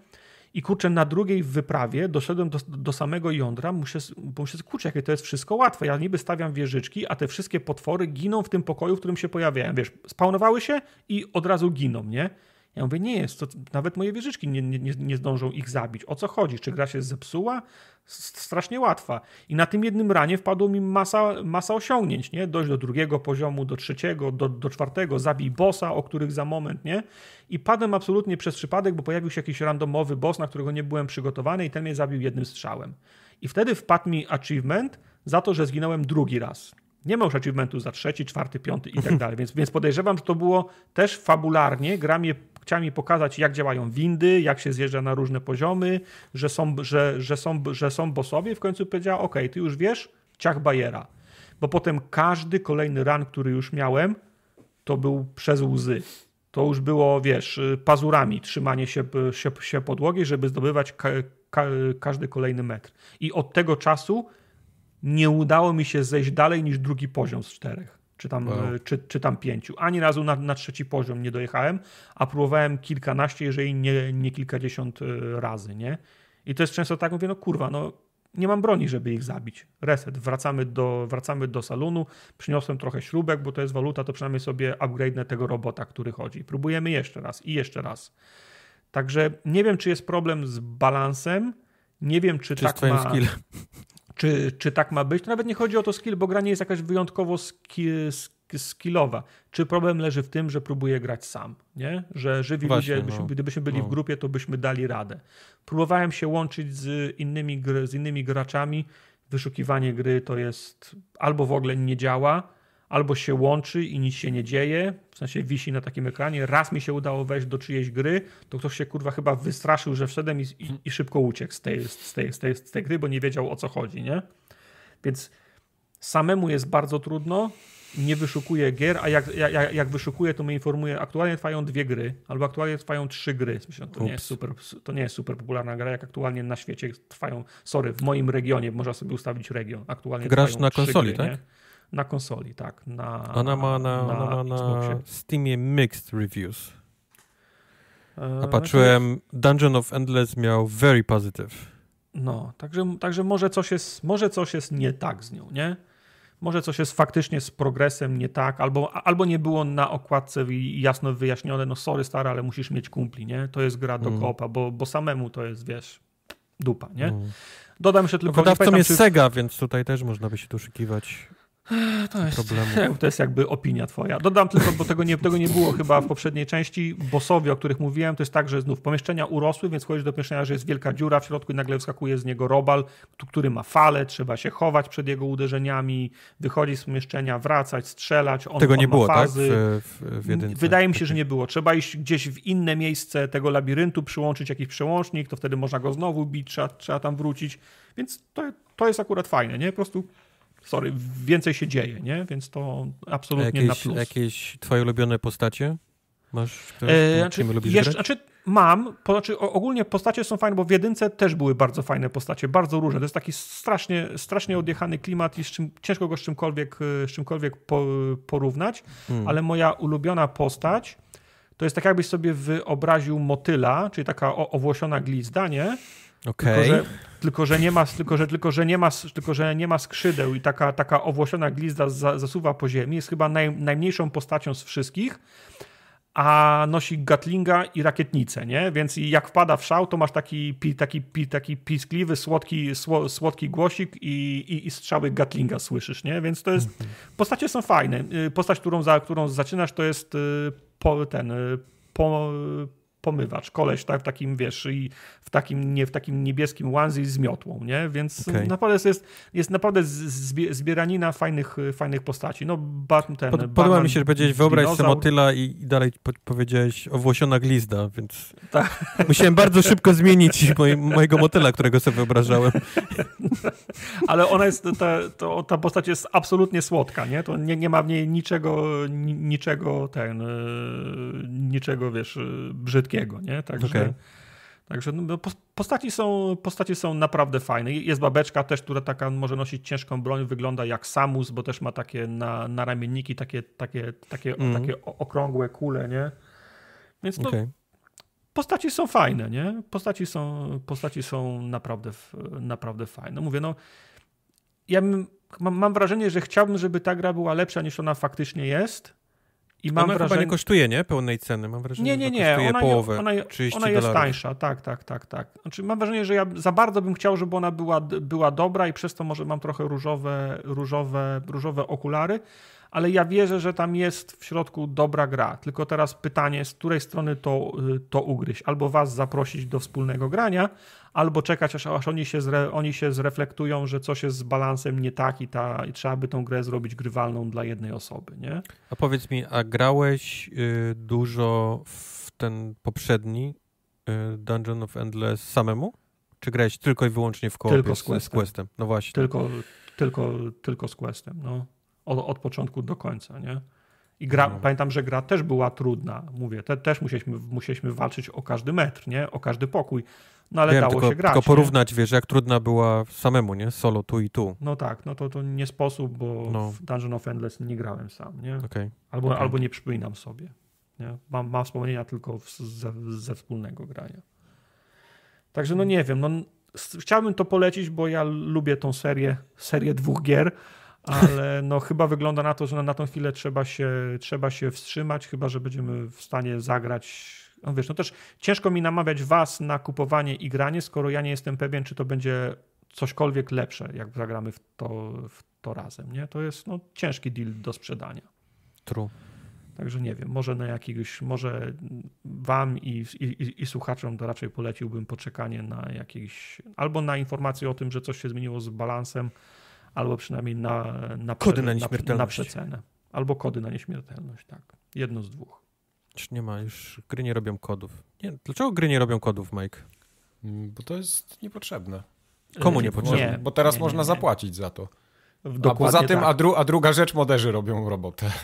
I kurczę, na drugiej wyprawie doszedłem do, do samego jądra, muszę, muszę, kurczę, jakie to jest wszystko łatwe. Ja niby stawiam wieżyczki, a te wszystkie potwory giną w tym pokoju, w którym się pojawiają. Wiesz, spawnowały się i od razu giną, nie? Ja mówię, nie jest, to nawet moje wieżyczki nie, nie, nie zdążą ich zabić. O co chodzi? Czy gra się zepsuła? Strasznie łatwa. I na tym jednym ranie wpadło mi masa, masa osiągnięć, nie? Dojść do drugiego poziomu, do trzeciego, do, do czwartego, zabij bossa, o których za moment, nie? I padłem absolutnie przez przypadek, bo pojawił się jakiś randomowy boss, na którego nie byłem przygotowany i ten mnie zabił jednym strzałem. I wtedy wpadł mi achievement za to, że zginąłem drugi raz. Nie ma już achievementu za trzeci, czwarty, piąty i tak dalej. Więc, więc podejrzewam, że to było też fabularnie. Gra mnie, chciała mi pokazać, jak działają windy, jak się zjeżdża na różne poziomy, że są, że, że są, że są bossowie. W końcu powiedziała, ok, ty już wiesz, ciach bajera. Bo potem każdy kolejny run, który już miałem, to był przez łzy. To już było, wiesz, y, pazurami trzymanie się, y, się, się podłogi, żeby zdobywać ka, ka, y, każdy kolejny metr. I od tego czasu nie udało mi się zejść dalej niż drugi poziom z czterech, czy tam, wow. E, czy, czy tam pięciu. Ani razu na, na, trzeci poziom nie dojechałem, a próbowałem kilkanaście, jeżeli nie, nie kilkadziesiąt e, razy, nie? I to jest często tak, mówię, no kurwa, no nie mam broni, żeby ich zabić. Reset, wracamy do, wracamy do salonu, przyniosłem trochę śrubek, bo to jest waluta, to przynajmniej sobie upgrade'nę tego robota, który chodzi. Próbujemy jeszcze raz i jeszcze raz. Także nie wiem, czy jest problem z balansem, nie wiem, czy, czy tak ma... Skillem czy, czy tak ma być. To nawet nie chodzi o to skill, bo gra nie jest jakaś wyjątkowo skillowa. Czy problem leży w tym, że próbuję grać sam, nie? Że żywi Właśnie, ludzie, no. gdybyśmy byli no. w grupie, to byśmy dali radę. Próbowałem się łączyć z innymi, z innymi graczami. Wyszukiwanie gry to jest albo w ogóle nie działa, albo się łączy i nic się nie dzieje, w sensie wisi na takim ekranie. Raz mi się udało wejść do czyjejś gry, to ktoś się kurwa chyba wystraszył, że wszedłem i, i, i szybko uciekł z tej, z, tej, z, tej, z tej gry, bo nie wiedział o co chodzi, nie? Więc samemu jest bardzo trudno, nie wyszukuję gier, a jak, jak, jak wyszukuję, to mnie informuje, aktualnie trwają dwie gry, albo aktualnie trwają trzy gry. Myślę, to, nie jest super, to nie jest super popularna gra, jak aktualnie na świecie trwają, sorry, w moim regionie, można sobie ustawić region, aktualnie Grasz na konsoli, gry, tak? Nie? Na konsoli, tak. Na, ona ma na, na, ona ma na Steamie mixed reviews. A eee, patrzyłem, znaczy Dungeon of Endless miał very positive. No, także, także może, coś jest, może coś jest nie tak z nią, nie? Może coś jest faktycznie z progresem nie tak, albo, albo nie było na okładce jasno wyjaśnione, no sorry stary, ale musisz mieć kumpli, nie? To jest gra do mm. kopa, bo, bo samemu to jest, wiesz, dupa, nie? Mm. Dodam jeszcze tylko... Wydawcą no, jest czy... Sega, więc tutaj też można by się doszukiwać to jest, problemu. to jest jakby opinia twoja. Dodam tylko, bo tego nie, tego nie było chyba w poprzedniej części. Bosowie, o których mówiłem, to jest tak, że znów pomieszczenia urosły, więc chodzi do pomieszczenia, że jest wielka dziura w środku i nagle wskakuje z niego robal, który ma falę, trzeba się chować przed jego uderzeniami, wychodzić z pomieszczenia, wracać, strzelać. On, tego on nie było, tak? fazy. tak? W, w Wydaje mi się, że nie było. Trzeba iść gdzieś w inne miejsce tego labiryntu, przyłączyć jakiś przełącznik, to wtedy można go znowu bić, trzeba, trzeba tam wrócić. Więc to, to jest akurat fajne, nie? Po prostu sorry, więcej się dzieje, nie? Więc to absolutnie jakieś, na plus. Jakieś twoje ulubione postacie? Masz, które, e, znaczy, lubisz jeszcze, grać? Znaczy, mam, po, znaczy ogólnie postacie są fajne, bo w jedynce też były bardzo fajne postacie, bardzo różne. To jest taki strasznie, strasznie odjechany klimat i czym, ciężko go z czymkolwiek, e, z czymkolwiek po, porównać, hmm. ale moja ulubiona postać to jest tak jakbyś sobie wyobraził motyla, czyli taka owłosiona glizda, nie? Okay. Tylko, że, tylko, że nie ma, tylko, że, tylko, że nie ma, tylko, że nie ma skrzydeł i taka, taka owłosiona glizda za, zasuwa po ziemi. Jest chyba naj, najmniejszą postacią z wszystkich, a nosi gatlinga i rakietnicę, nie? Więc jak wpada w szał, to masz taki, pi, taki, pi, taki piskliwy, słodki, sło, słodki głosik i, i, i, strzały gatlinga słyszysz, nie? Więc to jest... Mhm. Postacie są fajne. Y, postać, którą, za, którą zaczynasz, to jest y, po, ten... Y, po, pomywacz, koleś tak, w takim, wiesz, i w takim, nie, w takim niebieskim onesie z miotłą, nie? Więc okay. naprawdę jest, jest naprawdę zbieranina fajnych, fajnych postaci. No, ten, Pod, Podoba mi się, że powiedziałeś wyobraź sobie motyla i, i dalej po, powiedziałeś owłosiona glizda, więc tak. musiałem bardzo szybko zmienić moj, mojego motyla, którego sobie wyobrażałem. Ale ona jest, ta, to, ta postać jest absolutnie słodka, nie? To nie, nie ma w niej niczego, niczego, ten, y, niczego, wiesz, y, brzydkiego nie? Także, okay. także no, postaci, są, postaci są naprawdę fajne. Jest babeczka też, która taka może nosić ciężką broń, wygląda jak Samus, bo też ma takie na, na ramienniki takie, takie, takie, mm. takie okrągłe kule, nie? Więc no, okay postaci są fajne, nie? Postaci są, postaci są naprawdę, naprawdę fajne. Mówię, no, ja mam, mam, wrażenie, że chciałbym, żeby ta gra była lepsza niż ona faktycznie jest, i mam ona wrażenie... chyba nie kosztuje, nie? Pełnej ceny, mam wrażenie, nie, nie, nie. kosztuje ona połowę, ona, ona jest tańsza, tak, tak, tak, tak. Znaczy mam wrażenie, że ja za bardzo bym chciał, żeby ona była, była dobra i przez to może mam trochę różowe, różowe, różowe okulary, ale ja wierzę, że tam jest w środku dobra gra. Tylko teraz pytanie, z której strony to, y, to ugryźć? Albo was zaprosić do wspólnego grania, albo czekać, aż, aż oni, się zre, oni się zreflektują, że coś jest z balansem nie tak i, ta, i trzeba by tą grę zrobić grywalną dla jednej osoby, nie? A powiedz mi, a grałeś y, dużo w ten poprzedni y, Dungeon of Endless samemu? Czy grałeś tylko i wyłącznie w koopie tylko z, questem. z Questem? No właśnie. Tylko, tylko, tylko z Questem, no. Od, od początku do końca, nie? I gra, no. pamiętam, że gra też była trudna. Mówię, te, też musieliśmy, musieliśmy walczyć o każdy metr, nie? o każdy pokój. No ale Wiem, dało tylko, się grać. Tylko porównać, nie? wiesz, jak trudna była samemu, nie? Solo tu i tu. No tak, no to, to nie sposób, bo no. w Dungeon of Endless nie grałem sam, nie? Okay. Albo, okay. albo nie przypominam sobie. Nie? Mam, mam wspomnienia tylko w, ze, ze wspólnego grania. Także no nie wiem, no, chciałbym to polecić, bo ja lubię tą serię, serię dwóch gier, ale no chyba wygląda na to, że na, na tą chwilę trzeba się, trzeba się wstrzymać, chyba że będziemy w stanie zagrać no wiesz, no też ciężko mi namawiać was na kupowanie i granie, skoro ja nie jestem pewien, czy to będzie cośkolwiek lepsze, jak zagramy w to, w to razem, nie? To jest no, ciężki deal do sprzedania. True. Także nie wiem, może na jakiegoś, może wam i, i, i, słuchaczom to raczej poleciłbym poczekanie na jakieś, albo na informację o tym, że coś się zmieniło z balansem, albo przynajmniej na, na, kody na, na, na przecenę. Albo kody na nieśmiertelność, tak. Jedno z dwóch. Już nie ma, już gry nie robią kodów. Nie, dlaczego gry nie robią kodów, Mike? Mm, bo to jest niepotrzebne. Komu niepotrzebne? Nie, bo teraz nie, można nie, zapłacić za to. Dokładnie a poza tym, tak. a, dru, a, druga rzecz, moderzy robią robotę.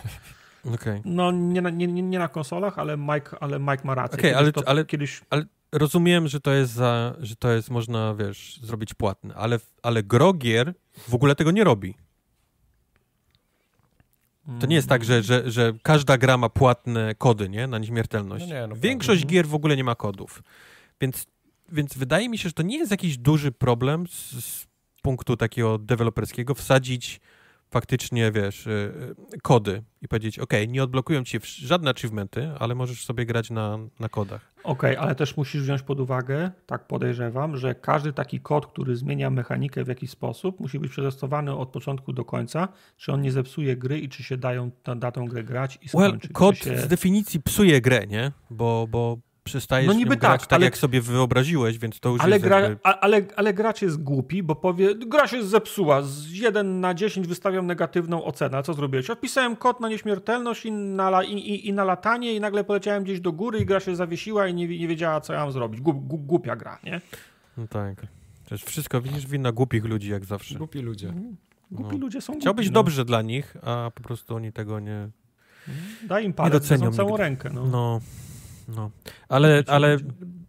Okay. No nie na, nie, nie na konsolach, ale Mike, ale Mike ma rację. Okay, ale, ale, kiedyś... ale rozumiem, że to jest za, że to jest, można, wiesz, zrobić płatne, ale, ale grogier w ogóle tego nie robi. To nie jest tak, że, że, że każda gra ma płatne kody nie? na nieśmiertelność. No nie, no Większość gier w ogóle nie ma kodów. Więc, więc wydaje mi się, że to nie jest jakiś duży problem z, z punktu takiego deweloperskiego wsadzić faktycznie, wiesz, y, y, kody i powiedzieć, ok, nie odblokują ci żadne achievementy, ale możesz sobie grać na, na kodach. Okej, okay, ale też musisz wziąć pod uwagę, tak podejrzewam, że każdy taki kod, który zmienia mechanikę w jakiś sposób, musi być przetestowany od początku do końca, czy on nie zepsuje gry i czy się dają na datą grę grać i skończyć. Well, kod się... z definicji psuje grę, nie? Bo, bo przystajesz no niby tak, tak ale... jak sobie wyobraziłeś, więc to już ale jest... Gra, jakby... a, ale, ale gracz jest głupi, bo powie, gra się zepsuła, z 1 na 10 wystawiam negatywną ocenę, co zrobiłeś? Odpisałem kod na nieśmiertelność i na, i, i, i na latanie i nagle poleciałem gdzieś do góry i gra się zawiesiła i nie, nie wiedziała, co ja mam zrobić. głupia gra, nie? No tak. Przecież wszystko widzisz wina głupich ludzi, jak zawsze. Głupi ludzie. Mhm. Głupi no. ludzie są głupi, być no. dobrze dla nich, a po prostu oni tego nie... Mhm. Daj im parę, nie docenią całą rękę. no. no. No. Ale, ale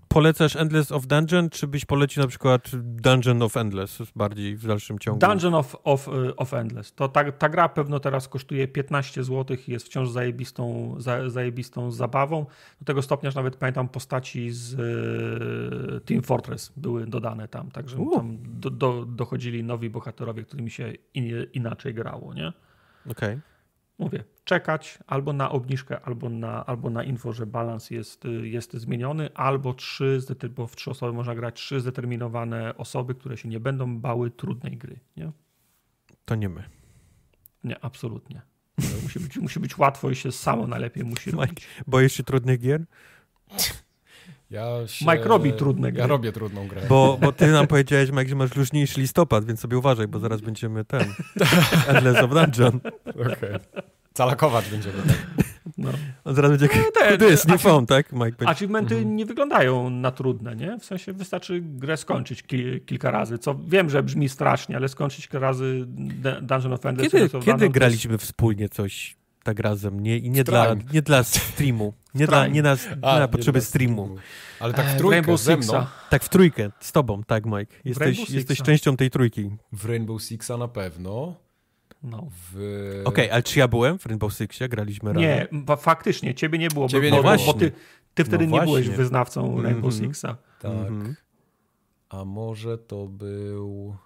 polecasz Endless of Dungeon, czy byś polecił na przykład Dungeon of Endless bardziej w dalszym ciągu? Dungeon of, of, y, of Endless. To ta, ta gra pewno teraz kosztuje 15 zł i jest wciąż zajebistą, za, zajebistą zabawą. Do tego stopnia, że nawet pamiętam postaci z y, Team Fortress były dodane tam, także U. tam do, do, dochodzili nowi bohaterowie, którymi się in, inaczej grało, nie? Okej. Okay mówię, czekać albo na obniżkę, albo na, albo na info, że balans jest, jest zmieniony, albo trzy, bo w trzy osoby można grać trzy zdeterminowane osoby, które się nie będą bały trudnej gry. Nie? To nie my. Nie, absolutnie. musi, być, musi być łatwo i się samo najlepiej musi robić. Boisz się trudnych gier? Ja się, Mike robi trudne gry. Ja robię trudną grę. Bo, bo ty nam powiedziałeś, Mike, że masz luźniejszy listopad, więc sobie uważaj, bo zaraz będziemy ten. Endless of Dungeon. Okej. Okay. Calakować będziemy. Tak? No. On zaraz będzie no, jest this, phone, tak? Mike będzie. Achievementy mhm. nie wyglądają na trudne, nie? W sensie wystarczy grę skończyć ki kilka razy, co wiem, że brzmi strasznie, ale skończyć kilka razy Dungeon of Endless. Kiedy, kiedy graliśmy wspólnie coś tak razem, nie? I nie, dla, nie dla streamu. Nie dla, na, nie na, A, potrzeby streamu. streamu. Ale tak w e, trójkę Rainbow ze mną. Tak w trójkę, z tobą, tak Mike. Jesteś, jesteś częścią tej trójki. W Rainbow Sixa na pewno. No. W... Okej, okay, ale czy ja byłem w Rainbow Sixie? Graliśmy razem? Nie, faktycznie, ciebie nie było. Ciebie bo, nie było. Bo ty, ty wtedy no nie byłeś wyznawcą mhm. Rainbow mm -hmm. Sixa. Tak. Mm -hmm. A może to był...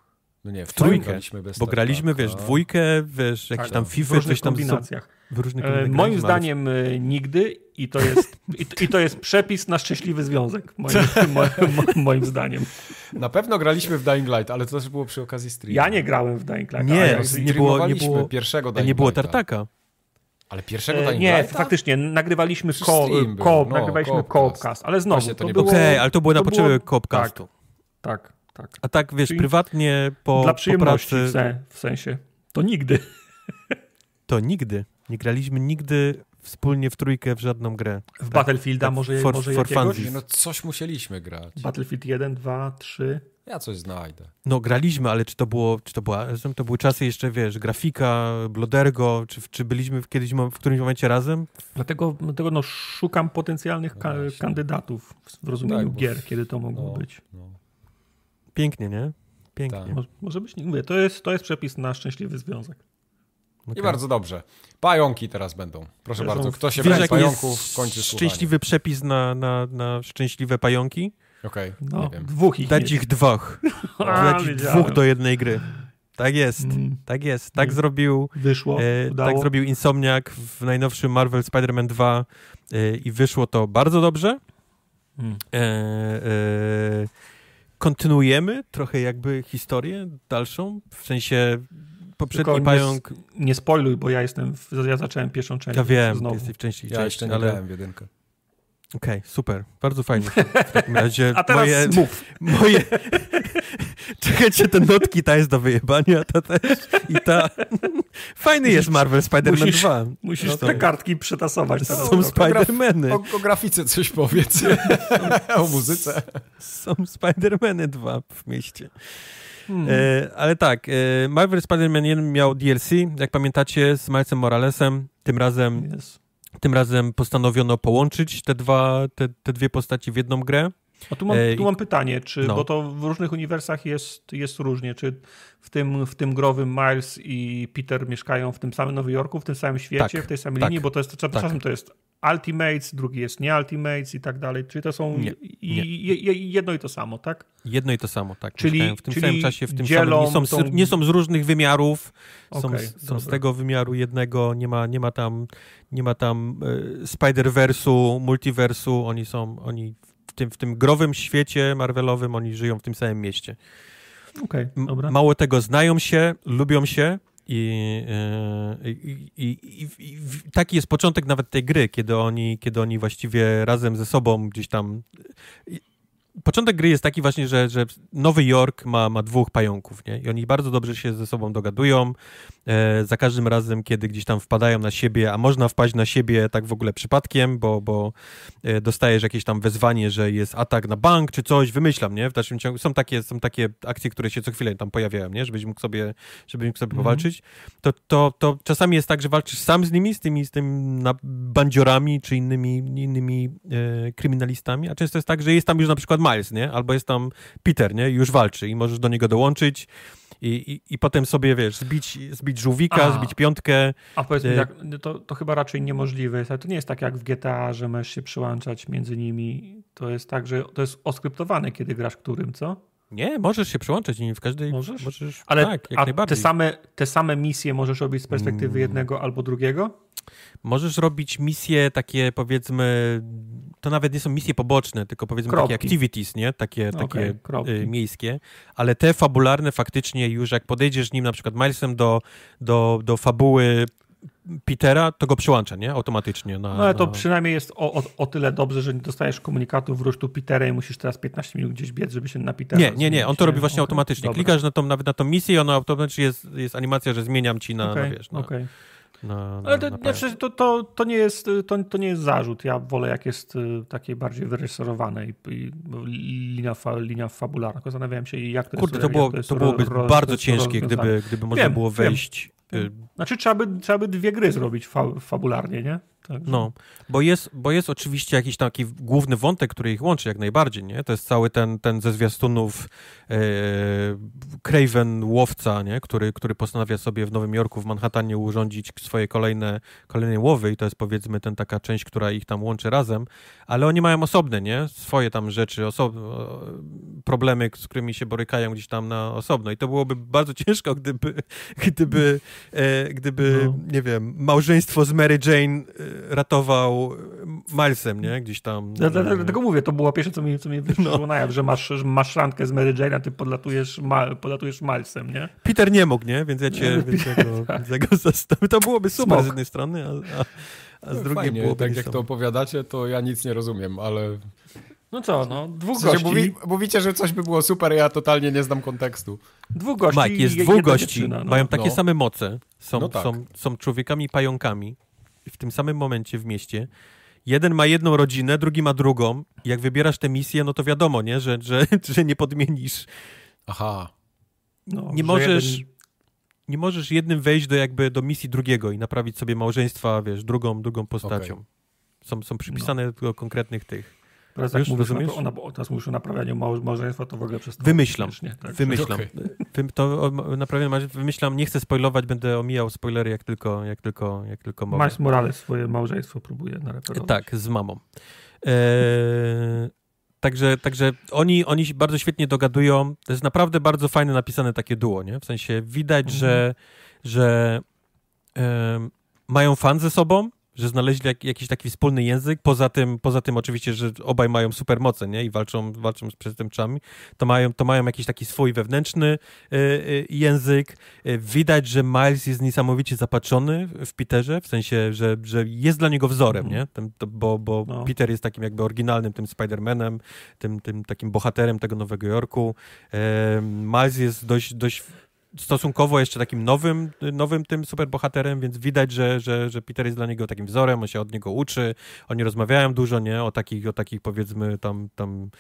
No nie, w trójkę, graliśmy bez bo tak, graliśmy, tak, wiesz, tak. dwójkę, wiesz, jakieś tak, tam FIFA, w różnych tam kombinacjach. W różnych e, moim zdaniem e, nigdy i to jest, i to, i to jest przepis na szczęśliwy związek, moim, moim, moim, zdaniem. Na pewno graliśmy w Dying Light, ale to też było przy okazji streamu. Ja nie grałem w Dying Light. Nie, nie, nie było, nie było pierwszego Dying Nie było tartaka. Ale pierwszego Dying e, Nie, Lighta? faktycznie, nagrywaliśmy koop, ko no, nagrywaliśmy koopcast, ale znowu. to, to nie było... Okej, okay, ale to było na potrzeby koopcastu. Tak, tak, tak. A tak, wiesz, Czyli prywatnie po Dla przyjemności po pracy... w sensie. To nigdy. To nigdy. Nie graliśmy nigdy wspólnie w trójkę w żadną grę. W tak, Battlefielda tak, może, for, może for jakiegoś? Nie, no coś musieliśmy grać. Battlefield 1, 2, 3... Ja coś znajdę. No graliśmy, ale czy to było, czy to była, to były czasy jeszcze, wiesz, grafika, blodergo, czy, czy byliśmy w kiedyś, w którymś momencie razem? Dlatego, dlatego no, szukam potencjalnych ka kandydatów w rozumieniu tak, gier, kiedy to mogło no, być. No. Pięknie, nie? Pięknie. Tak. Mo może być, nie mówię, to jest, to jest przepis na szczęśliwy związek. Okay. I bardzo dobrze. Pająki teraz będą. Proszę bardzo, kto się wiesz, pająków kończy Szczęśliwy przepis na, na, na szczęśliwe pająki? Okej, okay, no, nie wiem. Dwóch ich Dać ich dwóch. Dać ich dwóch do jednej gry. Tak jest, mm. tak jest. Tak mm. zrobił wyszło, e, tak zrobił Insomniak w najnowszym Marvel Spider-Man 2 e, i wyszło to bardzo dobrze. Mm. E, e kontynuujemy trochę jakby historię dalszą, w sensie poprzedni Tylko pająk... Nie, nie spoiluj, bo ja jestem, w, ja zacząłem pierwszą część. Ja wiem, znowu. jesteś w części, ja części, jeszcze ale... grałem w jedynkę. Okej, okay, super. Bardzo fajnie. W takim razie A teraz moje, mów. Moje... Czekajcie, te notki, ta jest do wyjebania, ta też i ta... Fajny jest Marvel Spider-Man 2. Musisz no, te kartki przetasować. To, są Spider-Many. O, o, grafice coś powiedz. o muzyce. Są Spider-Many 2 w mieście. Hmm. E, ale tak, e, Marvel Spider-Man 1 miał DLC, jak pamiętacie, z Milesem Moralesem. Tym razem, yes. tym razem postanowiono połączyć te, dwa, te, te dwie postaci w jedną grę. A tu mam, e, tu mam pytanie, czy, no. bo to w różnych uniwersach jest, jest różnie, czy w tym, w tym growym Miles i Peter mieszkają w tym samym Nowym Jorku, w tym samym świecie, tak, w tej samej tak, linii, bo to jest, tak. czasem tak. to jest Ultimates, drugi jest nie Ultimates i tak dalej. Czyli to są nie, nie. jedno i to samo, tak? Jedno i to samo, tak. Czyli Myślałem, w tym czyli samym czasie, w tym samym nie są, tą... nie są z różnych wymiarów, okay, są, z, są z tego wymiaru jednego, nie ma, nie ma tam, nie ma tam y, e, Spider-Versu, multiversu, oni są, oni w tym, w tym growym świecie Marvelowym, oni żyją w tym samym mieście. Okay, dobra. Mało tego, znają się, lubią się, E, I, i, i, I, taki jest początek nawet tej gry, kiedy oni, kiedy oni właściwie razem ze sobą gdzieś tam początek gry jest taki właśnie, że, że Nowy Jork ma, ma dwóch pająków, nie? I oni bardzo dobrze się ze sobą dogadują. E, za każdym razem, kiedy gdzieś tam wpadają na siebie, a można wpaść na siebie tak w ogóle przypadkiem, bo, bo e, dostajesz jakieś tam wezwanie, że jest atak na bank czy coś, wymyślam, nie? W dalszym ciągu są takie, są takie akcje, które się co chwilę tam pojawiają, nie? Żebyś mógł sobie, żebyś mógł sobie mm -hmm. powalczyć. To, to, to czasami jest tak, że walczysz sam z nimi, z tymi, z tym na bandziorami czy innymi, innymi e, kryminalistami, a często jest tak, że jest tam już na przykład Miles, nie? Albo jest tam Peter, nie? I już walczy i możesz do niego dołączyć. I, i, i potem sobie, wiesz, zbić, zbić żółwika, A. zbić piątkę. A powiedz mi, e, tak, no to, to chyba raczej niemożliwe jest. Ale to nie jest tak jak w GTA, że możesz się przyłączać między nimi. To jest tak, że to jest oskryptowane, kiedy grasz którym, co? Nie, możesz się nie w każdej. Możesz? możesz Ale tak, jak a najbardziej. Te same, te same misje możesz robić z perspektywy mm. jednego albo drugiego? Możesz robić misje takie, powiedzmy, to nawet nie są misje poboczne, tylko powiedzmy Kropki. takie activities, nie? Takie, okay, no takie y, miejskie, ale te fabularne faktycznie już jak podejdziesz nim na przykład Milesem do, do, do fabuły Petera, to go przyłącza, nie? Automatycznie. Na, no ale to na... przynajmniej jest o, o, o, tyle dobrze, że nie dostajesz komunikatu w tu Petera i musisz teraz 15 minut gdzieś biec, żeby się na Petera Nie, nie, nie, on to robi właśnie okay. automatycznie. Dobra. Klikasz na tą, nawet na tą misję i ona automatycznie jest, jest animacja, że zmieniam ci na, okay. na wiesz, na, okay. Na, na, Ale to, nie, to, to, to, nie jest, to, to nie jest zarzut. Ja wolę, jak jest y, takie bardziej wyreżyserowane i, i linia, fa, linia fabularna. Zastanawiałem się, jak to Kurde, jest, to, było, to, jest to byłoby ro, bardzo ciężkie, gdyby, gdyby można wiem, było wejść. Wiem. Y, znaczy, trzeba by, trzeba by dwie gry zrobić fa, fabularnie, nie? No, bo jest, bo jest oczywiście jakiś taki główny wątek, który ich łączy jak najbardziej, nie? To jest cały ten, ten ze zwiastunów e, Craven Łowca, nie? Który, który postanawia sobie w Nowym Jorku, w Manhattanie urządzić swoje kolejne, kolejne łowy i to jest powiedzmy ten taka część, która ich tam łączy razem, ale oni mają osobne, nie? Swoje tam rzeczy, osob problemy, z którymi się borykają gdzieś tam na osobno i to byłoby bardzo ciężko, gdyby, gdyby, e, gdyby no. nie wiem, małżeństwo z Mary Jane e, ratował e, Milesem, nie? Gdzieś tam. No, e, dlatego mówię, to było pierwsze, co mi, co mi no. wyszło no. na że masz, że masz randkę z Mary Jane, a ty podlatujesz, ma, podlatujesz Milesem, nie? Peter nie mógł, nie? Więc ja cię, więc tego, go, tak. To byłoby super Smok. z jednej strony, a, a, a z no, drugiej Tak jak to opowiadacie, to ja nic nie rozumiem, ale... No co, no, dwóch w sensie gości. Mówi, mówicie, że coś by było super, ja totalnie nie znam kontekstu. Dwóch gości. Mike, jest dwóch gości, no. mają takie no. same moce, są, no tak. są, są człowiekami pająkami w tym samym momencie w mieście. Jeden ma jedną rodzinę, drugi ma drugą. Jak wybierasz te misje, no to wiadomo, nie? Że, że, że nie podmienisz. Aha. No, nie możesz... Jeden... Nie możesz jednym wejść do jakby do misji drugiego i naprawić sobie małżeństwa, wiesz, drugą, drugą postacią. Okay. Są, są no. przypisane no. do konkretnych tych. Teraz już tak mówisz, rozumiesz? Ona, bo teraz mówisz o naprawianiu małżeństwa, to w ogóle przez to... Wymyślam, nie, tak? wymyślam. Okay. To naprawianie małżeństwa, wymyślam, nie chcę spoilować, będę omijał spoilery jak tylko, jak tylko, jak tylko mogę. Masz morale swoje małżeństwo próbuje nareperować. E, tak, z mamą. E, także, także oni, oni się bardzo świetnie dogadują. To jest naprawdę bardzo fajne napisane takie duo, nie? W sensie widać, mhm. że, że e, mają fan ze sobą, że znaleźli jak, jakiś taki wspólny język, poza tym, poza tym oczywiście, że obaj mają supermoce nie? i walczą, walczą z przestępczami, to mają, to mają jakiś taki swój wewnętrzny y, y, język. Y, widać, że Miles jest niesamowicie zapatrzony w Peterze, w sensie, że, że jest dla niego wzorem, mhm. nie? Ten, to, bo, bo no. Peter jest takim jakby oryginalnym tym Spider-Manem, tym, tym takim bohaterem tego Nowego Jorku. Y, Miles jest dość, dość stosunkowo jeszcze takim nowym, nowym tym superbohaterem, więc widać, że, że, że Peter jest dla niego takim wzorem, on się od niego uczy, oni rozmawiają dużo, nie? O takich, o takich powiedzmy tam, tam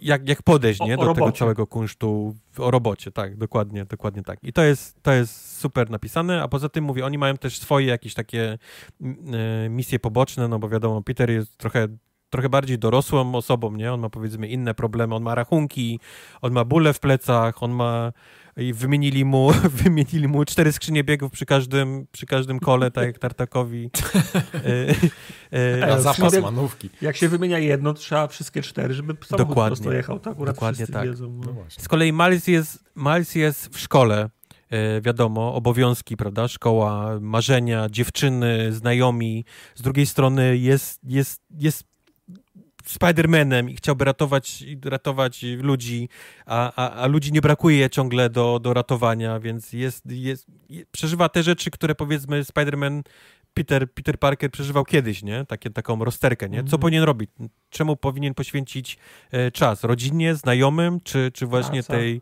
jak, jak podejść, nie? Do tego całego kunsztu o robocie, tak, dokładnie, dokładnie tak. I to jest, to jest super napisane, a poza tym mówię, oni mają też swoje jakieś takie e, misje poboczne, no bo wiadomo, Peter jest trochę trochę bardziej dorosłą osobą, nie? On ma powiedzmy inne problemy, on ma rachunki, on ma bóle w plecach, on ma i wymienili mu, wymienili mu cztery skrzynie biegów przy każdym, przy każdym kole, tak jak Tartakowi. e, e zapas manówki. Jak się wymienia jedno, trzeba wszystkie cztery, żeby samochód Dokładnie. jechał. To akurat Dokładnie tak. Wiedzą, No, no Z kolei Miles jest, Miles jest w szkole, e, wiadomo, obowiązki, prawda? Szkoła, marzenia, dziewczyny, znajomi. Z drugiej strony jest, jest, jest Spider-Manem i chciałby ratować, ratować ludzi, a, a, a ludzi nie brakuje ciągle do, do ratowania, więc jest, jest, przeżywa te rzeczy, które powiedzmy Spider-Man Peter, Peter Parker przeżywał kiedyś, nie? Takie, taką rozterkę, nie? Co mhm. powinien robić? Czemu powinien poświęcić e, czas? Rodzinie, znajomym, czy, czy właśnie tej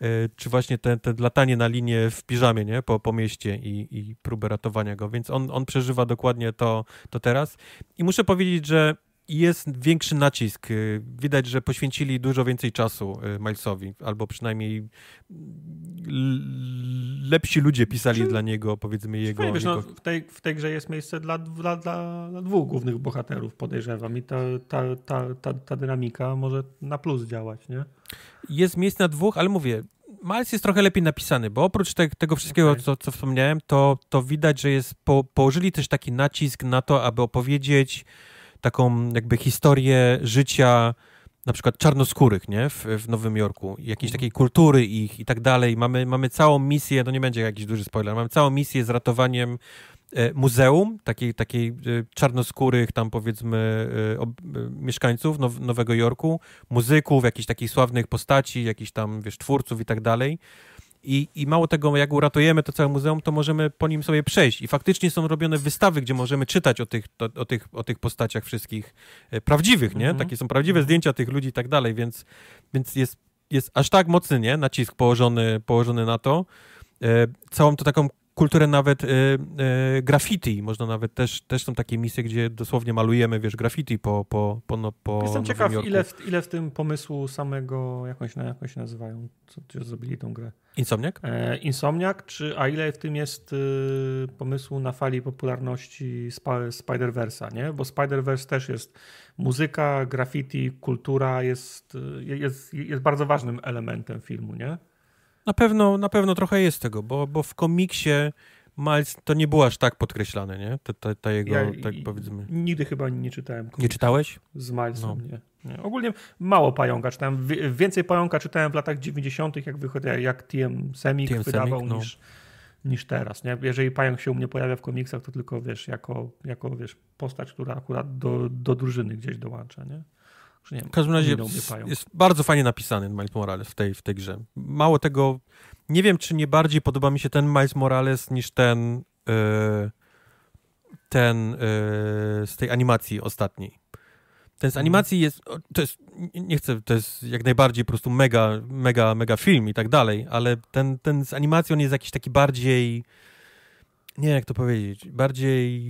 e, czy właśnie ten, ten latanie na linię w piżamie, nie? Po, po mieście i, i próbę ratowania go, więc on, on przeżywa dokładnie to, to teraz. I muszę powiedzieć, że jest większy nacisk. Y, widać, że poświęcili dużo więcej czasu y, Milesowi, albo przynajmniej mm, lepsi ludzie pisali Czy... Znaczy, dla niego, powiedzmy znaczy, jego. Fajnie, wiesz, no, jego... No, w, tej, w tej grze jest miejsce dla, dla, dla, dla dwóch głównych bohaterów, podejrzewam, i ta, ta, ta, ta, ta dynamika może na plus działać, nie? Jest miejsce na dwóch, ale mówię, Miles jest trochę lepiej napisany, bo oprócz te, tego wszystkiego, okay. co, co wspomniałem, to, to widać, że jest po, położyli też taki nacisk na to, aby opowiedzieć taką jakby historię życia na przykład czarnoskórych, nie? W, w Nowym Jorku, jakiejś mhm. takiej kultury ich i tak dalej. Mamy, mamy całą misję, no nie będzie jakiś duży spoiler, mamy całą misję z ratowaniem e, muzeum takiej, takiej e, czarnoskórych tam powiedzmy e, ob, mieszkańców Now Nowego Jorku, muzyków, jakichś takich sławnych postaci, jakichś tam wiesz twórców i tak dalej. I, I mało tego, jak uratujemy to całe muzeum, to możemy po nim sobie przejść. I faktycznie są robione wystawy, gdzie możemy czytać o tych, o, o tych, o tych postaciach wszystkich e, prawdziwych, nie? Mm -hmm. Takie są prawdziwe mm -hmm. zdjęcia tych ludzi i tak dalej, więc, więc jest, jest aż tak mocny, nie? Nacisk położony, położony na to. E, całą to taką kulturę nawet y, y, graffiti. Można nawet też, też są takie misje, gdzie dosłownie malujemy, wiesz, graffiti po, po, po, no, po Jestem Nowym ciekaw, ile w, ile w tym pomysłu samego, jakąś na jakąś nazywają, co, zrobili tą grę. Insomniak? E, Insomniak, czy a ile w tym jest y, pomysłu na fali popularności spider Versa, nie? Bo Spider-Verse też jest muzyka, graffiti, kultura jest, y, jest, jest bardzo ważnym elementem filmu, nie? Na pewno, na pewno trochę jest tego, bo, bo w komiksie Miles to nie było aż tak podkreślane, nie? Ta, ta, ta jego, ja, tak powiedzmy. Nigdy chyba nie czytałem. Nie czytałeś? Z Milesem, no. nie. nie. Ogólnie mało pająka czytałem. Więcej pająka czytałem w latach 90., jak, wychodzę, jak TM Semik TM wydawał Semik, no. niż, niż teraz. Nie? Jeżeli pająk się u mnie pojawia w komiksach, to tylko wiesz, jako, jako wiesz, postać, która akurat do, do drużyny gdzieś dołącza. Nie? Już nie wiem, w każdym razie jest bardzo fajnie napisany Miles Morales w tej, w tej grze. Mało tego, nie wiem, czy nie bardziej podoba mi się ten Miles Morales niż ten e, ten e, z tej animacji ostatniej. Ten z mhm. animacji jest, to jest, nie chcę, to jest jak najbardziej po prostu mega, mega, mega film i tak dalej, ale ten, ten z animacji, on jest jakiś taki bardziej, nie wiem jak to powiedzieć, bardziej...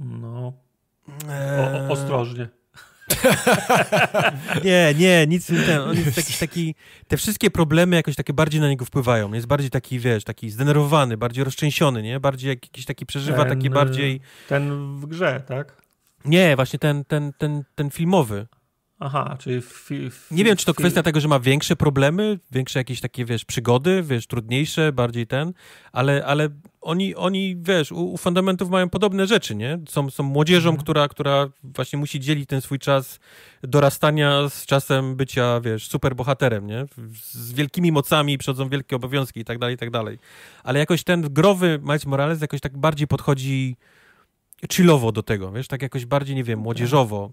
No, Eee. ostrożnie. nie, nie, nic, ten, on jest jakiś taki, te wszystkie problemy jakoś takie bardziej na niego wpływają, jest bardziej taki, wiesz, taki zdenerwowany, bardziej rozczęsiony, nie, bardziej jakiś taki przeżywa, ten, takie bardziej... Ten w grze, tak? Nie, właśnie ten, ten, ten, ten filmowy. Aha, czy... W, w, nie wiem, czy to kwestia tego, że ma większe problemy, większe jakieś takie, wiesz, przygody, wiesz, trudniejsze, bardziej ten, ale, ale oni, oni, wiesz, u, u fundamentów mają podobne rzeczy, nie? Są, są młodzieżą, mhm. która, która właśnie musi dzielić ten swój czas dorastania z czasem bycia, wiesz, superbohaterem, nie? Z wielkimi mocami przychodzą wielkie obowiązki i tak dalej, i tak dalej. Ale jakoś ten growy Miles Morales jakoś tak bardziej podchodzi chillowo do tego, wiesz, tak jakoś bardziej, nie wiem, młodzieżowo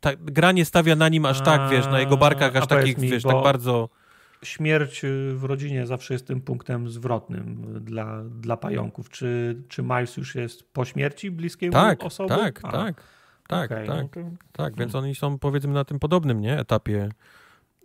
ta, gra nie stawia na nim aż tak, wiesz, na jego barkach aż takich, mi, wiesz, tak bardzo... Śmierć y, w rodzinie zawsze jest tym punktem zwrotnym y, dla, dla pająków. Czy, czy Miles już jest po śmierci bliskiej tak, osoby? Tak, A. tak, tak, okay, tak, no tak. Więc hmm. oni są powiedzmy na tym podobnym nie, etapie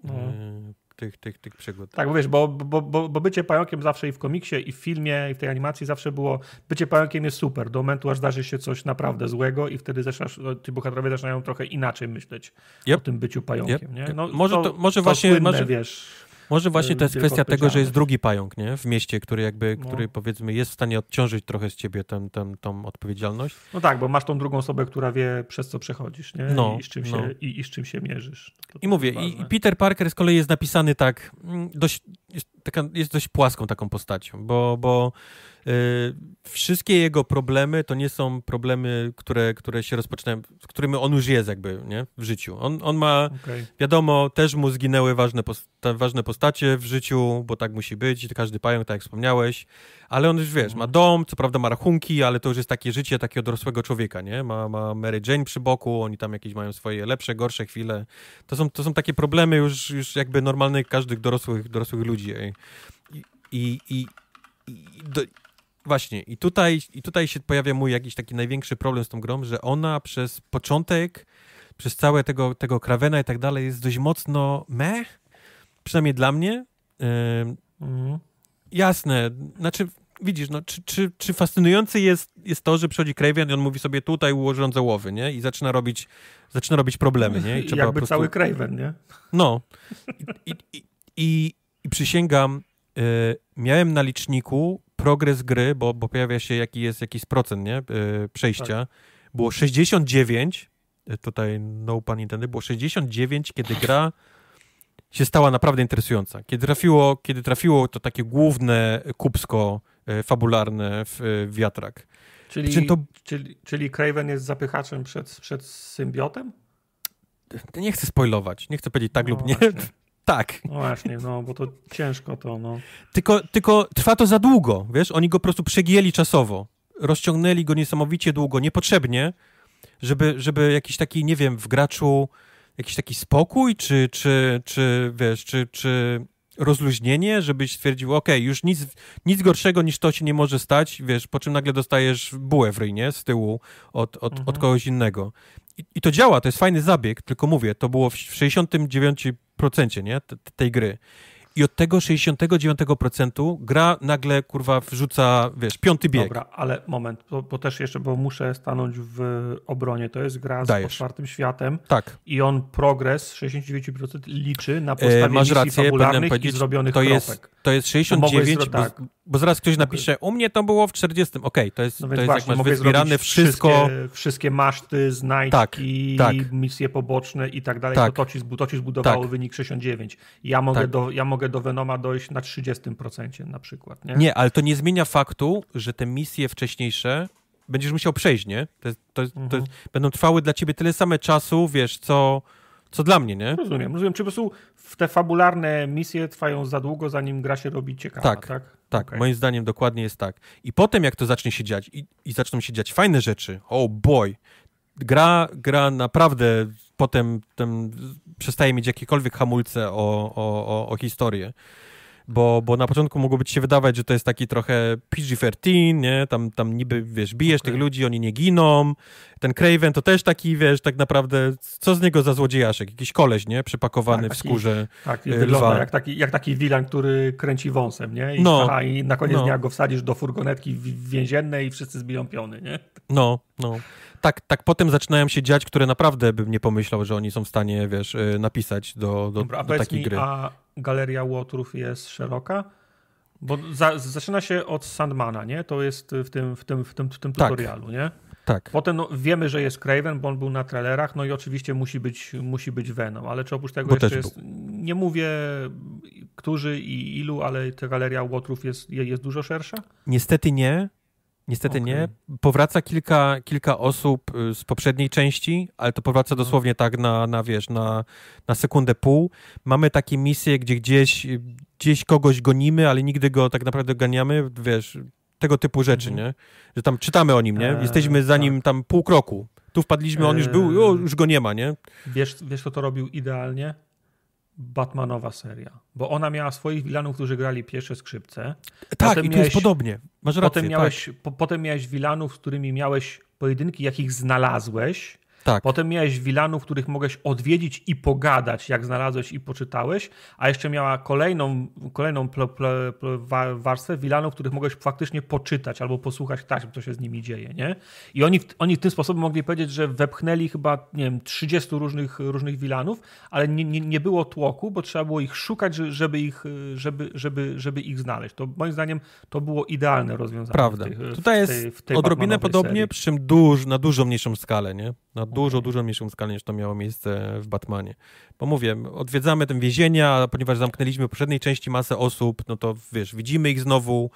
no. Y, tych, tych, tych przygód. Tak, bo wiesz, bo, bo, bo, bo bycie pająkiem zawsze i w komiksie, i w filmie, i w tej animacji zawsze było, bycie pająkiem jest super, do momentu aż zdarzy się coś naprawdę złego i wtedy zaczynasz, ty no, bohaterowie zaczynają trochę inaczej myśleć yep. o tym byciu pająkiem. Yep. Nie? No, może to, to, może to właśnie... Słynne, może... Wiesz, może właśnie y, to jest kwestia tego, że jest drugi pająk nie? w mieście, który jakby, no. który powiedzmy jest w stanie odciążyć trochę z ciebie tę, tę, tą odpowiedzialność. No tak, bo masz tą drugą osobę, która wie przez co przechodzisz nie? No, I, z czym no. się, i, i, z czym się mierzysz. No to I mówię, i Peter Parker z kolei jest napisany tak, mm, dość, jest, taka, jest dość płaską taką postacią, bo, bo Y, wszystkie jego problemy to nie są problemy, które, które się rozpoczynają, z którymi on już jest jakby nie? w życiu. On, on ma, okay. wiadomo, też mu zginęły ważne, posta ważne postacie w życiu, bo tak musi być, każdy pająk, tak jak wspomniałeś, ale on już, wiesz, ma mhm. dom, co prawda ma rachunki, ale to już jest takie życie takiego dorosłego człowieka, nie? Ma, ma Mary Jane przy boku, oni tam jakieś mają swoje lepsze, gorsze chwile. To są, to są takie problemy już, już jakby normalnych, każdych dorosłych, dorosłych ludzi. I, i, i, i do, Właśnie, i tutaj, i tutaj się pojawia mój jakiś taki największy problem z tą grą, że ona przez początek, przez całe tego, tego Krawena i tak dalej jest dość mocno me, przynajmniej dla mnie. mhm. Jasne, znaczy widzisz, no, czy, czy, czy fascynujące jest, jest to, że przychodzi Craven i on mówi sobie tutaj ułożąc załowy, nie? I zaczyna robić, zaczyna robić problemy, nie? I jakby prostu... cały Craven, nie? No. I, i, i, i przysięgam, e, miałem na liczniku progres gry, bo, bo pojawia się jaki jest jakiś procent nie? Yy, przejścia. Tak. Było 69, y, tutaj no pan Nintendo, było 69, kiedy gra się stała naprawdę interesująca. Kiedy trafiło, kiedy trafiło to takie główne kubsko yy, fabularne w yy, wiatrak. Czyli, to... czyli, czyli Craven jest zapychaczem przed, przed symbiotem? nie chcę spoilować, nie chcę powiedzieć tak no lub nie. Tak. No właśnie, no bo to ciężko to, no. Tylko, tylko trwa to za długo, wiesz? Oni go po prostu przegięli czasowo. Rozciągnęli go niesamowicie długo, niepotrzebnie, żeby, żeby jakiś taki, nie wiem, w graczu jakiś taki spokój, czy, czy, czy wiesz, czy, czy rozluźnienie, żebyś stwierdził, ok, już nic, nic gorszego niż to się nie może stać, wiesz, po czym nagle dostajesz bułę w ryj, nie? Z tyłu od, od, mhm. od kogoś innego. I, to działa, to jest fajny zabieg, tylko mówię, to było w 69% nie? tej gry i od tego 69% gra nagle, kurwa, wrzuca, wiesz, piąty bieg. Dobra, ale moment, bo, bo też jeszcze, bo muszę stanąć w obronie. To jest gra z Dajesz. otwartym światem. Tak. I on progres 69% liczy na e, podstawie e, masz rację, i zrobionych to jest, kropek. To jest 69, tak. bo, bo, zaraz ktoś napisze, u mnie to było w 40. Okej, okay, to jest, no to jest właśnie, jak masz wyzbierane wszystko. Wszystkie, wszystkie maszty, znajdki, tak, tak. misje poboczne i tak dalej. Tak. To, to, ci, to ci zbudowało tak. wynik 69. Ja tak. mogę, do, ja mogę mogę do Venoma dojść na 30% na przykład. Nie? nie, ale to nie zmienia faktu, że te misje wcześniejsze będziesz musiał przejść, nie? To, to, mhm. to będą trwały dla ciebie tyle same czasu, wiesz, co, co dla mnie, nie? Rozumiem, rozumiem. Czy po prostu te fabularne misje trwają za długo, zanim gra się robi ciekawa, tak? Tak, tak okay. moim zdaniem dokładnie jest tak. I potem jak to zacznie się dziać i, i zaczną się dziać fajne rzeczy, oh boy, gra, gra naprawdę potem ten, przestaje mieć jakiekolwiek hamulce o, o, o, o historię bo, bo na początku mogło być się wydawać, że to jest taki trochę PG-13, nie? Tam, tam niby, wiesz, bijesz okay. tych ludzi, oni nie giną. Ten Craven to też taki, wiesz, tak naprawdę, co z niego za złodziejaszek? Jakiś koleś, nie? Przypakowany tak, w skórze Tak, y, wygląda jak taki, jak taki wilan, który kręci wąsem, nie? I, no, aha, i na koniec no. dnia go wsadzisz do furgonetki więziennej i wszyscy zbiją piony, nie? No, no tak, tak potem zaczynają się dziać, które naprawdę bym nie pomyślał, że oni są w stanie, wiesz, y, napisać do, do, Dobra, do takiej mi, gry. A, galeria łotrów jest szeroka? Bo za, zaczyna się od Sandmana, nie? To jest w tym, w tym, w tym, w tym tak. tutorialu, nie? Tak. Potem no, wiemy, że jest Craven, bo on był na trailerach, no i oczywiście musi być, musi być Venom, ale czy oprócz tego bo jeszcze jest, nie mówię którzy i ilu, ale ta galeria łotrów jest, jest dużo szersza? Niestety nie, Niestety okay. nie. Powraca kilka, kilka osób y, z poprzedniej części, ale to powraca mhm. dosłownie tak na, na wiesz, na, na sekundę pół. Mamy takie misje, gdzie gdzieś, y, gdzieś kogoś gonimy, ale nigdy go tak naprawdę ganiamy, wiesz, tego typu rzeczy, mm nie? Że tam czytamy o nim, nie? Eee, Jesteśmy za tak. nim tam pół kroku. Tu wpadliśmy, on już był, eee, już go nie ma, nie? Wiesz, wiesz kto to robił idealnie? Batmanowa seria, bo ona miała swoich wilanów, którzy grali pierwsze skrzypce. Tak, potem i tu miałeś, jest podobnie. Masz rację, potem miałeś, tak. po, potem miałeś wilanów, z którymi miałeś pojedynki, jakich znalazłeś tak. Potem miałeś wilanów, których mogłeś odwiedzić i pogadać, jak znalazłeś i poczytałeś, a jeszcze miała kolejną, kolejną ple, ple, warstwę wilanów, których mogłeś faktycznie poczytać albo posłuchać tak, co się z nimi dzieje. Nie? I oni, oni tym sposobem mogli powiedzieć, że wepchnęli chyba nie wiem, 30 różnych, różnych wilanów, ale nie, nie, nie było tłoku, bo trzeba było ich szukać, żeby ich, żeby, żeby, żeby ich znaleźć. To moim zdaniem to było idealne rozwiązanie. Prawda. W tej, w tej, Tutaj jest w tej, odrobinę podobnie, serii. przy czym duż, na dużo mniejszą skalę, nie? Na Dużo, dużo mniejszą skalę niż to miało miejsce w Batmanie bo mówię, odwiedzamy te więzienia, ponieważ zamknęliśmy w poprzedniej części masę osób, no to wiesz, widzimy ich znowu,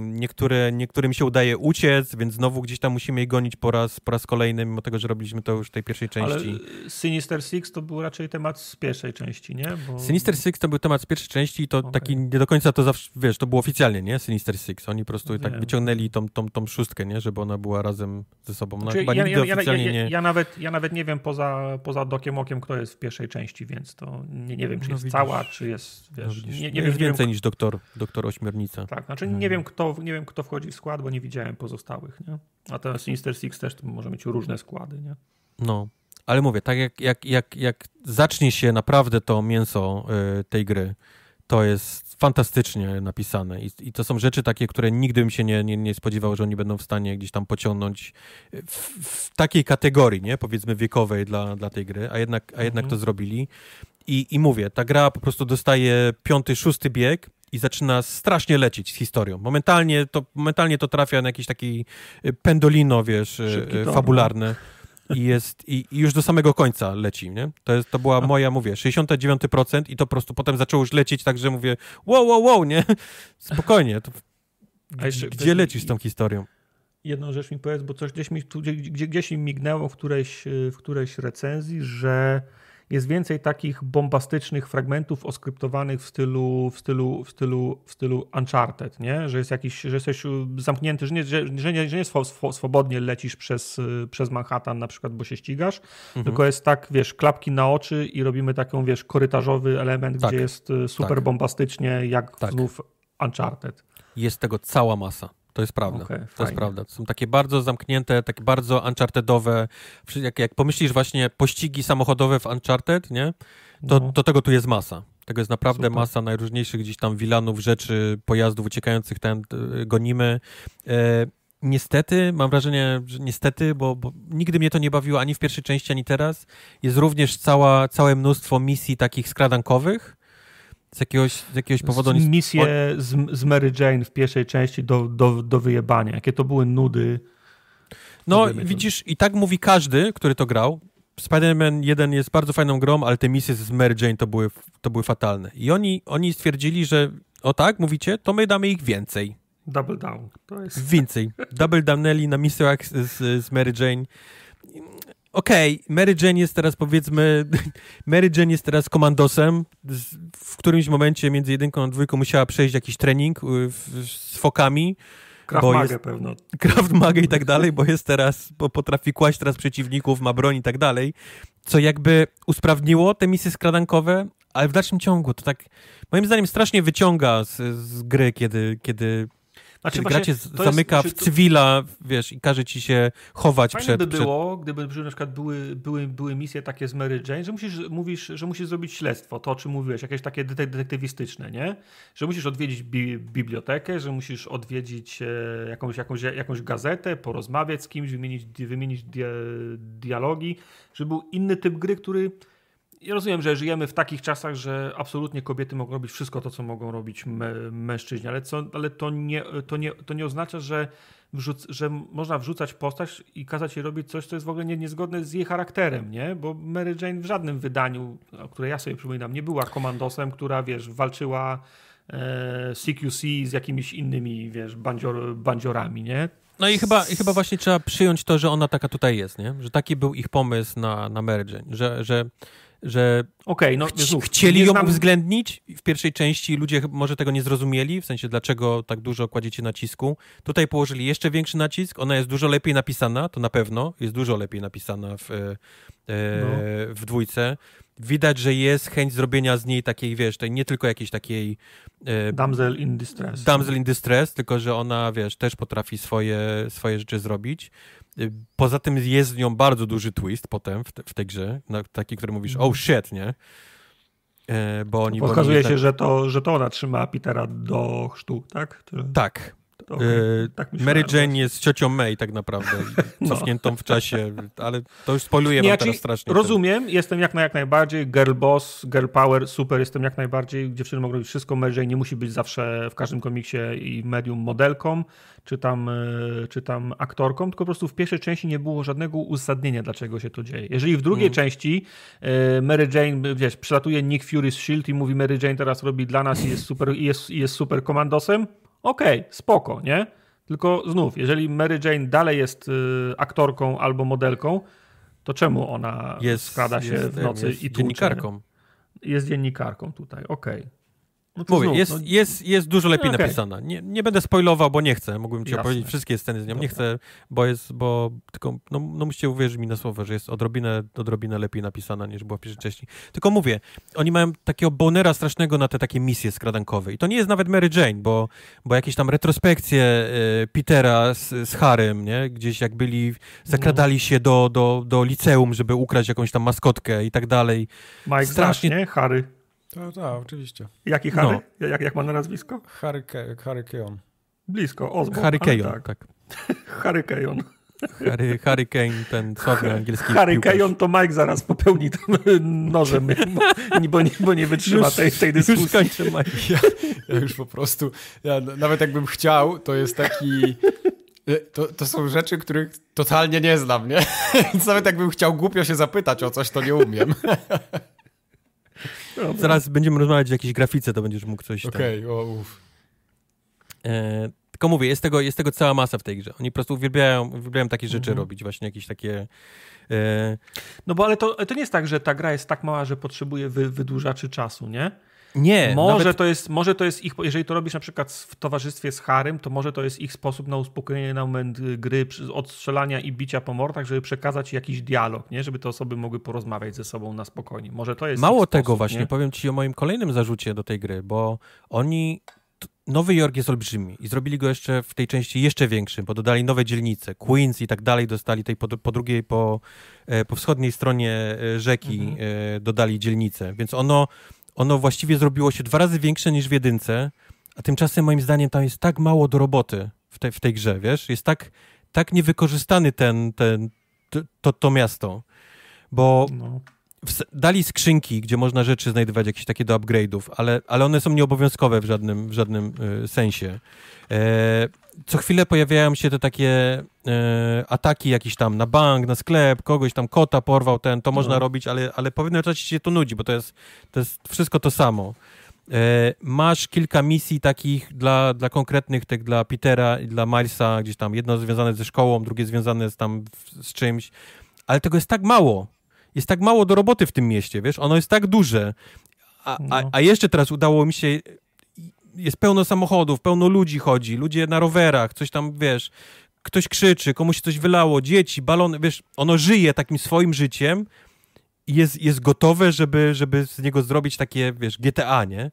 niektóre, niektórym się udaje uciec, więc znowu gdzieś tam musimy je gonić po raz, po raz kolejny, mimo tego, że robiliśmy to już w tej pierwszej części. Ale Sinister Six to był raczej temat z pierwszej części, nie? Bo... Sinister Six to był temat z pierwszej części i to okay. taki nie do końca to zawsze, wiesz, to było oficjalnie, nie? Sinister Six, oni po prostu tak wyciągnęli tą, tą, tą szóstkę, nie? Żeby ona była razem ze sobą. No, znaczy, ja, ja, ja, ja, nawet, nie... ja nawet nie wiem poza, poza dokiem okiem, kto jest w pierwszej części, więc to nie, nie wiem, czy no jest widzisz, cała, czy jest. No wiesz, no nie, nie, wiem, więcej niż doktor, doktor Ośmiornica. Tak, znaczy hmm. nie, mhm. wiem, kto, nie wiem, kto wchodzi w skład, bo nie widziałem pozostałych. Nie? A ten Sinister Six też może mieć różne składy. Nie? No, ale mówię, tak jak, jak, jak, jak zacznie się naprawdę to mięso y, tej gry, to jest fantastycznie napisane I, i to są rzeczy takie, które nigdy bym się nie, nie, nie spodziewał, że oni będą w stanie gdzieś tam pociągnąć w, w takiej kategorii, nie? Powiedzmy wiekowej dla, dla tej gry, a jednak, a jednak mhm. to zrobili. I, I mówię, ta gra po prostu dostaje piąty, szósty bieg i zaczyna strasznie lecieć z historią. Momentalnie to, momentalnie to trafia na jakiś taki y, pendolino, wiesz, y, Szybki y, fabularny. Tom, no i jest, i, i, już do samego końca leci, nie? To, jest, to była moja, mówię, 69% i to po prostu potem zaczęło już lecieć tak, że mówię, wow, wow, wow, nie? Spokojnie. To... Jeszcze, gdzie lecisz z tą historią? Jedną rzecz mi powiedz, bo coś gdzieś mi tu, gdzieś, gdzieś mi mignęło w którejś, w którejś recenzji, że jest więcej takich bombastycznych fragmentów oskryptowanych w stylu, w stylu, w stylu, w stylu Uncharted, nie? Że jest jakiś, że jesteś zamknięty, że nie, że, że nie, że nie swobodnie lecisz przez, przez Manhattan na przykład, bo się ścigasz, mhm. tylko jest tak, wiesz, klapki na oczy i robimy taką, wiesz, korytarzowy element, tak. gdzie jest e, super tak. bombastycznie, jak tak. znów Uncharted. Jest tego cała masa. To jest prawda. Okay, to fajnie. jest prawda. To są takie bardzo zamknięte, takie bardzo unchartedowe. Jak, jak pomyślisz właśnie pościgi samochodowe w Uncharted, nie? To, no. to tego tu jest masa. Tego jest naprawdę Super. masa najróżniejszych gdzieś tam wilanów, rzeczy, pojazdów uciekających tam e, gonimy. E, niestety, mam wrażenie, że niestety, bo, bo, nigdy mnie to nie bawiło ani w pierwszej części, ani teraz, jest również cała, całe mnóstwo misji takich skradankowych, z jakiegoś, z jakiegoś powodu... Z, misje z, z Mary Jane w pierwszej części do, do, do wyjebania. Jakie to były nudy. No widzisz, i tak mówi każdy, który to grał. Spider-Man 1 jest bardzo fajną grą, ale te misje z Mary Jane to były, to były fatalne. I oni, oni stwierdzili, że o tak, mówicie, to my damy ich więcej. Double down. To jest... Więcej. Double downeli na misjach z, z Mary Jane okej, okay, Mary Jane jest teraz powiedzmy, Mary Jane jest teraz komandosem, w którymś momencie między jedynką a dwójką musiała przejść jakiś trening y, z fokami. Kraft jest, pewno. Kraft i tak dalej, bo jest teraz, bo potrafi kłaść teraz przeciwników, ma broń i tak dalej, co jakby usprawniło te misje skradankowe, ale w dalszym ciągu to tak, moim zdaniem strasznie wyciąga z, z gry, kiedy, kiedy znaczy, gra cię zamyka jest, znaczy w cywila, wiesz, i każe ci się chować fajnie przed... by było, przed... gdyby na przykład były, były, były misje takie z Mary Jane, że musisz, mówisz, że musisz zrobić śledztwo, to o czym mówiłeś, jakieś takie detektywistyczne, nie? Że musisz odwiedzić bi bibliotekę, że musisz odwiedzić e, jakąś, jakąś, jakąś gazetę, porozmawiać z kimś, wymienić, wymienić dia dialogi, żeby był inny typ gry, który ja rozumiem, że żyjemy w takich czasach, że absolutnie kobiety mogą robić wszystko to, co mogą robić mężczyźni, ale, co, ale to, nie, to, nie, to nie oznacza, że, wrzuc, że można wrzucać postać i kazać jej robić coś, co jest w ogóle nie, niezgodne z jej charakterem, nie? Bo Mary Jane w żadnym wydaniu, które ja sobie przypominam, nie była komandosem, która, wiesz, walczyła e, CQC z jakimiś innymi, wiesz, bandzior, bandziorami, nie? No i chyba, i chyba właśnie trzeba przyjąć to, że ona taka tutaj jest, nie? Że taki był ich pomysł na, na Mary Jane, że, że że okej, okay, no Chci chcieli ją znam... uwzględnić. W pierwszej części ludzie może tego nie zrozumieli, w sensie dlaczego tak dużo kładziecie nacisku. Tutaj położyli jeszcze większy nacisk. Ona jest dużo lepiej napisana, to na pewno. Jest dużo lepiej napisana w, e, e, no. w dwójce. Widać, że jest chęć zrobienia z niej takiej, wiesz, tej, nie tylko jakiejś takiej... E, damsel in distress. Damsel in distress, tylko że ona, wiesz, też potrafi swoje, swoje rzeczy zrobić. Y, poza tym jest z nią bardzo duży twist potem w, te, w tej grze, taki, który mówisz, oh mhm. shit, nie? E, bo oni, Okazuje się, tak... że, to, że to ona trzyma Petera do chrztu, tak? Tak, Okay, tak Mary Jane jest ciocią May tak naprawdę, no. cofniętą w czasie, ale to już spoluje ja teraz strasznie. Rozumiem, ten. jestem jak, na, jak najbardziej, girl boss, girl power, super, jestem jak najbardziej, dziewczyny mogą robić wszystko, Mary Jane nie musi być zawsze w każdym komiksie i medium modelką, czy tam, y, czy tam aktorką, tylko po prostu w pierwszej części nie było żadnego uzasadnienia, dlaczego się to dzieje. Jeżeli w drugiej mm. części y, Mary Jane, wiesz, przylatuje Nick Fury z S.H.I.E.L.D. i mówi Mary Jane teraz robi dla nas i jest super, i jest, i jest super komandosem, okej, okay, spoko, nie? Tylko znów, jeżeli Mary Jane dalej jest y, aktorką albo modelką, to czemu ona jest, skrada się jest, w nocy jest i Jest Dziennikarką. Jest dziennikarką tutaj, okej. Okay. No Mówię, znów, jest, no... jest, jest dużo lepiej no, okay. napisana. Nie, nie będę spoilował, bo nie chcę. Mógłbym ci Jasne. opowiedzieć wszystkie sceny z nią. Dobra. Nie chcę, bo jest, bo tylko, no, no musicie uwierzyć mi na słowo, że jest odrobinę, odrobinę lepiej napisana niż była wcześniej. Tylko mówię, oni mają takiego bonera strasznego na te takie misje skradankowe. I to nie jest nawet Mary Jane, bo, bo jakieś tam retrospekcje y, Petera z, z Harem, nie? Gdzieś jak byli, zakradali mhm. się do, do, do liceum, żeby ukraść jakąś tam maskotkę i tak dalej. Mike Strasznie... Dash, nie? Harry. Tak, tak, oczywiście. Jaki Harry? No. Jak, jak ma na nazwisko? Harry, Harry Keon. Blisko, Osborne. Harry Keon, tak. tak. Harry Keon. Harry, Harry Kane, ten sławny angielski Harry Kane to Mike zaraz popełni tym e, nożem, bo, bo, nie, bo nie wytrzyma już, tej, tej dyskusji. Już kończę, Mike. Ja, ja, już po prostu, ja, nawet jakbym chciał, to jest taki... E, to, to są rzeczy, których totalnie nie znam, nie? Więc nawet jakbym chciał głupio się zapytać o coś, to nie umiem. Zaraz będziemy rozmawiać o jakiejś grafice, to będziesz mógł coś Okej, okay, e, Tylko mówię, jest tego, jest tego cała masa w tej grze. Oni po prostu uwielbiają, uwielbiają takie rzeczy mhm. robić, właśnie jakieś takie... E... No bo ale to, to nie jest tak, że ta gra jest tak mała, że potrzebuje wy, wydłużaczy czasu, nie? Nie. Może, nawet... to jest, może to jest ich, jeżeli to robisz na przykład w towarzystwie z Harym, to może to jest ich sposób na uspokojenie na moment y, gry, odstrzelania i bicia po mortach, żeby przekazać jakiś dialog, nie? żeby te osoby mogły porozmawiać ze sobą na spokojnie. Może to jest. Mało tego sposób, właśnie, nie? powiem ci o moim kolejnym zarzucie do tej gry, bo oni Nowy Jork jest olbrzymi i zrobili go jeszcze w tej części jeszcze większym, bo dodali nowe dzielnice, Queens i tak dalej, dostali tej po, po drugiej, po, e, po wschodniej stronie e, rzeki mhm. e, dodali dzielnice, więc ono ono właściwie zrobiło się dwa razy większe niż w jedynce, a tymczasem moim zdaniem tam jest tak mało do roboty w, te, w tej grze, wiesz? Jest tak, tak niewykorzystany ten, ten, to, to miasto, bo no. dali skrzynki, gdzie można rzeczy znajdować, jakieś takie do upgrade'ów, ale, ale one są nieobowiązkowe w żadnym, w żadnym y, sensie. E, co chwilę pojawiają się te takie e, ataki jakiś tam na bank, na sklep, kogoś tam kota porwał ten, to no. można mhm. robić, ale, ale pewnym czasie się to nudzi, bo to jest, to jest wszystko to samo. E, masz kilka misji takich dla, dla konkretnych, tych dla Petera i dla Milesa, gdzieś tam jedno związane ze szkołą, drugie związane z tam z czymś, ale tego jest tak mało. Jest tak mało do roboty w tym mieście, wiesz? Ono jest tak duże. A, no. a, a jeszcze teraz udało mi się jest pełno samochodów, pełno ludzi chodzi, ludzie na rowerach, coś tam, wiesz, ktoś krzyczy, komuś się coś wylało, dzieci, balony, wiesz, ono żyje takim swoim życiem i jest, jest gotowe, żeby, żeby z niego zrobić takie, wiesz, GTA, nie?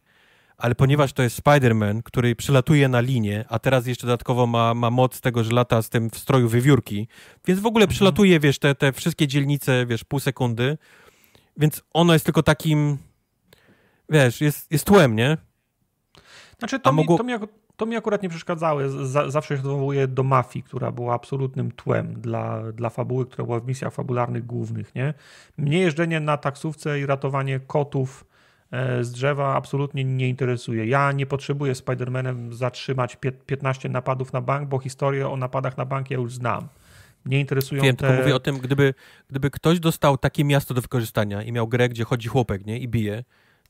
Ale ponieważ to jest Spider-Man, który przylatuje na linię, a teraz jeszcze dodatkowo ma, ma moc tego, że lata z tym w stroju wywiórki, więc w ogóle mhm. przylatuje, wiesz, te, te wszystkie dzielnice, wiesz, pół sekundy, więc ono jest tylko takim, wiesz, jest, jest tłem, nie? Znaczy, to, mi, to, mi, to mi akurat nie przeszkadzały. zawsze się odwołuję do mafii, która była absolutnym tłem dla, dla fabuły, która była w misjach fabularnych głównych. Nie? Mnie jeżdżenie na taksówce i ratowanie kotów e, z drzewa absolutnie nie interesuje. Ja nie potrzebuję Spider-Manem zatrzymać 15 napadów na bank, bo historię o napadach na bank ja już znam. Nie interesują Wiem, te... tylko mówię o tym, gdyby, gdyby ktoś dostał takie miasto do wykorzystania i miał grę, gdzie chodzi chłopek nie? i bije,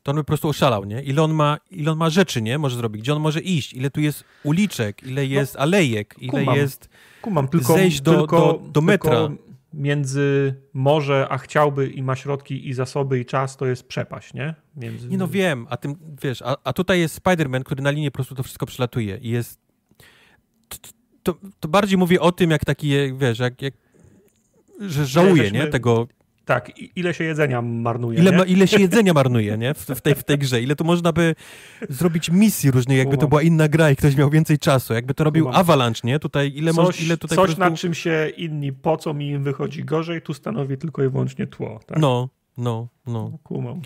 to on by po prostu oszalał, nie? Ile on ma, ile on ma rzeczy, nie? Może zrobić, gdzie on może iść, ile tu jest uliczek, ile no, jest no, alejek, ile kumam, jest kumam, tylko, zejść do, tylko, do, do, metra. Tylko między może, a chciałby i ma środki i zasoby i czas, to jest przepaść, nie? Między... Nie no wiem, a tym, wiesz, a, a tutaj jest Spider-Man, który na linii po prostu to wszystko przelatuje i jest... To, to bardziej mówię o tym, jak taki, wiesz, jak, jak że żałuje, nie? Tego tak, ile się jedzenia marnuje. Ile, ile się jedzenia marnuje, nie? W, w, tej, w tej grze. Ile tu można by zrobić misji różnych, jakby to była inna gra i ktoś miał więcej czasu. Jakby to robił Avalanche, nie? Tutaj ile coś, moż, ile tutaj Coś, prostu... na czym się inni po co mi im wychodzi gorzej, tu stanowi tylko i wyłącznie tło. Tak? No, no, no. Kumam.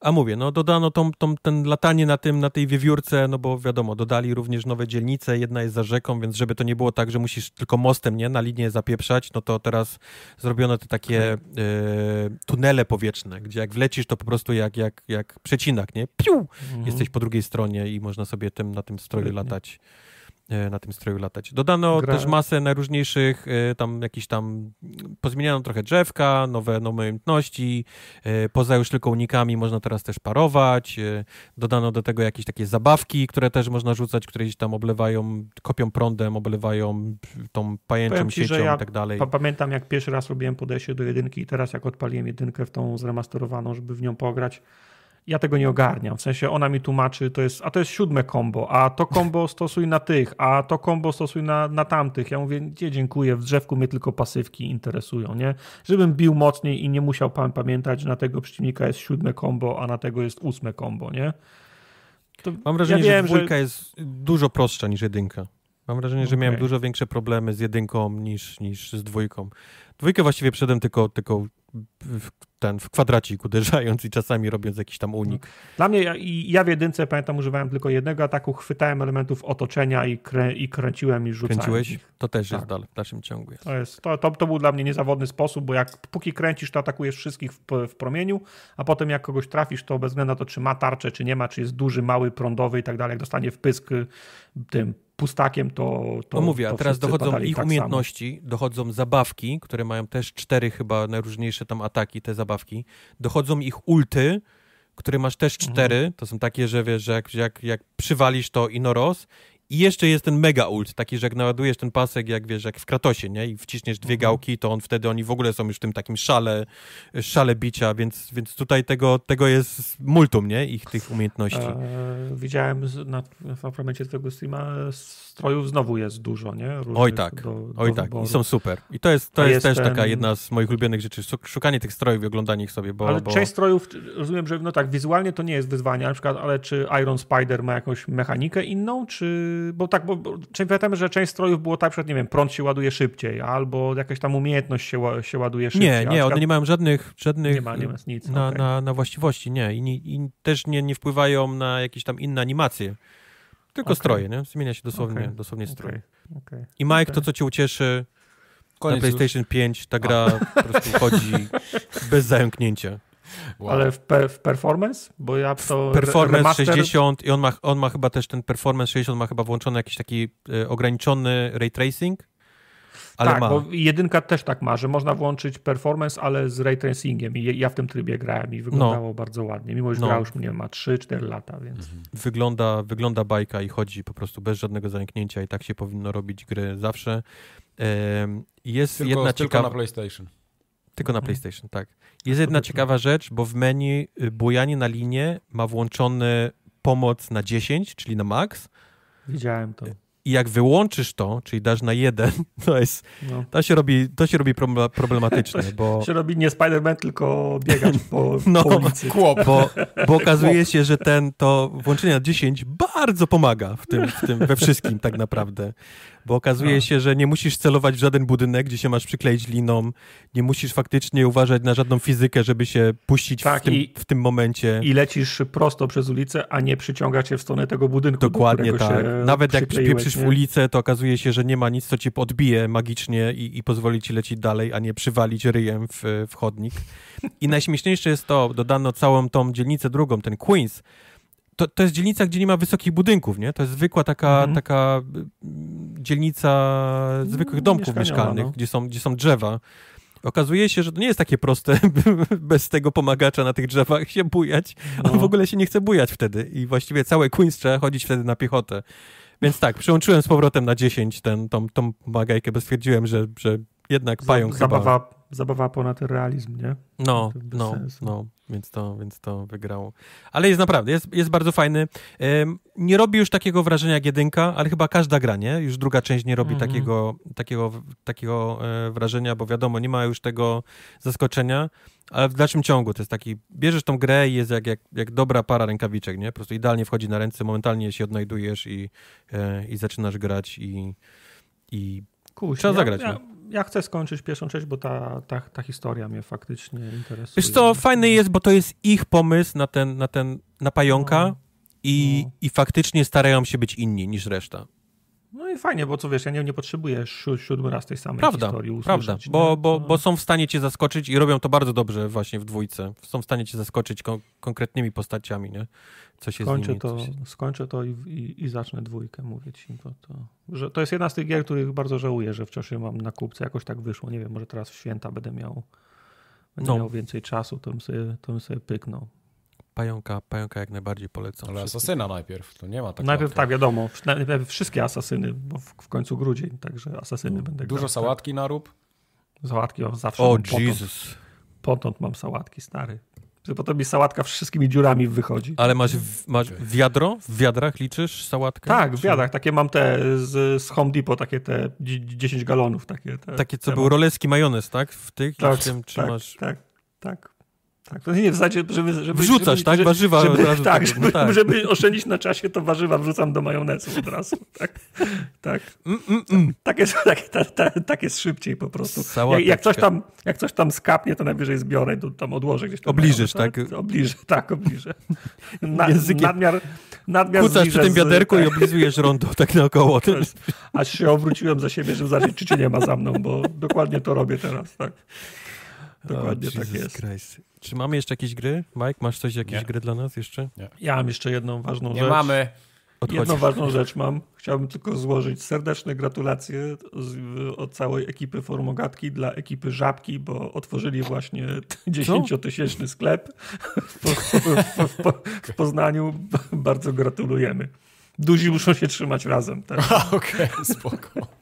A mówię, no dodano tą, tą, ten latanie na, tym, na tej wiewiórce, no bo wiadomo, dodali również nowe dzielnice, jedna jest za rzeką, więc żeby to nie było tak, że musisz tylko mostem nie, na linię zapieprzać, no to teraz zrobiono te takie okay. Mhm. E, tunele powietrzne, gdzie jak wlecisz, to po prostu jak, jak, jak przecinak, nie? Piu! Mhm. Jesteś po drugiej stronie i można sobie tym, na tym stroju latać. E, na tym stroju latać. Dodano Gra. też masę najróżniejszych, e, tam jakiś tam, pozmieniano trochę drzewka, nowe, nowe umiejętności, e, poza już tylko unikami można teraz też parować, dodano do tego jakieś takie zabawki, które też można rzucać, które gdzieś tam oblewają, kopią prądem, oblewają tą pajęczą ci, siecią ja i tak dalej. pamiętam jak pierwszy raz robiłem podejście do jedynki i teraz jak odpaliłem jedynkę w tą zremasterowaną, żeby w nią pograć, ja tego nie ogarniam. W sensie ona mi tłumaczy, to jest, a to jest siódme kombo, a to kombo stosuj na tych, a to kombo stosuj na, na tamtych. Ja mówię, nie dziękuję, w drzewku mnie tylko pasywki interesują, nie? Żebym bił mocniej i nie musiał pan pamiętać, że na tego przeciwnika jest siódme kombo, a na tego jest ósme kombo, nie? To Mam wrażenie, ja wiem, że dwójka że... jest dużo prostsza niż jedynka. Mam wrażenie, że okay. miałem dużo większe problemy z jedynką niż, niż z dwójką. Dwójkę właściwie przedem tylko, tylko w, ten, w kwadracik uderzając i czasami robiąc jakiś tam unik. No. Dla mnie, ja, ja w jedynce pamiętam używałem tylko jednego ataku, chwytałem elementów otoczenia i, krę, i kręciłem i rzucałem. Kręciłeś? Ich. To też jest tak. dalej, w dalszym ciągu jest. To, jest to, to, to, był dla mnie niezawodny sposób, bo jak póki kręcisz, to atakujesz wszystkich w, w, promieniu, a potem jak kogoś trafisz, to bez względu na to, czy ma tarczę, czy nie ma, czy jest duży, mały, prądowy i tak dalej, jak dostanie w pysk y, tym pustakiem, to. to no mówię, to a teraz dochodzą ich tak umiejętności, samo. dochodzą zabawki, które mają też cztery chyba najróżniejsze tam ataki, te zabawki. Dochodzą ich ulty, które masz też cztery. Mhm. To są takie, że wiesz, że jak, jak, jak przywalisz to i noros, i jeszcze jest ten mega ult, taki, że jak naładujesz ten pasek, jak wiesz, jak w Kratosie, nie? I wciśniesz dwie mhm. gałki, to on wtedy, oni w ogóle są już w tym takim szale, szale bicia, więc, więc tutaj tego, tego jest multum, nie? Ich tych umiejętności. Eee, widziałem na, w apartamencie tego streama, strojów znowu jest dużo, nie? Różnych oj tak, do, do oj tak. Wyboru. I są super. I to jest, to, to jest, jest, też ten... taka jedna z moich ulubionych rzeczy, szukanie tych strojów i oglądanie ich sobie, bo... Ale bo... część strojów, rozumiem, że no tak, wizualnie to nie jest wyzwanie, na przykład, ale czy Iron Spider ma jakąś mechanikę inną, czy bo tak, bo, bo pamiętamy, że część strojów było tak, że nie wiem, prąd się ładuje szybciej, albo jakaś tam umiejętność się, się ładuje szybciej. Nie, nie, przykład... one nie mają żadnych, żadnych nie ma, nie ma nic, na, okay. na, na właściwości, nie. I, I, też nie, nie wpływają na jakieś tam inne animacje. Tylko okay. stroje, nie? Zmienia się dosłownie, okay. dosłownie stroje. I Mike, to co cię ucieszy, Koniec na PlayStation już. 5 ta gra A. po prostu chodzi bez zająknięcia. Wow. Ale w, pe, w, performance? Bo ja to. Performance remaster... 60 i on ma, on ma chyba też ten performance 60, ma chyba włączony jakiś taki e, ograniczony ray tracing. Ale tak, ma. bo jedynka też tak ma, że można włączyć performance, ale z ray tracingiem. I ja w tym trybie grałem i no. wyglądało no. bardzo ładnie. Mimo, że no. gra już nie ma 3-4 lata, więc. Mhm. Wygląda, wygląda bajka i chodzi po prostu bez żadnego zająknięcia i tak się powinno robić gry zawsze. E, jest tylko, jedna ciekawa... na PlayStation. Tylko na mhm. PlayStation, tak. Jest jedna ciekawa rzecz, bo w menu y, bujanie na linie ma włączony pomoc na 10, czyli na max. Widziałem to. Y, I jak wyłączysz to, czyli dasz na jeden, to jest. No. To, się robi, to się robi problematyczne. to bo... się robi nie Spider-Man, tylko biegać po, no, po ulicy. Kłop. Bo, bo okazuje kłop. się, że ten to włączenie na 10 bardzo pomaga w tym, w tym, we wszystkim tak naprawdę bo okazuje no. się, że nie musisz celować w żaden budynek, gdzie się masz przykleić liną, nie musisz faktycznie uważać na żadną fizykę, żeby się puścić tak, w, tym, i, w tym momencie. I lecisz prosto przez ulicę, a nie przyciąga cię w stronę tego budynku. Dokładnie do tak. Nawet jak przypieprzysz w ulicę, to okazuje się, że nie ma nic, co ci odbije magicznie i, i pozwoli ci lecieć dalej, a nie przywalić ryjem w, w chodnik. I najśmieszniejsze jest to, dodano całą tą dzielnicę drugą, ten Queens, to, to jest dzielnica, gdzie nie ma wysokich budynków, nie? To jest zwykła taka, mhm. taka mm, dzielnica zwykłych no, domków mieszkalnych, no. gdzie, są, gdzie są drzewa. Okazuje się, że to nie jest takie proste bez tego pomagacza na tych drzewach się bujać. On no. w ogóle się nie chce bujać wtedy i właściwie całe Queens trzeba chodzić wtedy na piechotę. Więc tak, przyłączyłem z powrotem na 10 ten, tą, tą magajkę, bo stwierdziłem, że, że jednak pająk zabawa, chyba... Zabawa ponad realizm, nie? No, no, sensu. no więc to, więc to wygrało. Ale jest naprawdę, jest, jest bardzo fajny. Nie robi już takiego wrażenia jak jedynka, ale chyba każda gra, nie? Już druga część nie robi mhm. takiego, takiego, takiego e, wrażenia, bo wiadomo, nie ma już tego zaskoczenia, ale w dalszym ciągu to jest taki, bierzesz tą grę i jest jak, jak, jak dobra para rękawiczek, nie? Po prostu idealnie wchodzi na ręce, momentalnie się odnajdujesz i, e, i zaczynasz grać i, i Kuś, trzeba ja, zagrać. Ja, no ja chcę skończyć pierwszą część, bo ta, ta, ta historia mnie faktycznie interesuje. Wiesz co, fajny jest, bo to jest ich pomysł na ten, na ten, na pająka no. I, no. i faktycznie starają się być inni niż reszta. No i fajnie, bo co wiesz, ja nie, nie potrzebuję si siódmy raz tej samej prawda, historii usłyszeć. Prawda, bo, bo, no. bo są w stanie cię zaskoczyć i robią to bardzo dobrze właśnie w dwójce. Są w stanie cię zaskoczyć kon konkretnymi postaciami, nie? Co się skończę nimi, to, się... Skończę to i, i, i, zacznę dwójkę, mówię ci. Bo to, że to jest jedna z tych gier, których bardzo żałuję, że wciąż mam na kupce. Jakoś tak wyszło. Nie wiem, może teraz w święta będę miał, będę no. miał więcej czasu, to bym sobie, to bym sobie pyknął pająka, pająka jak najbardziej polecam. Ale wszystkim. asasyna najpierw, to nie ma takiego. Najpierw tak, wiadomo, najpierw wszystkie asasyny, bo w, w końcu grudzień, także asasyny no, będę Dużo tak. sałatki tak. rób? Sałatki mam zawsze. O, potąd, Jesus. Potąd mam sałatki, stary. Potem mi sałatka wszystkimi dziurami wychodzi. Ale masz, masz wiadro? W wiadrach liczysz sałatkę? Tak, w wiadrach. Takie mam te z, z Home Depot, takie te 10 galonów. Takie, te, takie co te był mam. roleski majonez, tak? W tych tak tak, tak, tak, tak, tak. Tak, to nie w zasadzie, żeby. żeby Wrzucasz, żeby, tak? Żeby, warzywa żeby, razu tak, no żeby, tak, żeby, oszczędzić na czasie, to warzywa wrzucam do majonezu od razu. Tak. tak. Mm, mm, mm. tak, jest, tak, tak, tak, tak, jest szybciej po prostu. Jak, jak, coś tam, jak coś tam skapnie, to najwyżej zbiorę, to tam odłożę gdzieś tam. Obliżysz, tak? Obliżę, tak, obliżę. Na, nadmiar. nadmiar Kucasz przy tym wiaderku i oblizujesz rondo tak naokoło. Jest, aż się obróciłem za siebie, żeby zobaczyć, czy cię nie ma za mną, bo dokładnie to robię teraz. Tak. Dokładnie oh, tak jest. Christ. Czy mamy jeszcze jakieś gry? Mike, masz coś, jakieś nie. gry dla nas jeszcze? Nie. Ja mam jeszcze jedną ważną nie rzecz. Nie mamy. Odchodzi. Jedną ważną rzecz mam. Chciałbym tylko złożyć serdeczne gratulacje od całej ekipy Formogatki dla ekipy Żabki, bo otworzyli właśnie 10-tysięczny sklep w, po, w, po, w, Poznaniu. Bardzo gratulujemy. Duzi muszą się trzymać razem. Tak? Okej, okay, spoko.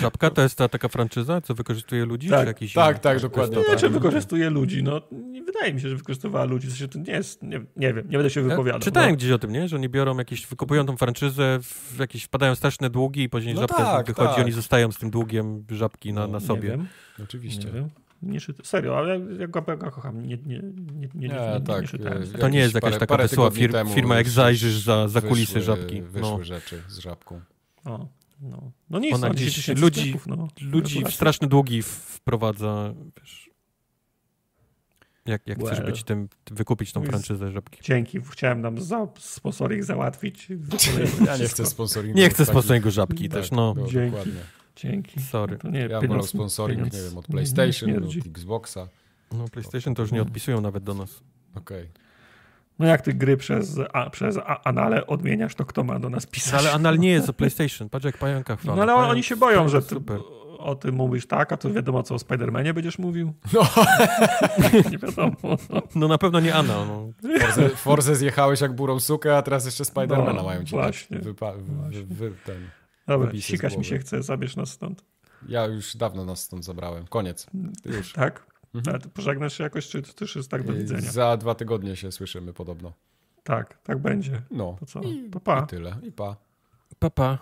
Żabka to jest ta taka franczyza, co wykorzystuje ludzi? Tak, jakiś tak, tak, dokładnie. nie znaczy tak, wykorzystuje ludzi, no wydaje mi się, że wykorzystywała ludzi, w sensie to nie jest, nie, nie wiem, nie będę się wypowiadał. Ja czytałem bo... No. gdzieś o tym, nie? Że oni biorą jakieś, wykupują tą franczyzę, w jakieś wpadają straszne długi i później no żabka tak, wychodzi, tak. oni zostają z tym długiem żabki na, no, na sobie. Nie wiem. Oczywiście. Nie wiem. Nie Serio, ale ja Gabelka kocham. Nie, nie, nie, nie, nie, tak, e, To nie jest jakaś taka wesoła firma, jak zajrzysz za, za kulisy żabki. No. Wyszły rzeczy z żabką. O. No, no nic, Ona no, ludzi, sklepów, no, ludzi w straszne długi wprowadza, wiesz, jak, jak well. chcesz być tym, wykupić tą franczyzę żabki. Dzięki, chciałem nam za, sponsoring załatwić. Ja nie chcę sponsoringu. Nie chcę sponsoringu żabki tak, też, no. no Dzięki. Dzięki. Sorry. No nie, ja mam sponsoring, pieniądz. nie wiem, od PlayStation, od Xboxa. No PlayStation to już nie no. odpisują nawet do nas. Okej. Okay. No jak ty gry przez, a, przez a, anale odmieniasz, to kto ma do nas pisać? ale anal nie jest o PlayStation, patrz jak pająka chwała. No ale Pająk, oni się boją, że ty super. o tym mówisz tak, a to wiadomo co o Spidermanie będziesz mówił? No. nie wiadomo. No. na pewno nie anal. No. Forze, Forze zjechałeś jak burą sukę, a teraz jeszcze Spidermana no, mają ci właśnie, wypa- właśnie. ten, Dobra, sikać mi się chce, zabierz nas stąd. Ja już dawno nas stąd zabrałem. Koniec. Już. Tak? Mhm. Ale pożegnasz się jakoś, czy to też jest tak do y, widzenia? Za dwa tygodnie się słyszymy podobno. Tak, tak będzie. No. To co? To pa. I tyle. I pa. Pa, pa.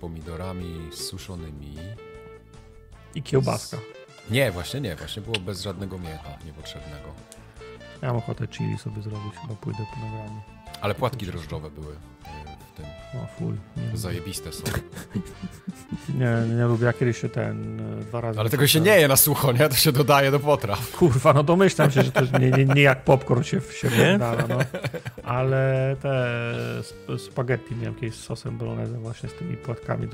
pomidorami suszonymi. I kiełbaska. Z... Nie, właśnie nie, właśnie było bez żadnego mięcha niepotrzebnego. Ja mam ochotę chili sobie zrobić, chyba pójdę po nagraniu. Ale płatki drożdżowe były y, tym. O, full. Zajebiste są. nie, nie lubię, ja kiedyś się ten e, dwa razy... Ale tego się nie je na sucho, nie? To się dodaje do potraw. Kurwa, no domyślam się, że to nie, nie, nie jak popcorn się, się wyglądała, no. Ale te spaghetti miałem kiedyś z sosem bolognese właśnie z tymi płatkami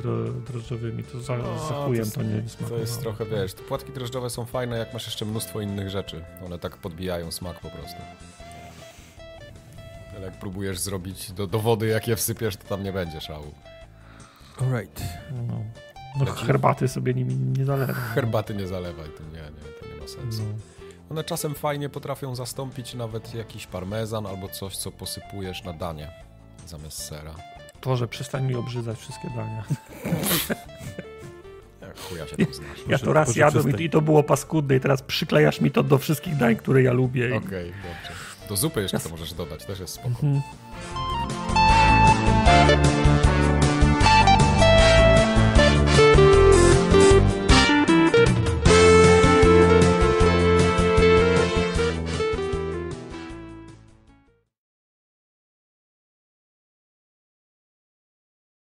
drożdżowymi, to za, no, to, nie smakuje. To jest trochę, wiesz, te płatki drożdżowe są fajne, jak masz jeszcze mnóstwo innych rzeczy. One tak podbijają smak po prostu. Ale jak próbujesz zrobić do, do wody, jak je wsypiesz, to tam nie będzie szału. Alright. No, no, no herbaty sobie nie, nie zalewaj. Herbaty nie zalewaj, to nie, nie, to nie ma sensu. No. One czasem fajnie potrafią zastąpić nawet jakiś parmezan albo coś, co posypujesz na danie zamiast sera. Boże, przestań mi obrzydzać wszystkie dania. Chuja się tam znasz. Ja to raz jadłem i to było paskudne i teraz przyklejasz mi to do wszystkich dań, które ja lubię. Okej, okay, dobrze. Do zupy jeszcze to możesz dodać, też jest spoko. Mhm.